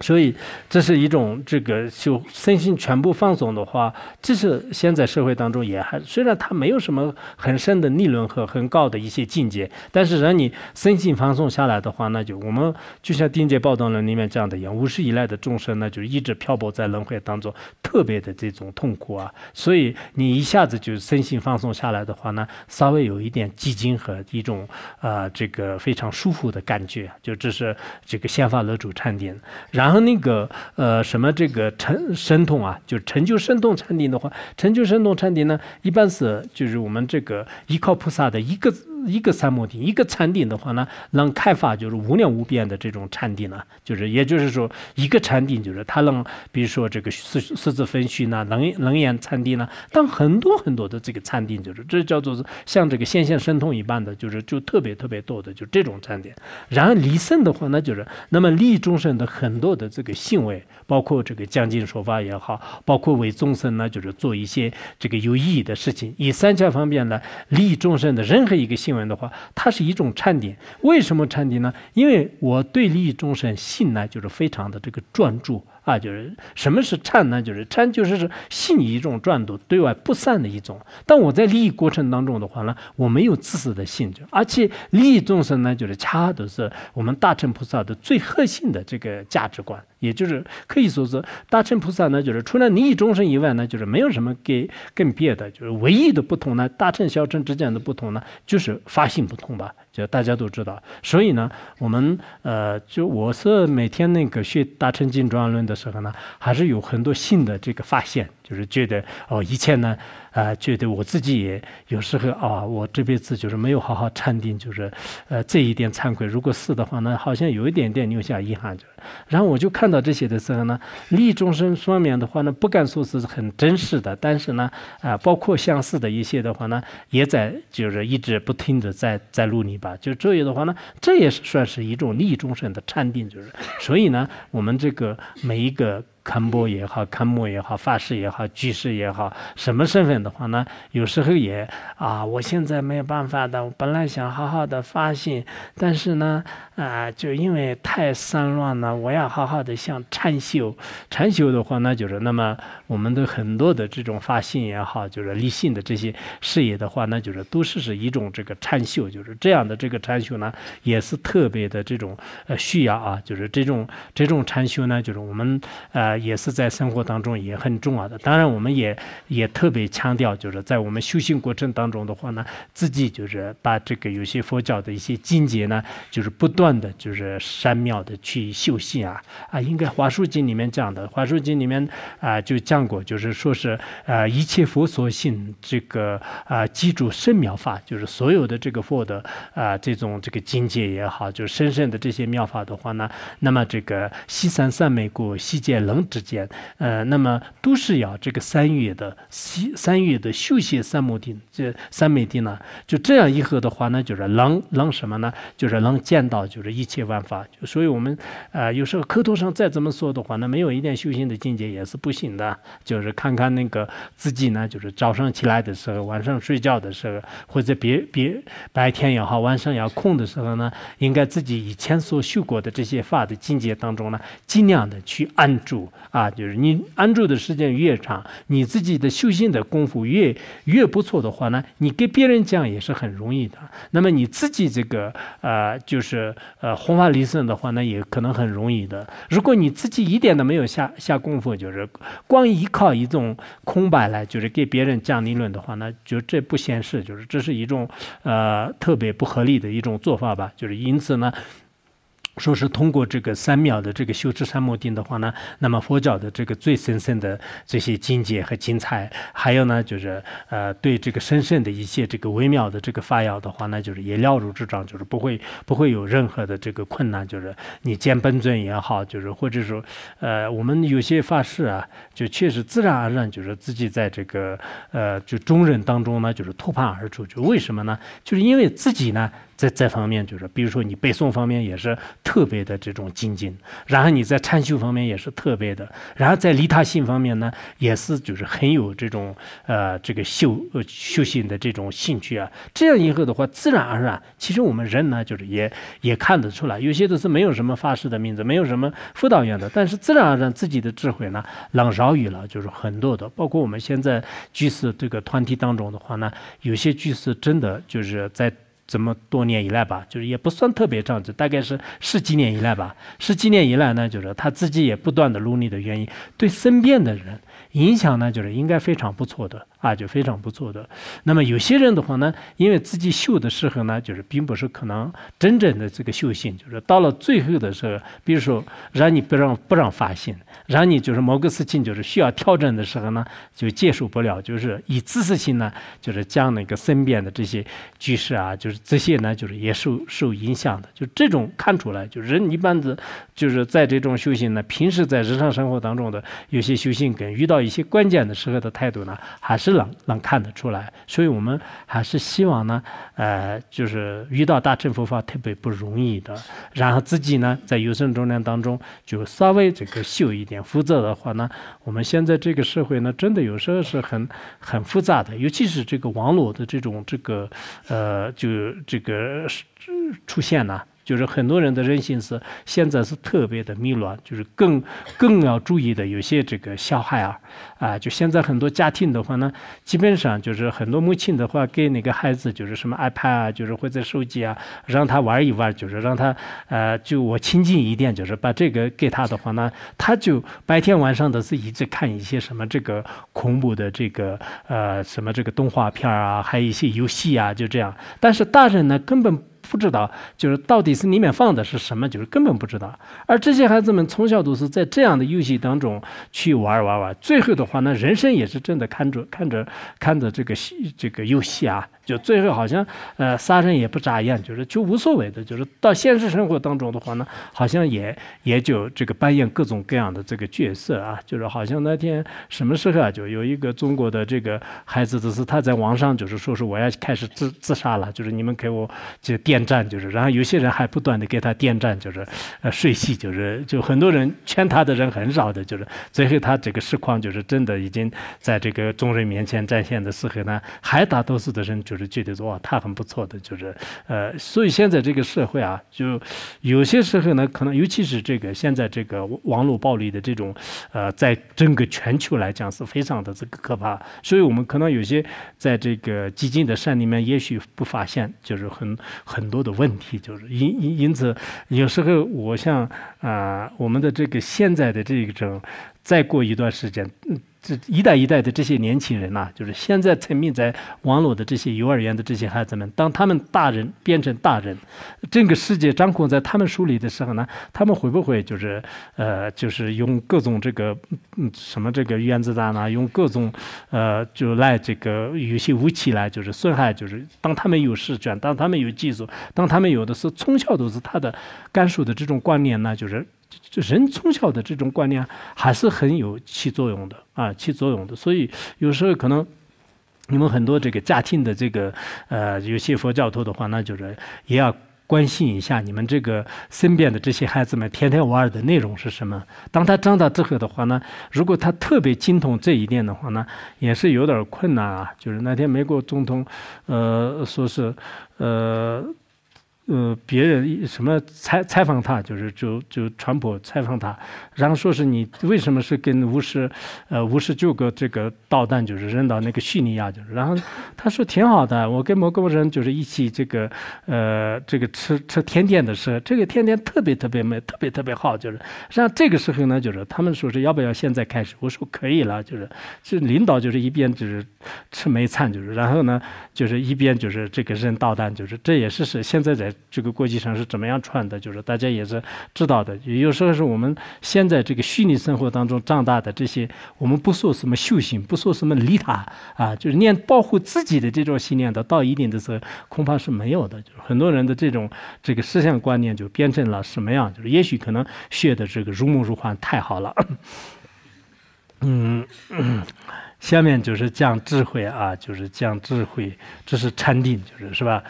所以，这是一种这个就身心全部放松的话，即使现在社会当中也还虽然它没有什么很深的理论和很高的一些境界，但是让你身心放松下来的话，那就我们就像《丁解报道论》里面这样的一样，五十以来的众生那就一直漂泊在轮回当中，特别的这种痛苦啊。所以你一下子就身心放松下来的话呢，稍微有一点寂静和一种啊这个非常舒服的感觉，就这是这个先发乐主禅定，然。然后那个呃什么这个成神通啊，就成就神通禅定的话，成就神通禅定呢，一般是就是我们这个依靠菩萨的一个。一个三摩地，一个禅定的话呢，能开发就是无量无边的这种禅定呢，就是也就是说，一个禅定就是它能，比如说这个四四字分须呢，能能言禅定呢，但很多很多的这个禅定就是，这叫做像这个现现神通一般的，就是就特别特别多的就这种禅定。然后离生的话，呢，就是那么利益众生的很多的这个行为，包括这个讲经说法也好，包括为众生呢就是做一些这个有意义的事情，以三教方便呢利益众生的任何一个行。的话，它是一种颤点。为什么颤点呢？因为我对利益众生信呢，就是非常的这个专注啊，就是什么是颤呢？就是颤，就是是信一种转注对外不散的一种。但我在利益过程当中的话呢，我没有自私的性质，而且利益众生呢，就是恰好都是我们大乘菩萨的最核心的这个价值观。也就是可以说是大乘菩萨呢，就是除了你一众生以外呢，就是没有什么更更别的，就是唯一的不同呢，大乘小乘之间的不同呢，就是发心不同吧，就大家都知道。所以呢，我们呃，就我是每天那个学《大乘经庄论》的时候呢，还是有很多新的这个发现。就是觉得哦，一切呢，啊，觉得我自己也有时候啊，我这辈子就是没有好好参定，就是，呃，这一点惭愧。如果是的话，呢，好像有一点点留下遗憾。就是，然后我就看到这些的时候呢，立终身说面的话呢，不敢说是很真实的，但是呢，啊，包括相似的一些的话呢，也在就是一直不停的在在努力吧。就这样的话呢，这也是算是一种立终身的参定，就是。所以呢，我们这个每一个。堪波也好，堪木也好，法师也好，居士也好，什么身份的话呢？有时候也啊，我现在没有办法的。我本来想好好的发心，但是呢。啊，就因为太散乱了，我要好好的像禅修，禅修的话，那就是那么我们的很多的这种发心也好，就是立性的这些事业的话，那就是都是是一种这个禅修，就是这样的这个禅修呢，也是特别的这种呃需要啊，就是这种这种禅修呢，就是我们呃也是在生活当中也很重要的。当然，我们也也特别强调，就是在我们修行过程当中的话呢，自己就是把这个有些佛教的一些境界呢，就是不断。的就是山庙的去修行啊啊，应该华书经里面讲的，华书经里面啊就讲过，就是说是呃一切佛所信这个啊记住圣妙法，就是所有的这个佛的啊这种这个境界也好，就是深深的这些妙法的话呢，那么这个西山三昧国西界棱之间，呃，那么都是要这个三月的西三月的修性三亩地这三美地呢，就这样以后的话呢，就是能能什么呢？就是能见到就是一切万法，就所以我们，呃，有时候口头上再怎么说的话，那没有一点修行的境界也是不行的。就是看看那个自己呢，就是早上起来的时候，晚上睡觉的时候，或者别别白天也好，晚上要空的时候呢，应该自己以前所修过的这些法的境界当中呢，尽量的去安住啊。就是你安住的时间越长，你自己的修行的功夫越越不错的话呢，你给别人讲也是很容易的。那么你自己这个，呃，就是。呃，红花离笋的话，那也可能很容易的。如果你自己一点都没有下下功夫，就是光依靠一种空白来，就是给别人讲理论的话，那就这不现实，就是这是一种呃特别不合理的一种做法吧。就是因此呢。说是通过这个三秒的这个修持三摩地的话呢，那么佛教的这个最神圣的这些境界和精彩，还有呢就是呃对这个神圣的一些这个微妙的这个发要的话呢，就是也了如指掌，就是不会不会有任何的这个困难，就是你见本尊也好，就是或者说呃我们有些法誓啊，就确实自然而然就是自己在这个呃就中人当中呢，就是脱盘而出，就为什么呢？就是因为自己呢。在这方面，就是比如说你背诵方面也是特别的这种精进，然后你在参修方面也是特别的，然后在利他性方面呢，也是就是很有这种呃这个修呃修行的这种兴趣啊。这样以后的话，自然而然，其实我们人呢，就是也也看得出来，有些都是没有什么法师的名字，没有什么辅导员的，但是自然而然自己的智慧呢，能饶于了，就是很多的。包括我们现在居士这个团体当中的话呢，有些居士真的就是在。这么多年以来吧，就是也不算特别长，就大概是十几年以来吧。十几年以来呢，就是他自己也不断的努力的原因，对身边的人影响呢，就是应该非常不错的。啊，就非常不错的。那么有些人的话呢，因为自己修的时候呢，就是并不是可能真正的这个修行，就是到了最后的时候，比如说让你不让不让发心，让你就是某个事情就是需要调整的时候呢，就接受不了，就是一自事情呢，就是将那个身边的这些居士啊，就是这些呢，就是也受受影响的。就这种看出来，就人一般的，就是在这种修行呢，平时在日常生活当中的有些修行跟遇到一些关键的时候的态度呢，还是。能能看得出来，所以我们还是希望呢，呃，就是遇到大乘佛法特别不容易的，然后自己呢在有生中年当中就稍微这个秀一点，否则的话呢，我们现在这个社会呢，真的有时候是很很复杂的，尤其是这个网络的这种这个呃，就这个出现呢。就是很多人的人性是现在是特别的迷乱，就是更更要注意的。有些这个小孩啊，啊，就现在很多家庭的话呢，基本上就是很多母亲的话给那个孩子就是什么 iPad 啊，就是或者手机啊，让他玩一玩，就是让他呃，就我亲近一点，就是把这个给他的话呢，他就白天晚上都是一直看一些什么这个恐怖的这个呃什么这个动画片啊，还有一些游戏啊，就这样。但是大人呢，根本。不知道就是到底是里面放的是什么，就是根本不知道。而这些孩子们从小都是在这样的游戏当中去玩玩玩，最后的话呢，人生也是真的看着看着看着这个这个游戏啊，就最后好像呃杀人也不眨眼，就是就无所谓的，就是到现实生活当中的话呢，好像也也就这个扮演各种各样的这个角色啊，就是好像那天什么时候啊，就有一个中国的这个孩子，只是他在网上就是说是我要开始自自杀了，就是你们给我就电。电站，就是，然后有些人还不断的给他电站，就是，呃，水洗就是，就很多人圈他的人很少的，就是最后他这个实况就是真的已经在这个众人面前展现的时候呢，还大多数的人就是觉得哇，他很不错的，就是，呃，所以现在这个社会啊，就有些时候呢，可能尤其是这个现在这个网络暴力的这种，呃，在整个全球来讲是非常的这个可怕，所以我们可能有些在这个基金的山里面，也许不发现，就是很很。很多的问题就是因因因此，有时候我像啊，我们的这个现在的这种，再过一段时间。这一代一代的这些年轻人呐，就是现在沉迷在网络的这些幼儿园的这些孩子们，当他们大人变成大人，这个世界掌控在他们手里的时候呢，他们会不会就是呃，就是用各种这个嗯什么这个原子弹呢，用各种呃就来这个有些武器来就是损害？就是当他们有试卷，当他们有技术，当他们有的是从小都是他的感受的这种观念呢，就是。就人从小的这种观念还是很有起作用的啊，起作用的。所以有时候可能你们很多这个家庭的这个呃，有些佛教徒的话，那就是也要关心一下你们这个身边的这些孩子们天天玩的内容是什么。当他长大之后的话呢，如果他特别精通这一点的话呢，也是有点困难啊。就是那天美国总统呃说是呃。呃，别人什么采采访他，就是就就传播采访他，然后说是你为什么是跟五十，呃，五十九个这个导弹就是扔到那个叙利亚，就是然后他说挺好的，我跟某个人就是一起这个，呃，这个吃吃甜点的时候，这个甜点特别特别美，特别特别好，就是让这个时候呢，就是他们说是要不要现在开始，我说可以了，就是是领导就是一边就是吃美餐就是，然后呢就是一边就是这个扔导弹就是，这也是是现在在。这个国际上是怎么样串的，就是大家也是知道的。有时候是我们现在这个虚拟生活当中长大的这些，我们不说什么修行，不说什么利他啊，就是念保护自己的这种信念的，到一定的时候恐怕是没有的。就很多人的这种这个思想观念就变成了什么样？就是也许可能学的这个如梦如幻太好了。嗯。下面就是讲智慧啊，就是讲智慧，这是禅定，就是是吧？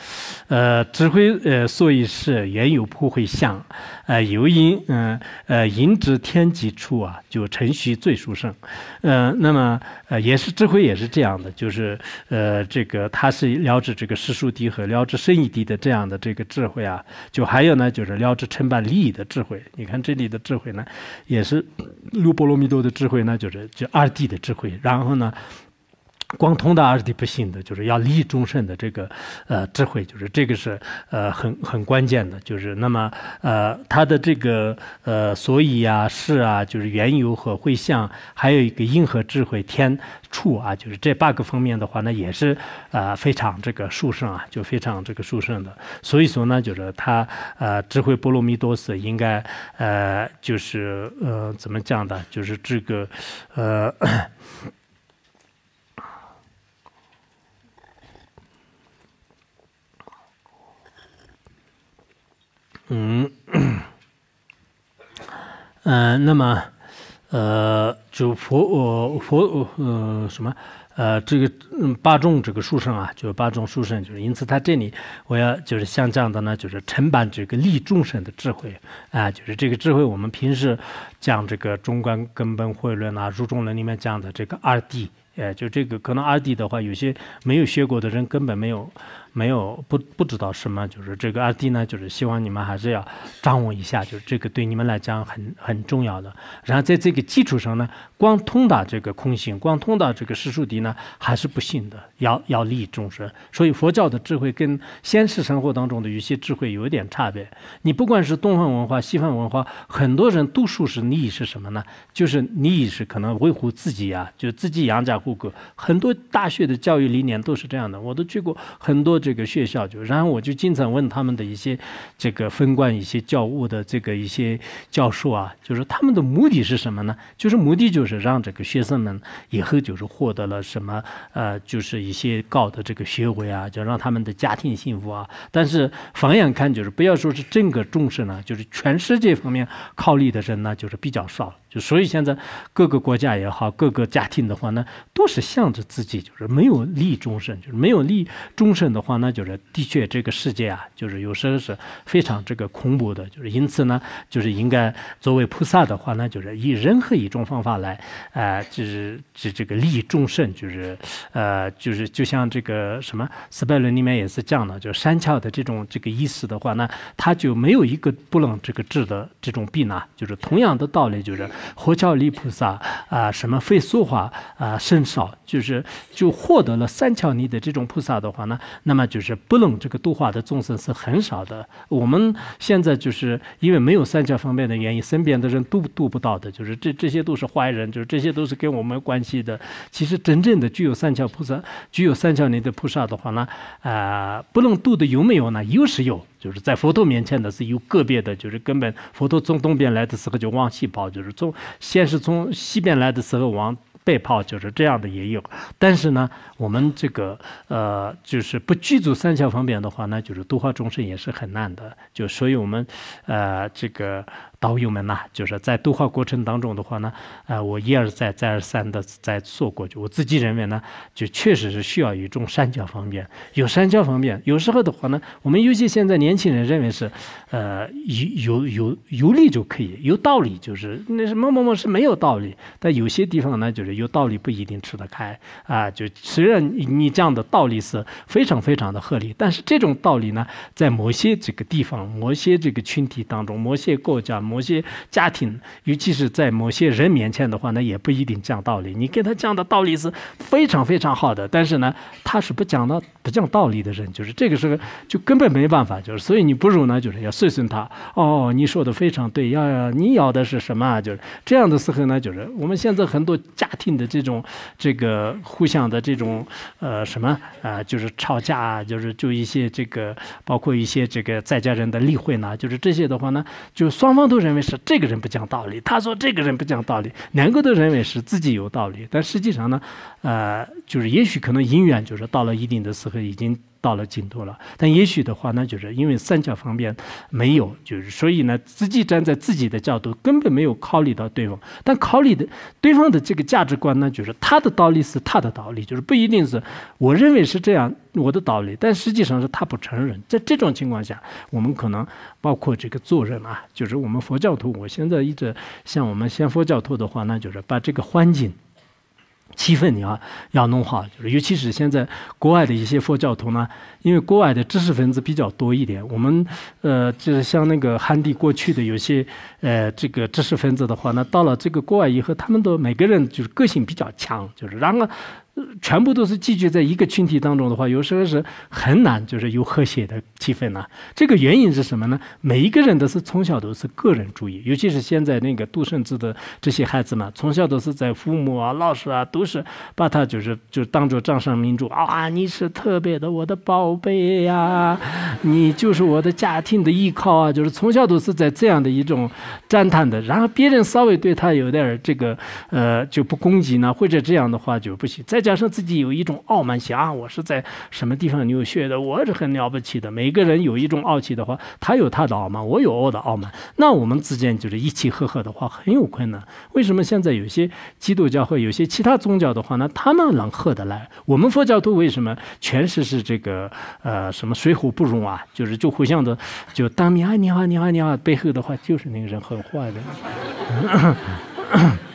呃，智慧呃，所以是缘有破会相。呃，游因，嗯，呃，吟之天极处啊，就成虚最殊胜，嗯，那么呃，也是智慧，也是这样的，就是呃，这个他是了知这个世书谛和了知生意谛的这样的这个智慧啊，就还有呢，就是了知成办利益的智慧。你看这里的智慧呢，也是六波罗蜜多的智慧呢，就是就二谛的智慧，然后呢。光通达而是不行的，就是要利益众生的这个呃智慧，就是这个是呃很很关键的。就是那么呃他的这个呃所以啊是啊就是缘由和会相，还有一个因和智慧天处啊，就是这八个方面的话呢，也是啊非常这个殊胜啊，就非常这个殊胜的。所以说呢，就是他呃智慧波罗蜜多时应该呃就是呃怎么讲呢？就是这个呃。嗯，嗯，那么，呃，就佛，佛，呃，什么，呃，这个八众这个书生啊，就八众书生，就是因此他这里我要就是像这样的呢，就是承办这个利众生的智慧啊，就是这个智慧，我们平时讲这个中观根本慧论啊、入中论里面讲的这个二谛，哎，就这个可能二谛的话，有些没有学过的人根本没有。没有不不知道什么，就是这个阿弟呢，就是希望你们还是要掌握一下，就是这个对你们来讲很很重要的。然后在这个基础上呢，光通达这个空性，光通达这个世俗谛呢，还是不行的。要要利益众生，所以佛教的智慧跟现实生活当中的有些智慧有一点差别。你不管是东方文化、西方文化，很多人读书是利益是什么呢？就是利益是可能维护自己呀，就自己养家糊口。很多大学的教育理念都是这样的，我都去过很多。这个学校就，然后我就经常问他们的一些这个分管一些教务的这个一些教授啊，就是他们的目的是什么呢？就是目的就是让这个学生们以后就是获得了什么呃，就是一些高的这个学位啊，就让他们的家庭幸福啊。但是反眼看就是，不要说是整个重视呢，就是全世界方面考虑的人，呢，就是比较少。所以现在各个国家也好，各个家庭的话呢，都是向着自己，就是没有利终身，就是没有利终身的话，那就是的确这个世界啊，就是有时候是非常这个恐怖的。就是因此呢，就是应该作为菩萨的话呢，就是以任何一种方法来，呃，就是这这个利众生，就是呃，就是就像这个什么《斯拜伦里面也是讲的，就山峭的这种这个意思的话呢，他就没有一个不能这个治的这种病呢。就是同样的道理，就是。佛教尼菩萨啊，什么非俗华啊，甚少，就是就获得了三巧尼的这种菩萨的话呢，那么就是不能这个度化的众生是很少的。我们现在就是因为没有三巧方面的原因，身边的人都度不到的，就是这这些都是坏人，就是这些都是跟我们关系的。其实真正的具有三巧菩萨、具有三巧尼的菩萨的话呢，啊，不能度的有没有呢？有是有。就是在佛陀面前呢，是有个别的，就是根本佛陀从东边来的时候就往西跑，就是从先是从西边来的时候往北跑，就是这样的也有，但是呢。我们这个呃，就是不具足三项方面的话呢，就是度化众生也是很难的。就所以，我们呃，这个导游们呐，就是在度化过程当中的话呢，呃，我一而再，再而三的在做过去，我自己认为呢，就确实是需要一种三教方面。有三教方面，有时候的话呢，我们尤其现在年轻人认为是，呃，有有有有历就可以，有道理就是那什么某某是没有道理。但有些地方呢，就是有道理不一定吃得开啊，就虽。你这样的道理是非常非常的合理，但是这种道理呢，在某些这个地方、某些这个群体当中、某些国家、某些家庭，尤其是在某些人面前的话，那也不一定讲道理。你跟他讲的道理是非常非常好的，但是呢，他是不讲的、不讲道理的人，就是这个时候就根本没办法，就是所以你不如呢，就是要顺顺他哦。你说的非常对，要你要的是什么就是这样的时候呢，就是我们现在很多家庭的这种这个互相的这种。呃，什么啊？就是吵架，就是就一些这个，包括一些这个在家人的例会呢，就是这些的话呢，就双方都认为是这个人不讲道理，他说这个人不讲道理，两个都认为是自己有道理，但实际上呢，呃，就是也许可能姻缘就是到了一定的时候已经。到了尽头了，但也许的话，那就是因为三角方面没有，就是所以呢，自己站在自己的角度，根本没有考虑到对方。但考虑的对方的这个价值观呢，就是他的道理是他的道理，就是不一定是我认为是这样我的道理，但实际上是他不承认。在这种情况下，我们可能包括这个做人啊，就是我们佛教徒，我现在一直像我们先佛教徒的话，那就是把这个环境。气氛你要要弄好，就是尤其是现在国外的一些佛教徒呢，因为国外的知识分子比较多一点。我们呃，就是像那个汉地过去的有些呃，这个知识分子的话，那到了这个国外以后，他们都每个人就是个性比较强，就是然后全部都是聚居在一个群体当中的话，有时候是很难，就是有和谐的气氛呢。这个原因是什么呢？每一个人都是从小都是个人主义，尤其是现在那个独生子的这些孩子嘛，从小都是在父母啊、老师啊，都是把他就是就当做掌上明珠啊，你是特别的我的宝贝呀，你就是我的家庭的依靠啊，就是从小都是在这样的一种赞叹的。然后别人稍微对他有点这个呃就不攻击呢，或者这样的话就不行。再假设自己有一种傲慢心啊，我是在什么地方流血的，我是很了不起的。每个人有一种傲气的话，他有他的傲慢，我有我的傲慢。那我们之间就是一气呵呵的话，很有困难。为什么现在有些基督教或有些其他宗教的话呢？他们能和得来？我们佛教徒为什么全是是这个呃什么水火不容啊？就是就互相的就当面啊你好你好你好你背后的话就是那个人很坏的。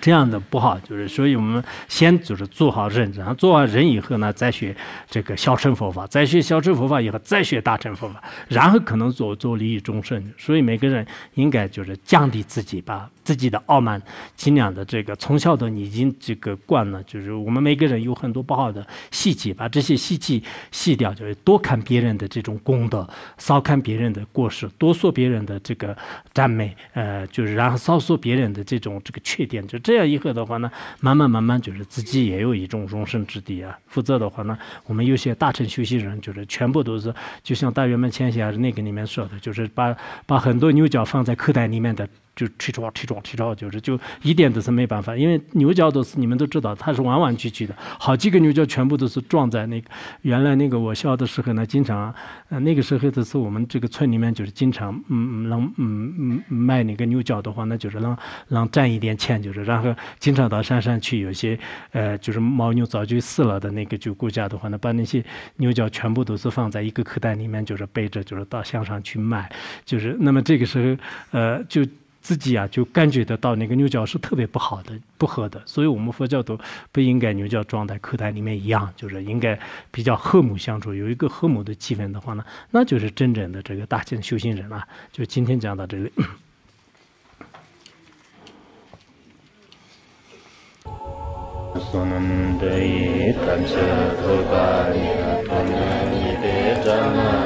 这样的不好，就是所以我们先就是做好人，然后做完人以后呢，再学这个小乘佛法，再学小乘佛法以后，再学大乘佛法，然后可能做做利益众生。所以每个人应该就是降低自己吧。自己的傲慢、尽量的这个，从小的你已经这个惯了。就是我们每个人有很多不好的细节，把这些细节细掉，就是多看别人的这种功德，少看别人的过失，多说别人的这个赞美，呃，就是然后少说别人的这种这个缺点。就这样以后的话呢，慢慢慢慢就是自己也有一种容身之地啊。否则的话呢，我们有些大乘修行人就是全部都是，就像大圆满前行那个里面说的，就是把把很多牛角放在口袋里面的。就吹撞吹撞吹就是就一点都是没办法，因为牛角都是你们都知道，它是弯弯曲曲的，好几个牛角全部都是撞在那个原来那个我小的时候呢，经常，那个时候的是我们这个村里面就是经常，嗯能嗯嗯卖那个牛角的话，那就是能能赚一点钱就是，然后经常到山上去有些，呃就是牦牛早就死了的那个就骨家的话，那把那些牛角全部都是放在一个口袋里面，就是背着就是到乡上去卖，就是那么这个时候，呃就。自己啊，就感觉得到那个牛角是特别不好的，不喝的。所以我们佛教徒不应该牛角装在口袋里面，一样就是应该比较和睦相处，有一个和睦的气氛的话呢，那就是真正的这个大精修行人了。就今天讲到这里。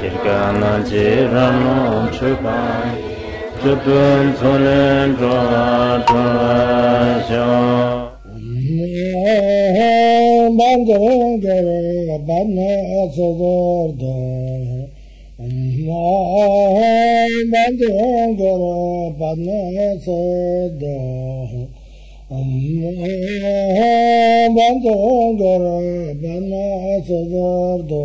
Kirkana ciranum çıkan Çıpın tolun rataşa Ben gere gere ben ne asılırdı Ben gere gere ben ne asılırdı Ben gere gere ben ne asılırdı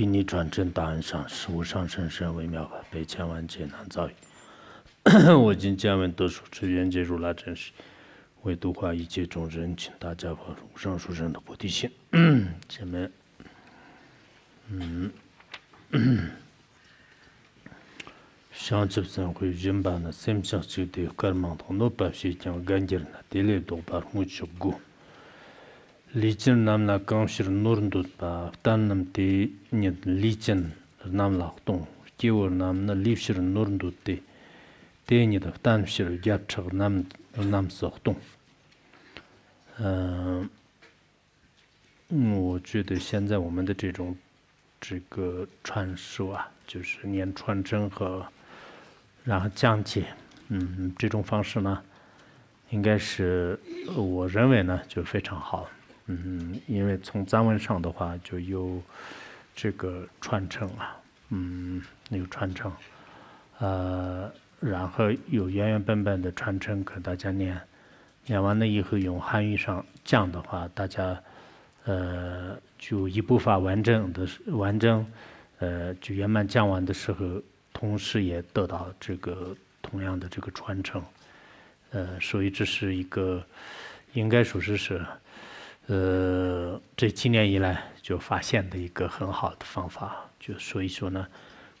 给你转正答案上是无上甚深微妙法，百千万劫难遭遇。我今见闻得受持愿解如来真实，为度化一切众生，请大家把无上殊胜的菩提心，前 面，嗯，上三三多果。lichen name la kamshe ren norndod ba ftan nam te ni lichen name la xutong tiwo name la livshe ren norndod te te ni da ftan she ren gyatshag name name zha xutong，嗯，我觉得现在我们的这种这个传授啊，就是念传承和然后讲解，嗯，这种方式呢，应该是我认为呢就非常好。嗯，因为从藏文上的话就有这个传承啊，嗯，有传承，呃，然后有原原本本的传承给大家念，念完了以后用汉语上讲的话，大家呃就一部分完整的完整，呃就圆满讲完的时候，同时也得到这个同样的这个传承，呃，所以这是一个应该说是是。呃，这几年以来就发现的一个很好的方法，就所以说呢，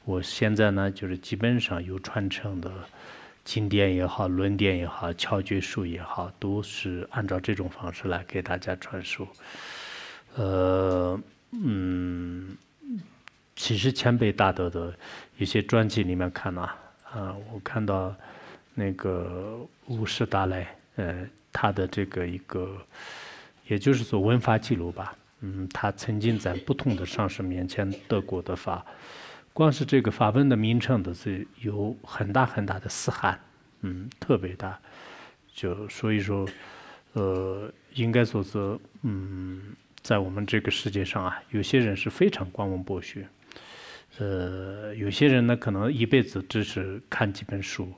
我现在呢就是基本上有传承的，经典也好，论点也好，敲诀术也好，都是按照这种方式来给大家传授。呃，嗯，其实前辈大德的一些传记里面看呢，啊，我看到那个乌师达来，呃，他的这个一个。也就是说，文法记录吧，嗯，他曾经在不同的上师面前得过的法，光是这个法文的名称都是有很大很大的四汉，嗯，特别大，就所以说，呃，应该说是，嗯，在我们这个世界上啊，有些人是非常光文博学，呃，有些人呢可能一辈子只是看几本书，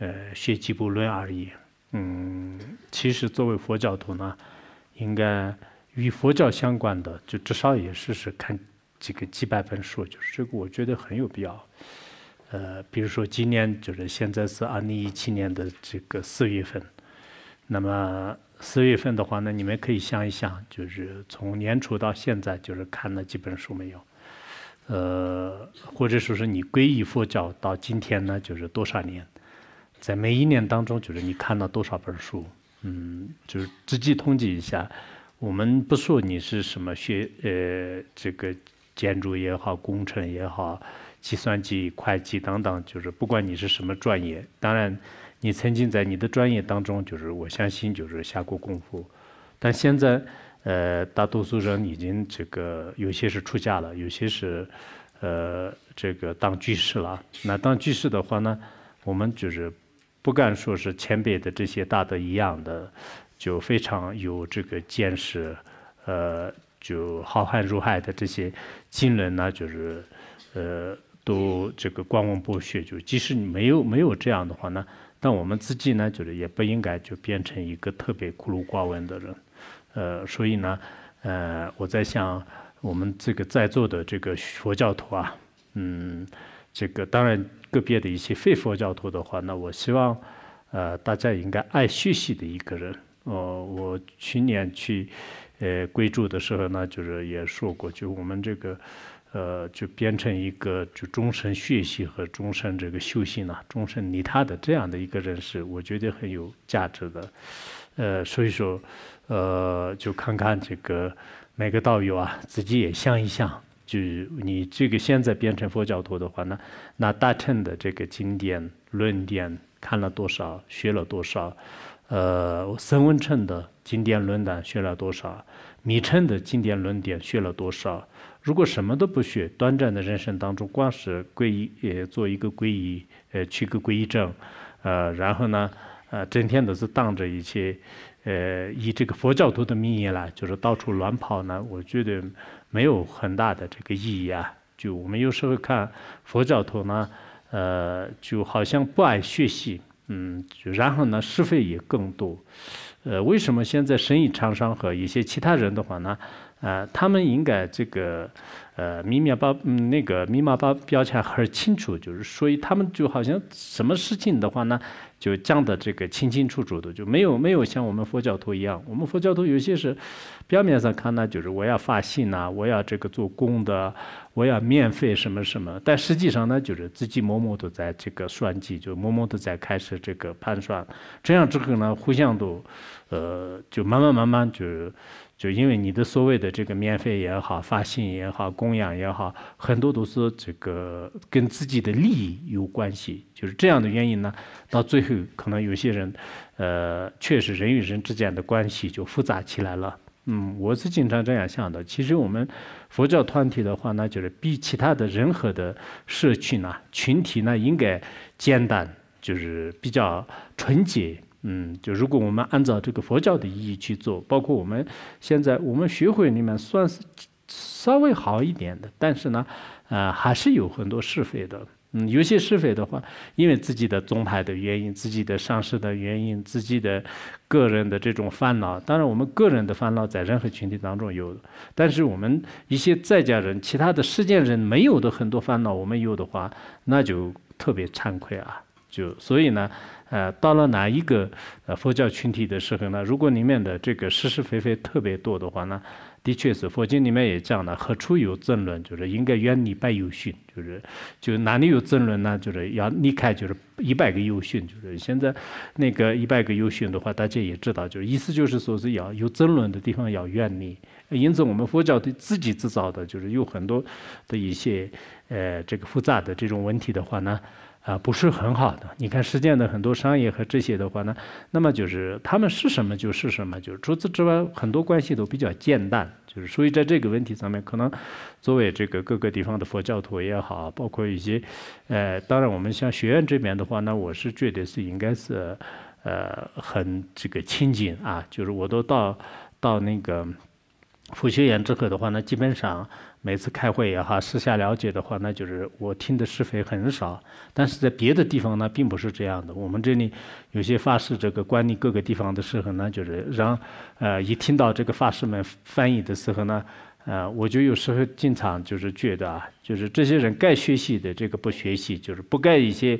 呃，学几部论而已，嗯，其实作为佛教徒呢。应该与佛教相关的，就至少也试试看几个几百本书，就是这个我觉得很有必要。呃，比如说今年就是现在是二零一七年的这个四月份，那么四月份的话呢，你们可以想一想，就是从年初到现在就是看了几本书没有？呃，或者说是你皈依佛教到今天呢，就是多少年？在每一年当中，就是你看了多少本书？嗯，就是自己统计一下。我们不说你是什么学，呃，这个建筑也好，工程也好，计算机、会计等等，就是不管你是什么专业，当然，你曾经在你的专业当中，就是我相信就是下过功夫。但现在，呃，大多数人已经这个，有些是出嫁了，有些是，呃，这个当居士了。那当居士的话呢，我们就是。不敢说是前辈的这些大德一样的，就非常有这个见识，呃，就浩瀚如海的这些经人呢，就是，呃，都这个光文博学。就即使你没有没有这样的话呢，但我们自己呢，就是也不应该就变成一个特别孤陋寡闻的人，呃，所以呢，呃，我在想我们这个在座的这个佛教徒啊，嗯，这个当然。个别的一些非佛教徒的话，那我希望，呃，大家应该爱学习的一个人。呃，我去年去，呃，贵州的时候呢，就是也说过，就我们这个，呃，就变成一个就终身学习和终身这个修行呐，终身利他的这样的一个人士，我觉得很有价值的。呃，所以说，呃，就看看这个每个道友啊，自己也想一想。就你这个现在变成佛教徒的话呢，那大乘的这个经典论点看了多少，学了多少？呃，声闻乘的经典论点学了多少？密乘的经典论点学了多少？如果什么都不学，短暂的人生当中光是皈依，呃，做一个皈依，呃，取个皈依证，呃，然后呢，呃，整天都是当着一些，呃，以这个佛教徒的名义来，就是到处乱跑呢，我觉得。没有很大的这个意义啊，就我们有时候看佛教徒呢，呃，就好像不爱学习，嗯，然后呢是非也更多，呃，为什么现在生意场商和一些其他人的话呢，呃，他们应该这个呃，密码标那个密码标标签很清楚，就是所以他们就好像什么事情的话呢？就讲的这个清清楚楚的，就没有没有像我们佛教徒一样，我们佛教徒有些是表面上看呢，就是我要发心呐，我要这个做功的，我要免费什么什么，但实际上呢，就是自己默默的在这个算计，就默默的在开始这个盘算，这样之后呢，互相都呃就慢慢慢慢就就因为你的所谓的这个免费也好，发心也好，供养也好，很多都是这个跟自己的利益有关系，就是这样的原因呢。到最后，可能有些人，呃，确实人与人之间的关系就复杂起来了。嗯，我是经常这样想的。其实我们佛教团体的话呢，就是比其他的人和的社区呢、群体呢，应该简单，就是比较纯洁。嗯，就如果我们按照这个佛教的意义去做，包括我们现在我们学会里面算是稍微好一点的，但是呢，呃，还是有很多是非的。嗯，有些是非的话，因为自己的宗派的原因、自己的上市的原因、自己的个人的这种烦恼，当然我们个人的烦恼在任何群体当中有，但是我们一些在家人、其他的世间人没有的很多烦恼，我们有的话，那就特别惭愧啊！就所以呢，呃，到了哪一个呃佛教群体的时候呢，如果里面的这个是是非非特别多的话呢？的确，是佛经里面也讲了，何处有争论，就是应该远离百有熏，就是，就哪里有争论呢？就是要离开，就是一百个有熏，就是现在那个一百个有熏的话，大家也知道，就是意思就是说是要有争论的地方要远离。因此，我们佛教的自己制造的，就是有很多的一些，呃，这个复杂的这种问题的话呢。啊，不是很好的。你看，实践的很多商业和这些的话呢，那么就是他们是什么就是什么，就是除此之外，很多关系都比较简单。就是所以在这个问题上面，可能作为这个各个地方的佛教徒也好，包括一些，呃，当然我们像学院这边的话呢，我是觉得是应该是，呃，很这个亲近啊，就是我都到到那个。赴修研之后的话呢，基本上每次开会也好，私下了解的话，那就是我听的是非很少。但是在别的地方呢，并不是这样的。我们这里有些法师，这个管理各个地方的时候呢，就是让呃，一听到这个法师们翻译的时候呢，呃，我就有时候经常就是觉得啊，就是这些人该学习的这个不学习，就是不该一些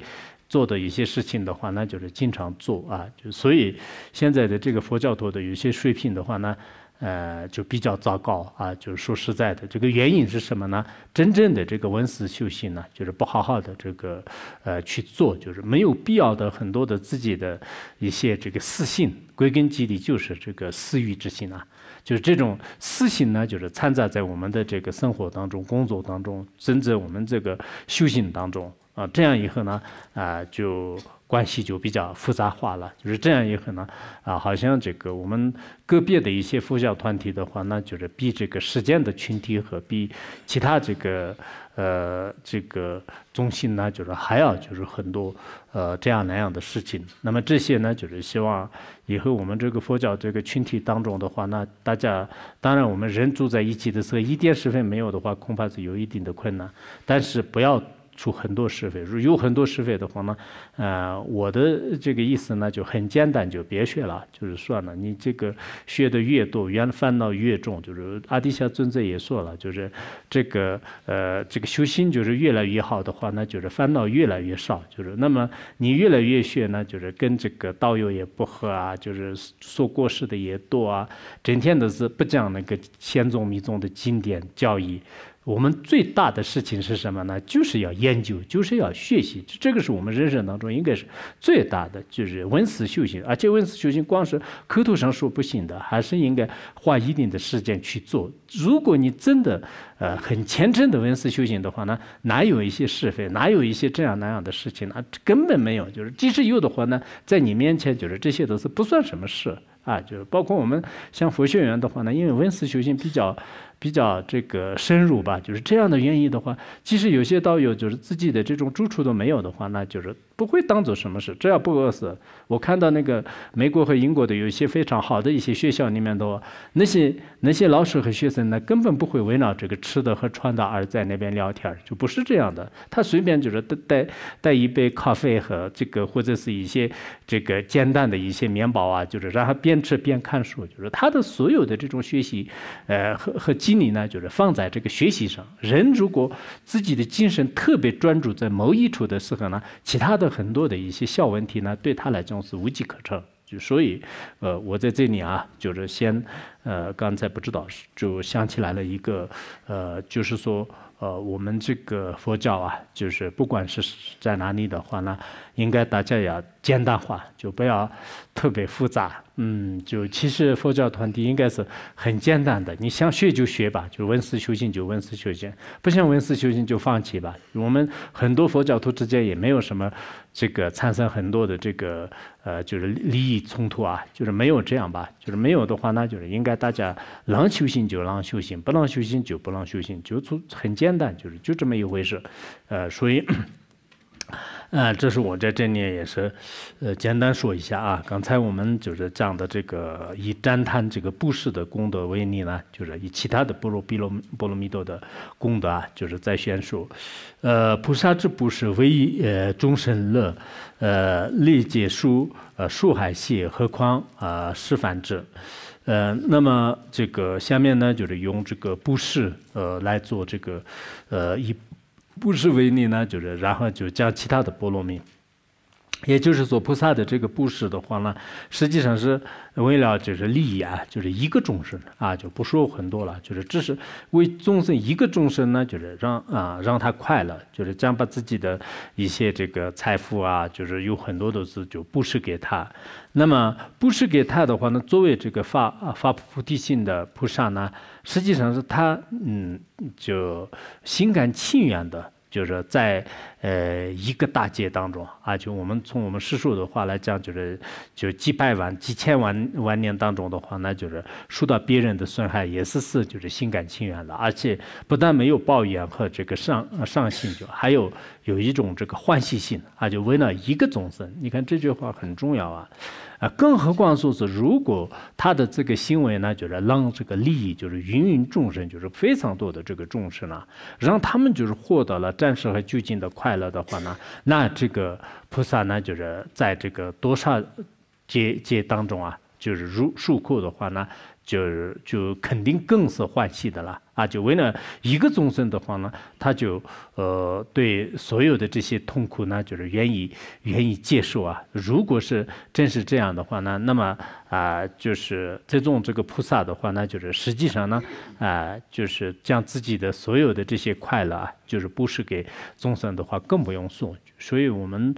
做的一些事情的话，那就是经常做啊。就所以现在的这个佛教徒的有些水平的话呢。呃，就比较糟糕啊！就是说实在的，这个原因是什么呢？真正的这个文思修行呢，就是不好好的这个呃去做，就是没有必要的很多的自己的一些这个私心，归根结底就是这个私欲之心啊。就是这种私心呢，就是掺杂在我们的这个生活当中、工作当中，甚至我们这个修行当中啊。这样以后呢，啊就。关系就比较复杂化了，就是这样也可呢，啊，好像这个我们个别的一些佛教团体的话，那就是比这个实践的群体和比其他这个呃这个中心呢，就是还要就是很多呃这样那样的事情。那么这些呢，就是希望以后我们这个佛教这个群体当中的话，那大家当然我们人住在一起的时候，一点是非没有的话，恐怕是有一定的困难，但是不要。出很多是非，如有很多是非的话呢，呃，我的这个意思呢就很简单，就别学了，就是算了。你这个学的越多，原来烦恼越重。就是阿底峡尊者也说了，就是这个呃，这个修心就是越来越好的话，那就是烦恼越来越少。就是那么你越来越学呢，就是跟这个道友也不合啊，就是说过失的也多啊，整天都是不讲那个显宗密宗的经典教义。我们最大的事情是什么呢？就是要研究，就是要学习。这个是我们人生当中应该是最大的，就是文思修行。而且文思修行光是口头上说不行的，还是应该花一定的时间去做。如果你真的呃很虔诚的文思修行的话呢，哪有一些是非？哪有一些这样那样的事情？那根本没有。就是即使有的话呢，在你面前就是这些都是不算什么事啊。就是包括我们像佛学员的话呢，因为文思修行比较。比较这个深入吧，就是这样的原因的话，其实有些导游就是自己的这种住处都没有的话，那就是不会当做什么事。只要不饿死，我看到那个美国和英国的有一些非常好的一些学校里面的那些那些老师和学生呢，根本不会围绕这个吃的和穿的而在那边聊天就不是这样的。他随便就是带带带一杯咖啡和这个或者是一些这个简单的一些面包啊，就是让他边吃边看书，就是他的所有的这种学习，呃和和。心理呢，就是放在这个学习上。人如果自己的精神特别专注在某一处的时候呢，其他的很多的一些小问题呢，对他来讲是无计可乘。就所以，呃，我在这里啊，就是先，呃，刚才不知道就想起来了一个，呃，就是说，呃，我们这个佛教啊，就是不管是在哪里的话呢，应该大家要简单化，就不要。特别复杂，嗯，就其实佛教团体应该是很简单的，你想学就学吧，就闻思修行就闻思修行，不想闻思修行就放弃吧。我们很多佛教徒之间也没有什么这个产生很多的这个呃，就是利益冲突啊，就是没有这样吧，就是没有的话，那就是应该大家能修行就能修行，不能修行就不能修行，就很简单，就是就这么一回事，呃，所以。啊，这是我在这里也是，呃，简单说一下啊。刚才我们就是讲的这个，以赞叹这个布施的功德为例呢，就是以其他的波罗比罗波罗蜜多的功德啊，就是在宣说。呃，菩萨之布施，唯一呃众生乐，呃利解疏，呃树海系何况啊示范者。呃，那么这个下面呢，就是用这个布施呃来做这个，呃一。不是维尼呢，就是然后就加其他的波罗蜜。也就是做菩萨的这个布施的话呢，实际上是为了就是利益啊，就是一个众生啊，就不说很多了，就是只是为众生一个众生呢，就是让啊让他快乐，就是将把自己的一些这个财富啊，就是有很多都是就布施给他。那么布施给他的话呢，作为这个发发菩提心的菩萨呢，实际上是他嗯就心甘情愿的。就是在呃一个大劫当中，啊，就我们从我们世俗的话来讲，就是就几百万、几千万万年当中的话，那就是受到别人的损害，也是是就是心甘情愿的，而且不但没有抱怨和这个伤 伤心，就还有有一种这个欢喜心，啊，就为了一个众生，你看这句话很重要啊。啊，更何况说是如果他的这个行为呢，就是让这个利益，就是芸芸众生，就是非常多的这个众生呢，让他们就是获得了暂时和究竟的快乐的话呢，那这个菩萨呢，就是在这个多少劫劫当中啊，就是如受苦的话呢。就就肯定更是欢喜的了啊！就为了一个众生的话呢，他就呃对所有的这些痛苦呢，就是愿意愿意接受啊。如果是真是这样的话呢，那么啊，就是这种这个菩萨的话呢，就是实际上呢啊，就是将自己的所有的这些快乐啊，就是布施给众生的话，更不用送。所以我们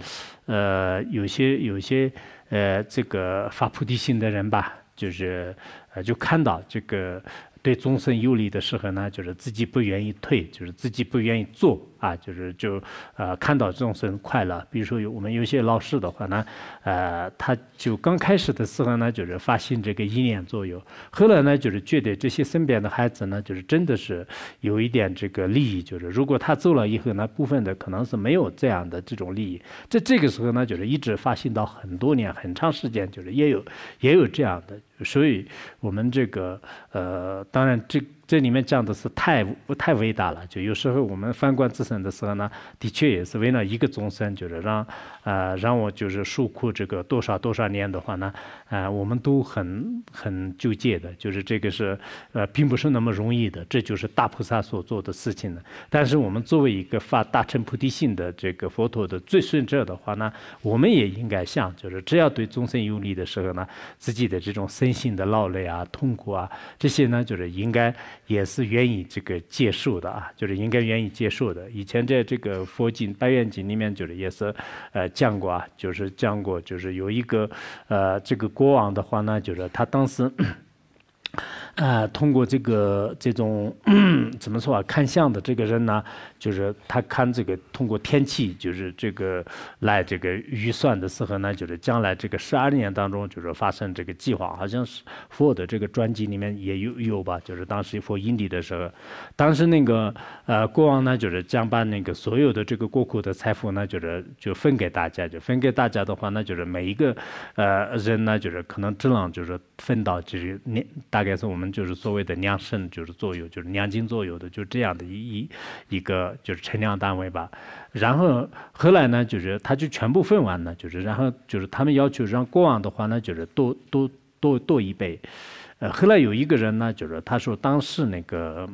呃有些有些呃这个发菩提心的人吧，就是。呃，就看到这个对众生有利的时候呢，就是自己不愿意退，就是自己不愿意做。啊，就是就，呃，看到众生快乐。比如说有我们有些老师的话呢，呃，他就刚开始的时候呢，就是发心这个意念作用，后来呢，就是觉得这些身边的孩子呢，就是真的是有一点这个利益。就是如果他走了以后呢，部分的可能是没有这样的这种利益。在这个时候呢，就是一直发心到很多年、很长时间，就是也有也有这样的。所以，我们这个呃，当然这。这里面讲的是太太伟大了，就有时候我们翻观自身的时候呢，的确也是为了一个众生，就是让。啊，让我就是受苦这个多少多少年的话呢，啊，我们都很很纠结的，就是这个是呃，并不是那么容易的，这就是大菩萨所做的事情呢。但是我们作为一个发大乘菩提心的这个佛陀的最顺者的话呢，我们也应该想，就是只要对众生有利的时候呢，自己的这种身心的劳累啊、痛苦啊，这些呢，就是应该也是愿意这个接受的啊，就是应该愿意接受的。以前在这个佛经《白愿经》里面，就是也是呃。讲过啊，就是讲过，就是有一个，呃，这个国王的话呢，就是他当时。啊，通过这个这种 怎么说啊？看相的这个人呢，就是他看这个通过天气，就是这个来这个预算的时候呢，就是将来这个十二年当中，就是发生这个计划，好像是佛的这个专辑里面也有有吧？就是当时佛应礼的时候，当时那个呃国王呢，就是将把那个所有的这个国库的财富呢，就是就分给大家，就分给大家的话，那就是每一个呃人呢，就是可能只能就是分到就是年，大概是我们。就是所谓的量肾，就是作用，就是量斤作用的，就这样的一一一个就是称量单位吧。然后后来呢，就是他就全部分完了，就是然后就是他们要求让过往的话呢，就是多多多多一倍。呃，后来有一个人呢，就是他说当时那个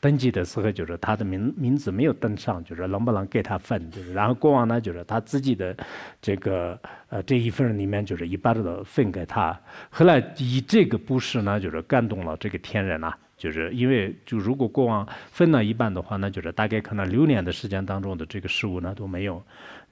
登记的时候，就是他的名名字没有登上，就是能不能给他分？然后国王呢，就是他自己的这个呃这一份里面，就是一半的分给他。后来以这个故事呢，就是感动了这个天人啊。就是因为就如果国王分了一半的话，那就是大概可能六年的时间当中的这个事物呢都没有。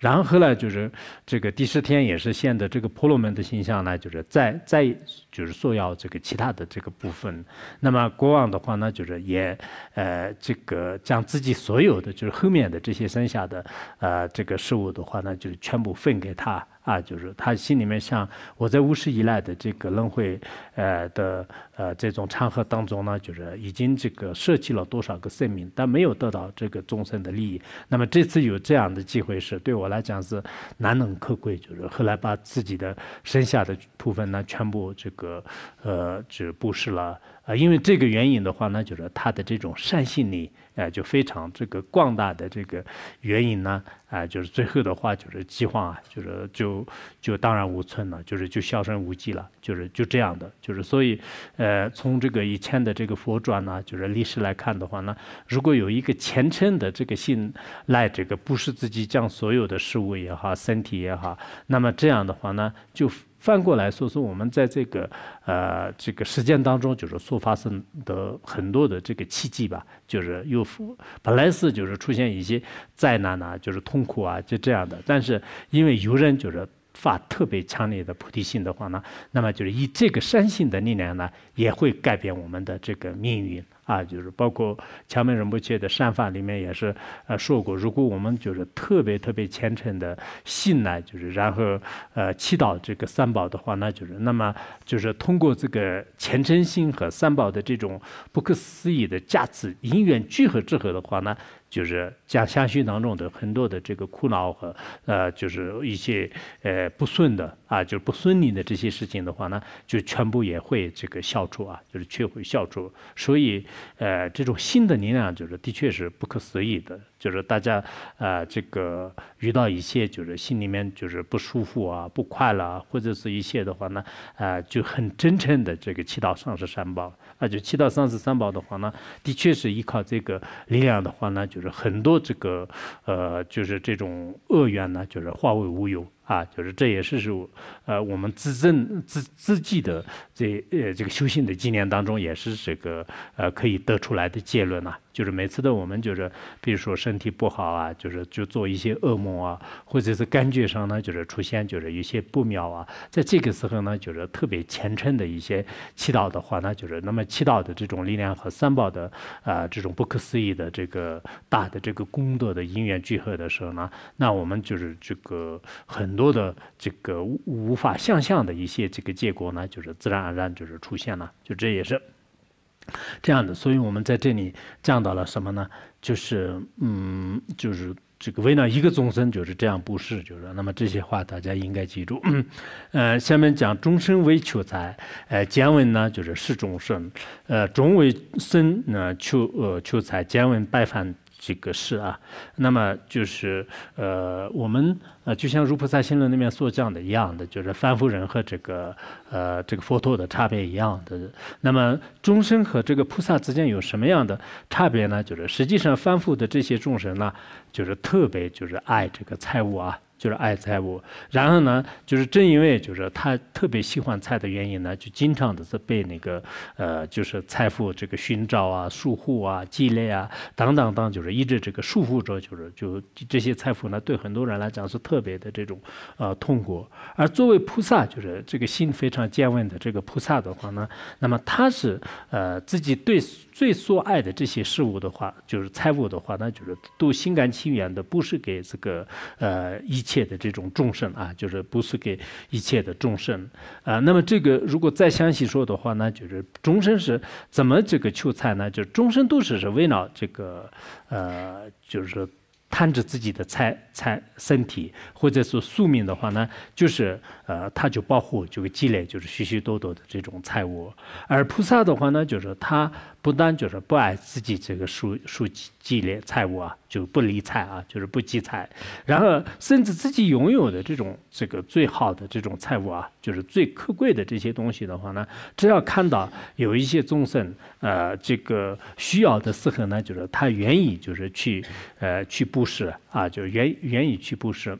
然后呢，就是这个第十天也是现的这个婆罗门的形象呢，就是在在就是索要这个其他的这个部分。那么国王的话呢，就是也呃这个将自己所有的就是后面的这些剩下的呃这个事物的话呢，就是全部分给他。啊，就是他心里面想，我在无世以来的这个轮回，呃的呃这种场合当中呢，就是已经这个舍弃了多少个生命，但没有得到这个众生的利益。那么这次有这样的机会是对我来讲是难能可贵，就是后来把自己的身下的部分呢全部这个呃就布施了啊，因为这个原因的话呢，就是他的这种善性力。哎，就非常这个广大的这个原因呢，哎，就是最后的话就是饥荒啊，就是就就荡然无存了，就是就销声无迹了，就是就这样的，就是所以，呃，从这个以前的这个佛传呢，就是历史来看的话呢，如果有一个虔诚的这个信赖这个不是自己将所有的事物也好，身体也好，那么这样的话呢，就。反过来说，说我们在这个呃这个实践当中，就是所发生的很多的这个奇迹吧，就是又本来是就是出现一些灾难呐，就是痛苦啊，就这样的。但是因为有人就是发特别强烈的菩提心的话呢，那么就是以这个善性的力量呢，也会改变我们的这个命运。啊，就是包括《乔美若木切》的善法里面也是，呃，说过，如果我们就是特别特别虔诚的信呢，就是然后呃祈祷这个三宝的话，那就是那么就是通过这个虔诚心和三宝的这种不可思议的价值因缘聚合之后的话呢。就是家家庭当中的很多的这个苦恼和呃，就是一些呃不顺的啊，就是不顺利的这些事情的话呢，就全部也会这个消除啊，就是全会消除。所以呃，这种新的力量就是的确是不可思议的。就是大家啊，这个遇到一些就是心里面就是不舒服啊、不快乐啊，或者是一些的话呢，啊就很真诚的这个祈祷上师三宝。那就七到三十三宝的话呢，的确是依靠这个力量的话呢，就是很多这个呃，就是这种恶缘呢，就是化为乌有啊，就是这也是是呃我们自证自自己的。这呃这个修行的纪念当中，也是这个呃可以得出来的结论呐。就是每次的我们就是，比如说身体不好啊，就是就做一些噩梦啊，或者是感觉上呢就是出现就是一些不妙啊，在这个时候呢就是特别虔诚的一些祈祷的话呢，就是那么祈祷的这种力量和三宝的啊这种不可思议的这个大的这个功德的因缘聚合的时候呢，那我们就是这个很多的这个无法想象的一些这个结果呢，就是自然。然就是出现了，就这也是这样的，所以我们在这里讲到了什么呢？就是嗯，就是这个为绕一个众生就是这样布施，就是那么这些话大家应该记住。呃，下面讲众生为求财，呃，简文呢就是是众生，呃，终为生呢求呃求财，简文白访这个事啊，那么就是呃，我们呃，就像《如菩萨心论》那面所讲的一样的，就是凡夫人和这个呃这个佛陀的差别一样的。那么众生和这个菩萨之间有什么样的差别呢？就是实际上凡夫的这些众生呢，就是特别就是爱这个财物啊。就是爱财物，然后呢，就是正因为就是他特别喜欢财的原因呢，就经常的是被那个呃，就是财富这个寻找啊、束缚啊、积累啊等等等，就是一直这个束缚着，就是就这些财富呢，对很多人来讲是特别的这种呃痛苦。而作为菩萨，就是这个心非常健稳的这个菩萨的话呢，那么他是呃自己对。最所爱的这些事物的话，就是财物的话，那就是都心甘情愿的，不是给这个呃一切的这种众生啊，就是不是给一切的众生啊。那么这个如果再详细说的话，那就是众生是怎么这个求财呢？就是众生都是为了这个呃，就是贪着自己的财财身体，或者说宿命的话呢，就是呃他就保护，就积累，就是许许多多的这种财物。而菩萨的话呢，就是他。不单就是不爱自己这个书收积累财物啊，就不理财啊，就是不积财。然后甚至自己拥有的这种这个最好的这种财物啊，就是最可贵的这些东西的话呢，只要看到有一些众生呃这个需要的时候呢，就是他愿意就是去呃去布施啊，就愿愿意去布施。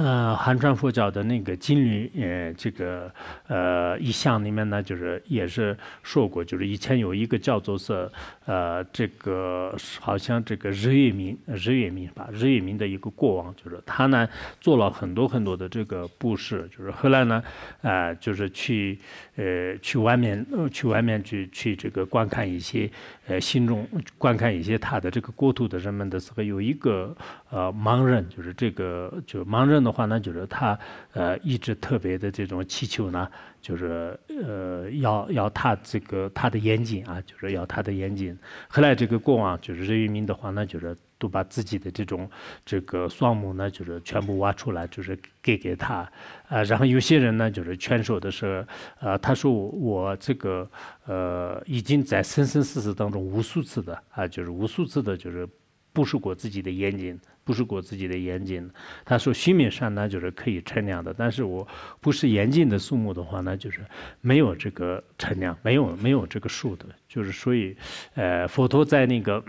呃，寒川佛教的那个金律，呃，这个呃，一象里面呢，就是也是说过，就是以前有一个叫做是，呃，这个好像这个日月明，日月明吧，日月明的一个国王，就是他呢做了很多很多的这个布施，就是后来呢，啊，就是去。呃，去外面，呃，去外面去去这个观看一些，呃，心中观看一些他的这个国土的人们的时候，有一个呃盲人，就是这个就盲人的话呢，就是他呃一直特别的这种祈求呢，就是呃要要他这个他的眼睛啊，就是要他的眼睛。后来这个国王就是人民的话呢，就是都把自己的这种这个双目呢，就是全部挖出来，就是给给他。啊，然后有些人呢，就是劝说的是，呃，他说我这个呃，已经在生生世世当中无数次的啊，就是无数次的就是，布施过自己的眼睛，布施过自己的眼睛。他说虚名上呢，就是可以称量的，但是我不是严禁的数目的话呢，就是没有这个称量，没有没有这个数的，就是所以，呃，佛陀在那个。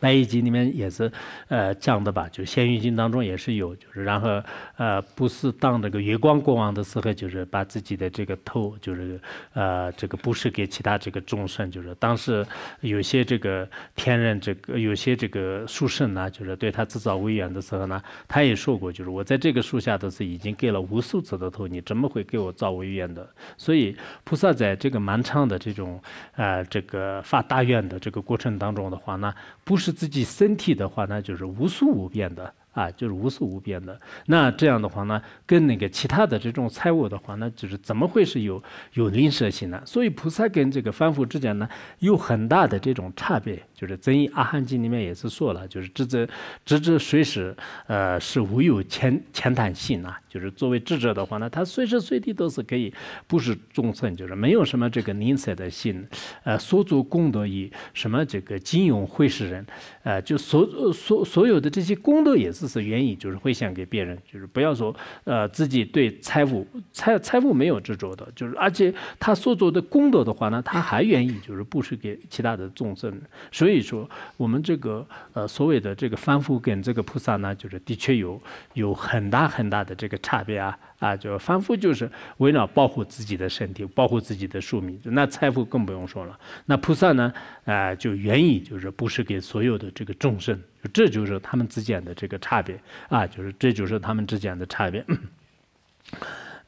那一集里面也是，呃讲的吧，就是《仙域经》当中也是有，就是然后，呃，不是当这个月光国王的时候，就是把自己的这个头，就是，呃，这个布施给其他这个众生，就是当时有些这个天人，这个有些这个树神呢，就是对他制造威严的时候呢，他也说过，就是我在这个树下的是已经给了无数次的头，你怎么会给我造威严的？所以菩萨在这个漫长的这种，呃，这个发大愿的这个过程当中的话呢。不是自己身体的话，那就是无数无变的。啊，就是无数无边的。那这样的话呢，跟那个其他的这种财物的话，呢，就是怎么会是有有吝啬心呢？所以菩萨跟这个凡夫之间呢，有很大的这种差别。就是《增一阿含经》里面也是说了，就是智者，智者随时，呃，是无有浅浅谈性啊。就是作为智者的话呢，他随时随地都是可以，不是众生，就是没有什么这个吝啬的心。呃，所做功德以什么这个金银会世人，呃，就所所所有的这些功德也是。是愿意就是会想给别人，就是不要说呃自己对财富财财富没有执着的，就是而且他所做的功德的话呢，他还愿意就是布施给其他的众生。所以说我们这个呃所谓的这个凡夫跟这个菩萨呢，就是的确有有很大很大的这个差别啊。啊，就反复就是为了保护自己的身体，保护自己的寿命，那财富更不用说了。那菩萨呢？啊，就愿意就是布施给所有的这个众生，这就是他们之间的这个差别啊，就是这就是他们之间的差别。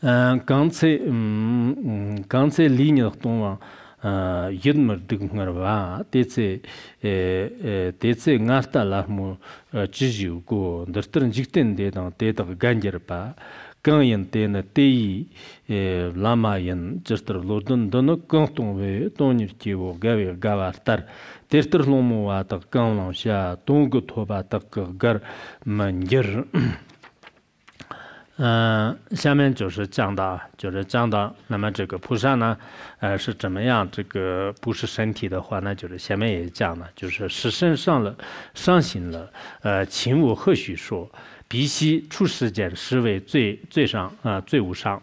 嗯，刚才嗯嗯刚才李宁的王，啊，呃，一目我个吧，这次呃呃这次我到了什么呃只有过的是几天的呢？得到个甘杰了吧？讲言听那听矣，喇嘛言，这是个老顿的，共同为同人切沃噶噶尔打，这是个什么话？讲了下，通过托巴的各个门人。嗯，下面就是讲到，就是讲到，那么这个菩萨呢，呃，是怎么样这个不是身体的话呢？就是下面也讲了，就是是身上了，上行了，呃，请我或须说。鼻息出世间，实为最最伤啊，最无伤。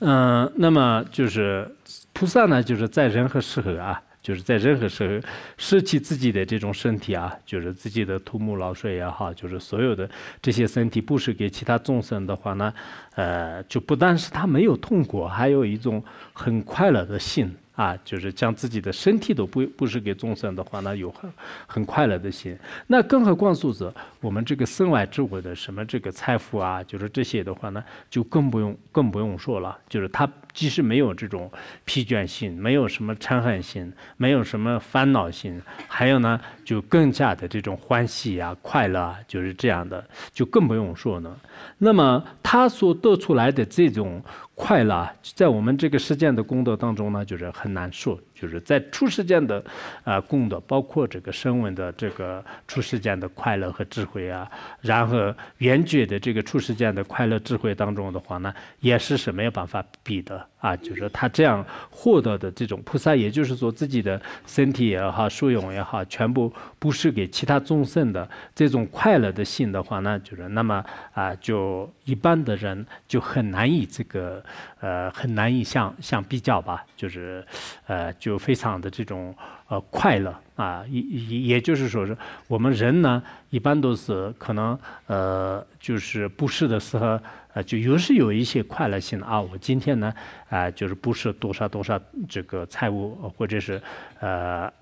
嗯，那么就是菩萨呢，就是在任何时候啊，就是在任何时候，舍弃自己的这种身体啊，就是自己的土木劳水也好，就是所有的这些身体布施给其他众生的话呢，呃，就不但是他没有痛苦，还有一种很快乐的心。啊，就是将自己的身体都不不是给众生的话，那有很很快乐的心。那更何况说，是我们这个身外之物的什么这个财富啊，就是这些的话呢，就更不用更不用说了。就是他即使没有这种疲倦心，没有什么嗔恨心，没有什么烦恼心，还有呢，就更加的这种欢喜啊、快乐啊，就是这样的，就更不用说了。那么他所得出来的这种。快了，在我们这个实践的工作当中呢，就是很难说。就是在初世间的，啊，供的，包括这个声闻的这个初世间的快乐和智慧啊，然后圆觉的这个初世间的快乐智慧当中的话呢，也是是没有办法比的啊。就是他这样获得的这种菩萨，也就是说自己的身体也好、寿永也好，全部布施给其他众生的这种快乐的性的话呢，就是那么啊，就一般的人就很难以这个。呃，很难以相相比较吧，就是，呃，就非常的这种呃快乐啊，也也就是说是，我们人呢一般都是可能呃就是布施的时候，呃就有时有一些快乐性啊，我今天呢啊就是布施多少多少这个财物或者是呃。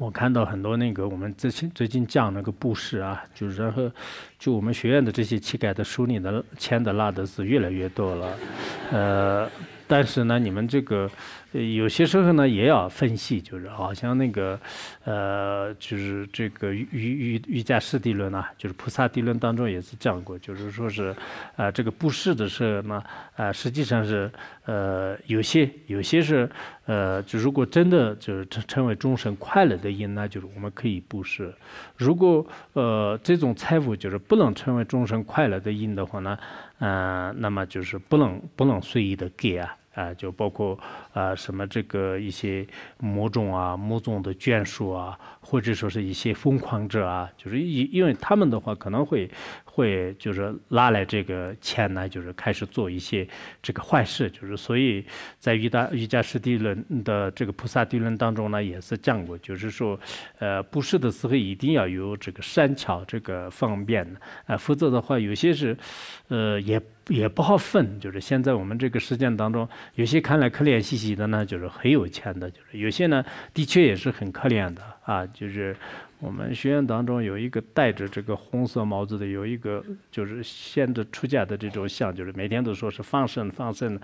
我看到很多那个我们最近最近讲那个布氏啊，就然后，就我们学院的这些期丐的书里的签的拉的字越来越多了，呃。但是呢，你们这个，有些时候呢也要分析，就是好像那个，呃，就是这个《瑜瑜瑜伽师地论》啊，就是《菩萨地论》当中也是讲过，就是说是，啊，这个布施的时候呢，啊，实际上是，呃，有些有些是，呃，就如果真的就是称为终生快乐的因，那就是我们可以布施；如果呃这种财富就是不能成为终生快乐的因的话呢，嗯，那么就是不能不能随意的给啊。啊，就包括啊，什么这个一些某种啊、某种的眷属啊。或者说是一些疯狂者啊，就是因因为他们的话可能会会就是拉来这个钱呢，就是开始做一些这个坏事，就是所以在《瑜大瑜伽师地论》的这个菩萨地论当中呢，也是讲过，就是说，呃，布施的时候一定要有这个善巧这个方便，啊，否则的话有些是，呃，也也不好分。就是现在我们这个实践当中，有些看来可怜兮兮的呢，就是很有钱的，就是有些呢的确也是很可怜的啊。就是我们学院当中有一个戴着这个红色帽子的，有一个就是现在出家的这种像，就是每天都说是放生放生，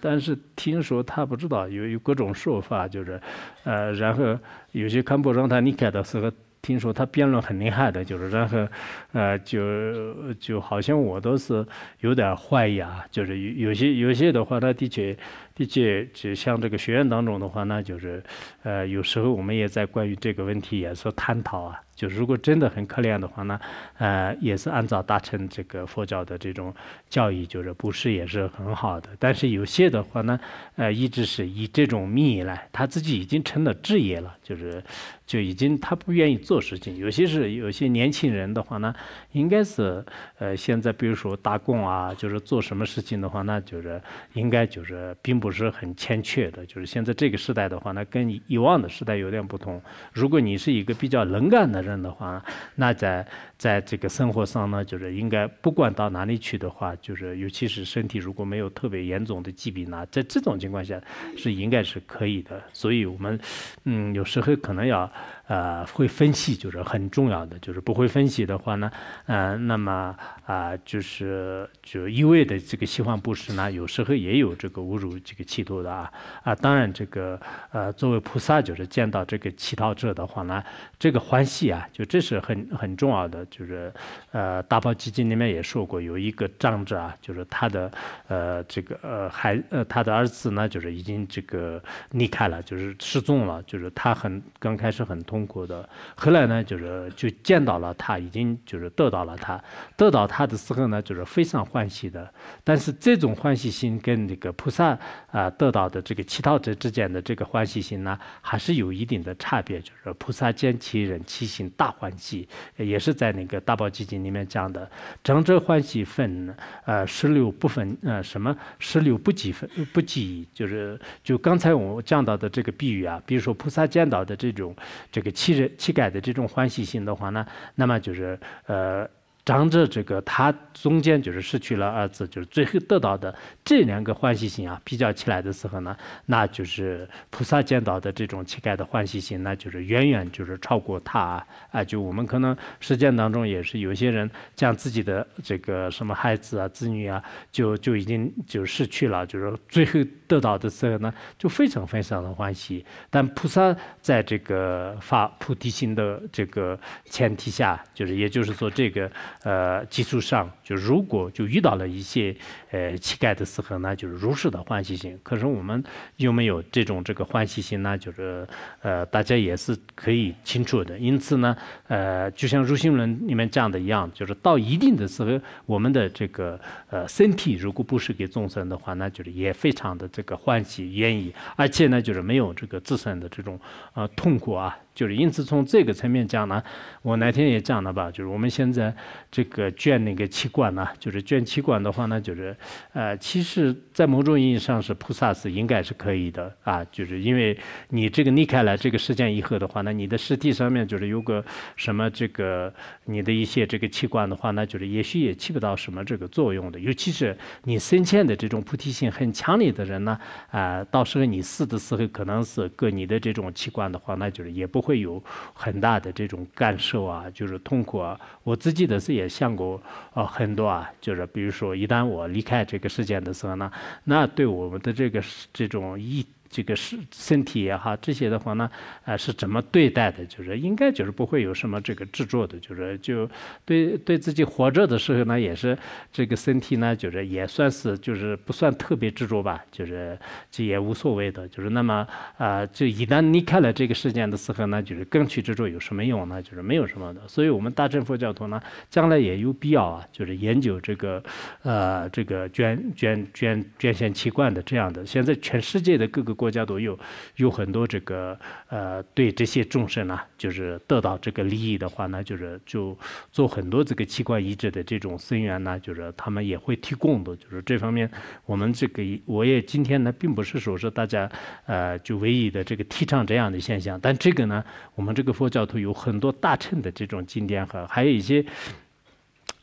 但是听说他不知道，有有各种说法，就是，呃，然后有些看不让他，你开的时候听说他辩论很厉害的，就是然后，呃，就就好像我都是有点怀疑啊，就是有有些有些的话他的确。毕竟，像这个学院当中的话，那就是，呃，有时候我们也在关于这个问题也做探讨啊。就是如果真的很可怜的话呢，呃，也是按照大乘这个佛教的这种教义，就是布施也是很好的。但是有些的话呢，呃，一直是以这种名义来，他自己已经成了职业了，就是就已经他不愿意做事情。有些是有些年轻人的话呢，应该是呃，现在比如说打工啊，就是做什么事情的话那就是应该就是并不是很欠缺的。就是现在这个时代的话呢，跟以往的时代有点不同。如果你是一个比较能干的。认的话，那在在这个生活上呢，就是应该不管到哪里去的话，就是尤其是身体如果没有特别严重的疾病呢，在这种情况下是应该是可以的。所以，我们嗯，有时候可能要。呃，会分析就是很重要的，就是不会分析的话呢，呃，那么啊，就是就一味的这个希望布施呢，有时候也有这个侮辱这个气度的啊。啊，当然这个呃，作为菩萨，就是见到这个乞讨者的话呢，这个欢喜啊，就这是很很重要的，就是呃，《大宝基金里面也说过，有一个长者啊，就是他的呃这个呃孩呃他的儿子呢，就是已经这个离开了，就是失踪了，就是他很刚开始很痛。中国的后来呢，就是就见到了他，已经就是得到了他得到他的时候呢，就是非常欢喜的。但是这种欢喜心跟那个菩萨啊得到的这个乞讨者之间的这个欢喜心呢，还是有一定的差别。就是菩萨见其人，其心大欢喜，也是在那个《大宝积经》里面讲的。真者欢喜分，呃，十六不分，呃，什么十六不几分不几，就是就刚才我们讲到的这个比喻啊，比如说菩萨见到的这种这个。气热气概的这种欢喜心的话呢，那么就是呃。长着这个，他中间就是失去了儿子，就是最后得到的这两个欢喜心啊，比较起来的时候呢，那就是菩萨见到的这种乞丐的欢喜心，那就是远远就是超过他啊！就我们可能实践当中也是，有些人将自己的这个什么孩子啊、子女啊，就就已经就失去了，就是最后得到的时候呢，就非常非常的欢喜。但菩萨在这个发菩提心的这个前提下，就是也就是说这个。呃，基础上就如果就遇到了一些呃乞丐的时候呢，就是如是的欢喜心。可是我们有没有这种这个欢喜心呢？就是呃，大家也是可以清楚的。因此呢，呃，就像入心论里面讲的一样，就是到一定的时候，我们的这个呃身体如果不是给众生的话，那就是也非常的这个欢喜愿意，而且呢，就是没有这个自身的这种呃痛苦啊。就是，因此从这个层面讲呢，我那天也讲了吧，就是我们现在这个捐那个器官呢，就是捐器官的话呢，就是，呃，其实，在某种意义上是菩萨是应该是可以的啊，就是因为你这个离开了这个世间以后的话，呢，你的尸体上面就是有个什么这个你的一些这个器官的话，那就是也许也起不到什么这个作用的，尤其是你生前的这种菩提心很强烈的人呢，啊，到时候你死的时候可能是跟你的这种器官的话，那就是也不。会有很大的这种感受啊，就是痛苦啊。我自己的事也想过，啊很多啊，就是比如说，一旦我离开这个世界的时候呢，那对我们的这个这种意。这个是身体也好，这些的话呢，啊是怎么对待的？就是应该就是不会有什么这个执着的，就是就对对自己活着的时候呢，也是这个身体呢，就是也算是就是不算特别执着吧，就是这也无所谓的。就是那么啊，就一旦离开了这个世界的时候呢，就是更去执着有什么用呢？就是没有什么的。所以我们大乘佛教徒呢，将来也有必要啊，就是研究这个，呃，这个捐捐捐捐献器官的这样的。现在全世界的各个。国家都有有很多这个呃，对这些众生呢，就是得到这个利益的话呢，就是就做很多这个器官移植的这种僧员呢，就是他们也会提供的。就是这方面，我们这个我也今天呢，并不是说是大家呃就唯一的这个提倡这样的现象，但这个呢，我们这个佛教徒有很多大乘的这种经典和还有一些。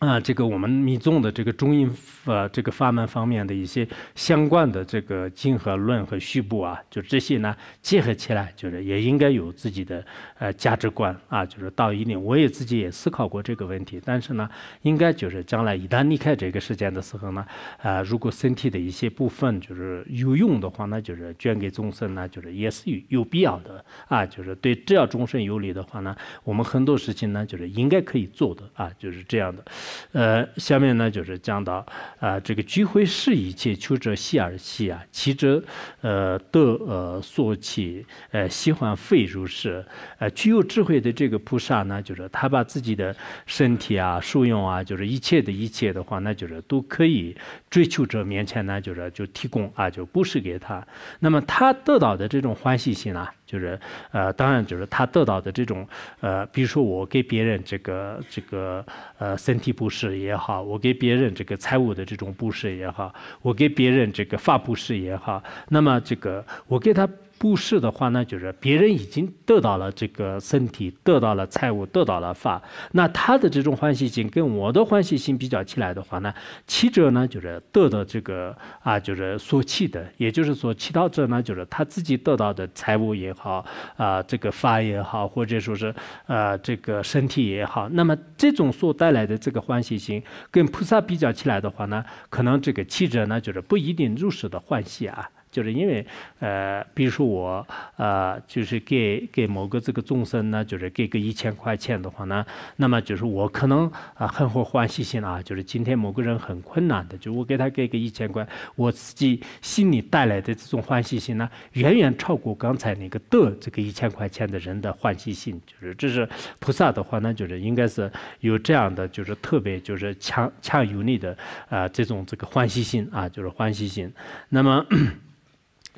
啊，这个我们密宗的这个中印呃，这个法门方面的一些相关的这个经和论和续部啊，就这些呢结合起来，就是也应该有自己的呃价值观啊。就是到一定，我也自己也思考过这个问题，但是呢，应该就是将来一旦离开这个世界的时候呢，呃，如果身体的一些部分就是有用的话，那就是捐给众生呢，就是也是有有必要的啊。就是对只要众生有理的话呢，我们很多事情呢，就是应该可以做的啊，就是这样的。呃，下面呢就是讲到啊，这个聚会是一切求者喜而喜啊，其者呃得呃所起呃喜欢非如是，呃具有智慧的这个菩萨呢，就是他把自己的身体啊、受用啊，就是一切的一切的话，那就是都可以追求者面前呢，就是就提供啊，就布施给他。那么他得到的这种欢喜心啊。就是，呃，当然就是他得到的这种，呃，比如说我给别人这个这个，呃，身体布施也好，我给别人这个财务的这种布施也好，我给别人这个发布施也好，那么这个我给他。布施的话呢，就是别人已经得到了这个身体，得到了财物，得到了法，那他的这种欢喜心跟我的欢喜心比较起来的话呢，七者呢就是得的这个啊，就是所起的，也就是说，七道者呢就是他自己得到的财物也好啊，这个法也好，或者说是呃这个身体也好，那么这种所带来的这个欢喜心跟菩萨比较起来的话呢，可能这个七者呢就是不一定入世的欢喜啊。就是因为，呃，比如说我，呃，就是给给某个这个众生呢，就是给个一千块钱的话呢，那么就是我可能啊，很会欢喜心啊，就是今天某个人很困难的，就我给他给个一千块，我自己心里带来的这种欢喜心呢，远远超过刚才那个的这个一千块钱的人的欢喜心，就是这是菩萨的话呢，就是应该是有这样的，就是特别就是强强有力的啊，这种这个欢喜心啊，就是欢喜心，那么。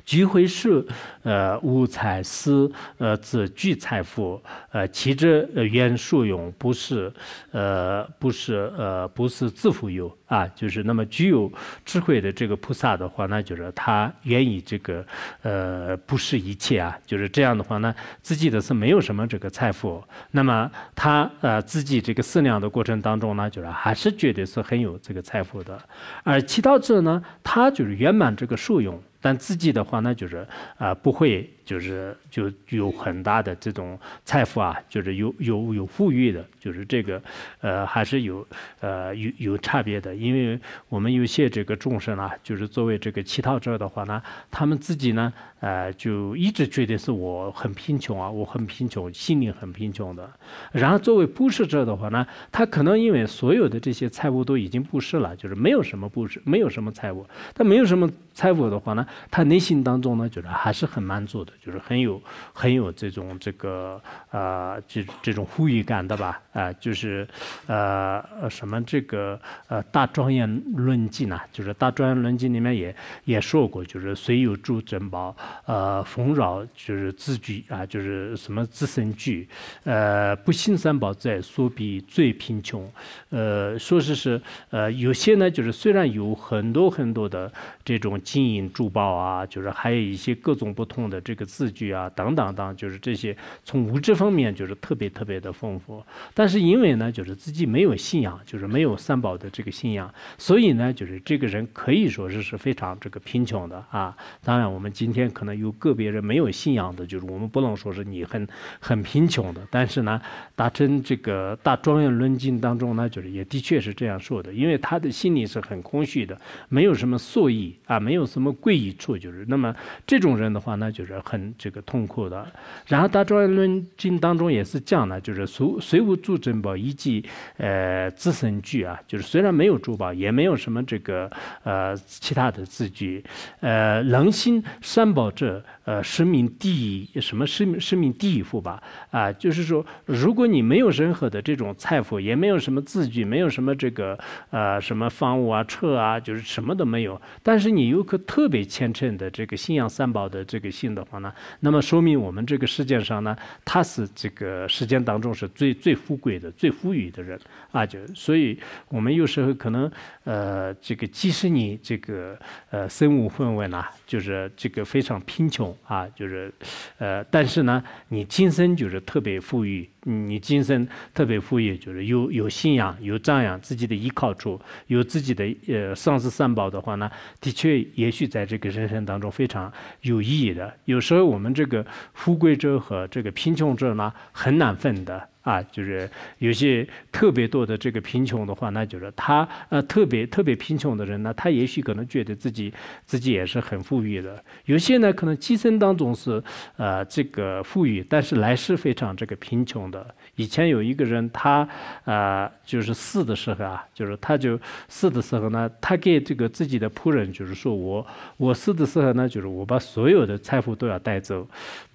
聚会树，呃，无财施，呃，只具财富，呃，其者愿受用，不是，呃，不是，呃，不是自富有啊，就是那么具有智慧的这个菩萨的话，那就是他愿意这个，呃，不是一切啊，就是这样的话呢，自己的是没有什么这个财富，那么他呃自己这个思量的过程当中呢，就是还是觉得是很有这个财富的，而其他者呢，他就是圆满这个受用。但自己的话呢，就是啊，不会。就是就有很大的这种财富啊，就是有有有富裕的，就是这个，呃，还是有呃有有差别的。因为我们有些这个众生啊，就是作为这个乞讨者的话呢，他们自己呢，呃，就一直觉得是我很贫穷啊，我很贫穷，心里很贫穷的。然后作为布施者的话呢，他可能因为所有的这些财物都已经布施了，就是没有什么布施，没有什么财物。他没有什么财物的话呢，他内心当中呢，觉得还是很满足的。就是很有很有这种这个呃这这种呼吁感的吧啊就是呃什么这个呃大庄严论记》呢？就是大庄严论记》里面也也说过，就是虽有诸珍宝，呃，逢扰就是自居啊，就是什么自身居，呃，不信三宝在，所比最贫穷，呃，说是是呃有些呢，就是虽然有很多很多的这种金银珠宝啊，就是还有一些各种不同的这个。字句啊，等等等，就是这些从无知方面就是特别特别的丰富，但是因为呢，就是自己没有信仰，就是没有三宝的这个信仰，所以呢，就是这个人可以说是是非常这个贫穷的啊。当然，我们今天可能有个别人没有信仰的，就是我们不能说是你很很贫穷的。但是呢，达成这个大庄严论经当中呢，就是也的确是这样说的，因为他的心里是很空虚的，没有什么素意啊，没有什么贵一处，就是那么这种人的话，呢，就是很。这个痛苦的，然后《大庄严论经》当中也是讲了，就是随虽无诸珍宝以及呃自身具啊，就是虽然没有珠宝，也没有什么这个呃其他的字句，呃，人心三宝者。呃，生命第什么生生命第一富吧？啊，就是说，如果你没有任何的这种财富，也没有什么字据，没有什么这个呃什么房屋啊、车啊，就是什么都没有。但是你有颗特别虔诚的这个信仰三宝的这个心的话呢，那么说明我们这个世界上呢，他是这个世间当中是最最富贵的、最富裕的人啊。就所以，我们有时候可能呃，这个即使你这个呃身无分文呐，就是这个非常贫穷。啊，就是，呃，但是呢，你今生就是特别富裕，你今生特别富裕，就是有有信仰，有瞻仰自己的依靠处，有自己的呃上师三宝的话呢，的确也许在这个人生当中非常有意义的。有时候我们这个富贵者和这个贫穷者呢，很难分的。啊，就是有些特别多的这个贫穷的话，那就是他呃特别特别贫穷的人呢，他也许可能觉得自己自己也是很富裕的。有些呢可能寄生当中是呃这个富裕，但是来世非常这个贫穷的。以前有一个人，他呃就是死的时候啊，就是他就死的时候呢，他给这个自己的仆人就是说我我死的时候呢，就是我把所有的财富都要带走。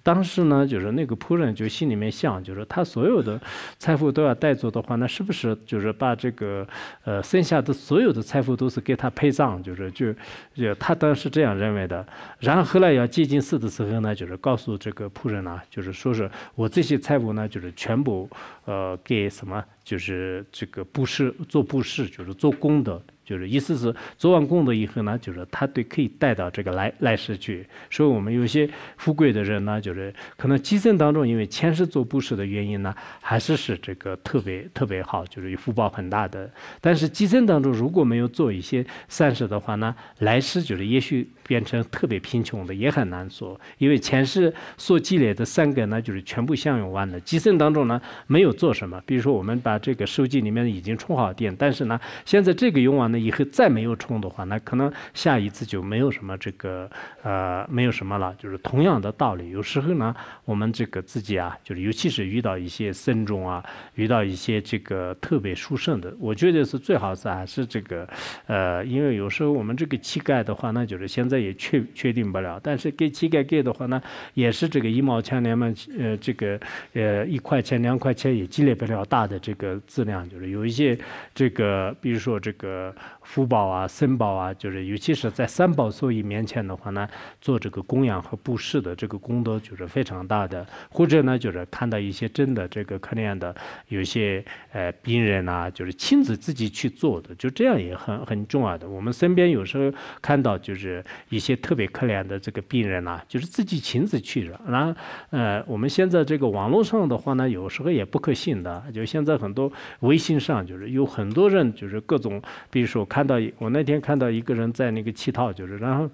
当时呢，就是那个仆人就心里面想，就是他所有的财富都要带走的话，那是不是就是把这个呃剩下的所有的财富都是给他陪葬？就是就，就他当时这样认为的。然后后来要接近死的时候呢，就是告诉这个仆人呢，就是说是我这些财富呢，就是全部呃给什么，就是这个布施做布施，就是做功德。就是意思是做完功德以后呢，就是他对可以带到这个来来世去。所以我们有些富贵的人呢，就是可能今生当中因为前世做布施的原因呢，还是是这个特别特别好，就是福报很大的。但是今生当中如果没有做一些善事的话呢，来世就是也许。变成特别贫穷的也很难做，因为前世所积累的善根呢，就是全部享用完了。积善当中呢，没有做什么，比如说我们把这个手机里面已经充好电，但是呢，现在这个用完了以后再没有充的话，那可能下一次就没有什么这个呃，没有什么了。就是同样的道理，有时候呢，我们这个自己啊，就是尤其是遇到一些僧众啊，遇到一些这个特别殊胜的，我觉得是最好是还是这个，呃，因为有时候我们这个气概的话，那就是现在。也确确定不了，但是给乞丐给的话呢，也是这个一毛钱两毛，呃，这个呃一块钱两块钱也积累不了大的这个质量，就是有一些这个，比如说这个福报啊、僧宝啊，就是尤其是在三宝所以面前的话呢，做这个供养和布施的这个功德就是非常大的，或者呢就是看到一些真的这个可怜的有些呃病人呐，就是亲自自己去做的，就这样也很很重要的。我们身边有时候看到就是。一些特别可怜的这个病人呢，就是自己亲自去的。然后，呃，我们现在这个网络上的话呢，有时候也不可信的。就现在很多微信上，就是有很多人，就是各种，比如说看到我那天看到一个人在那个乞讨，就是然后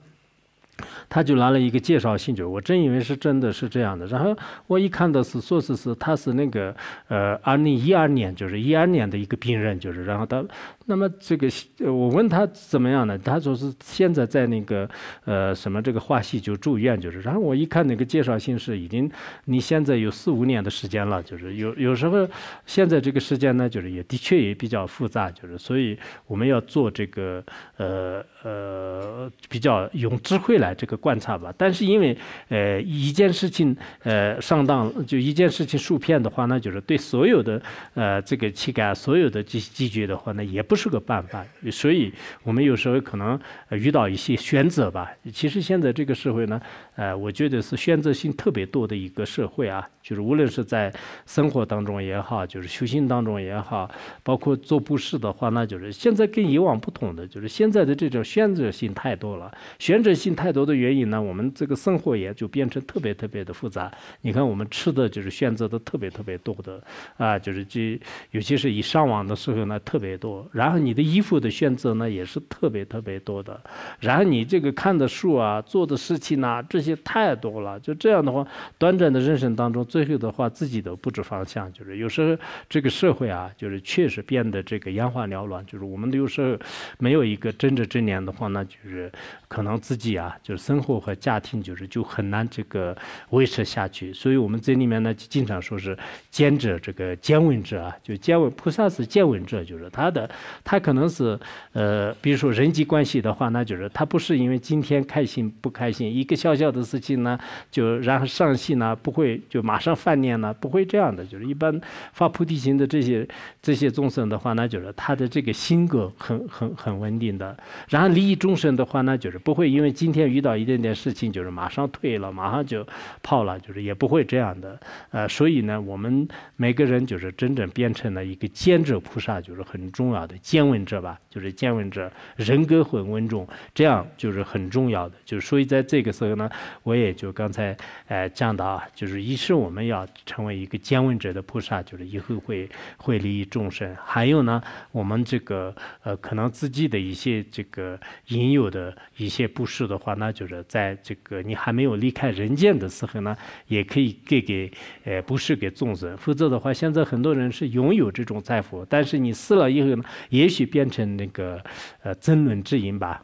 他就拿了一个介绍信，就我真以为是真的是这样的。然后我一看到是，说是是，他是那个呃，二零一二年，就是一二年的一个病人，就是然后他。那么这个，我问他怎么样呢？他说是现在在那个，呃，什么这个华系就住院就是。然后我一看那个介绍信是已经，你现在有四五年的时间了，就是有有时候现在这个时间呢，就是也的确也比较复杂，就是所以我们要做这个，呃呃，比较用智慧来这个观察吧。但是因为呃一件事情，呃上当就一件事情受骗的话，那就是对所有的呃这个乞丐所有的这些拒绝的话呢，也不。是个办法，所以我们有时候可能遇到一些选择吧。其实现在这个社会呢。哎，我觉得是选择性特别多的一个社会啊，就是无论是在生活当中也好，就是修行当中也好，包括做布施的话，那就是现在跟以往不同的，就是现在的这种选择性太多了。选择性太多的原因呢，我们这个生活也就变成特别特别的复杂。你看我们吃的就是选择的特别特别多的啊，就是这，尤其是以上网的时候呢特别多。然后你的衣服的选择呢也是特别特别多的，然后你这个看的书啊、做的事情呢这些。太多了，就这样的话，短暂的人生当中，最后的话，自己都不知方向，就是有时候这个社会啊，就是确实变得这个眼花缭乱，就是我们有时候没有一个正直之念的话，那就是。可能自己啊，就是生活和家庭就是就很难这个维持下去，所以我们这里面呢，经常说是兼者这个兼稳者啊，就兼稳菩萨是见稳者，就是他的他可能是呃，比如说人际关系的话，那就是他不是因为今天开心不开心，一个小小的事情呢，就然后上戏呢不会就马上犯念呢，不会这样的，就是一般发菩提心的这些这些众生的话呢，就是他的这个性格很很很稳定的，然后利益众生的话呢，就是。不会因为今天遇到一点点事情，就是马上退了，马上就泡了，就是也不会这样的。呃，所以呢，我们每个人就是真正变成了一个坚者菩萨，就是很重要的坚稳者吧，就是坚稳者人格很稳重，这样就是很重要的。就所以在这个时候呢，我也就刚才呃讲到啊，就是一是我们要成为一个坚稳者的菩萨，就是以后会会利益众生；还有呢，我们这个呃可能自己的一些这个应有的。一些布施的话，那就是在这个你还没有离开人间的时候呢，也可以给给呃布施给众生。否则的话，现在很多人是拥有这种财富，但是你死了以后呢，也许变成那个呃争论之因吧。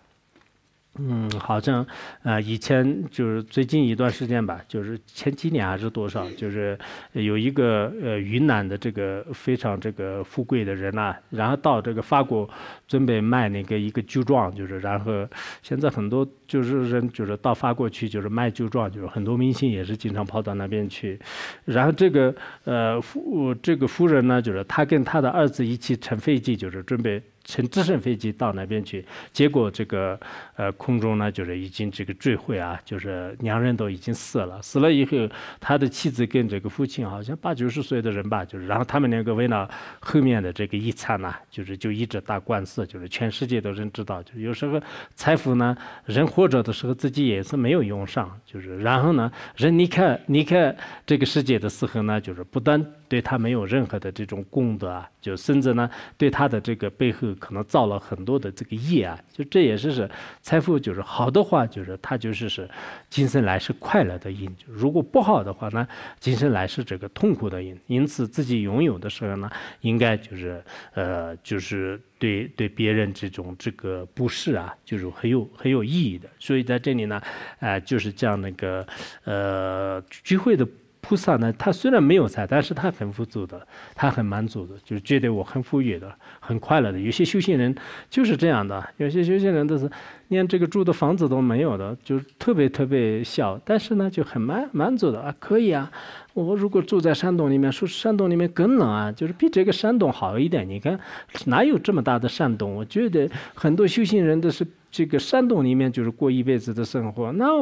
嗯，好像，呃，以前就是最近一段时间吧，就是前几年还是多少，就是有一个呃云南的这个非常这个富贵的人呐，然后到这个法国准备卖那个一个旧庄，就是然后现在很多就是人就是到法国去就是卖旧庄，就是很多明星也是经常跑到那边去，然后这个呃夫这个夫人呢，就是他跟他的儿子一起乘飞机，就是准备。乘直升飞机到那边去，结果这个呃空中呢，就是已经这个坠毁啊，就是两人都已经死了。死了以后，他的妻子跟这个父亲好像八九十岁的人吧，就是，然后他们两个为了后面的这个遗产呢，就是就一直打官司，就是全世界都人知道，就是有时候财富呢，人活着的时候自己也是没有用上，就是，然后呢，人离开离开这个世界的时候呢，就是不但对他没有任何的这种功德啊，就甚至呢，对他的这个背后。可能造了很多的这个业啊，就这也是是财富。就是好的话，就是他就是是今生来世快乐的因；如果不好的话呢，今生来世这个痛苦的因。因此，自己拥有的时候呢，应该就是呃，就是对对别人这种这个不是啊，就是很有很有意义的。所以在这里呢，啊，就是讲那个呃聚会的菩萨呢，他虽然没有财，但是他很富足的，他很满足的，就是觉得我很富裕的。很快乐的，有些修行人就是这样的，有些修行人都是连这个住的房子都没有的，就特别特别小，但是呢就很满满足的啊，可以啊。我如果住在山洞里面，说山洞里面更冷啊，就是比这个山洞好一点。你看哪有这么大的山洞？我觉得很多修行人都是这个山洞里面就是过一辈子的生活，那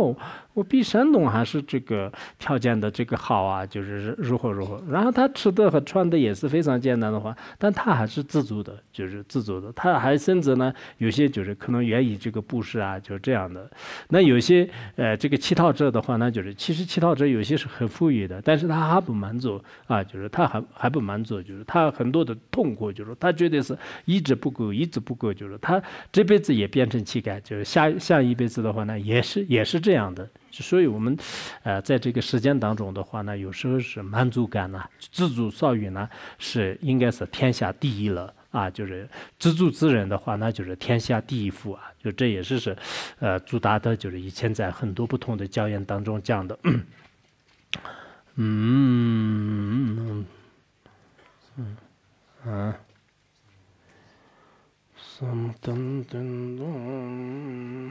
我比山洞还是这个条件的这个好啊，就是如何如何。然后他吃的和穿的也是非常简单的，话，但他还是自足的。就是自主的，他还甚至呢，有些就是可能源于这个布施啊，就是这样的。那有些呃，这个乞讨者的话呢，就是其实乞讨者有些是很富裕的，但是他还不满足啊，就是他还还不满足，就是他很多的痛苦，就是他觉得是一直不够，一直不够，就是他这辈子也变成乞丐，就是下下一辈子的话呢，也是 也是这样的。所以，我们呃，在这个时间当中的话呢，有时候是满足感呢，自主少欲呢，是应该是天下第一了。啊，就是知足之人的话，那就是天下第一富啊！就这也是是，呃，主打的就是以前在很多不同的教研当中讲的，嗯，嗯，嗯，嗯，嗯，嗯，嗯，嗯，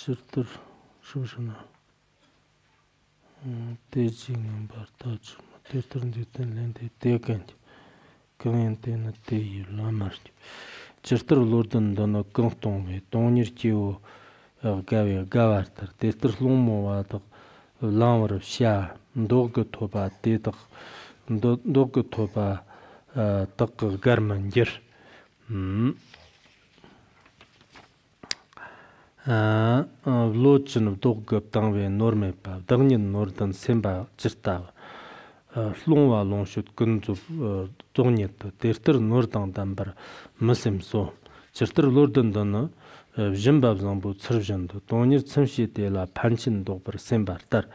shirtir shivshina teji ngin bartach teshtir njitin lindhi tekanj kanyan tena teyi lamarj chirtir lordan dana kong tongi tongir kiyo gawe gawartar teshtir lomo wadag lamar shaa ndogga toba dedag ལོཅན དོག གབ དང བའི ནོར མེད པ དང ཉིན ནོར དང སེམ པ ཅིར་ད ལུང བ ལུང ཤུད གུན ཅུ དོག ཉེད དེ དེ དེ ནོར དང དམ པར མི སེམ སོ ཅིར་ད ལོར དེ དེ ནི ཇིམ པ བཟང པོ ཚར བཞིན དེ དོག ཉིར ཚམ ཤེ དེ ལ ཕན ཅིན དོག པར སེམ པར དར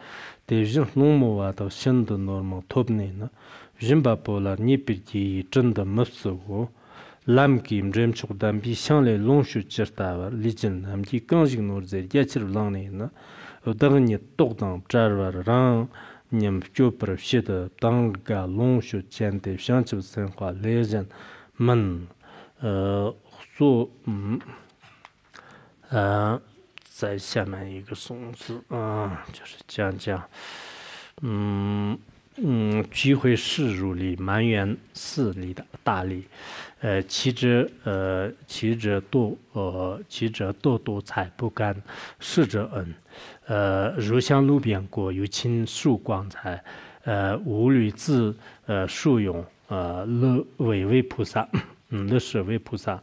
དེ བཞིན ལུང 当地民族当地乡里龙族世代来人，当地更是能在这里游览呢。呃，当年当年，让你们就不知道整个龙族现代乡族生活来人们呃，做嗯，呃，在下面一个宋字啊，就是讲讲嗯。嗯，聚会入如埋满愿里的大力呃，其者，呃，其者堕呃，其者堕堕财不干，逝者恩。呃，如向路边果，有清树光彩。呃，无女自，呃，树勇呃，乐为为菩萨，嗯，乐是为菩萨。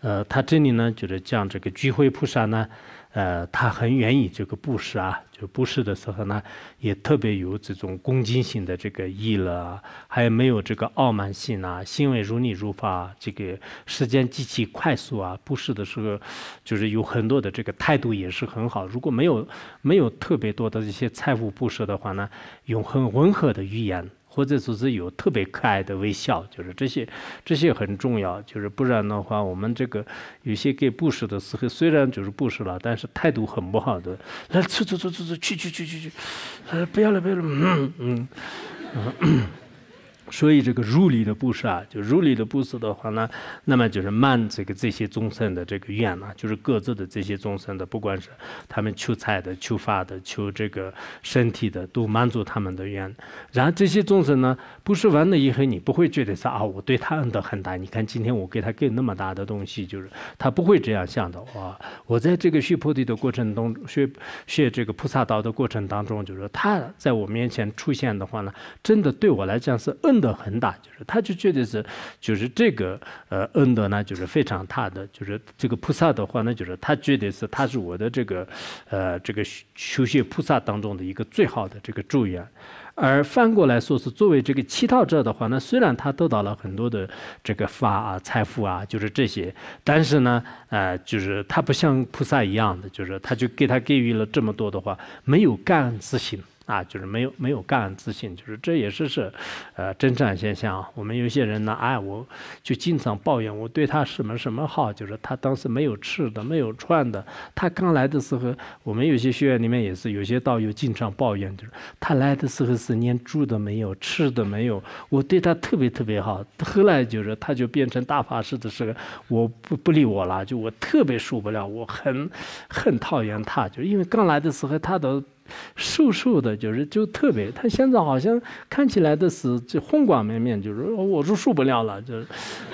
呃，他这里呢，就是讲这个聚会菩萨呢。呃，他很愿意这个布施啊，就布施的时候呢，也特别有这种恭敬性的这个意了，还没有这个傲慢心啊，心为如理如法，这个时间极其快速啊，布施的时候，就是有很多的这个态度也是很好。如果没有没有特别多的一些财务布施的话呢，用很温和的语言。或者组是有特别可爱的微笑，就是这些，这些很重要。就是不然的话，我们这个有些给布施的时候，虽然就是布施了，但是态度很不好的。来，走走走走走，去去去去去，呃，不要了，不要了，嗯嗯嗯。所以这个如理的布施啊，就如理的布施的话呢，那么就是满这个这些众生的这个愿呢，就是各自的这些众生的，不管是他们求财的、求法的、求这个身体的，都满足他们的愿。然后这些众生呢，布施完了以后，你不会觉得说啊，我对他恩德很大，你看今天我给他给那么大的东西，就是他不会这样想的啊。我在这个学菩提的过程当中，学学这个菩萨道的过程当中，就是他在我面前出现的话呢，真的对我来讲是恩。的很大，就是他就觉得是，就是这个呃恩德呢，就是非常大的，就是这个菩萨的话呢，就是他觉得是他是我的这个，呃这个修修学菩萨当中的一个最好的这个助缘，而反过来说是作为这个乞讨者的话，呢，虽然他得到了很多的这个法啊财富啊，就是这些，但是呢，呃，就是他不像菩萨一样的，就是他就给他给予了这么多的话，没有感恩之心。啊，就是没有没有干自信，就是这也是是，呃，正常现象我们有些人呢，哎，我就经常抱怨，我对他什么什么好，就是他当时没有吃的，没有穿的。他刚来的时候，我们有些学员里面也是，有些道友经常抱怨，就是他来的时候是连住都没有，吃的没有。我对他特别特别好，后来就是他就变成大法师的时候，我不不理我了，就我特别受不了，我很很讨厌他，就是因为刚来的时候他都。瘦瘦的，就是就特别。他现在好像看起来的是就红光满面，就是我都受不了了。就是，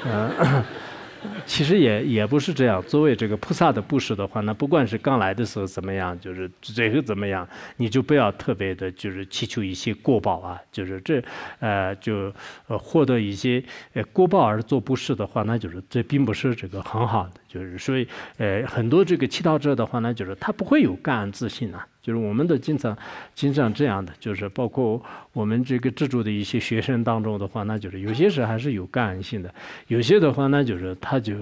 嗯，其实也也不是这样。作为这个菩萨的布施的话，那不管是刚来的时候怎么样，就是最后怎么样，你就不要特别的，就是祈求一些过报啊。就是这，呃，就呃获得一些呃过报而做布施的话，那就是这并不是这个很好的。就是所以，呃，很多这个祈祷者的话呢，就是他不会有感恩自信啊。就是我们都经常、经常这样的，就是包括我们这个资助的一些学生当中的话，那就是有些是还是有感染性的，有些的话呢，就是他就，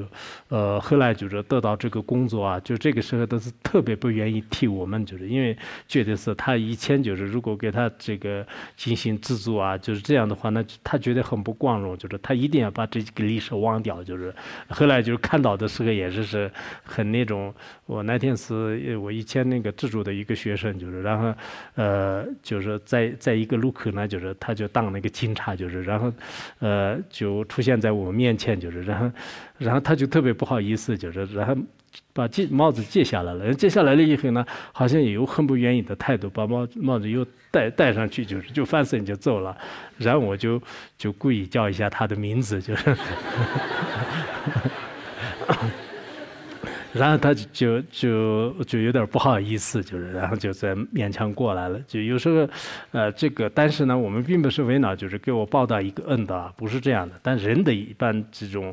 呃，后来就是得到这个工作啊，就这个时候都是特别不愿意替我们，就是因为觉得是他以前就是如果给他这个进行资助啊，就是这样的话，那他觉得很不光荣，就是他一定要把这个历史忘掉，就是后来就是看到的时候也是是很那种，我那天是我以前那个资助的一个学。就是，然后，呃，就是在在一个路口呢，就是他就当那个警察，就是，然后，呃，就出现在我面前，就是，然后，然后他就特别不好意思，就是，然后把记帽子解下来了，解下来了以后呢，好像也有很不愿意的态度，把帽帽子又戴戴上去，就是就翻身就走了，然后我就就故意叫一下他的名字，就是。然后他就就就有点不好意思，就是然后就再勉强过来了。就有时候，呃，这个，但是呢，我们并不是为难，就是给我报答一个恩的，不是这样的。但人的一般这种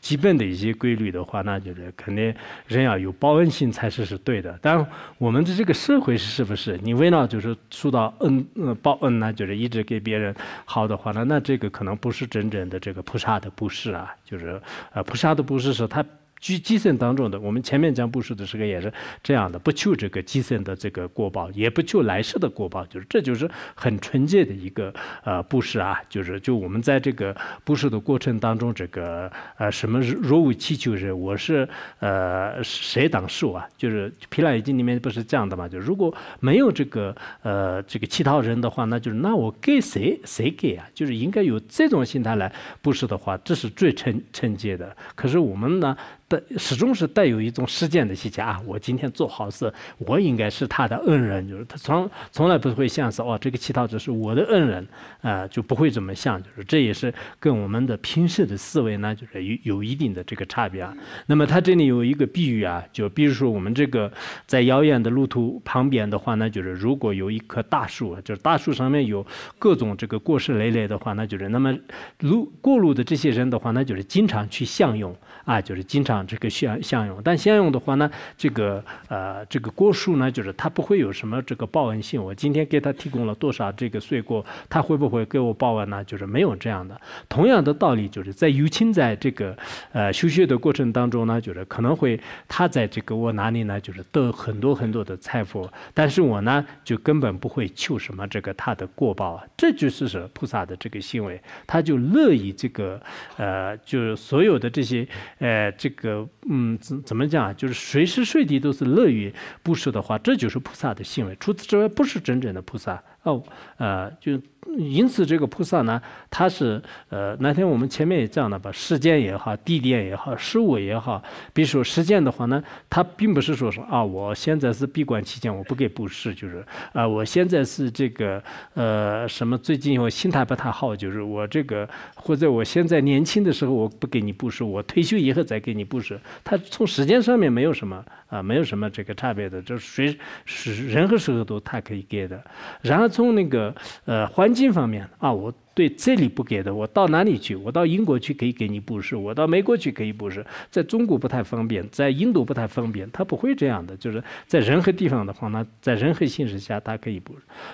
基本的一些规律的话，那就是肯定人要有报恩心才是是对的。但我们的这个社会是不是你为了就是受到恩报恩呢？就是一直给别人好的话呢，那这个可能不是真正的这个菩萨的布施啊。就是呃，菩萨的布施是他。居基层当中的，我们前面讲布施的时候也是这样的，不求这个基层的这个果报，也不求来世的果报，就是这就是很纯洁的一个呃布施啊，就是就我们在这个布施的过程当中，这个呃什么若无其求人，我是呃谁当受啊？就是《毗奈眼经》里面不是这样的嘛？就如果没有这个呃这个乞讨人的话，那就是那我给谁，谁给啊？就是应该有这种心态来布施的话，这是最纯纯洁的。可是我们呢？但始终是带有一种实践的细节啊！我今天做好事，我应该是他的恩人，就是他从从来不会像是哦，这个乞讨者是我的恩人，啊，就不会这么像，就是这也是跟我们的平时的思维呢，就是有有一定的这个差别。啊。那么他这里有一个比喻啊，就比如说我们这个在遥远的路途旁边的话呢，就是如果有一棵大树，就是大树上面有各种这个果实累累的话，那就是那么路过路的这些人的话，那就是经常去享用。啊，就是经常这个相相拥，但相拥的话呢，这个呃，这个果树呢，就是它不会有什么这个报恩性。我今天给他提供了多少这个水果，他会不会给我报恩呢？就是没有这样的。同样的道理，就是在有情在这个呃修学的过程当中呢，就是可能会他在这个我哪里呢，就是得很多很多的财富，但是我呢，就根本不会求什么这个他的过报。这就是说菩萨的这个行为，他就乐意这个呃，就是所有的这些。哎，这个，嗯，怎怎么讲啊？就是随时随地都是乐于布施的话，这就是菩萨的行为。除此之外，不是真正的菩萨啊，啊，就。因此，这个菩萨呢，他是呃，那天我们前面也讲了，把时间也好，地点也好，事物也好。比如说时间的话呢，他并不是说说啊，我现在是闭关期间，我不给布施，就是啊，我现在是这个呃什么？最近我心态不太好，就是我这个或者我现在年轻的时候我不给你布施，我退休以后再给你布施。他从时间上面没有什么啊，没有什么这个差别，的就是谁是任何时候都他可以给的。然后从那个呃环。境方面啊，我对这里不给的，我到哪里去？我到英国去可以给你布施，我到美国去可以布施，在中国不太方便，在印度不太方便，他不会这样的。就是在任何地方的话，那在任何形势下，他可以施。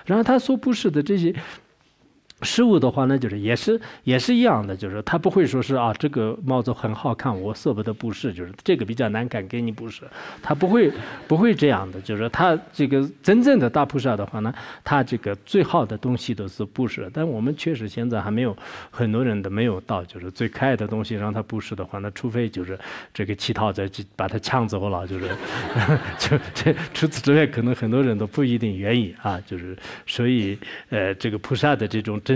然后他所布施的这些。事物的话，呢，就是也是也是一样的，就是他不会说是啊，这个帽子很好看，我舍不得布施，就是这个比较难看，给你布施，他不会不会这样的，就是他这个真正的大菩萨的话呢，他这个最好的东西都是布施，但我们确实现在还没有很多人都没有到，就是最可爱的东西让他布施的话，那除非就是这个乞讨者把他抢走了，就是就 这除此之外，可能很多人都不一定愿意啊，就是所以呃，这个菩萨的这种真。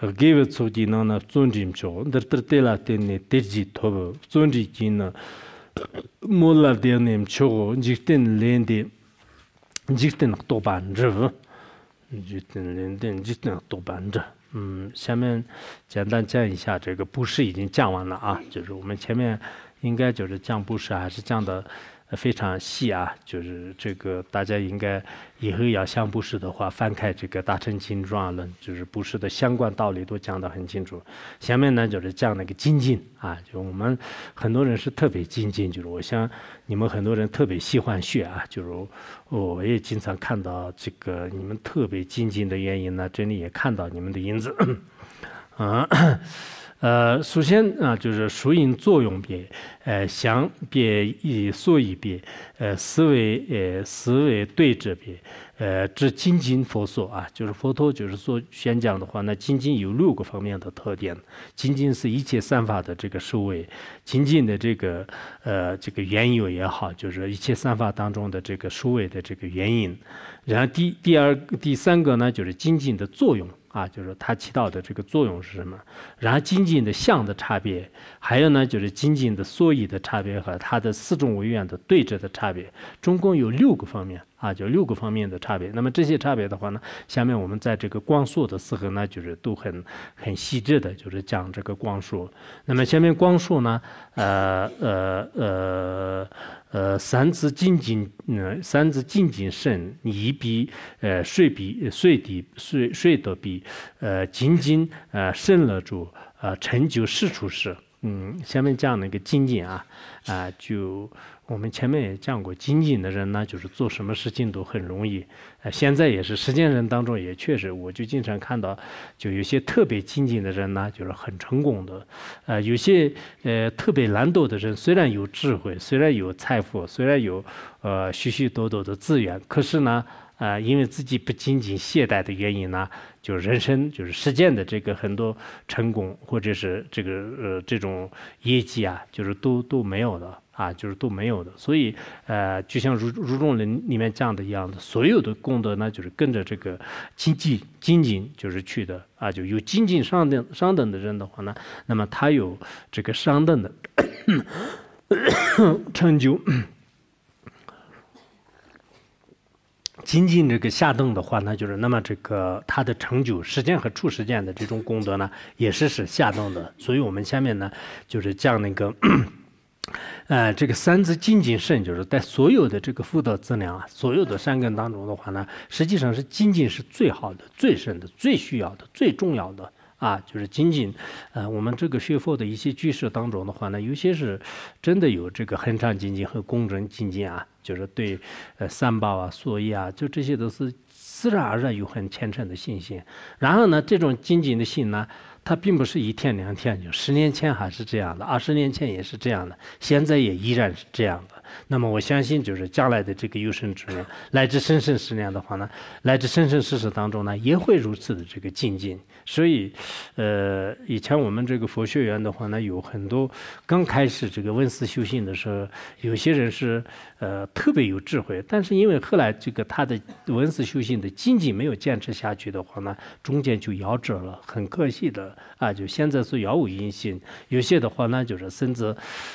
啊，给完之后，今儿呢，送进去。今儿，我打听了，那登记的，送进去呢，门儿都得有人瞧。今天来人，今天都办着。今天来人，今天都办着。嗯，下面简单讲一下这个布势已经讲完了啊，就是我们前面应该就是讲布势，还是讲的。非常细啊，就是这个大家应该以后要向布施的话，翻开这个《大乘经传严论》，就是布施的相关道理都讲得很清楚。下面呢就是讲那个精进啊，就我们很多人是特别精进，就是我想你们很多人特别喜欢学啊，就是我也经常看到这个你们特别精进的原因呢，这里也看到你们的影子 啊。呃，首先啊，就是属因作用比，呃，相比，以所以比，呃，思维，呃，思维对治比，呃，这仅仅佛说啊，就是佛陀就是说宣讲的话，那仅仅有六个方面的特点，仅仅是一切三法的这个数位，仅仅的这个呃这个缘由也好，就是一切三法当中的这个数位的这个原因，然后第第二第三个呢，就是仅仅的作用。啊，就是它起到的这个作用是什么？然后仅仅的相的差别，还有呢，就是仅仅的缩影的差别和它的四种维缘的对峙的差别，总共有六个方面啊，就六个方面的差别。那么这些差别的话呢，下面我们在这个光速的时候呢，就是都很很细致的，就是讲这个光速。那么下面光速呢，呃呃呃。呃，三字净净，呃，三字净净身，一笔，呃，水笔，水滴，水水的笔，呃，净净，呃，剩了主，呃，成就十处士。嗯，下面讲那个精进啊，啊，就我们前面也讲过，精进的人呢，就是做什么事情都很容易。呃，现在也是实践人当中也确实，我就经常看到，就有些特别精进的人呢，就是很成功的。呃，有些呃特别懒惰的人，虽然有智慧，虽然有财富，虽然有呃许许多多的资源，可是呢。啊，因为自己不仅仅懈怠的原因呢，就是人生就是实践的这个很多成功或者是这个呃这种业绩啊，就是都都没有了啊，就是都没有的。所以呃，就像《如如中人里面讲的一样的，所有的功德呢，就是跟着这个经济、经济就是去的啊。就有经济上等上等的人的话呢，那么他有这个上等的 成就。仅仅这个下等的话呢，就是那么这个他的成就、实践和处实践的这种功德呢，也是是下等的。所以，我们下面呢，就是将那个，呃，这个三字仅仅甚，就是在所有的这个福德资粮啊，所有的善根当中的话呢，实际上是仅仅是最好的、最深的、最需要的、最重要的。啊，就是仅仅，呃，我们这个学佛的一些居士当中的话呢，有些是真的有这个恒常精进和公正精进啊，就是对，呃，三宝啊、所依啊，就这些都是自然而然有很虔诚的信心。然后呢，这种精进的心呢，它并不是一天两天，就十年前还是这样的，二十年前也是这样的，现在也依然是这样的。那么我相信，就是将来的这个优生之年，乃至生生世世的话呢，乃至生生世世当中呢，也会如此的这个精进。所以，呃，以前我们这个佛学院的话呢，有很多刚开始这个温思修行的时候，有些人是。呃，特别有智慧，但是因为后来这个他的文字修行的经济没有坚持下去的话呢，中间就夭折了，很可惜的啊，就现在是杳无音信。有些的话呢，就是甚至，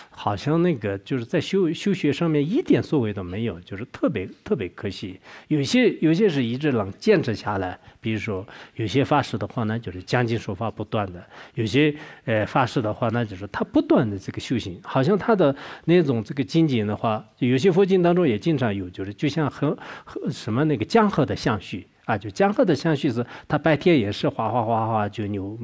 好像那个就是在修修学上面一点作为都没有，就是特别特别可惜。有些有些是一直能坚持下来。比如说，有些法师的话呢，就是讲经说法不断的；有些呃法师的话呢，就是他不断的这个修行，好像他的那种这个境界的话，有些佛经当中也经常有，就是就像和和什么那个江河的相续。啊，就江鹤的相续是，他白天也是哗哗哗哗就扭，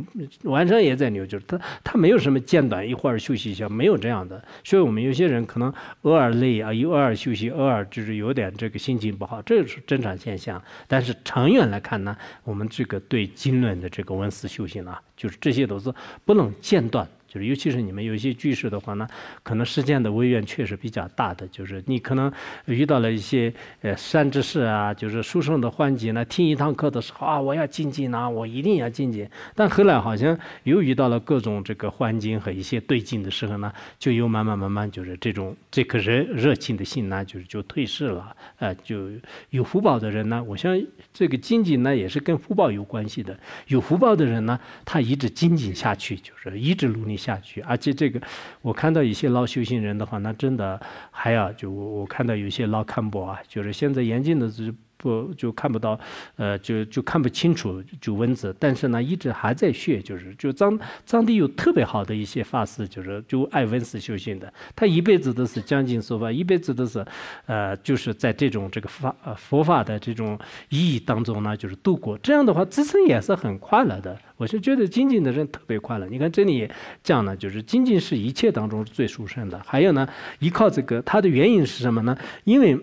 晚上也在扭，就是他他没有什么间断，一会儿休息一下，没有这样的。所以我们有些人可能偶尔累啊，又偶尔休息，偶尔就是有点这个心情不好，这是正常现象。但是长远来看呢，我们这个对经论的这个文思修行啊，就是这些都是不能间断。就是尤其是你们有些居士的话呢，可能实践的威远确实比较大的。就是你可能遇到了一些呃善知识啊，就是书生的欢集呢，听一堂课的时候啊，我要精进呐，我一定要精进。但后来好像又遇到了各种这个欢境和一些对境的时候呢，就又慢慢慢慢就是这种这个人热情的心呢，就是就退市了。呃，就有福报的人呢，我想这个精进呢也是跟福报有关系的。有福报的人呢，他一直精进下去，就是一直努力。下去，而且这个，我看到一些老修行人的话，那真的还要就我我看到有些老看报啊，就是现在严禁的是。不就看不到，呃，就就看不清楚就蚊子。但是呢，一直还在学，就是就藏藏地有特别好的一些法师，就是就爱文思修行的，他一辈子都是讲经说法，一辈子都是，呃，就是在这种这个法佛法的这种意义当中呢，就是度过。这样的话，自身也是很快乐的。我是觉得精进的人特别快乐。你看这里讲呢，就是精进是一切当中最殊胜的。还有呢，依靠这个，它的原因是什么呢？因为。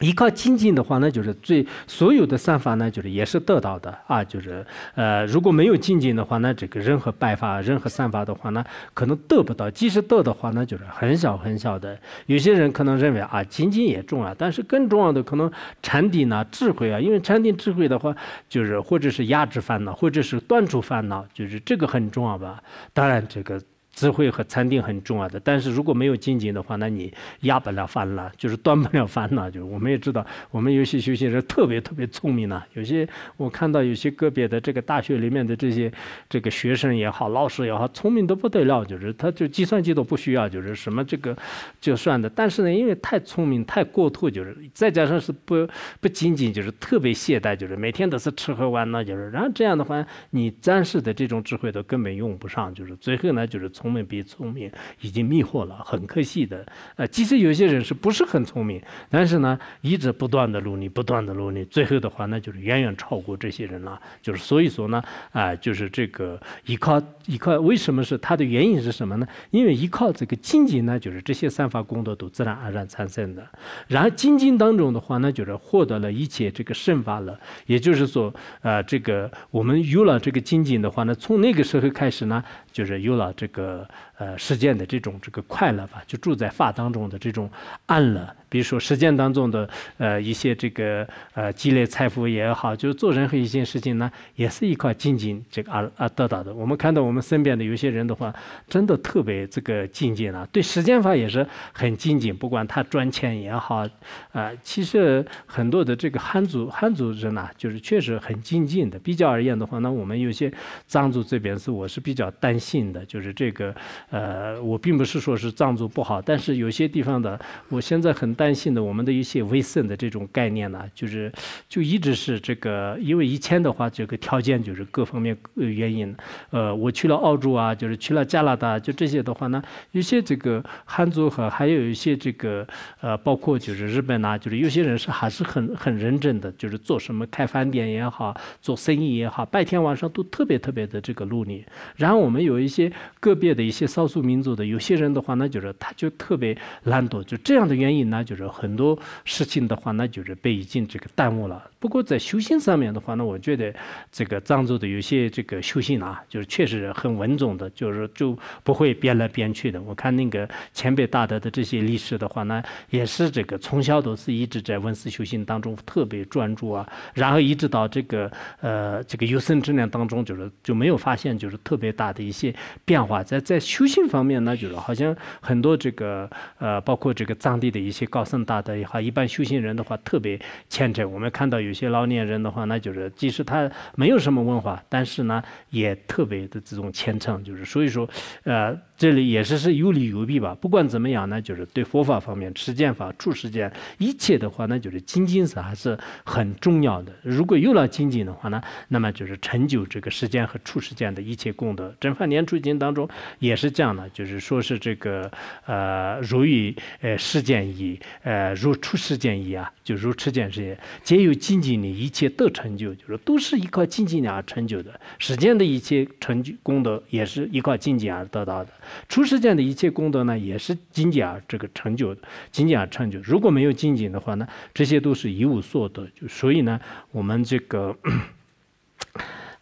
依靠精进的话，那就是最所有的善法呢，就是也是得到的啊。就是呃，如果没有精进的话，那这个任何办法、任何善法的话呢，可能得不到。即使得的话，那就是很小很小的。有些人可能认为啊，精进也重要，但是更重要的可能禅定啊、智慧啊，因为禅定智慧的话，就是或者是压制烦恼，或者是断除烦恼，就是这个很重要吧。当然这个。智慧和禅定很重要的，但是如果没有精进的话，那你压不了翻了，就是端不了翻了。就我们也知道，我们有些修行人特别特别聪明呢。有些我看到有些个别的这个大学里面的这些这个学生也好，老师也好，聪明的不得了，就是他就计算机都不需要，就是什么这个就算的。但是呢，因为太聪明太过头，就是再加上是不不仅仅就是特别懈怠，就是每天都是吃喝玩乐，就是然后这样的话，你暂时的这种智慧都根本用不上，就是最后呢就是从。聪们比聪明已经迷惑了，很可惜的。呃，其实有些人是不是很聪明，但是呢，一直不断的努力，不断的努力，最后的话那就是远远超过这些人了。就是所以说呢，啊，就是这个依靠依靠，为什么是它的原因是什么呢？因为依靠这个精进呢，就是这些散发功德都自然而然产生的。然后精进当中的话呢，就是获得了一切这个圣法了。也就是说，呃，这个我们有了这个精进的话呢，从那个时候开始呢。就是有了这个。呃，实践的这种这个快乐吧，就住在法当中的这种安乐。比如说实践当中的呃一些这个呃积累财富也好，就是做任何一件事情呢，也是一块精进这个啊啊得到的。我们看到我们身边的有些人的话，真的特别这个精进啊，对实践法也是很精进。不管他赚钱也好，啊，其实很多的这个汉族汉族人呐，就是确实很精进的。比较而言的话，那我们有些藏族这边是我是比较担心的，就是这个。呃，我并不是说是藏族不好，但是有些地方的，我现在很担心的，我们的一些维生的这种概念呢，就是就一直是这个，因为以前的话，这个条件就是各方面原因。呃，我去了澳洲啊，就是去了加拿大，就这些的话呢，有些这个汉族和还有一些这个呃，包括就是日本呐，就是有些人是还是很很认真的，就是做什么开饭店也好，做生意也好，白天晚上都特别特别的这个努力。然后我们有一些个别的一些商。少数民族的有些人的话，那就是他就特别懒惰，就这样的原因呢，就是很多事情的话，那就是被已经这个耽误了。不过在修行上面的话呢，我觉得这个藏族的有些这个修行啊，就是确实很稳重的，就是就不会变来变去的。我看那个前辈大德的这些历史的话呢，也是这个从小都是一直在文思修行当中特别专注啊，然后一直到这个呃这个有生之年当中，就是就没有发现就是特别大的一些变化，在在修。信方面，呢，就是好像很多这个呃，包括这个藏地的一些高僧大德也好，一般修行人的话特别虔诚。我们看到有些老年人的话，那就是即使他没有什么文化，但是呢，也特别的这种虔诚，就是所以说，呃。这里也是是有利有弊吧。不管怎么样呢，就是对佛法方面持见法、处世间一切的话，那就是精进是还是很重要的。如果有了精进的话呢，那么就是成就这个时间和处世间的一切功德。《正法年初经》当中也是这样的，就是说是这个呃，如遇呃世间一，呃如处世间一啊，就如持戒时，皆有精进的一切都成就，就是都是依靠精进而成就的。世间的一切成就功德也是依靠精进而得到的。初世间的一切功德呢，也是精进而这个成就的，精进而成就。如果没有精进的话呢，这些都是，一无所得。就所以呢，我们这个，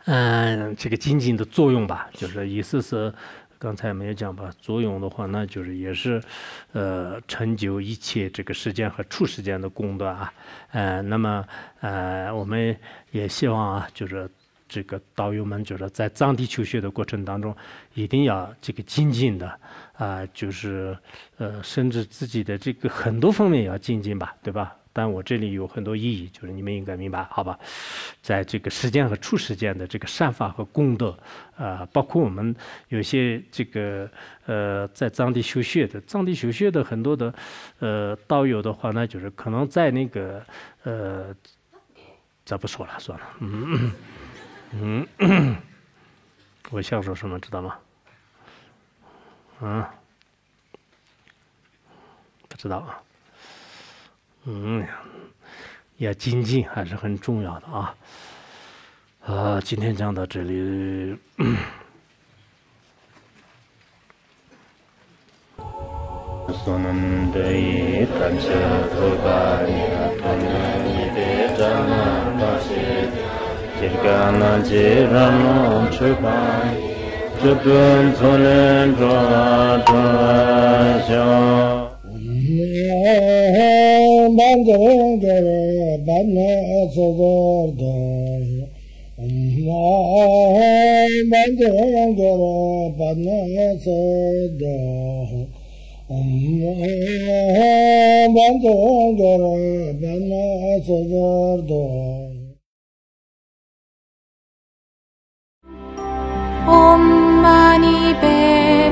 嗯，这个精进的作用吧，就是意思是，刚才没有讲吧，作用的话那就是也是，呃，成就一切这个时间和初世间的功德啊。嗯，那么呃，我们也希望啊，就是。这个导游们觉得，在藏地求学的过程当中，一定要这个精进的啊，就是呃，甚至自己的这个很多方面也要精进吧，对吧？但我这里有很多意义，就是你们应该明白，好吧？在这个时间和处时间的这个善法和功德啊，包括我们有些这个呃，在藏地求学的藏地求学的很多的呃道友的话，那就是可能在那个呃，咱不说了，算了。嗯，我想说什么，知道吗？啊，不知道。啊。嗯，要精进还是很重要的啊。啊，今天讲到这里。Çirgana na chi ram nom chukai Chupun tsunen droa droa Ben de gere ben ne sogordum Ben de gere ben ne sogordum Ben de gere ben ne sogordum 엄마니 배